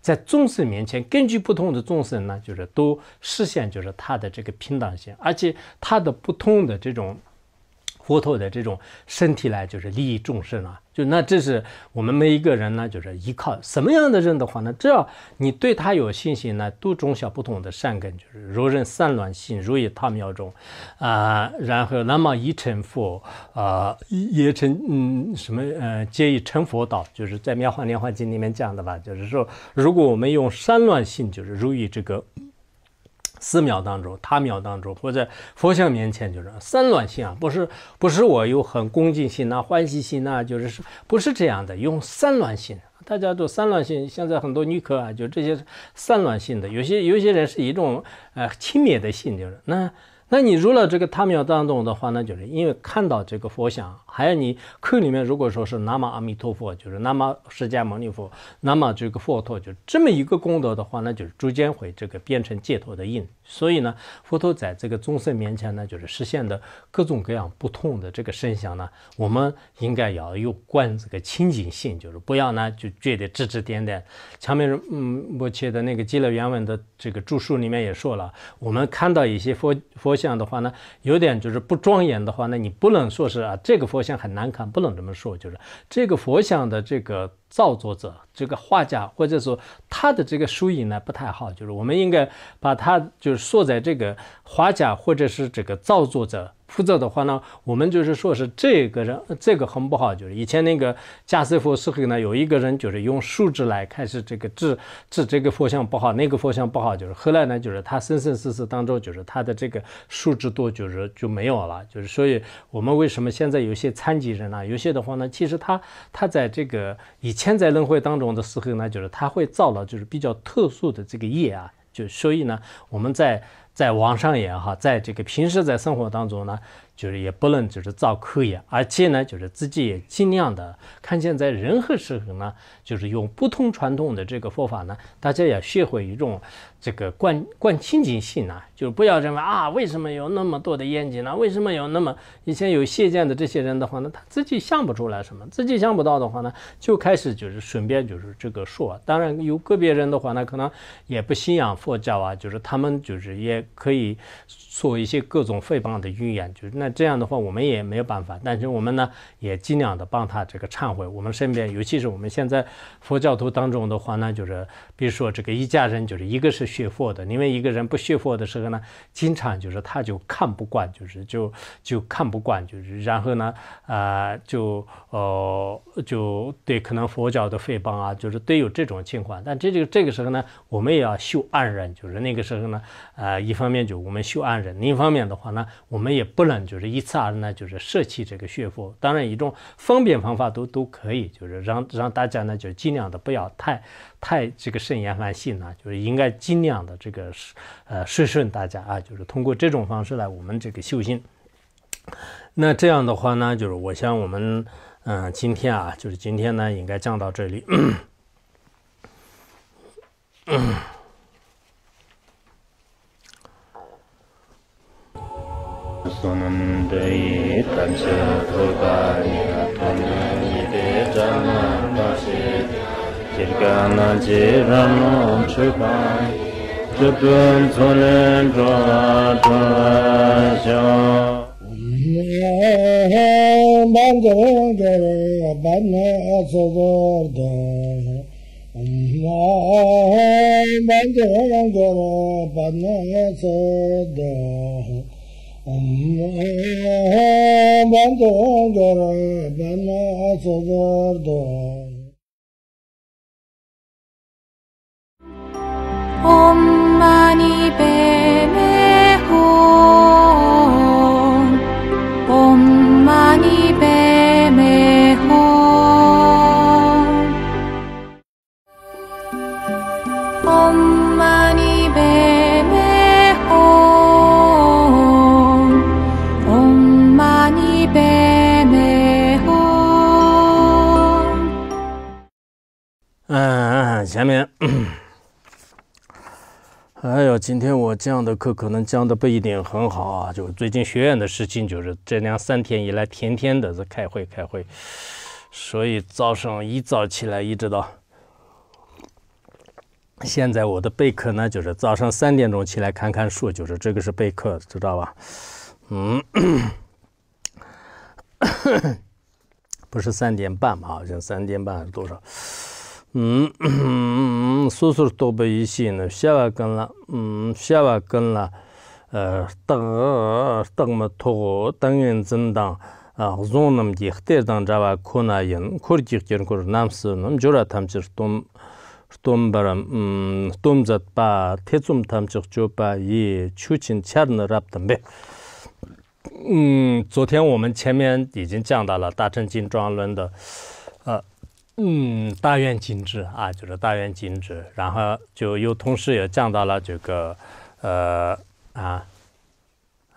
在众生面前，根据不同的众生呢，就是都实现就是他的这个平等性，而且他的不同的这种佛陀的这种身体来就是利益众生啊。就那这是我们每一个人呢，就是依靠什么样的人的话呢？只要你对他有信心呢，都种下不同的善根，就是如人善乱心，如以他苗种，啊，然后南无一成佛，啊，一成嗯什么呃，皆以成佛道，就是在《妙华莲华经》里面讲的吧？就是说，如果我们用善乱心，就是如以这个。寺庙当中、他庙当中或者佛像面前，就是三乱心啊，不是不是我有很恭敬心呐、欢喜心呐，就是不是这样的，用三乱心，大家都三乱性，现在很多女科啊，就这些三乱性的，有些有些人是一种呃轻蔑的心就是那。那你入了这个他庙当中的话呢，就是因为看到这个佛像，还有你口里面如果说是南无阿弥陀佛，就是南无释迦牟尼佛，那么这个佛陀就这么一个功德的话呢，就是逐渐会这个变成解脱的因。所以呢，佛陀在这个众生面前呢，就是实现的各种各样不同的这个身相呢，我们应该要有观这个清净心，就是不要呢就觉得指指点点。前面嗯，目前的那个极乐原文的这个著述里面也说了，我们看到一些佛佛。这样的话呢，有点就是不庄严的话呢，你不能说是啊，这个佛像很难看，不能这么说，就是这个佛像的这个。造作者这个画家，或者说他的这个输赢呢不太好，就是我们应该把他就是说在这个画家或者是这个造作者否则的话呢，我们就是说是这个人这个很不好，就是以前那个加斯佛时候呢，有一个人就是用树枝来开始这个制制这个佛像不好，那个佛像不好，就是后来呢就是他生生世世当中就是他的这个树枝多就是就没有了，就是所以我们为什么现在有些残疾人呢？有些的话呢，其实他他在这个以千载轮回当中的时候呢，就是他会造了就是比较特殊的这个业啊，就所以呢，我们在在网上也哈，在这个平时在生活当中呢，就是也不能就是造口业，而且呢，就是自己也尽量的看见在任何时候呢，就是用不同传统的这个佛法呢，大家要学会一种。这个观观清净性啊，就不要认为啊，为什么有那么多的眼睛呢？为什么有那么以前有邪见的这些人的话呢，他自己想不出来什么，自己想不到的话呢，就开始就是顺便就是这个说。当然有个别人的话呢，可能也不信仰佛教啊，就是他们就是也可以做一些各种诽谤的语言。就是那这样的话，我们也没有办法，但是我们呢，也尽量的帮他这个忏悔。我们身边，尤其是我们现在佛教徒当中的话呢，就是比如说这个一家人，就是一个是。学佛的，因为一个人不学佛的时候呢，经常就是他就看不惯，就是就就看不惯，就是然后呢，呃，就呃就对，可能佛教的诽谤啊，就是都有这种情况。但这就这个时候呢，我们也要修安忍，就是那个时候呢，呃，一方面就我们修安忍，另一方面的话呢，我们也不能就是一次而呢，就是舍弃这个学佛。当然，一种方便方法都都可以，就是让让大家呢，就尽量的不要太。太这个慎言慢行了，就是应该尽量的这个，呃，顺顺大家啊，就是通过这种方式来我们这个修行。那这样的话呢，就是我想我们，嗯，今天啊，就是今天呢，应该讲到这里。Kirgana jiramon chupan Chupun tsulen drola drola sho Ben gere gere ben ne azıvardı Ben gere gere ben ne azıvardı Ben gere gere ben ne azıvardı 엄마니뱀에혼엄마니뱀에혼엄마니뱀에혼엄마니뱀에혼아자매哎呦，今天我讲的课可能讲的不一定很好啊，就最近学院的事情，就是这两三天以来，天天的在开会开会，所以早上一早起来，一直到 现在，我的备课呢，就是早上三点钟起来看看书，就是这个是备课，知道吧？嗯，不是三点半吧？好像三点半还是多少？susur toba yishi pa char na rap 嗯，大圆镜致啊，就是大圆镜致，然后就又同时也讲到了这个呃啊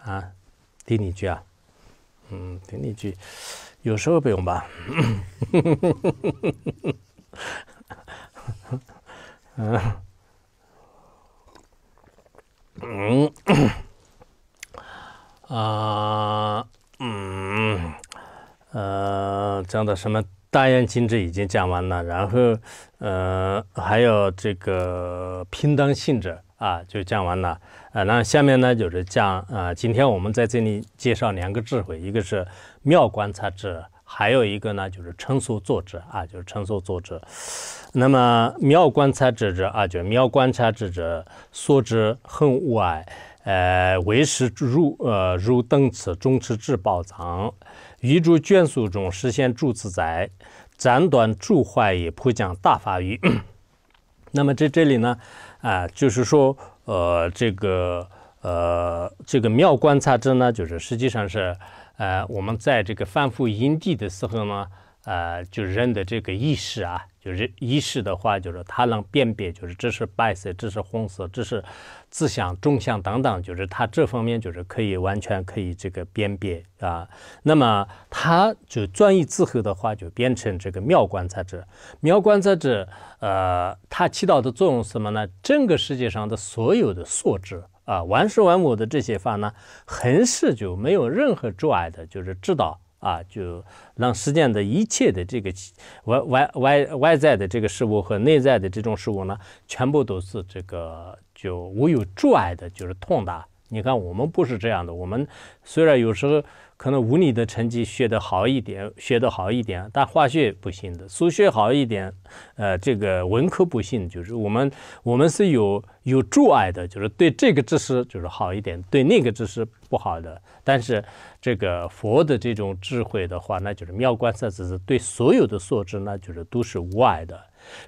啊地理句啊，嗯，地理句有时候不用吧，嗯，啊嗯呃讲到什么？大愿性志已经讲完了，然后，呃，还有这个平等性质啊，就讲完了。呃，那下面呢就是讲，呃，今天我们在这里介绍两个智慧，一个是妙观察智，还有一个呢就是成所作智啊，就是成所作智。那么妙观察智者啊，就妙观察智者所知很外，呃，为是入呃如等次终持至宝藏，于诸眷属中实现诸自在。斩短铸坏也不会讲大法语。那么在这里呢，啊，就是说，呃，这个，呃，这个妙观察之呢，就是实际上是，呃，我们在这个反复因地的时候呢，呃，就人的这个意识啊，就是意识的话，就是它能辨别，就是这是白色，这是红色，这是。自相、众相等等，就是他这方面就是可以完全可以这个辨别啊。那么他就专一之后的话，就变成这个妙观察者。妙观察者，呃，它起到的作用是什么呢？整个世界上的所有的素质啊，完事完我的这些法呢，横是就没有任何阻碍的，就是知道。啊，就让世间的一切的这个外外外外在的这个事物和内在的这种事物呢，全部都是这个。就我有助爱的，就是痛的。你看，我们不是这样的。我们虽然有时候可能物理的成绩学得好一点，学得好一点，但化学不行的；数学好一点，呃，这个文科不行。就是我们，我们是有有助爱的，就是对这个知识就是好一点，对那个知识不好的。但是这个佛的这种智慧的话，那就是妙观色智，对所有的所知，那就是都是无碍的，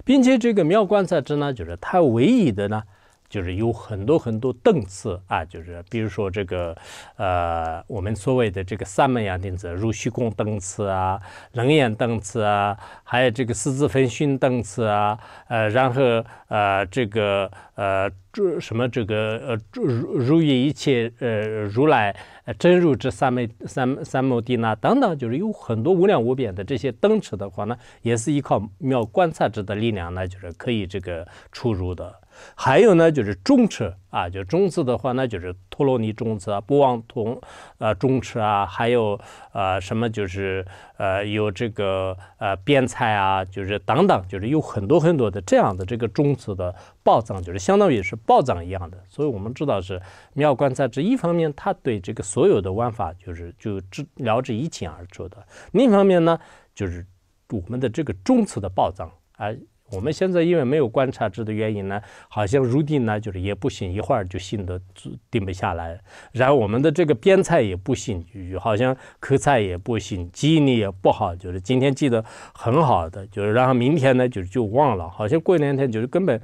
并且这个妙观色智呢，就是它唯一的呢。就是有很多很多等次啊，就是比如说这个，呃，我们所谓的这个三门呀，定则，如虚空等次啊，冷眼等次啊，还有这个四字分熏等次啊，呃，然后呃，这个呃，这什么这个呃，如如遇一切呃如来呃真如之三昧三三摩地那等等，就是有很多无量无边的这些等次的话呢，也是依靠妙观察者的力量呢，就是可以这个出入的。还有呢，就是中慈啊，就中慈的话，呢，就是托罗尼中慈啊，波旺同啊中慈啊，还有呃什么就是呃有这个呃边菜啊，就是等等，就是有很多很多的这样的这个中慈的宝藏，就是相当于是宝藏一样的。所以我们知道是妙观察这一方面他对这个所有的玩法就是就知了之一清二楚的，另一方面呢，就是我们的这个中慈的宝藏啊。我们现在因为没有观察值的原因呢，好像入定呢就是也不行，一会儿就信的定不下来。然后我们的这个边菜也不行，好像磕菜也不行，记忆力也不好，就是今天记得很好的，就是然后明天呢就就忘了，好像过两天就是根本。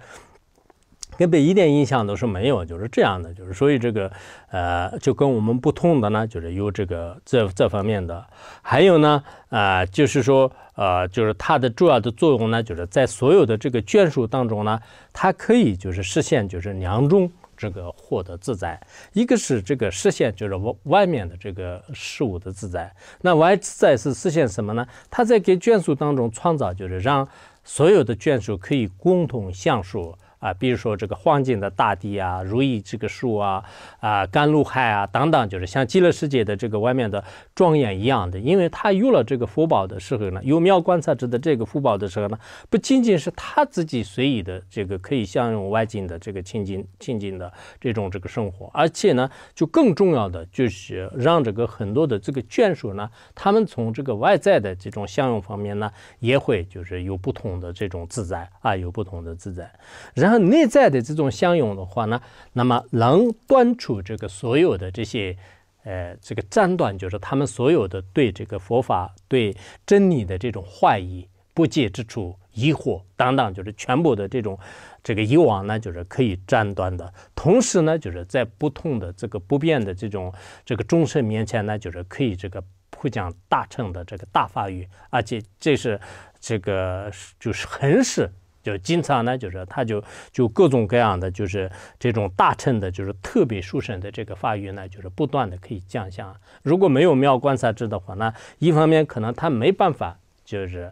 根本一点印象都是没有，就是这样的，就是所以这个，呃，就跟我们不同的呢，就是有这个这这方面的，还有呢，啊，就是说，呃，就是它的主要的作用呢，就是在所有的这个眷属当中呢，它可以就是实现就是两种这个获得自在，一个是这个实现就是外外面的这个事物的自在，那外自在是实现什么呢？它在给眷属当中创造，就是让所有的眷属可以共同享受。啊，比如说这个黄金的大地啊，如意这个树啊，啊甘露海啊，等等，就是像极乐世界的这个外面的庄严一样的。因为他有了这个福宝的时候呢，有妙观察智的这个福宝的时候呢，不仅仅是他自己随意的这个可以享用外境的这个清净清净的这种这个生活，而且呢，就更重要的就是让这个很多的这个眷属呢，他们从这个外在的这种享用方面呢，也会就是有不同的这种自在啊，有不同的自在，然。内在的这种相拥的话呢，那么能断除这个所有的这些，呃，这个斩断就是他们所有的对这个佛法、对真理的这种怀疑、不解之处、疑惑等等，就是全部的这种这个以往呢，就是可以斩断的。同时呢，就是在不同的这个不变的这种这个众生面前呢，就是可以这个普讲大乘的这个大法语，而且这是这个就是很是。就经常呢，就是他就就各种各样的，就是这种大乘的，就是特别殊胜的这个法语呢，就是不断的可以降相。如果没有妙观察智的话那一方面可能他没办法就是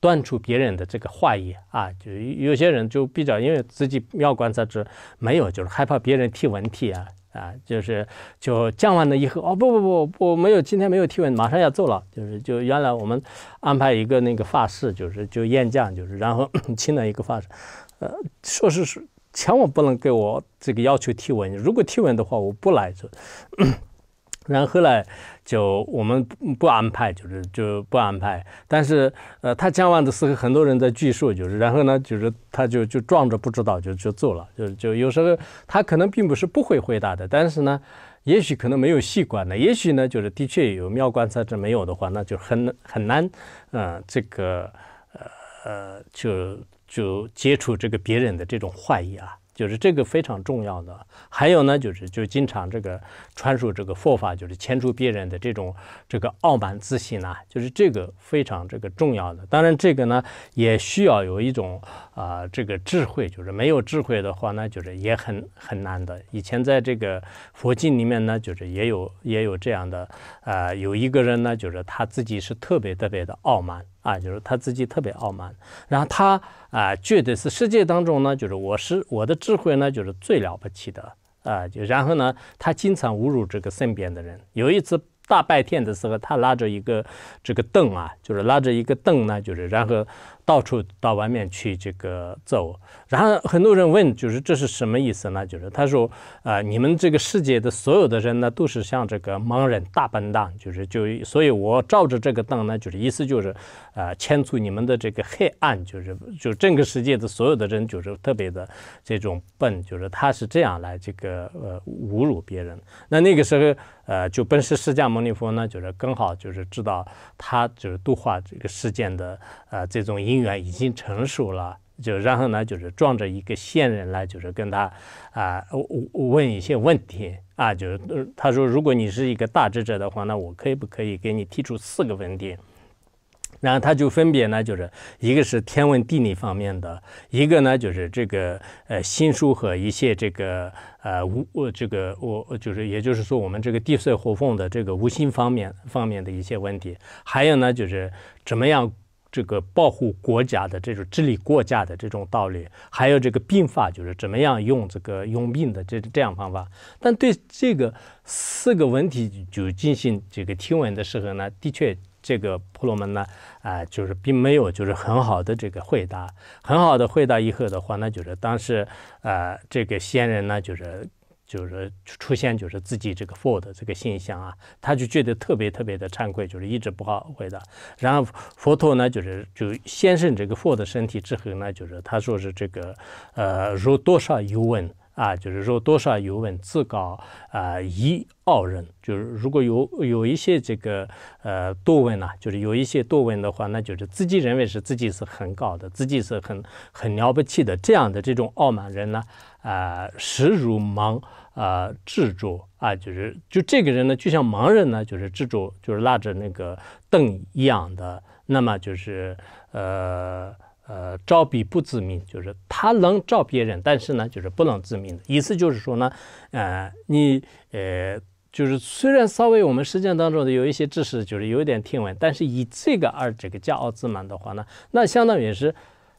断除别人的这个话语。啊，就有些人就比较因为自己妙观察之没有，就是害怕别人提问题啊。啊，就是就讲完了以后，哦不不不不，没有，今天没有提问，马上要走了。就是就原来我们安排一个那个发式，就是就演讲，就是然后请 了一个发式，呃，说是是，千万不能给我这个要求提问，如果提问的话，我不来就。然后呢，就我们不安排，就是就不安排。但是，呃，他讲完的时候，很多人在举手，就是，然后呢，就是他就就壮着不知道就就走了，就就有时候他可能并不是不会回答的，但是呢，也许可能没有习惯的，也许呢，就是的确有妙观在这没有的话，那就很很难，嗯，这个呃呃，就就接触这个别人的这种坏意啊。就是这个非常重要的，还有呢，就是就经常这个传授这个佛法，就是迁出别人的这种这个傲慢自信啊，就是这个非常这个重要的。当然，这个呢也需要有一种啊这个智慧，就是没有智慧的话呢，就是也很很难的。以前在这个佛经里面呢，就是也有也有这样的，呃，有一个人呢，就是他自己是特别特别的傲慢。啊，就是他自己特别傲慢，然后他啊，绝对是世界当中呢，就是我是我的智慧呢，就是最了不起的啊。就然后呢，他经常侮辱这个身边的人。有一次大白天的时候，他拉着一个这个凳啊，就是拉着一个凳呢，就是然后。到处到外面去这个走，然后很多人问，就是这是什么意思呢？就是他说，呃，你们这个世界的所有的人呢，都是像这个盲人、大笨蛋，就是就所以，我照着这个灯呢，就是意思就是，呃，牵出你们的这个黑暗，就是就整个世界的所有的人，就是特别的这种笨，就是他是这样来这个呃侮辱别人。那那个时候，呃，就本是释迦牟尼佛呢，就是刚好就是知道他就是度化这个世界的呃这种因。已经成熟了，就然后呢，就是装着一个线人来，就是跟他啊问一些问题啊，就是他说，如果你是一个大智者的话，那我可以不可以给你提出四个问题？然后他就分别呢，就是一个是天文地理方面的，一个呢就是这个呃新书和一些这个呃无这个我就是也就是说我们这个地税火换的这个无心方面方面的一些问题，还有呢就是怎么样。这个保护国家的这种治理国家的这种道理，还有这个兵法，就是怎么样用这个用兵的这这样方法。但对这个四个问题就进行这个提问的时候呢，的确这个婆罗门呢啊，就是并没有就是很好的这个回答，很好的回答以后的话呢，就是当时啊这个先人呢就是。就是出现就是自己这个佛的这个现象啊，他就觉得特别特别的惭愧，就是一直不好回答。然后佛陀呢，就是就先生这个佛的身体之后呢，就是他说是这个呃，如多少有问啊，就是如多少有问，自告啊，一傲人。就是如果有有一些这个呃多问呢，就是有一些多问的话，那就是自己认为是自己是很高的，自己是很很了不起的这样的这种傲慢人呢，啊，实如盲。呃，制住啊，就是就这个人呢，就像盲人呢，就是制住，就是拉着那个凳一样的。那么就是，呃呃，照彼不自明，就是他能照别人，但是呢，就是不能自明。意思就是说呢，呃，你呃，就是虽然稍微我们实践当中的有一些知识，就是有点听闻，但是以这个而这个骄傲自满的话呢，那相当于是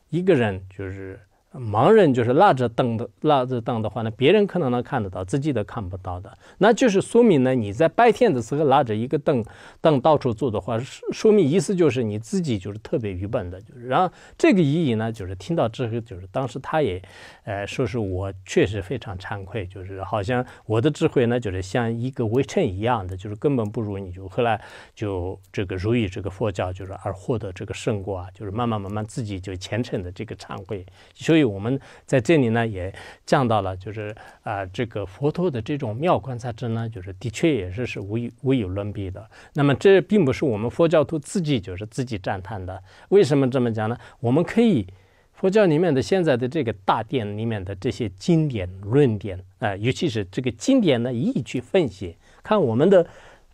一个人就是。盲人就是拉着灯的，拉着灯的话呢，别人可能能看得到，自己都看不到的。那就是说明呢，你在白天的时候拉着一个灯灯到处走的话，说明意思就是你自己就是特别愚笨的。就是然后这个意义呢，就是听到之后就是当时他也，呃，说是我确实非常惭愧，就是好像我的智慧呢就是像一个围城一样的，就是根本不如你。就后来就这个如意这个佛教就是而获得这个圣果啊，就是慢慢慢慢自己就虔诚的这个忏悔，所以。我们在这里呢，也讲到了，就是啊，这个佛陀的这种妙观察之呢，就是的确也是是无与无与伦比的。那么这并不是我们佛教徒自己就是自己赞叹的。为什么这么讲呢？我们可以佛教里面的现在的这个大殿里面的这些经典论点啊，尤其是这个经典的义去分析，看我们的。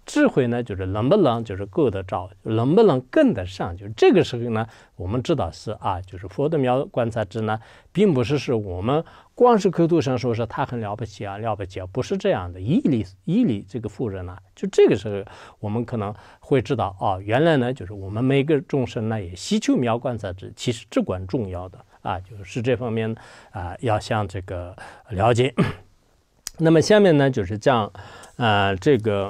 智慧呢，就是能不能就是够得着，能不能跟得上？就这个时候呢，我们知道是啊，就是佛的苗观察知呢，并不是是我们光是口头上说是他很了不起啊，了不起，啊，不是这样的。伊力，伊力这个富人呢，就这个时候我们可能会知道哦，原来呢，就是我们每个众生呢，也希求苗观察知，其实至关重要的啊，就是这方面啊，要向这个了解。那么下面呢，就是讲啊、呃，这个。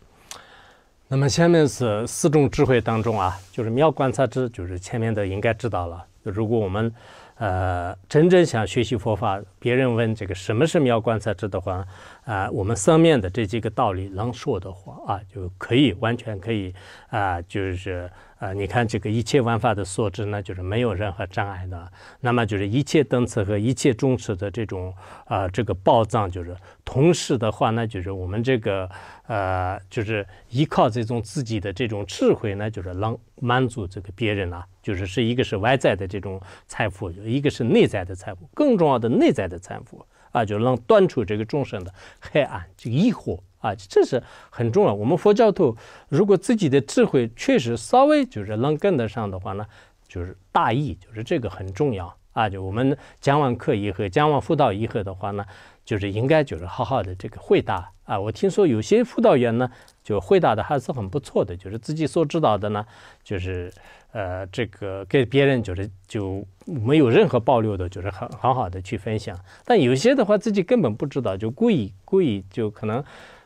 那么下面是四种智慧当中啊，就是妙观察智，就是前面的应该知道了。如果我们呃真正想学习佛法，别人问这个什么是妙观察智的话啊，我们上面的这几个道理能说的话啊，就可以完全可以啊，就是啊，你看这个一切万法的所知呢，就是没有任何障碍的。那么就是一切等次和一切众持的这种啊，这个宝藏，就是同时的话呢，就是我们这个。呃，就是依靠这种自己的这种智慧呢，就是能满足这个别人呢，就是是一个是外在的这种财富，一个是内在的财富，更重要的内在的财富啊，就能断出这个众生的黑暗，就疑惑啊，这是很重要。我们佛教徒如果自己的智慧确实稍微就是能跟得上的话呢，就是大意，就是这个很重要啊。就我们讲完课以后，讲完辅导以后的话呢，就是应该就是好好的这个会大。啊，我听说有些辅导员呢，就回答的还是很不错的，就是自己所知道的呢，就是呃，这个给别人就是就没有任何保留的，就是很很好的去分享。但有些的话，自己根本不知道，就故意故意就可能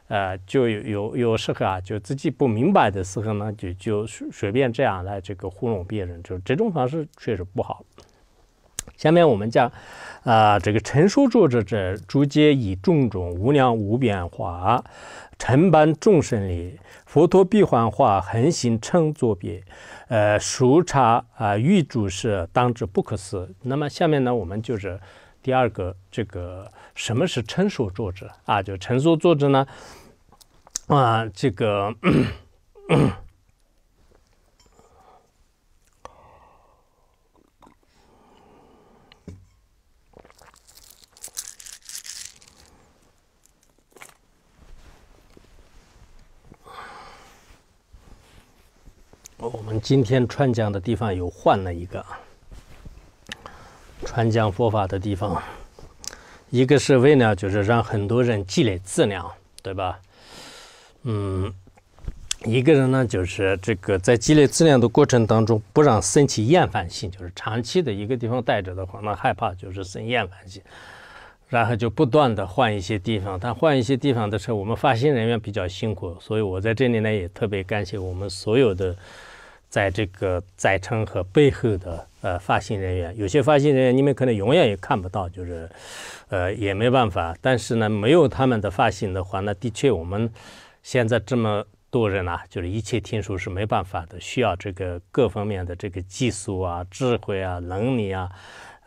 呃，就有有时候啊，就自己不明白的时候呢，就就随随便这样来这个糊弄别人，就这种方式确实不好。下面我们讲，啊，这个成熟作者者，诸皆以种种无量无边化，承般众生力，佛陀必幻化，恒行称作别，呃，熟察啊，欲主是当之不可思。那么下面呢，我们就是第二个，这个什么是成熟作者啊？就成熟作者呢，啊，这个。今天川江的地方又换了一个川江佛法的地方，一个是为了就是让很多人积累资料，对吧？嗯，一个人呢就是这个在积累资料的过程当中，不让升起厌烦心，就是长期的一个地方待着的话，那害怕就是生厌烦心，然后就不断的换一些地方。但换一些地方的时候，我们发行人员比较辛苦，所以我在这里呢也特别感谢我们所有的。在这个载称和背后的呃发行人员，有些发行人员你们可能永远也看不到，就是，呃也没办法。但是呢，没有他们的发行的话，那的确我们现在这么多人啊，就是一切听说是没办法的，需要这个各方面的这个技术啊、智慧啊、能力啊。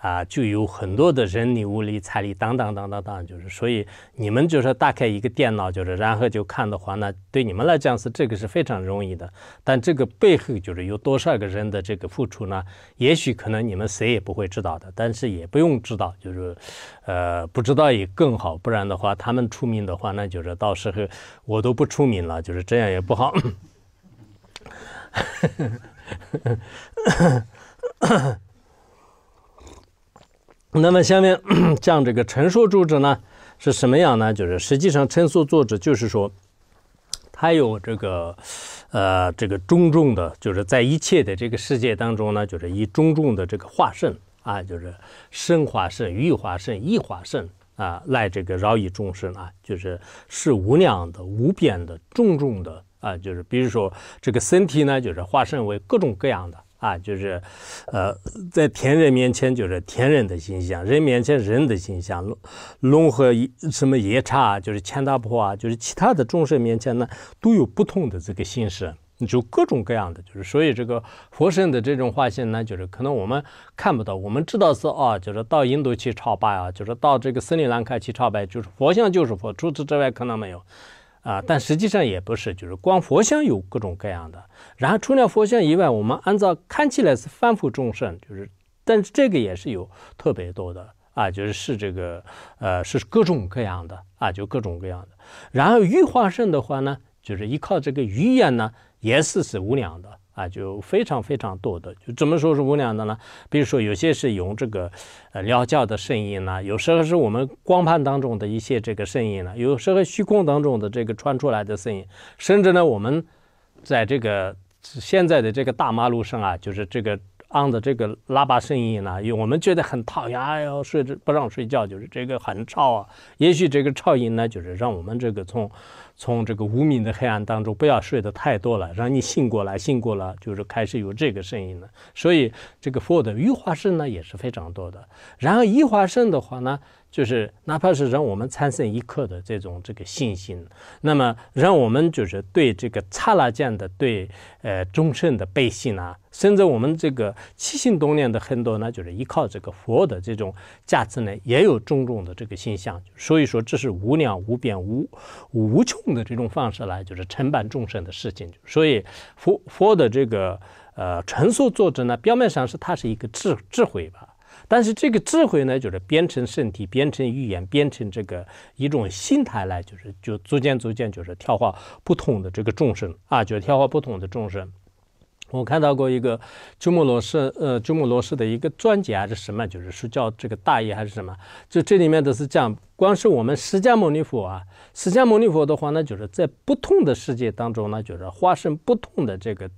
啊，就有很多的人力、物力、财力，当当当当当，就是。所以你们就是打开一个电脑，就是，然后就看的话，那对你们来讲是这个是非常容易的。但这个背后就是有多少个人的这个付出呢？也许可能你们谁也不会知道的，但是也不用知道，就是，呃，不知道也更好。不然的话，他们出名的话，那就是到时候我都不出名了，就是这样也不好。那么下面讲 这个陈述住者呢是什么样呢？就是实际上陈述住者就是说，他有这个呃这个种种的，就是在一切的这个世界当中呢，就是以种种的这个化身啊，就是身化身、欲化身、意化身啊来这个饶以众生啊，就是是无量的、无边的、种种的啊，就是比如说这个身体呢，就是化身为各种各样的。啊，就是，呃，在天人面前就是天人的形象，人面前人的形象，龙龙和什么夜叉，就是千大婆啊，就是其他的众生面前呢，都有不同的这个形式，就各种各样的，就是所以这个佛身的这种画像呢，就是可能我们看不到，我们知道是啊，就是到印度去朝拜啊，就是到这个斯里兰卡去朝拜，就是佛像就是佛，除此之外可能没有。啊，但实际上也不是，就是光佛像有各种各样的。然后除了佛像以外，我们按照看起来是凡夫众生，就是，但是这个也是有特别多的啊，就是是这个呃，是各种各样的啊，就各种各样的。然后欲化身的话呢，就是依靠这个语言呢，也是是无量的。啊，就非常非常多的，就怎么说是无量的呢？比如说有些是用这个呃，鸟叫的声音呢，有时候是我们光盘当中的一些这个声音呢，有时候虚空当中的这个传出来的声音，甚至呢，我们在这个现在的这个大马路上啊，就是这个昂的这个喇叭声音呢，我们觉得很讨厌，要睡着不让睡觉，就是这个很吵啊。也许这个噪音呢，就是让我们这个从。从这个无名的黑暗当中，不要睡得太多了，让你醒过来，醒过来就是开始有这个声音了。所以这个佛的余化身呢也是非常多的。然后一化身的话呢。就是哪怕是让我们产生一刻的这种这个信心，那么让我们就是对这个刹那间的对呃众生的悲心啊，甚至我们这个七心动念的很多呢，就是依靠这个佛的这种价值呢，也有种种的这个现象。所以说，这是无量无边无无穷的这种方式来就是承办众生的事情。所以佛佛的这个呃传说作者呢，表面上是他是一个智智慧吧。但是这个智慧呢，就是变成身体，变成语言，变成这个一种心态来，就是就逐渐逐渐就是调化不同的这个众生啊，就是调化不同的众生。我看到过一个鸠摩罗什，呃，鸠摩罗什的一个专辑还是什么，就是是叫这个大意还是什么？就这里面都是讲，光是我们释迦牟尼佛啊，释迦牟尼佛的话呢，就是在不同的世界当中呢，就是化身不同的这个，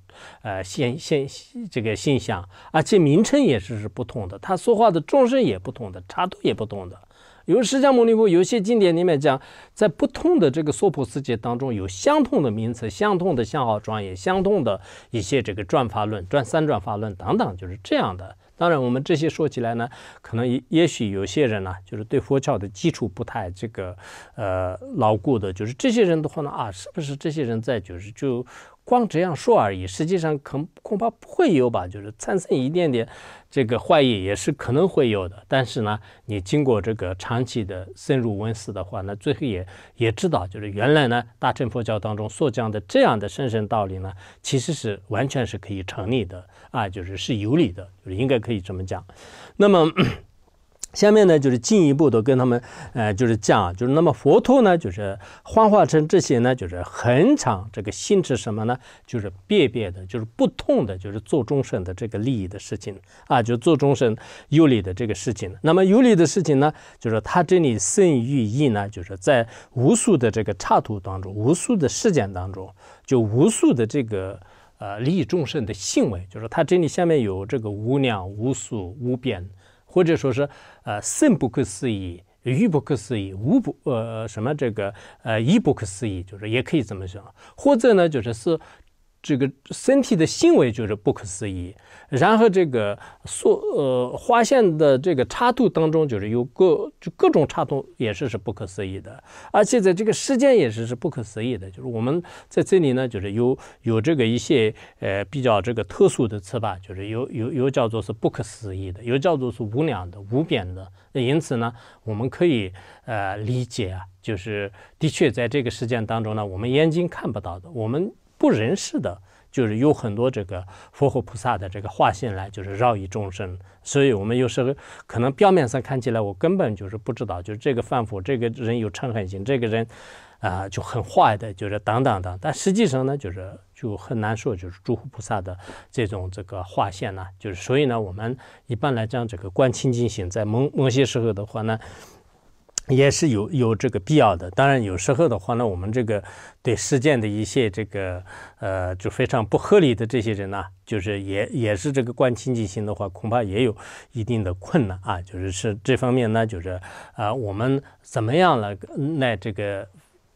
呃，现现这个现象，而且名称也是是不同的，他说话的众生也不同的，插度也不同的。有《释迦牟尼佛》，有些经典里面讲，在不同的这个娑婆世界当中，有相同的名词、相同的相好庄严、相同的一些这个转法论、转三转法论等等，就是这样的。当然，我们这些说起来呢，可能也许有些人呢，就是对佛教的基础不太这个呃牢固的，就是这些人的话呢，啊，是不是这些人在就是就。光这样说而已，实际上恐恐怕不会有吧，就是产生一点点这个怀疑也是可能会有的。但是呢，你经过这个长期的深入温思的话，那最后也也知道，就是原来呢，大乘佛教当中所讲的这样的深深道理呢，其实是完全是可以成立的啊，就是是有理的，就是应该可以这么讲。那么。下面呢，就是进一步的跟他们，呃，就是讲，就是那么佛陀呢，就是幻化成这些呢，就是恒常这个心是什么呢？就是别别的，就是不痛的，就是做众生的这个利益的事情啊，就做众生有利的这个事情。那么有利的事情呢，就是他这里生与义呢，就是在无数的这个插图当中，无数的事件当中，就无数的这个呃利益众生的行为，就是他这里下面有这个无量、无数、无边。或者说是，呃，神不可思议，玉不可思议，无不呃什么这个呃，亦不可思议，就是也可以这么讲。或者呢，就是是。这个身体的行为就是不可思议，然后这个所呃发现的这个插图当中，就是有各就各种插图也是是不可思议的，而且在这个事件也是是不可思议的，就是我们在这里呢，就是有有这个一些呃比较这个特殊的词吧，就是有有有叫做是不可思议的，有叫做是无量的、无边的，因此呢，我们可以呃理解啊，就是的确在这个事件当中呢，我们眼睛看不到的，我们。不人世的，就是有很多这个佛和菩萨的这个化现来，就是饶益众生。所以，我们有时候可能表面上看起来，我根本就是不知道，就是这个范佛，这个人有嗔恨心，这个人啊就很坏的，就是等等等。但实际上呢，就是就很难说，就是诸佛菩萨的这种这个化现呢，就是所以呢，我们一般来讲，这个观清净心，在某某些时候的话呢。也是有有这个必要的，当然有时候的话，呢，我们这个对事件的一些这个呃，就非常不合理的这些人呢，就是也也是这个关亲进心的话，恐怕也有一定的困难啊，就是是这方面呢，就是啊，我们怎么样来来这个。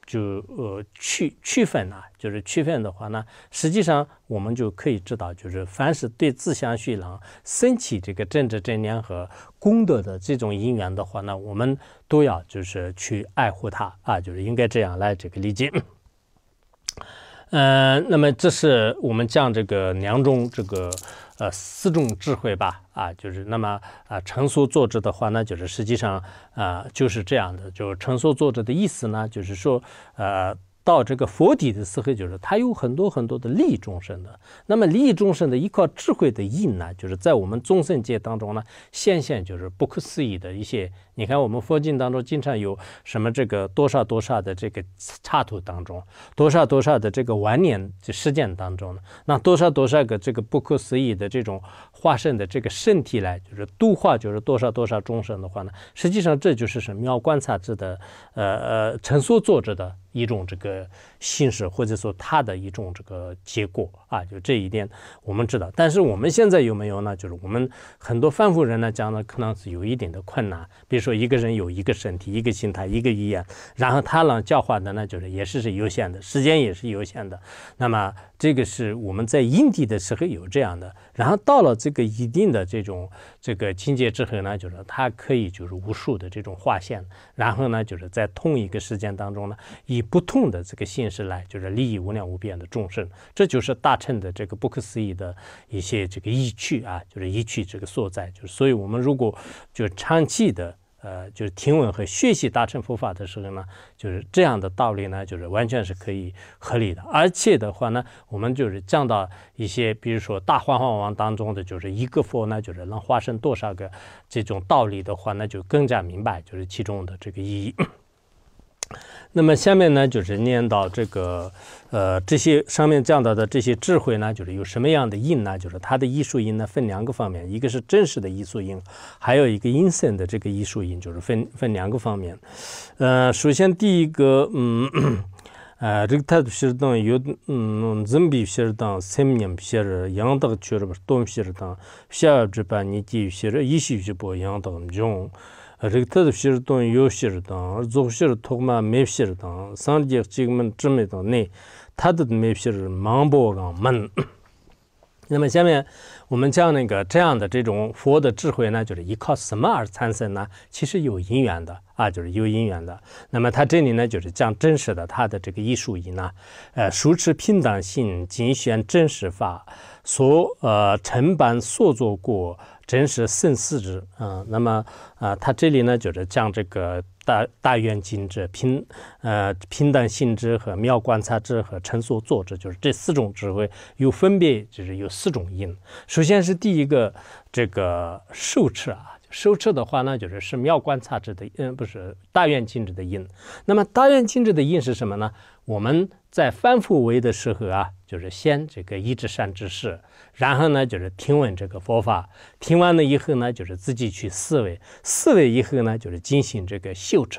就呃区区分呢，就是区分的话呢，实际上我们就可以知道，就是凡是对自相续、朗升起这个政治正念和功德的这种因缘的话呢，我们都要就是去爱护它啊，就是应该这样来这个理解。呃，那么这是我们讲这个两种这个呃四种智慧吧，啊，就是那么啊成熟作者的话，那就是实际上啊就是这样的，就是成熟作者的意思呢，就是说呃。到这个佛底的时候，就是他有很多很多的利益众生的。那么利益众生的依靠智慧的印呢，就是在我们众生界当中呢，显现就是不可思议的一些。你看我们佛经当中经常有什么这个多少多少的这个插图当中，多少多少的这个晚年事件当中呢，那多少多少个这个不可思议的这种化身的这个圣体来就是度化，就是多少多少众生的话呢，实际上这就是什么观察者的，呃呃成熟作者的。一种这个。姓氏或者说他的一种这个结果啊，就这一点我们知道。但是我们现在有没有呢？就是我们很多凡夫人呢，讲呢可能是有一点的困难。比如说一个人有一个身体、一个心态、一个语言，然后他呢教化的呢，就是也是是有限的，时间也是有限的。那么这个是我们在阴地的时候有这样的，然后到了这个一定的这种这个境界之后呢，就是他可以就是无数的这种划线，然后呢就是在同一个时间当中呢，以不同的这个性。是来就是利益无量无边的众生，这就是大乘的这个不可思议的一些这个意趣啊，就是意趣这个所在。就是所以我们如果就长期的呃，就是听闻和学习大乘佛法的时候呢，就是这样的道理呢，就是完全是可以合理的。而且的话呢，我们就是讲到一些，比如说大化化王当中的，就是一个佛呢，就是能化身多少个这种道理的话，那就更加明白就是其中的这个意义。那么下面呢，就是念到这个，呃，这些上面讲到的这些智慧呢，就是有什么样的因呢？就是它的艺术因呢，分两个方面，一个是真实的艺术因，还有一个阴森的这个艺术因，就是分分两个方面。呃，首先第一个，嗯，呃，这个他不晓得有，嗯，增比不晓得，三年学晓养到头觉不是多不晓当，下这半年继续学得，一许就不一样当中。而其他都显示的有显示的，而这些的托马没显示的，甚至这几门证明的呢，他都没显示。满宝刚满。那么，下面我们将那个这样的这种佛的智慧呢，就是依靠什么而产生呢？其实有因缘的啊，就是有因缘的。那么他这里呢，就是讲真实的，他的这个艺术以呢，呃，主持平等性，精选真实法所呃成办所做过。真是甚四之啊，那么啊，它这里呢就是讲这个大大愿尽智、平呃平等性之和妙观察之和成所作之，就是这四种智慧有分别，就是有四种因。首先是第一个这个受持啊，受持的话呢，就是是妙观察之的嗯，不是大愿尽止的因。那么大愿尽止的因是什么呢？我们在反复为的时候啊，就是先这个一至三之事。然后呢，就是听闻这个佛法，听完了以后呢，就是自己去思维，思维以后呢，就是进行这个修持。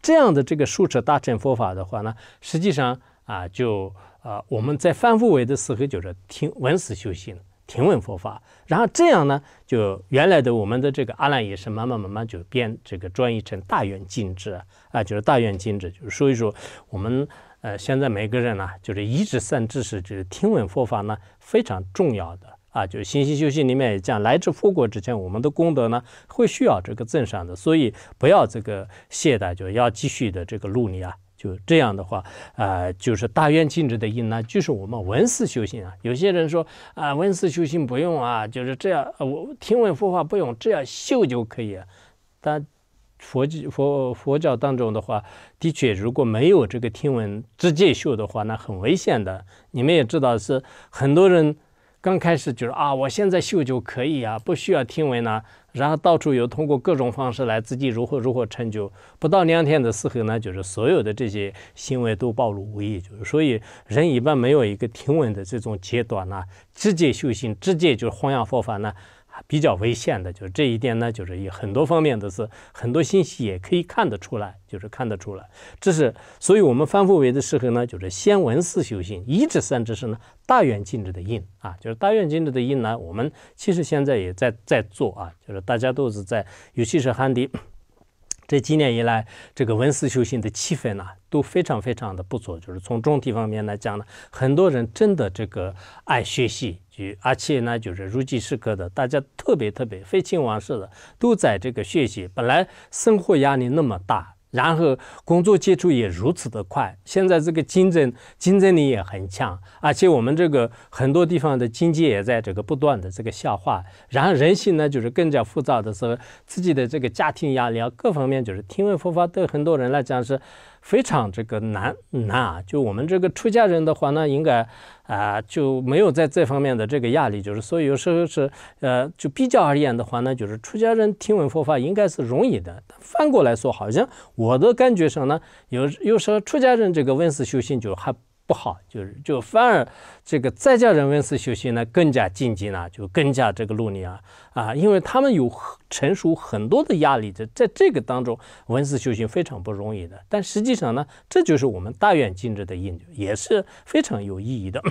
这样的这个修车大乘佛法的话呢，实际上啊，就啊，我们在反复为的时候，就是听闻思修习听闻佛法。然后这样呢，就原来的我们的这个阿赖也是慢慢慢慢就变这个转译成大愿经智啊，啊，就是大愿经智，就是所以说我们。呃，现在每个人呢，就是一直善知识，就是听闻佛法呢，非常重要的啊。就是心性修行里面也讲，来至佛国之前，我们的功德呢，会需要这个增上的，所以不要这个懈怠，就要继续的这个努力啊。就这样的话，啊，就是大愿尽止的因呢，就是我们闻思修行啊。有些人说啊，闻思修行不用啊，就是这样，我听闻佛法不用，这样修就可以啊，但。佛教佛佛教当中的话，的确如果没有这个听闻直接修的话，那很危险的。你们也知道，是很多人刚开始就是啊，我现在修就可以啊，不需要听闻呢。然后到处有通过各种方式来自己如何如何成就。不到两天的时候呢，就是所有的这些行为都暴露无遗。就是所以人一般没有一个听闻的这种阶段呢，直接修行，直接就是弘扬佛法呢。比较危险的，就是这一点呢，就是有很多方面都是很多信息也可以看得出来，就是看得出来，这是，所以我们翻复为的时候呢，就是先文思修行，一至三指是呢大愿净止的印啊，就是大愿净止的印呢，我们其实现在也在在做啊，就是大家都是在，尤其是汉地 这几年以来，这个文思修行的气氛呢都非常非常的不错，就是从总体方面来讲呢，很多人真的这个爱学习。而且呢，就是如饥似渴的，大家特别特别非亲王食的，都在这个学习。本来生活压力那么大，然后工作接触也如此的快，现在这个竞争竞争力也很强，而且我们这个很多地方的经济也在这个不断的这个下滑，然后人心呢就是更加浮躁的时候，自己的这个家庭压力啊，各方面就是听闻佛法对很多人来讲是。非常这个难难啊！就我们这个出家人的话呢，应该啊就没有在这方面的这个压力，就是所以有时候是呃，就比较而言的话呢，就是出家人听闻佛法应该是容易的。反过来说，好像我的感觉上呢，有有时候出家人这个闻思修行就还。不好，就是就反而这个再教人文思修行呢，更加进忌了，就更加这个努力啊啊，因为他们有成熟很多的压力，在在这个当中，文思修行非常不容易的。但实际上呢，这就是我们大愿精致的印，也是非常有意义的。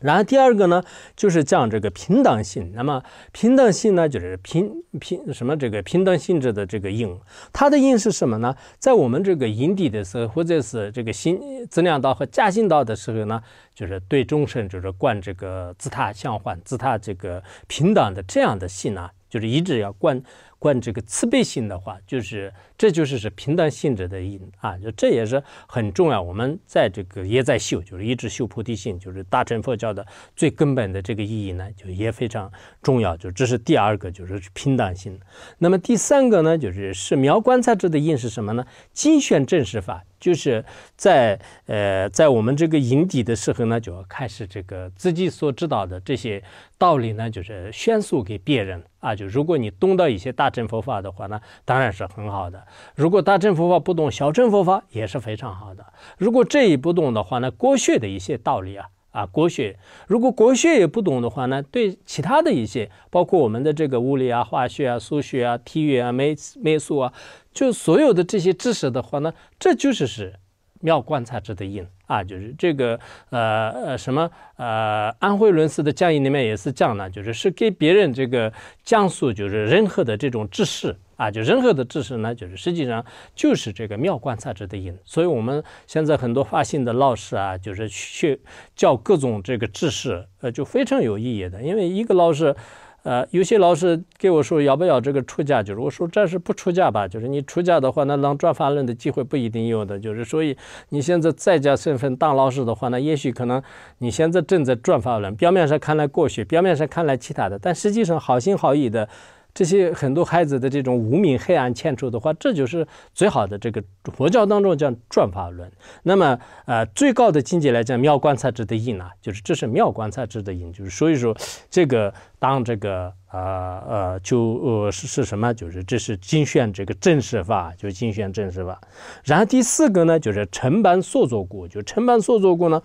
然后第二个呢，就是讲这个平等性。那么平等性呢，就是平平什么这个平等性质的这个硬，它的硬是什么呢？在我们这个营底的时候，或者是这个新自量道和加行道的时候呢，就是对众生就是观这个自他相换、自他这个平等的这样的性呢，就是一直要观。观这个慈悲心的话，就是这就是是平等性质的因啊，就这也是很重要。我们在这个也在修，就是一直修菩提心，就是大乘佛教的最根本的这个意义呢，就也非常重要。就这是第二个，就是平等性。那么第三个呢，就是是苗观察者的因是什么呢？精选正视法。就是在呃，在我们这个营底的时候呢，就要开始这个自己所知道的这些道理呢，就是宣述给别人啊。就如果你懂到一些大乘佛法的话呢，当然是很好的；如果大乘佛法不懂，小乘佛法也是非常好的。如果这一不懂的话呢，过去的一些道理啊。啊，国学如果国学也不懂的话呢，对其他的一些，包括我们的这个物理啊、化学啊、数学啊、体育啊、美美术啊，就所有的这些知识的话呢，这就是是妙观察者的因啊，就是这个呃呃什么呃安徽伦师的讲义里面也是讲了，就是是给别人这个讲述，就是任何的这种知识。啊，就任何的知识呢，就是实际上就是这个妙观察者的因，所以我们现在很多发心的老师啊，就是去教各种这个知识，呃，就非常有意义的。因为一个老师，呃，有些老师给我说要不要这个出家，就是我说暂时不出家吧，就是你出家的话，那当转法轮的机会不一定有的，就是所以你现在在家身份当老师的话，那也许可能你现在正在转法轮，表面上看来过去，表面上看来其他的，但实际上好心好意的。这些很多孩子的这种无名黑暗欠处的话，这就是最好的这个佛教当中讲转法轮。那么，呃，最高的境界来讲，妙观察智的印啊，就是这是妙观察智的印，就是所以说这个当这个呃呃就呃是是什么？就是这是精选这个正式法，就精选正式法。然后第四个呢，就是承办所作故，就承办所作故呢，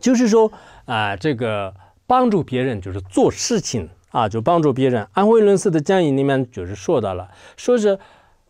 就是说啊，这个帮助别人就是做事情。啊，就帮助别人。安徽人士的建议里面就是说到了，说是，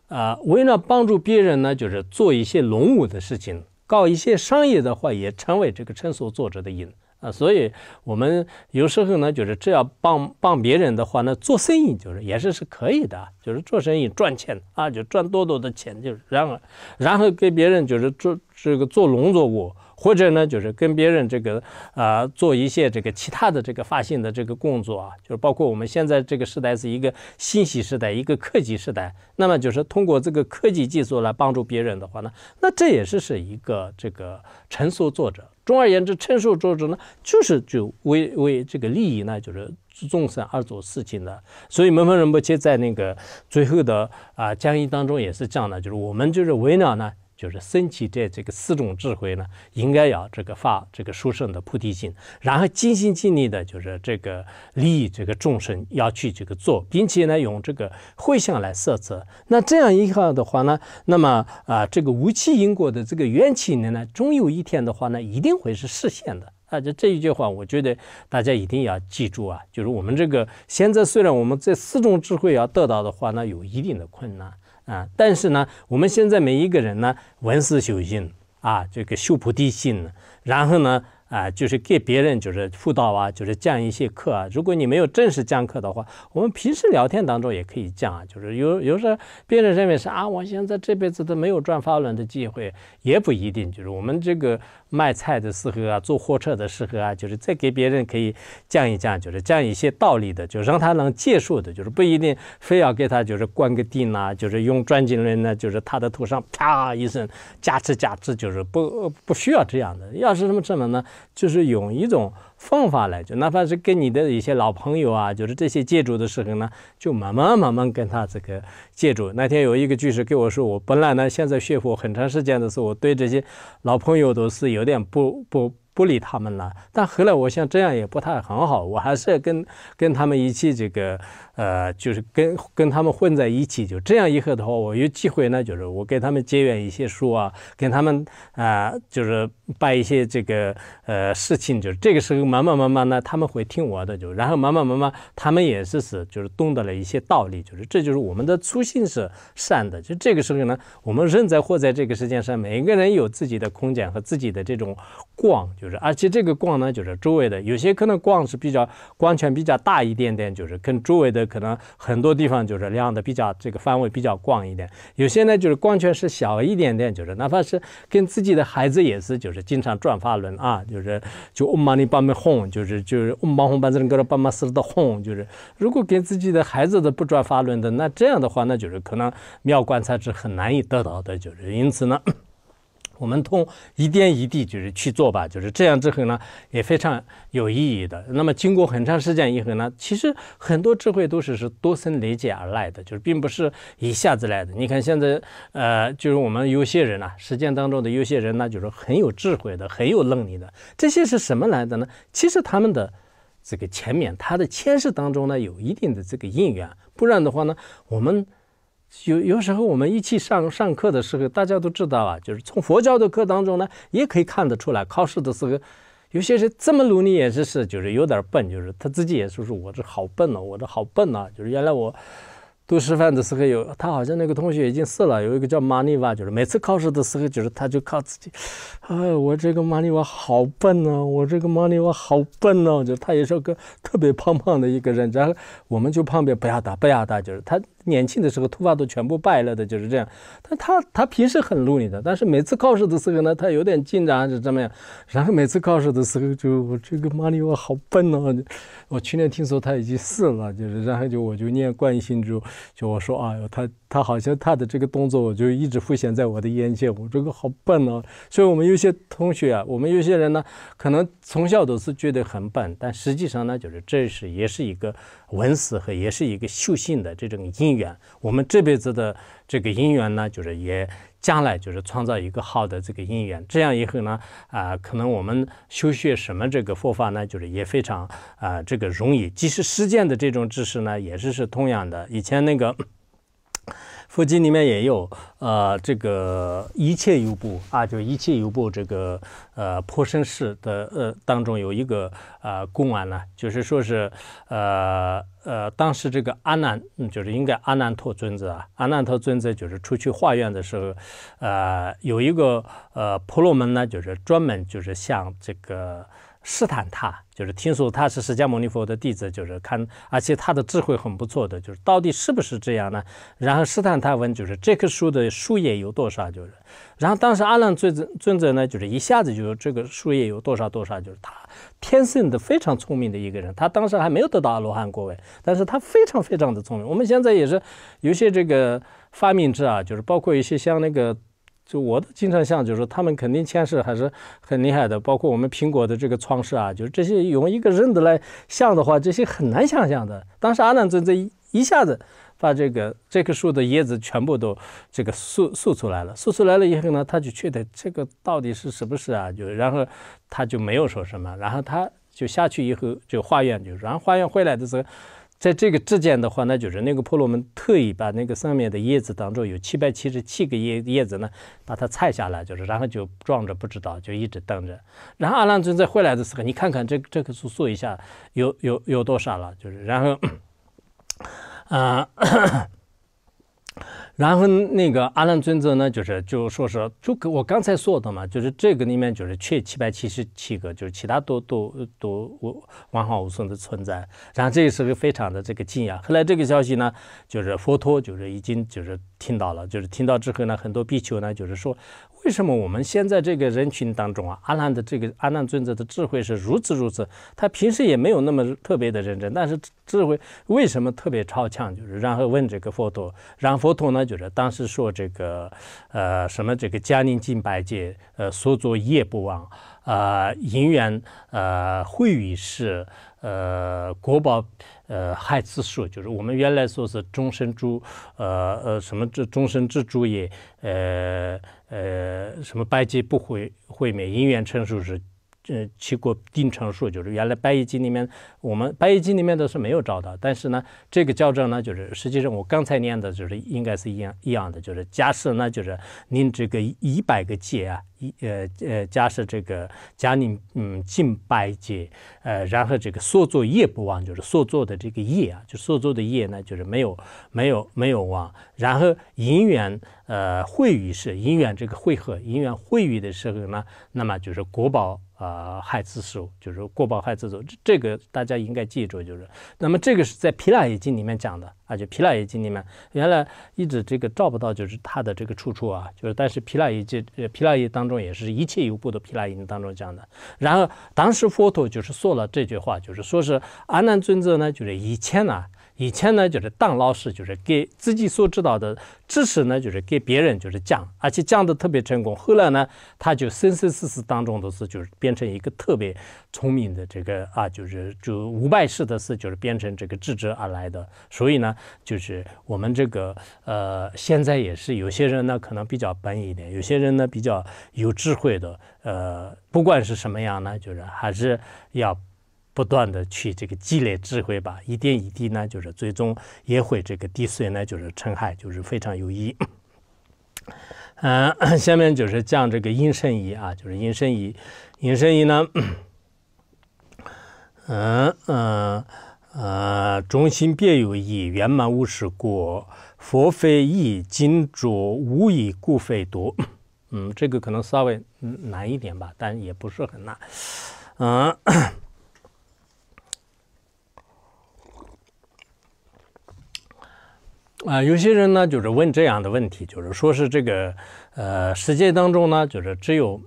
呃，为了帮助别人呢，就是做一些农务的事情，搞一些商业的话，也成为这个称所作者的因啊。所以，我们有时候呢，就是只要帮帮别人的话呢，做生意就是也是是可以的，就是做生意赚钱啊，就赚多多的钱，就是然后然后给别人就是做这个做农作物。或者呢，就是跟别人这个呃做一些这个其他的这个发现的这个工作啊，就是包括我们现在这个时代是一个信息时代，一个科技时代，那么就是通过这个科技技术来帮助别人的话呢，那这也是是一个这个成熟作者。总而言之，成熟作者呢，就是就为为这个利益呢，就是众生而做事情的。所以门分忍不怯在那个最后的啊讲义当中也是这样的，就是我们就是为了呢。就是升起这这个四种智慧呢，应该要这个发这个殊胜的菩提心，然后尽心尽力的，就是这个利益这个众生要去这个做，并且呢，用这个慧相来摄持。那这样一看的话呢，那么啊，这个无期因果的这个缘起呢，终有一天的话呢，一定会是实现的。啊，就这一句话，我觉得大家一定要记住啊。就是我们这个现在虽然我们这四种智慧要得到的话呢，有一定的困难。啊，但是呢，我们现在每一个人呢，文思修行啊，这个修菩提心，然后呢，啊，就是给别人就是辅导啊，就是讲一些课啊。如果你没有正式讲课的话，我们平时聊天当中也可以讲，啊。就是有有时候别人认为是啊，我现在这辈子都没有转法轮的机会，也不一定，就是我们这个。卖菜的时候啊，坐货车的时候啊，就是再给别人可以讲一讲，就是讲一些道理的，就让他能接受的，就是不一定非要给他就是关个腚呐，就是用转井人呢，就是他的头上啪一声夹吃夹吃，就是不不需要这样的。要是什么什么呢？就是有一种。方法来，就哪怕是跟你的一些老朋友啊，就是这些借触的时候呢，就慢慢慢慢跟他这个借触。那天有一个居士跟我说，我本来呢现在学佛很长时间的时候，我对这些老朋友都是有点不不不理他们了。但后来我想这样也不太很好，我还是跟跟他们一起这个。呃，就是跟跟他们混在一起，就这样以后的话，我有机会呢，就是我给他们结缘一些书啊，跟他们啊，就是办一些这个呃事情，就是这个时候慢慢慢慢呢，他们会听我的，就然后慢慢慢慢，他们也是是就是懂得了一些道理，就是这就是我们的初心是善的，就这个时候呢，我们人在活在这个世界上，每一个人有自己的空间和自己的这种光，就是而且这个光呢，就是周围的有些可能光是比较光圈比较大一点点，就是跟周围的。可能很多地方就是量的比较这个范围比较广一点，有些呢就是光圈是小一点点，就是哪怕是跟自己的孩子也是，就是经常转发轮啊，就是就忙里把们哄，就是就是忙哄把这人搁这帮忙死了的哄，就是如果跟自己的孩子都不转发轮的，那这样的话，那就是可能妙观察是很难以得到的，就是因此呢。我们通一点一滴就是去做吧，就是这样之后呢，也非常有意义的。那么经过很长时间以后呢，其实很多智慧都是是多生累解而来的，就是并不是一下子来的。你看现在，呃，就是我们有些人呐，实践当中的有些人呢，就是很有智慧的，很有能力的，这些是什么来的呢？其实他们的这个前面，他的前世当中呢，有一定的这个因缘，不然的话呢，我们。有有时候我们一起上上课的时候，大家都知道啊，就是从佛教的课当中呢，也可以看得出来。考试的时候，有些人这么努力也是是，就是有点笨，就是他自己也说说：“我这好笨呢，我这好笨呢。”就是原来我。读师范的时候有他好像那个同学已经死了，有一个叫马丽娃就是，每次考试的时候就是他就靠自己，哎，我这个马丽娃好笨哦，我这个马丽娃好笨哦，就是他也是个特别胖胖的一个人，然后我们就旁边不要打不要打就是，他年轻的时候头发都全部白了的就是这样，但他他平时很努力的，但是每次考试的时候呢他有点紧张是怎么样，然后每次考试的时候就我这个马丽娃好笨哦，我去年听说他已经死了就是，然后就我就念惯性心咒。就我说啊，他他好像他的这个动作，我就一直浮现在我的眼前。我这个好笨哦，所以我们有些同学啊，我们有些人呢，可能从小都是觉得很笨，但实际上呢，就是这是也是一个文思和也是一个修行的这种因缘。我们这辈子的这个因缘呢，就是也。将来就是创造一个好的这个因缘，这样以后呢，啊，可能我们修学什么这个佛法呢，就是也非常啊，这个容易，即使实践的这种知识呢，也是是同样的。以前那个。佛经里面也有，呃，这个一切有部啊，就一切有部这个呃婆沙世的呃当中有一个呃公案呢，就是说是呃呃当时这个阿难就是应该阿难陀尊者啊，阿难陀尊者就是出去化缘的时候，呃有一个呃婆罗门呢，就是专门就是向这个。试探他，就是听说他是释迦牟尼佛的弟子，就是看，而且他的智慧很不错的，就是到底是不是这样呢？然后试探他问，就是这棵树的树叶有多少？就是，然后当时阿难尊尊者呢，就是一下子就说这个树叶有多少多少，就是他天生的非常聪明的一个人，他当时还没有得到罗汉果位，但是他非常非常的聪明。我们现在也是有些这个发明制啊，就是包括一些像那个。就我经常想，就是说他们肯定前世还是很厉害的，包括我们苹果的这个创始啊，就是这些用一个人的来想的话，这些很难想象的。当时阿难尊者一下子把这个这棵树的叶子全部都这个树树出来了，树出来了以后呢，他就觉得这个到底是什么事啊？就然后他就没有说什么，然后他就下去以后就化验，就然后化验回来的时候。在这个之间的话，那就是那个婆罗门特意把那个上面的叶子当中有七百七十七个叶叶子呢，把它拆下来，就是然后就装着不知道，就一直等着。然后阿难尊在回来的时候，你看看这这棵树树一下有有有多少了，就是然后，啊。然后那个阿难尊者呢，就是就说是，就跟我刚才说的嘛，就是这个里面就是缺七百七十七个，就是其他都都都完好无损的存在。然后这也是就非常的这个惊讶。后来这个消息呢，就是佛陀就是已经就是听到了，就是听到之后呢，很多比丘呢就是说。为什么我们现在这个人群当中啊，阿难的这个阿难尊者的智慧是如此如此？他平时也没有那么特别的认真，但是智慧为什么特别超强？就是然后问这个佛陀，然后佛陀呢就是当时说这个，呃，什么这个迦陵净白界，呃，所作业不亡，呃，因缘，呃，慧遇是，呃，国宝，呃，害之树，就是我们原来说是终生诸，呃呃，什么这终生之诸也，呃。呃，什么拜祭不会会面，因缘成熟时。呃，去过定成数，就是原来《白衣经》里面，我们《白衣经》里面都是没有找到，但是呢，这个校正呢，就是实际上我刚才念的，就是应该是一样一样的，就是假设呢，就是您这个一百个戒啊，一呃呃，假设这个加你嗯近百戒，呃，然后这个所作业不忘，就是所作的这个业啊，就所作的业呢，就是没有没有没有忘，然后因缘呃会于时，因缘这个会合，因缘会于的时候呢，那么就是国宝。呃，害自足就是过饱害自足，这这个大家应该记住，就是那么这个是在《皮拉耶经》里面讲的啊，就《皮拉耶经》里面原来一直这个照不到，就是它的这个出处啊，就是但是《皮拉耶经》呃，《毗奈耶》当中也是一切有部的《皮拉耶经》当中讲的。然后当时佛陀就是说了这句话，就是说是阿难尊者呢，就是以前呢。以前呢，就是当老师，就是给自己所知道的知识呢，就是给别人就是讲，而且讲的特别成功。后来呢，他就生生世世当中都是，就是变成一个特别聪明的这个啊，就是就无败事的事，就是变成这个智者而来的。所以呢，就是我们这个呃，现在也是有些人呢，可能比较笨一点，有些人呢比较有智慧的，呃，不管是什么样呢，就是还是要。不断的去这个积累智慧吧，一点一滴呢，就是最终也会这个滴水呢，就是成海，就是非常有益。嗯 下面就是讲这个应身仪啊，就是应身仪，应身仪呢，嗯 嗯呃，中心别有意，圆满无事故，佛非意，今主无以故非独。嗯，这个可能稍微难一点吧，但也不是很难。嗯。啊，有些人呢就是问这样的问题，就是说是这个，呃，世界当中呢就是只有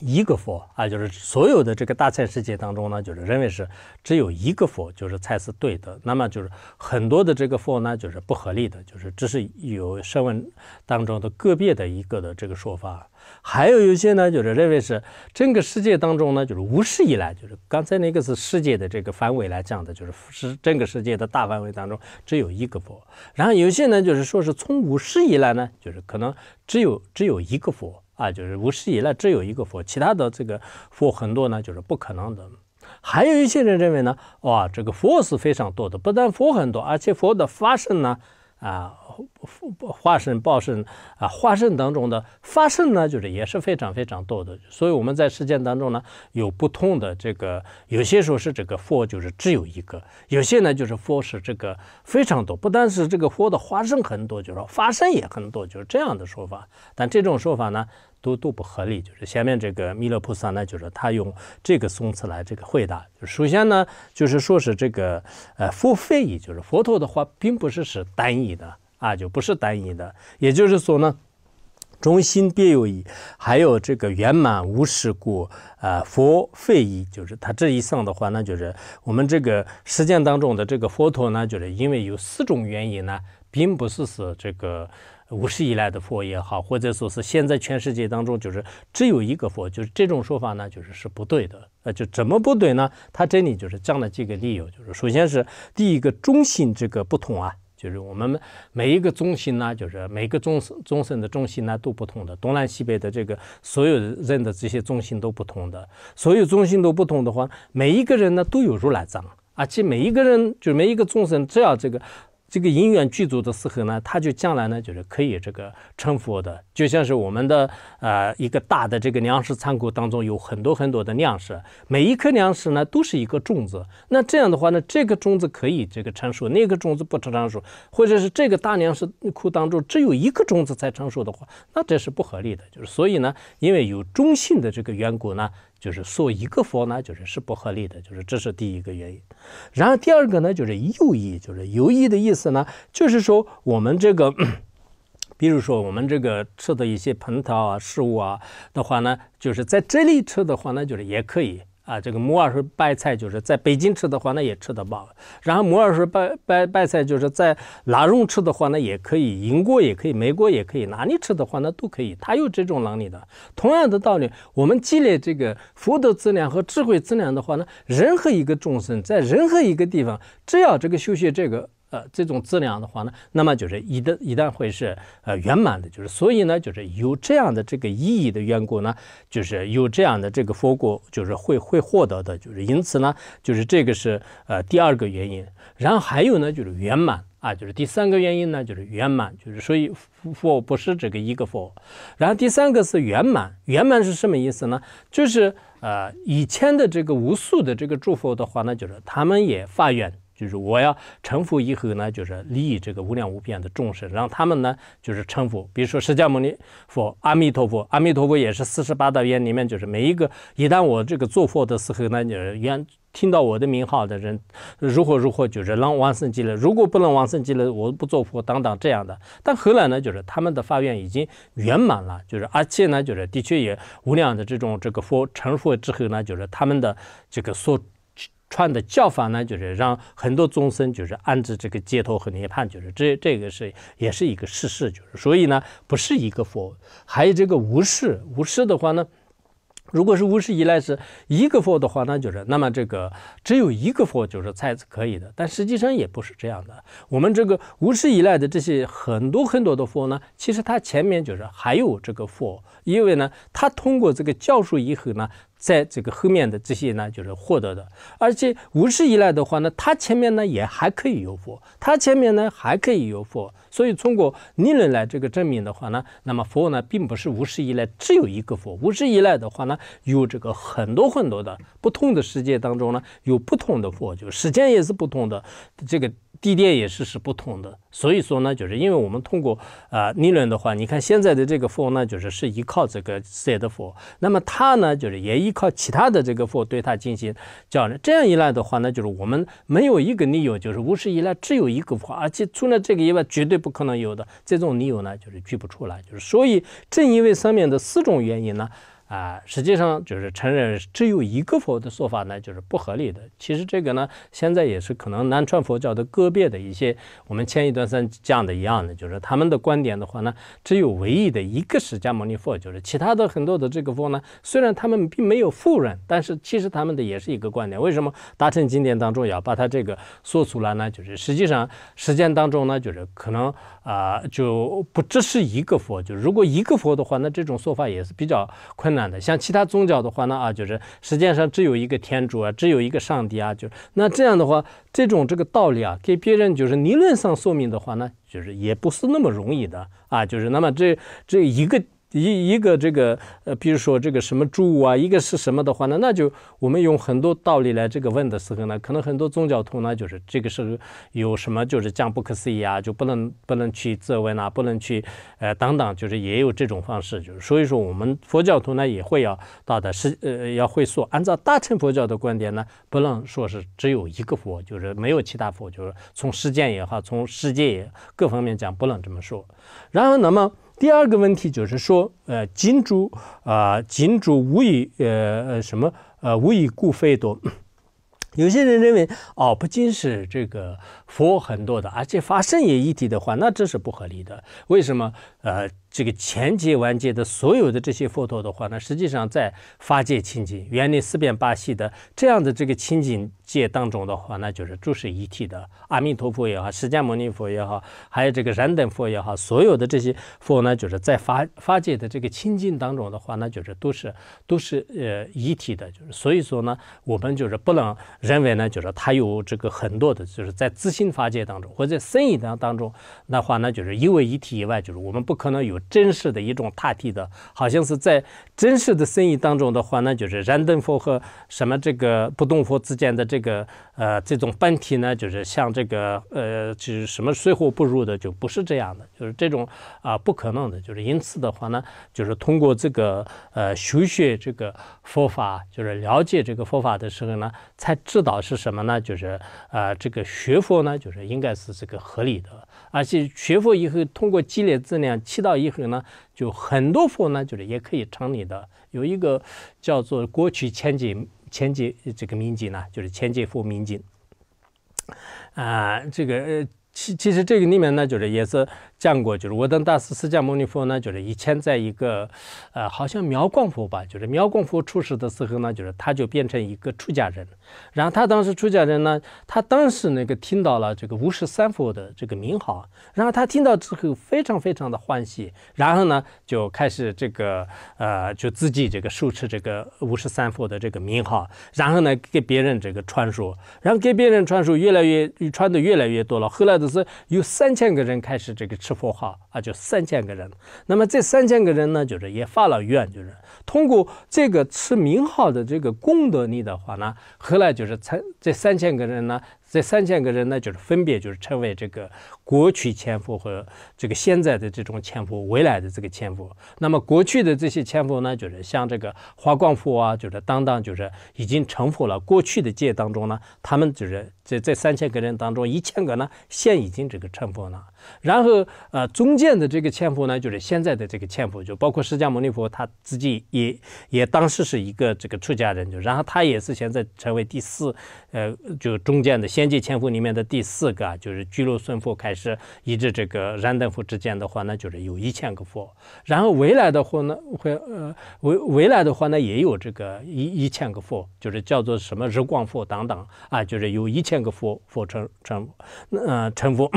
一个佛啊，就是所有的这个大千世界当中呢就是认为是只有一个佛，就是才是对的。那么就是很多的这个佛呢就是不合理的，就是只是有声闻当中的个别的一个的这个说法。还有一些呢，就是认为是整个世界当中呢，就是无世以来，就是刚才那个是世界的这个范围来讲的，就是是整个世界的大范围当中只有一个佛。然后有些呢，就是说是从无世以来呢，就是可能只有只有一个佛啊，就是无世以来只有一个佛，其他的这个佛很多呢，就是不可能的。还有一些人认为呢，哇，这个佛是非常多的，不但佛很多，而且佛的发生呢。啊，化生、报生啊，化生当中的发生呢，就是也是非常非常多的。所以我们在实践当中呢，有不同的这个，有些时候是这个佛就是只有一个，有些呢就是佛是这个非常多，不但是这个佛的化生很多，就是说发生也很多，就是这样的说法。但这种说法呢。都都不合理，就是下面这个弥勒菩萨呢，就是他用这个宋词来这个回答。就首先呢，就是说是这个呃佛非议，就是佛陀的话并不是是单一的啊，就不是单一的。也就是说呢，中心别有意，还有这个圆满无事故啊，佛非议就是他这一生的话，那就是我们这个实践当中的这个佛陀呢，就是因为有四种原因呢，并不是是这个。五世以来的佛也好，或者说是现在全世界当中就是只有一个佛，就是这种说法呢，就是是不对的。那就怎么不对呢？他这里就是讲了几个理由，就是首先是第一个中心这个不同啊，就是我们每一个中心呢，就是每个众生众生的中心呢都不同的，东南西北的这个所有人的这些中心都不同的，所有中心都不同的话，每一个人呢都有如来藏，而且每一个人就每一个众生只要这个。这个因缘具足的时候呢，它就将来呢，就是可以这个成佛的，就像是我们的呃一个大的这个粮食仓库当中有很多很多的粮食，每一颗粮食呢都是一个种子，那这样的话呢，这个种子可以这个成熟，那个种子不成熟，或者是这个大粮食库当中只有一个种子才成熟的话，那这是不合理的，就是所以呢，因为有中性的这个缘故呢。就是说一个佛呢，就是是不合理的，就是这是第一个原因。然后第二个呢，就是右翼，就是右翼的意思呢，就是说我们这个，比如说我们这个吃的一些蟠桃啊、食物啊的话呢，就是在这里吃的话呢，就是也可以。啊，这个摩尔和白菜，就是在北京吃的话，那也吃得饱。然后摩尔和白白白菜，就是在拉弄吃的话，那也可以，英国也可以，美国也可以，哪里吃的话，那都可以。他有这种能力的。同样的道理，我们积累这个福德资粮和智慧资粮的话呢，任何一个众生在任何一个地方，只要这个修学这个。呃，这种质量的话呢，那么就是一旦一旦会是呃圆满的，就是所以呢，就是有这样的这个意义的缘故呢，就是有这样的这个佛果，就是会会获得的，就是因此呢，就是这个是呃第二个原因，然后还有呢就是圆满啊，就是第三个原因呢就是圆满，就是所以佛不是这个一个佛，然后第三个是圆满，圆满是什么意思呢？就是呃以前的这个无数的这个诸佛的话呢，就是他们也发愿。就是我要成佛以后呢，就是利益这个无量无边的众生，让他们呢就是成佛。比如说释迦牟尼佛、阿弥陀佛、阿弥陀佛也是四十八大愿里面，就是每一个一旦我这个做佛的时候呢，就是愿听到我的名号的人如何如何，就是能往生极乐。如果不能往生极乐，我不做佛，等等这样的。但后来呢，就是他们的发愿已经圆满了，就是而且呢，就是的确也无量的这种这个佛成佛之后呢，就是他们的这个所。传的教法呢，就是让很多众生就是安置这个街头和涅槃，就是这这个是也是一个事实，就是所以呢，不是一个佛。还有这个无事，无事的话呢，如果是无师依赖是一个佛的话，那就是那么这个只有一个佛就是才是可以的，但实际上也不是这样的。我们这个无师依赖的这些很多很多的佛呢，其实它前面就是还有这个佛，因为呢，它通过这个教术以后呢。在这个后面的这些呢，就是获得的，而且无始以来的话呢，它前面呢也还可以有佛，它前面呢还可以有佛，所以通过逆论来这个证明的话呢，那么佛呢并不是无始以来只有一个佛，无始以来的话呢，有这个很多很多的不同的世界当中呢，有不同的佛，就时间也是不同的，这个地点也是是不同的。所以说呢，就是因为我们通过呃理论的话，你看现在的这个佛呢，就是是依靠这个 set f 的佛，那么他呢，就是也依靠其他的这个佛对他进行教。这样一来的话呢，就是我们没有一个理由，就是无始以来只有一个佛，而且除了这个以外，绝对不可能有的这种理由呢，就是举不出来。就是所以，正因为上面的四种原因呢。啊，实际上就是承认只有一个佛的说法呢，就是不合理的。其实这个呢，现在也是可能南传佛教的个别的一些，我们前一段讲的一样的，就是他们的观点的话呢，只有唯一的一个释迦牟尼佛，就是其他的很多的这个佛呢，虽然他们并没有否认，但是其实他们的也是一个观点。为什么大乘经典当中要把它这个说出来呢？就是实际上实践当中呢，就是可能。啊，就不只是一个佛，就如果一个佛的话，那这种说法也是比较困难的。像其他宗教的话，呢，啊，就是实际上只有一个天主啊，只有一个上帝啊，就那这样的话，这种这个道理啊，给别人就是理论上说明的话呢，就是也不是那么容易的啊，就是那么这这一个。一一个这个呃，比如说这个什么诸啊，一个是什么的话呢？那就我们用很多道理来这个问的时候呢，可能很多宗教徒呢，就是这个时候有什么就是将不可思议啊，就不能不能去质问啊，不能去呃等等，就是也有这种方式。就是所以说，我们佛教徒呢也会要到的是呃要会说，按照大乘佛教的观点呢，不能说是只有一个佛，就是没有其他佛，就是从世间也好，从世界各方面讲，不能这么说。然后那么。第二个问题就是说，呃，金主啊，金主无以呃呃什么呃无以故非多。有些人认为哦，不仅是这个佛很多的，而且发圣也一体的话，那这是不合理的。为什么？呃，这个前劫完结的所有的这些佛陀的话，那实际上在发界清净、原理四遍八系的这样的这个清净。界当中的话，那就是都是一体的。阿弥陀佛也好，释迦牟尼佛也好，还有这个燃灯佛也好，所有的这些佛呢，就是在发发界的这个清净当中的话，那就是都是都是呃一体的。就是所以说呢，我们就是不能认为呢，就是他有这个很多的，就是在自信发界当中或者生意当当中的话，那就是因为一体以外，就是我们不可能有真实的一种他体的。好像是在真实的生意当中的话，那就是燃灯佛和什么这个不动佛之间的这。这个呃，这种本体呢，就是像这个呃，就是什么水火不入的，就不是这样的，就是这种啊，不可能的。就是因此的话呢，就是通过这个呃修学这个佛法，就是了解这个佛法的时候呢，才知道是什么呢？就是啊，这个学佛呢，就是应该是这个合理的。而且学佛以后，通过积累资粮、祈祷以后呢，就很多佛呢，就是也可以成你的。有一个叫做过去前景。前街这个民警呢，就是前级副民警，啊，这个。其其实这个里面呢，就是也是讲过，就是我等大师释迦牟尼佛呢，就是以前在一个，呃，好像苗光佛吧，就是苗光佛出世的时候呢，就是他就变成一个出家人，然后他当时出家人呢，他当时那个听到了这个五十三佛的这个名号，然后他听到之后非常非常的欢喜，然后呢就开始这个，呃，就自己这个受持这个五十三佛的这个名号，然后呢给别人这个传说，然后给别人传说越来越传的越来越多了，后来。就是有三千个人开始这个吃佛号啊，就三千个人。那么这三千个人呢，就是也发了愿，就是通过这个吃名号的这个功德力的话呢，后来就是才这三千个人呢。这三千个人呢，就是分别就是称为这个过去千佛和这个现在的这种千佛，未来的这个千佛。那么过去的这些千佛呢，就是像这个华光佛啊，就是当当，就是已经成佛了。过去的界当中呢，他们就是在这三千个人当中，一千个呢，现已经这个成佛了。然后，呃，中间的这个千佛呢，就是现在的这个千佛，就包括释迦牟尼佛，他自己也也当时是一个这个出家人，就然后他也是现在成为第四，呃，就中间的仙界千佛里面的第四个，就是居罗孙佛开始，一直这个燃灯佛之间的话，那就是有一千个佛。然后未来的话呢，会呃，未未来的话呢，也有这个一一千个佛，就是叫做什么日光佛等等啊，就是有一千个佛佛成成嗯成佛。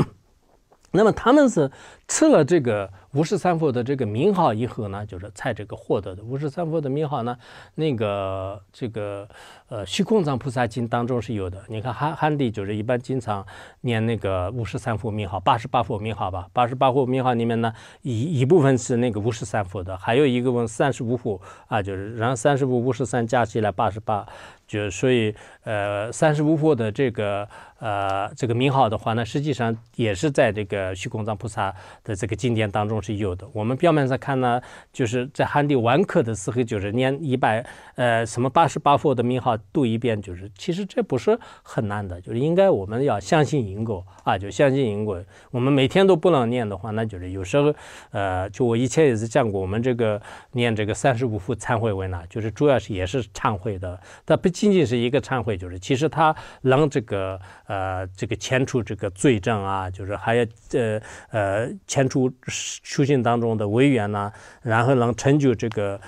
那么他们是吃了这个五十三佛的这个名号以后呢，就是才这个获得的五十三佛的名号呢。那个这个呃《虚空藏菩萨经》当中是有的。你看汉汉帝就是一般经常念那个五十三佛名号、八十八佛名号吧。八十八佛名号里面呢，一一部分是那个五十三佛的，还有一个问三十五佛啊，就是然后三十五、五十三加起来八十八。就是所以，呃，三十五佛的这个呃这个名号的话呢，实际上也是在这个虚空藏菩萨的这个经典当中是有的。我们表面上看呢，就是在汉地顽刻的时候就是念一百呃什么八十八佛的名号读一遍就是，其实这不是很难的，就是应该我们要相信因果啊，就相信因果。我们每天都不能念的话，那就是有时候呃，就我以前也是讲过，我们这个念这个三十五佛忏悔文呢，就是主要是也是忏悔的，但不。仅仅是一个忏悔，就是其实他能这个呃，这个牵出这个罪证啊，就是还有呃呃牵出书信当中的违缘呢，然后能成就这个。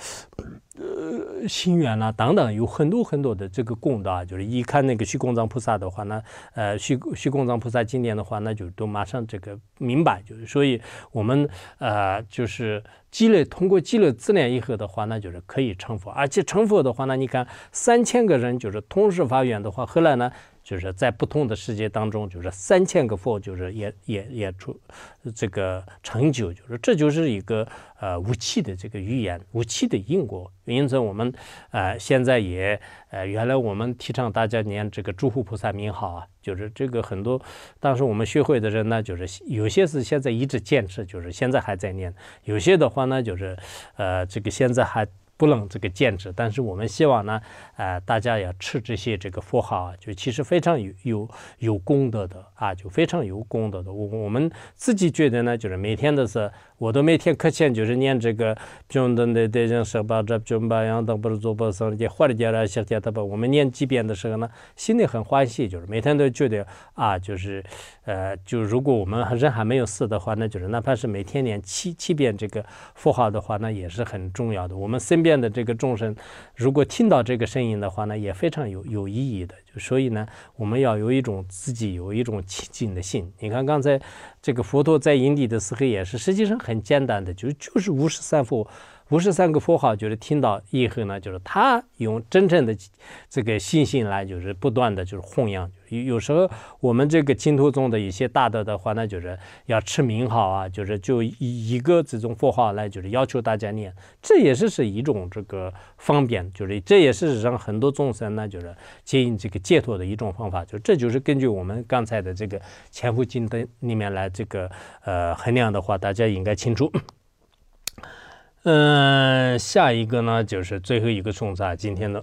呃，心愿啦，等等，有很多很多的这个功德啊，就是一看那个虚空藏菩萨的话呢，呃，虚虚空藏菩萨经典的话，那就都马上这个明白，就是，所以我们呃，就是积累，通过积累资粮以后的话，那就是可以成佛，而且成佛的话呢，你看三千个人就是同时发愿的话，后来呢。就是在不同的世界当中，就是三千个佛，就是也也也出这个成就，就是这就是一个呃无期的这个预言，无期的因果，因此我们呃现在也呃原来我们提倡大家念这个诸佛菩萨名号啊，就是这个很多当时我们学会的人呢，就是有些是现在一直坚持，就是现在还在念；有些的话呢，就是呃这个现在还。不能这个坚持，但是我们希望呢，呃，大家要吃这些这个佛号，就其实非常有有有功德的啊，就非常有功德的。我我们自己觉得呢，就是每天都是。我都每天课前就是念这个《平等的得人身八这军八样等不如做菩萨》，这佛的家啦、像家他吧。我们念几遍的时候呢，心里很欢喜，就是每天都觉得啊，就是呃，就如果我们人还没有死的话，那就是哪怕是每天念七七遍这个佛号的话，那也是很重要的。我们身边的这个众生，如果听到这个声音的话呢，也非常有有意义的。所以呢，我们要有一种自己有一种清净的心。你看刚才这个佛陀在引地的时候也是，实际上很简单的，就就是五十三佛，五十三个佛号，就是听到以后呢，就是他用真正的这个信心来，就是不断的就是弘扬。有有时候我们这个净土中的一些大的的话呢，就是要吃名号啊，就是就一一个这种佛号来，就是要求大家念，这也是是一种这个方便，就是这也是让很多众生呢，就是进行这个解脱的一种方法，就这就是根据我们刚才的这个《前佛经》的里面来这个呃衡量的话，大家应该清楚。嗯，下一个呢就是最后一个诵赞，今天的。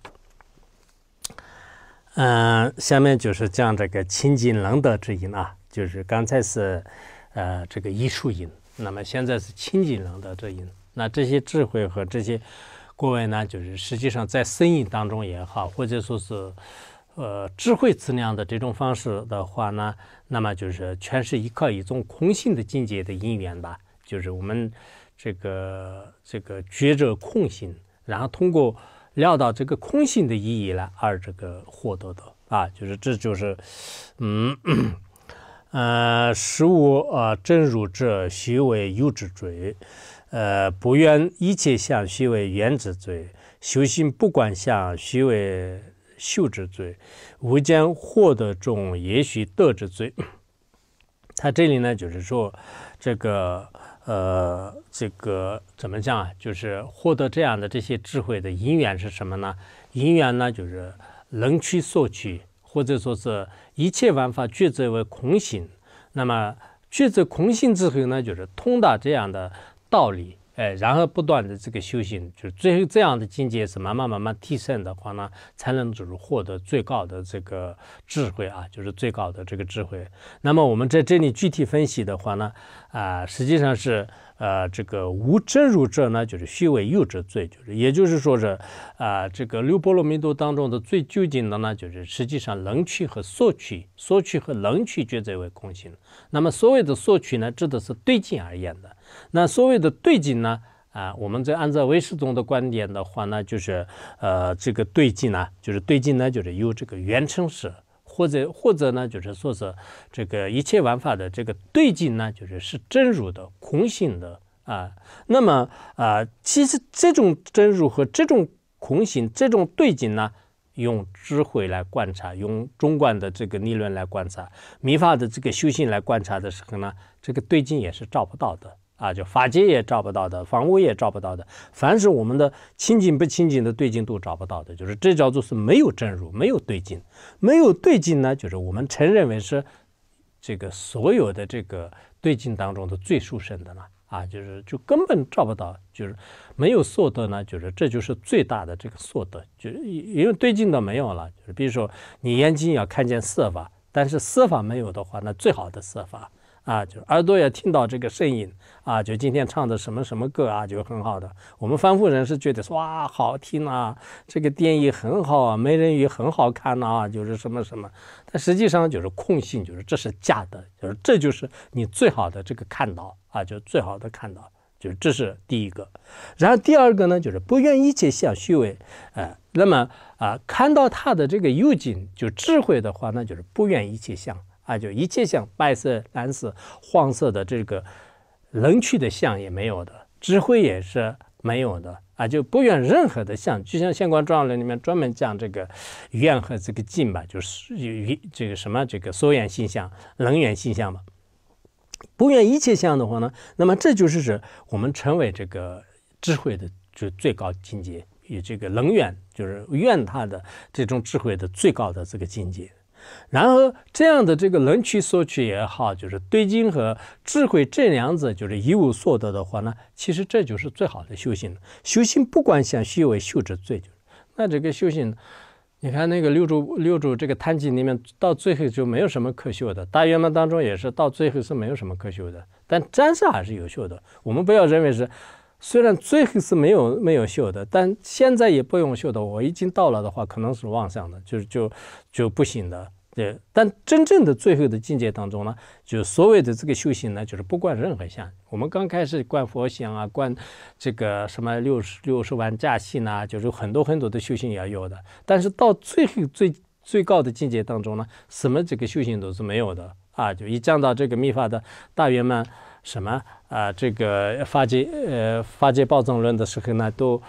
嗯，下面就是讲这个清净能德之音啊，就是刚才是呃这个艺术音，那么现在是清净能德之音。那这些智慧和这些各位呢，就是实际上在生意当中也好，或者说是呃智慧质量的这种方式的话呢，那么就是全是依靠一种空性的境界的因缘吧，就是我们这个这个觉者空性，然后通过。料到这个空性的意义来，而这个获得的啊，就是这就是，嗯，呃，实我呃真如者，虚为有之罪；呃，不愿一切相，虚为原之罪；修行不管相，虚为修之罪；无间获得中，也许得之罪。他 这里呢，就是说这个。呃，这个怎么讲啊？就是获得这样的这些智慧的因缘是什么呢？因缘呢，就是能取所取，或者说是一切万法抉择为空性。那么抉择空性之后呢，就是通达这样的道理。哎，然后不断的这个修行，就是最后这样的境界是慢慢慢慢提升的话呢，才能就是获得最高的这个智慧啊，就是最高的这个智慧。那么我们在这里具体分析的话呢，啊，实际上是呃这个无真如者呢，就是虚伪幼稚罪，就是，也就是说是啊这个六波罗蜜多当中的最究竟的呢，就是实际上能取和索取，索取和能取抉择为空性。那么所谓的索取呢，指的是对境而言的。那所谓的对境呢？啊，我们在按照唯识宗的观点的话呢，就是呃，这个对境呢，就是对境呢，就是由这个原尘时，或者或者呢，就是说是这个一切玩法的这个对境呢，就是是真如的空性的啊。那么啊，其实这种真如和这种空性，这种对境呢，用智慧来观察，用中观的这个理论来观察，密法的这个修行来观察的时候呢，这个对境也是照不到的。啊，就法界也照不到的，房屋也照不到的，凡是我们的清净不清净的对境都找不到的，就是这叫做是没有正如，没有对境，没有对境呢，就是我们承认为是这个所有的这个对境当中的最殊胜的了。啊，就是就根本照不到，就是没有所得呢，就是这就是最大的这个所得，就是因为对境的没有了。就是比如说你眼睛要看见色法，但是色法没有的话，那最好的色法。啊，就耳朵也听到这个声音啊，就今天唱的什么什么歌啊，就很好的。我们凡夫人是觉得说哇好听啊，这个电影很好啊，美人鱼很好看呐，就是什么什么。但实际上就是空性，就是这是假的，就是这就是你最好的这个看到啊，就最好的看到，就是这是第一个。然后第二个呢，就是不愿一切相虚伪，呃，那么啊，看到他的这个幽静就智慧的话，那就是不愿一切相。啊，就一切像白色、蓝色、黄色的这个冷去的像也没有的，智慧也是没有的啊，就不愿任何的像，就像《相关状严论》里面专门讲这个愿和这个敬吧，就是与这个什么这个缩远心相、能源心相嘛。不愿一切相的话呢，那么这就是指我们成为这个智慧的就最高境界与这个能源就是愿他的这种智慧的最高的这个境界。然后这样的这个能取所取也好，就是对金和智慧这两者就是一无所得的话呢，其实这就是最好的修行修行不管想修为修至最那这个修行，你看那个六祖六祖这个《坛经》里面到最后就没有什么可修的，大圆满当中也是到最后是没有什么可修的，但真实还是有修的。我们不要认为是。虽然最后是没有没有修的，但现在也不用修的。我已经到了的话，可能是妄想的，就是就就不行的。对，但真正的最后的境界当中呢，就所谓的这个修行呢，就是不管任何像相。我们刚开始观佛像啊，观这个什么六十六十万加系呢，就是很多很多的修行要有的。但是到最后最最高的境界当中呢，什么这个修行都是没有的啊！就一降到这个密法的大圆满。什么啊？这个发揭呃发揭暴政论的时候呢，都，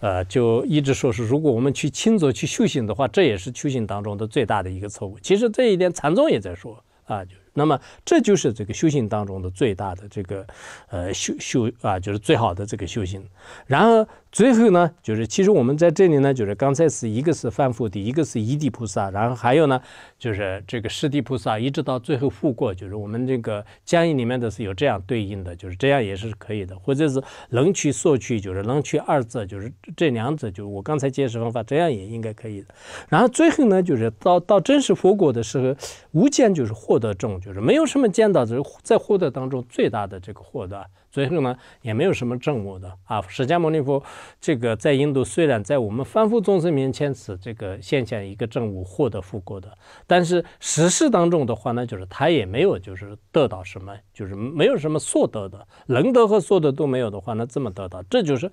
呃，就一直说是，如果我们去清走去修行的话，这也是修行当中的最大的一个错误。其实这一点禅宗也在说啊，就。那么这就是这个修行当中的最大的这个呃修修啊，就是最好的这个修行。然后最后呢，就是其实我们在这里呢，就是刚才是一个是梵夫的，一个是一地菩萨，然后还有呢就是这个师地菩萨，一直到最后复过，就是我们这个讲义里面的是有这样对应的，就是这样也是可以的，或者是能取所取，就是能取二字，就是这两者就是我刚才解释方法，这样也应该可以的。然后最后呢，就是到到真实佛果的时候，无间就是获得证。就是没有什么见到，就是在获得当中最大的这个获得，最后呢也没有什么证悟的啊。释迦牟尼佛这个在印度虽然在我们反复众生面前此这个现象一个证悟获得复国的，但是实事当中的话呢，就是他也没有就是得到什么，就是没有什么所得的，能得和所得都没有的话，那怎么得到？这就是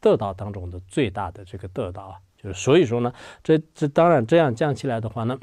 得到当中的最大的这个得到，啊。就是所以说呢，这这当然这样讲起来的话呢。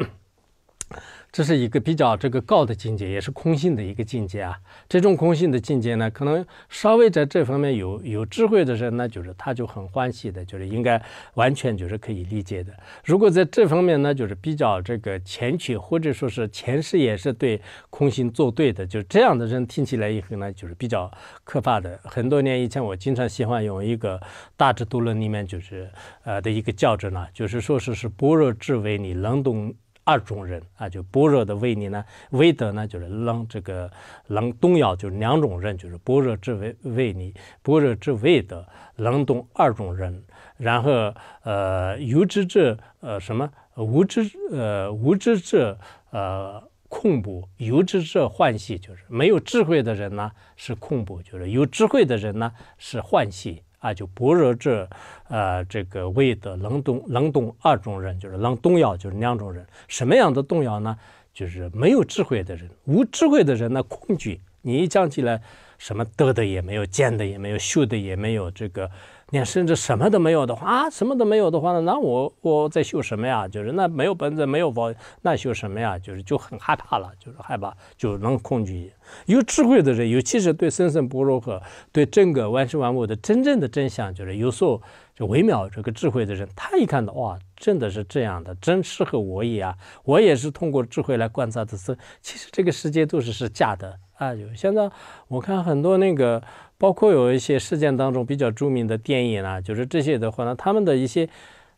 这是一个比较这个高的境界，也是空性的一个境界啊。这种空性的境界呢，可能稍微在这方面有有智慧的人，那就是他就很欢喜的，就是应该完全就是可以理解的。如果在这方面呢，就是比较这个前驱，或者说是前世也是对空性作对的，就这样的人听起来以后呢，就是比较可怕的。很多年以前，我经常喜欢用一个大智度论里面就是呃的一个教旨呢，就是说是是般若智慧，你能懂。二种人啊，就般若的维尼呢，威德呢，就是楞这个楞动摇，就是两种人，就是般若之维维尼，般若之维德能动二种人。然后呃，有智者呃什么无知呃无知者呃空不，有智者幻系，就是没有智慧的人呢是空不，就是有智慧的人呢是幻系。啊，就不如这，呃，这个为的冷冻冷冻二种人，就是冷动摇，就是两种人。什么样的动摇呢？就是没有智慧的人，无智慧的人呢，恐惧。你一讲起来，什么德的也没有，见的也没有，修的也没有，这个。你看，甚至什么都没有的话啊，什么都没有的话呢？那我我在修什么呀？就是那没有本子，没有宝，那修什么呀？就是就很害怕了，就是害怕，就能恐惧。有智慧的人，尤其是对森森波罗和对整个万事万物的真正的真相，就是有时候就微妙。这个智慧的人，他一看到哇，真的是这样的，真适合我也啊！我也是通过智慧来观察的。是其实这个世界都是是假的啊！有现在我看很多那个。包括有一些事件当中比较著名的电影啊，就是这些的话呢，他们的一些，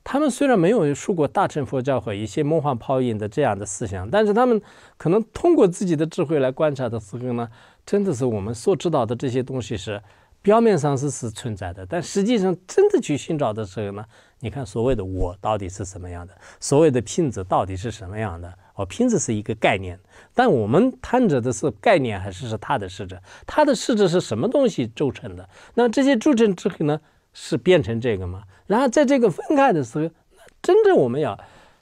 他们虽然没有受过大乘佛教和一些梦幻泡影的这样的思想，但是他们可能通过自己的智慧来观察的时候呢，真的是我们所知道的这些东西是表面上是是存在的，但实际上真的去寻找的时候呢，你看所谓的我到底是什么样的，所谓的骗子到底是什么样的。瓶子是一个概念，但我们探着的是概念，还是是它的实质？它的实质是什么东西构成的？那这些构成之后呢，是变成这个吗？然后在这个分开的时候，真正我们要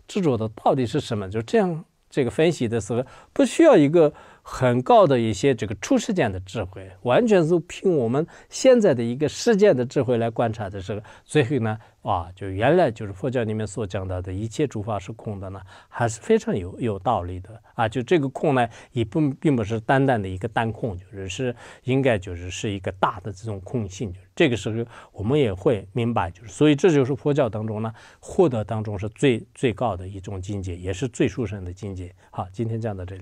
执着的到底是什么？就这样这个分析的时候，不需要一个。很高的一些这个初世间的智慧，完全是凭我们现在的一个世间的智慧来观察的时候，最后呢，哇，就原来就是佛教里面所讲到的一切诸法是空的呢，还是非常有有道理的啊！就这个空呢，也不并不是单单的一个单空，就是是应该就是是一个大的这种空性。就是这个时候，我们也会明白，就是所以这就是佛教当中呢，获得当中是最最高的一种境界，也是最殊胜的境界。好，今天讲到这里。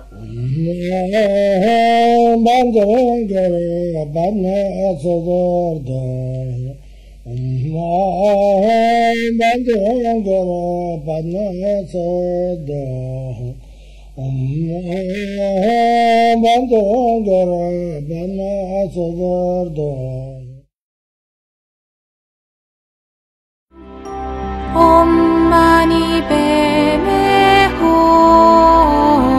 Om mani padme hum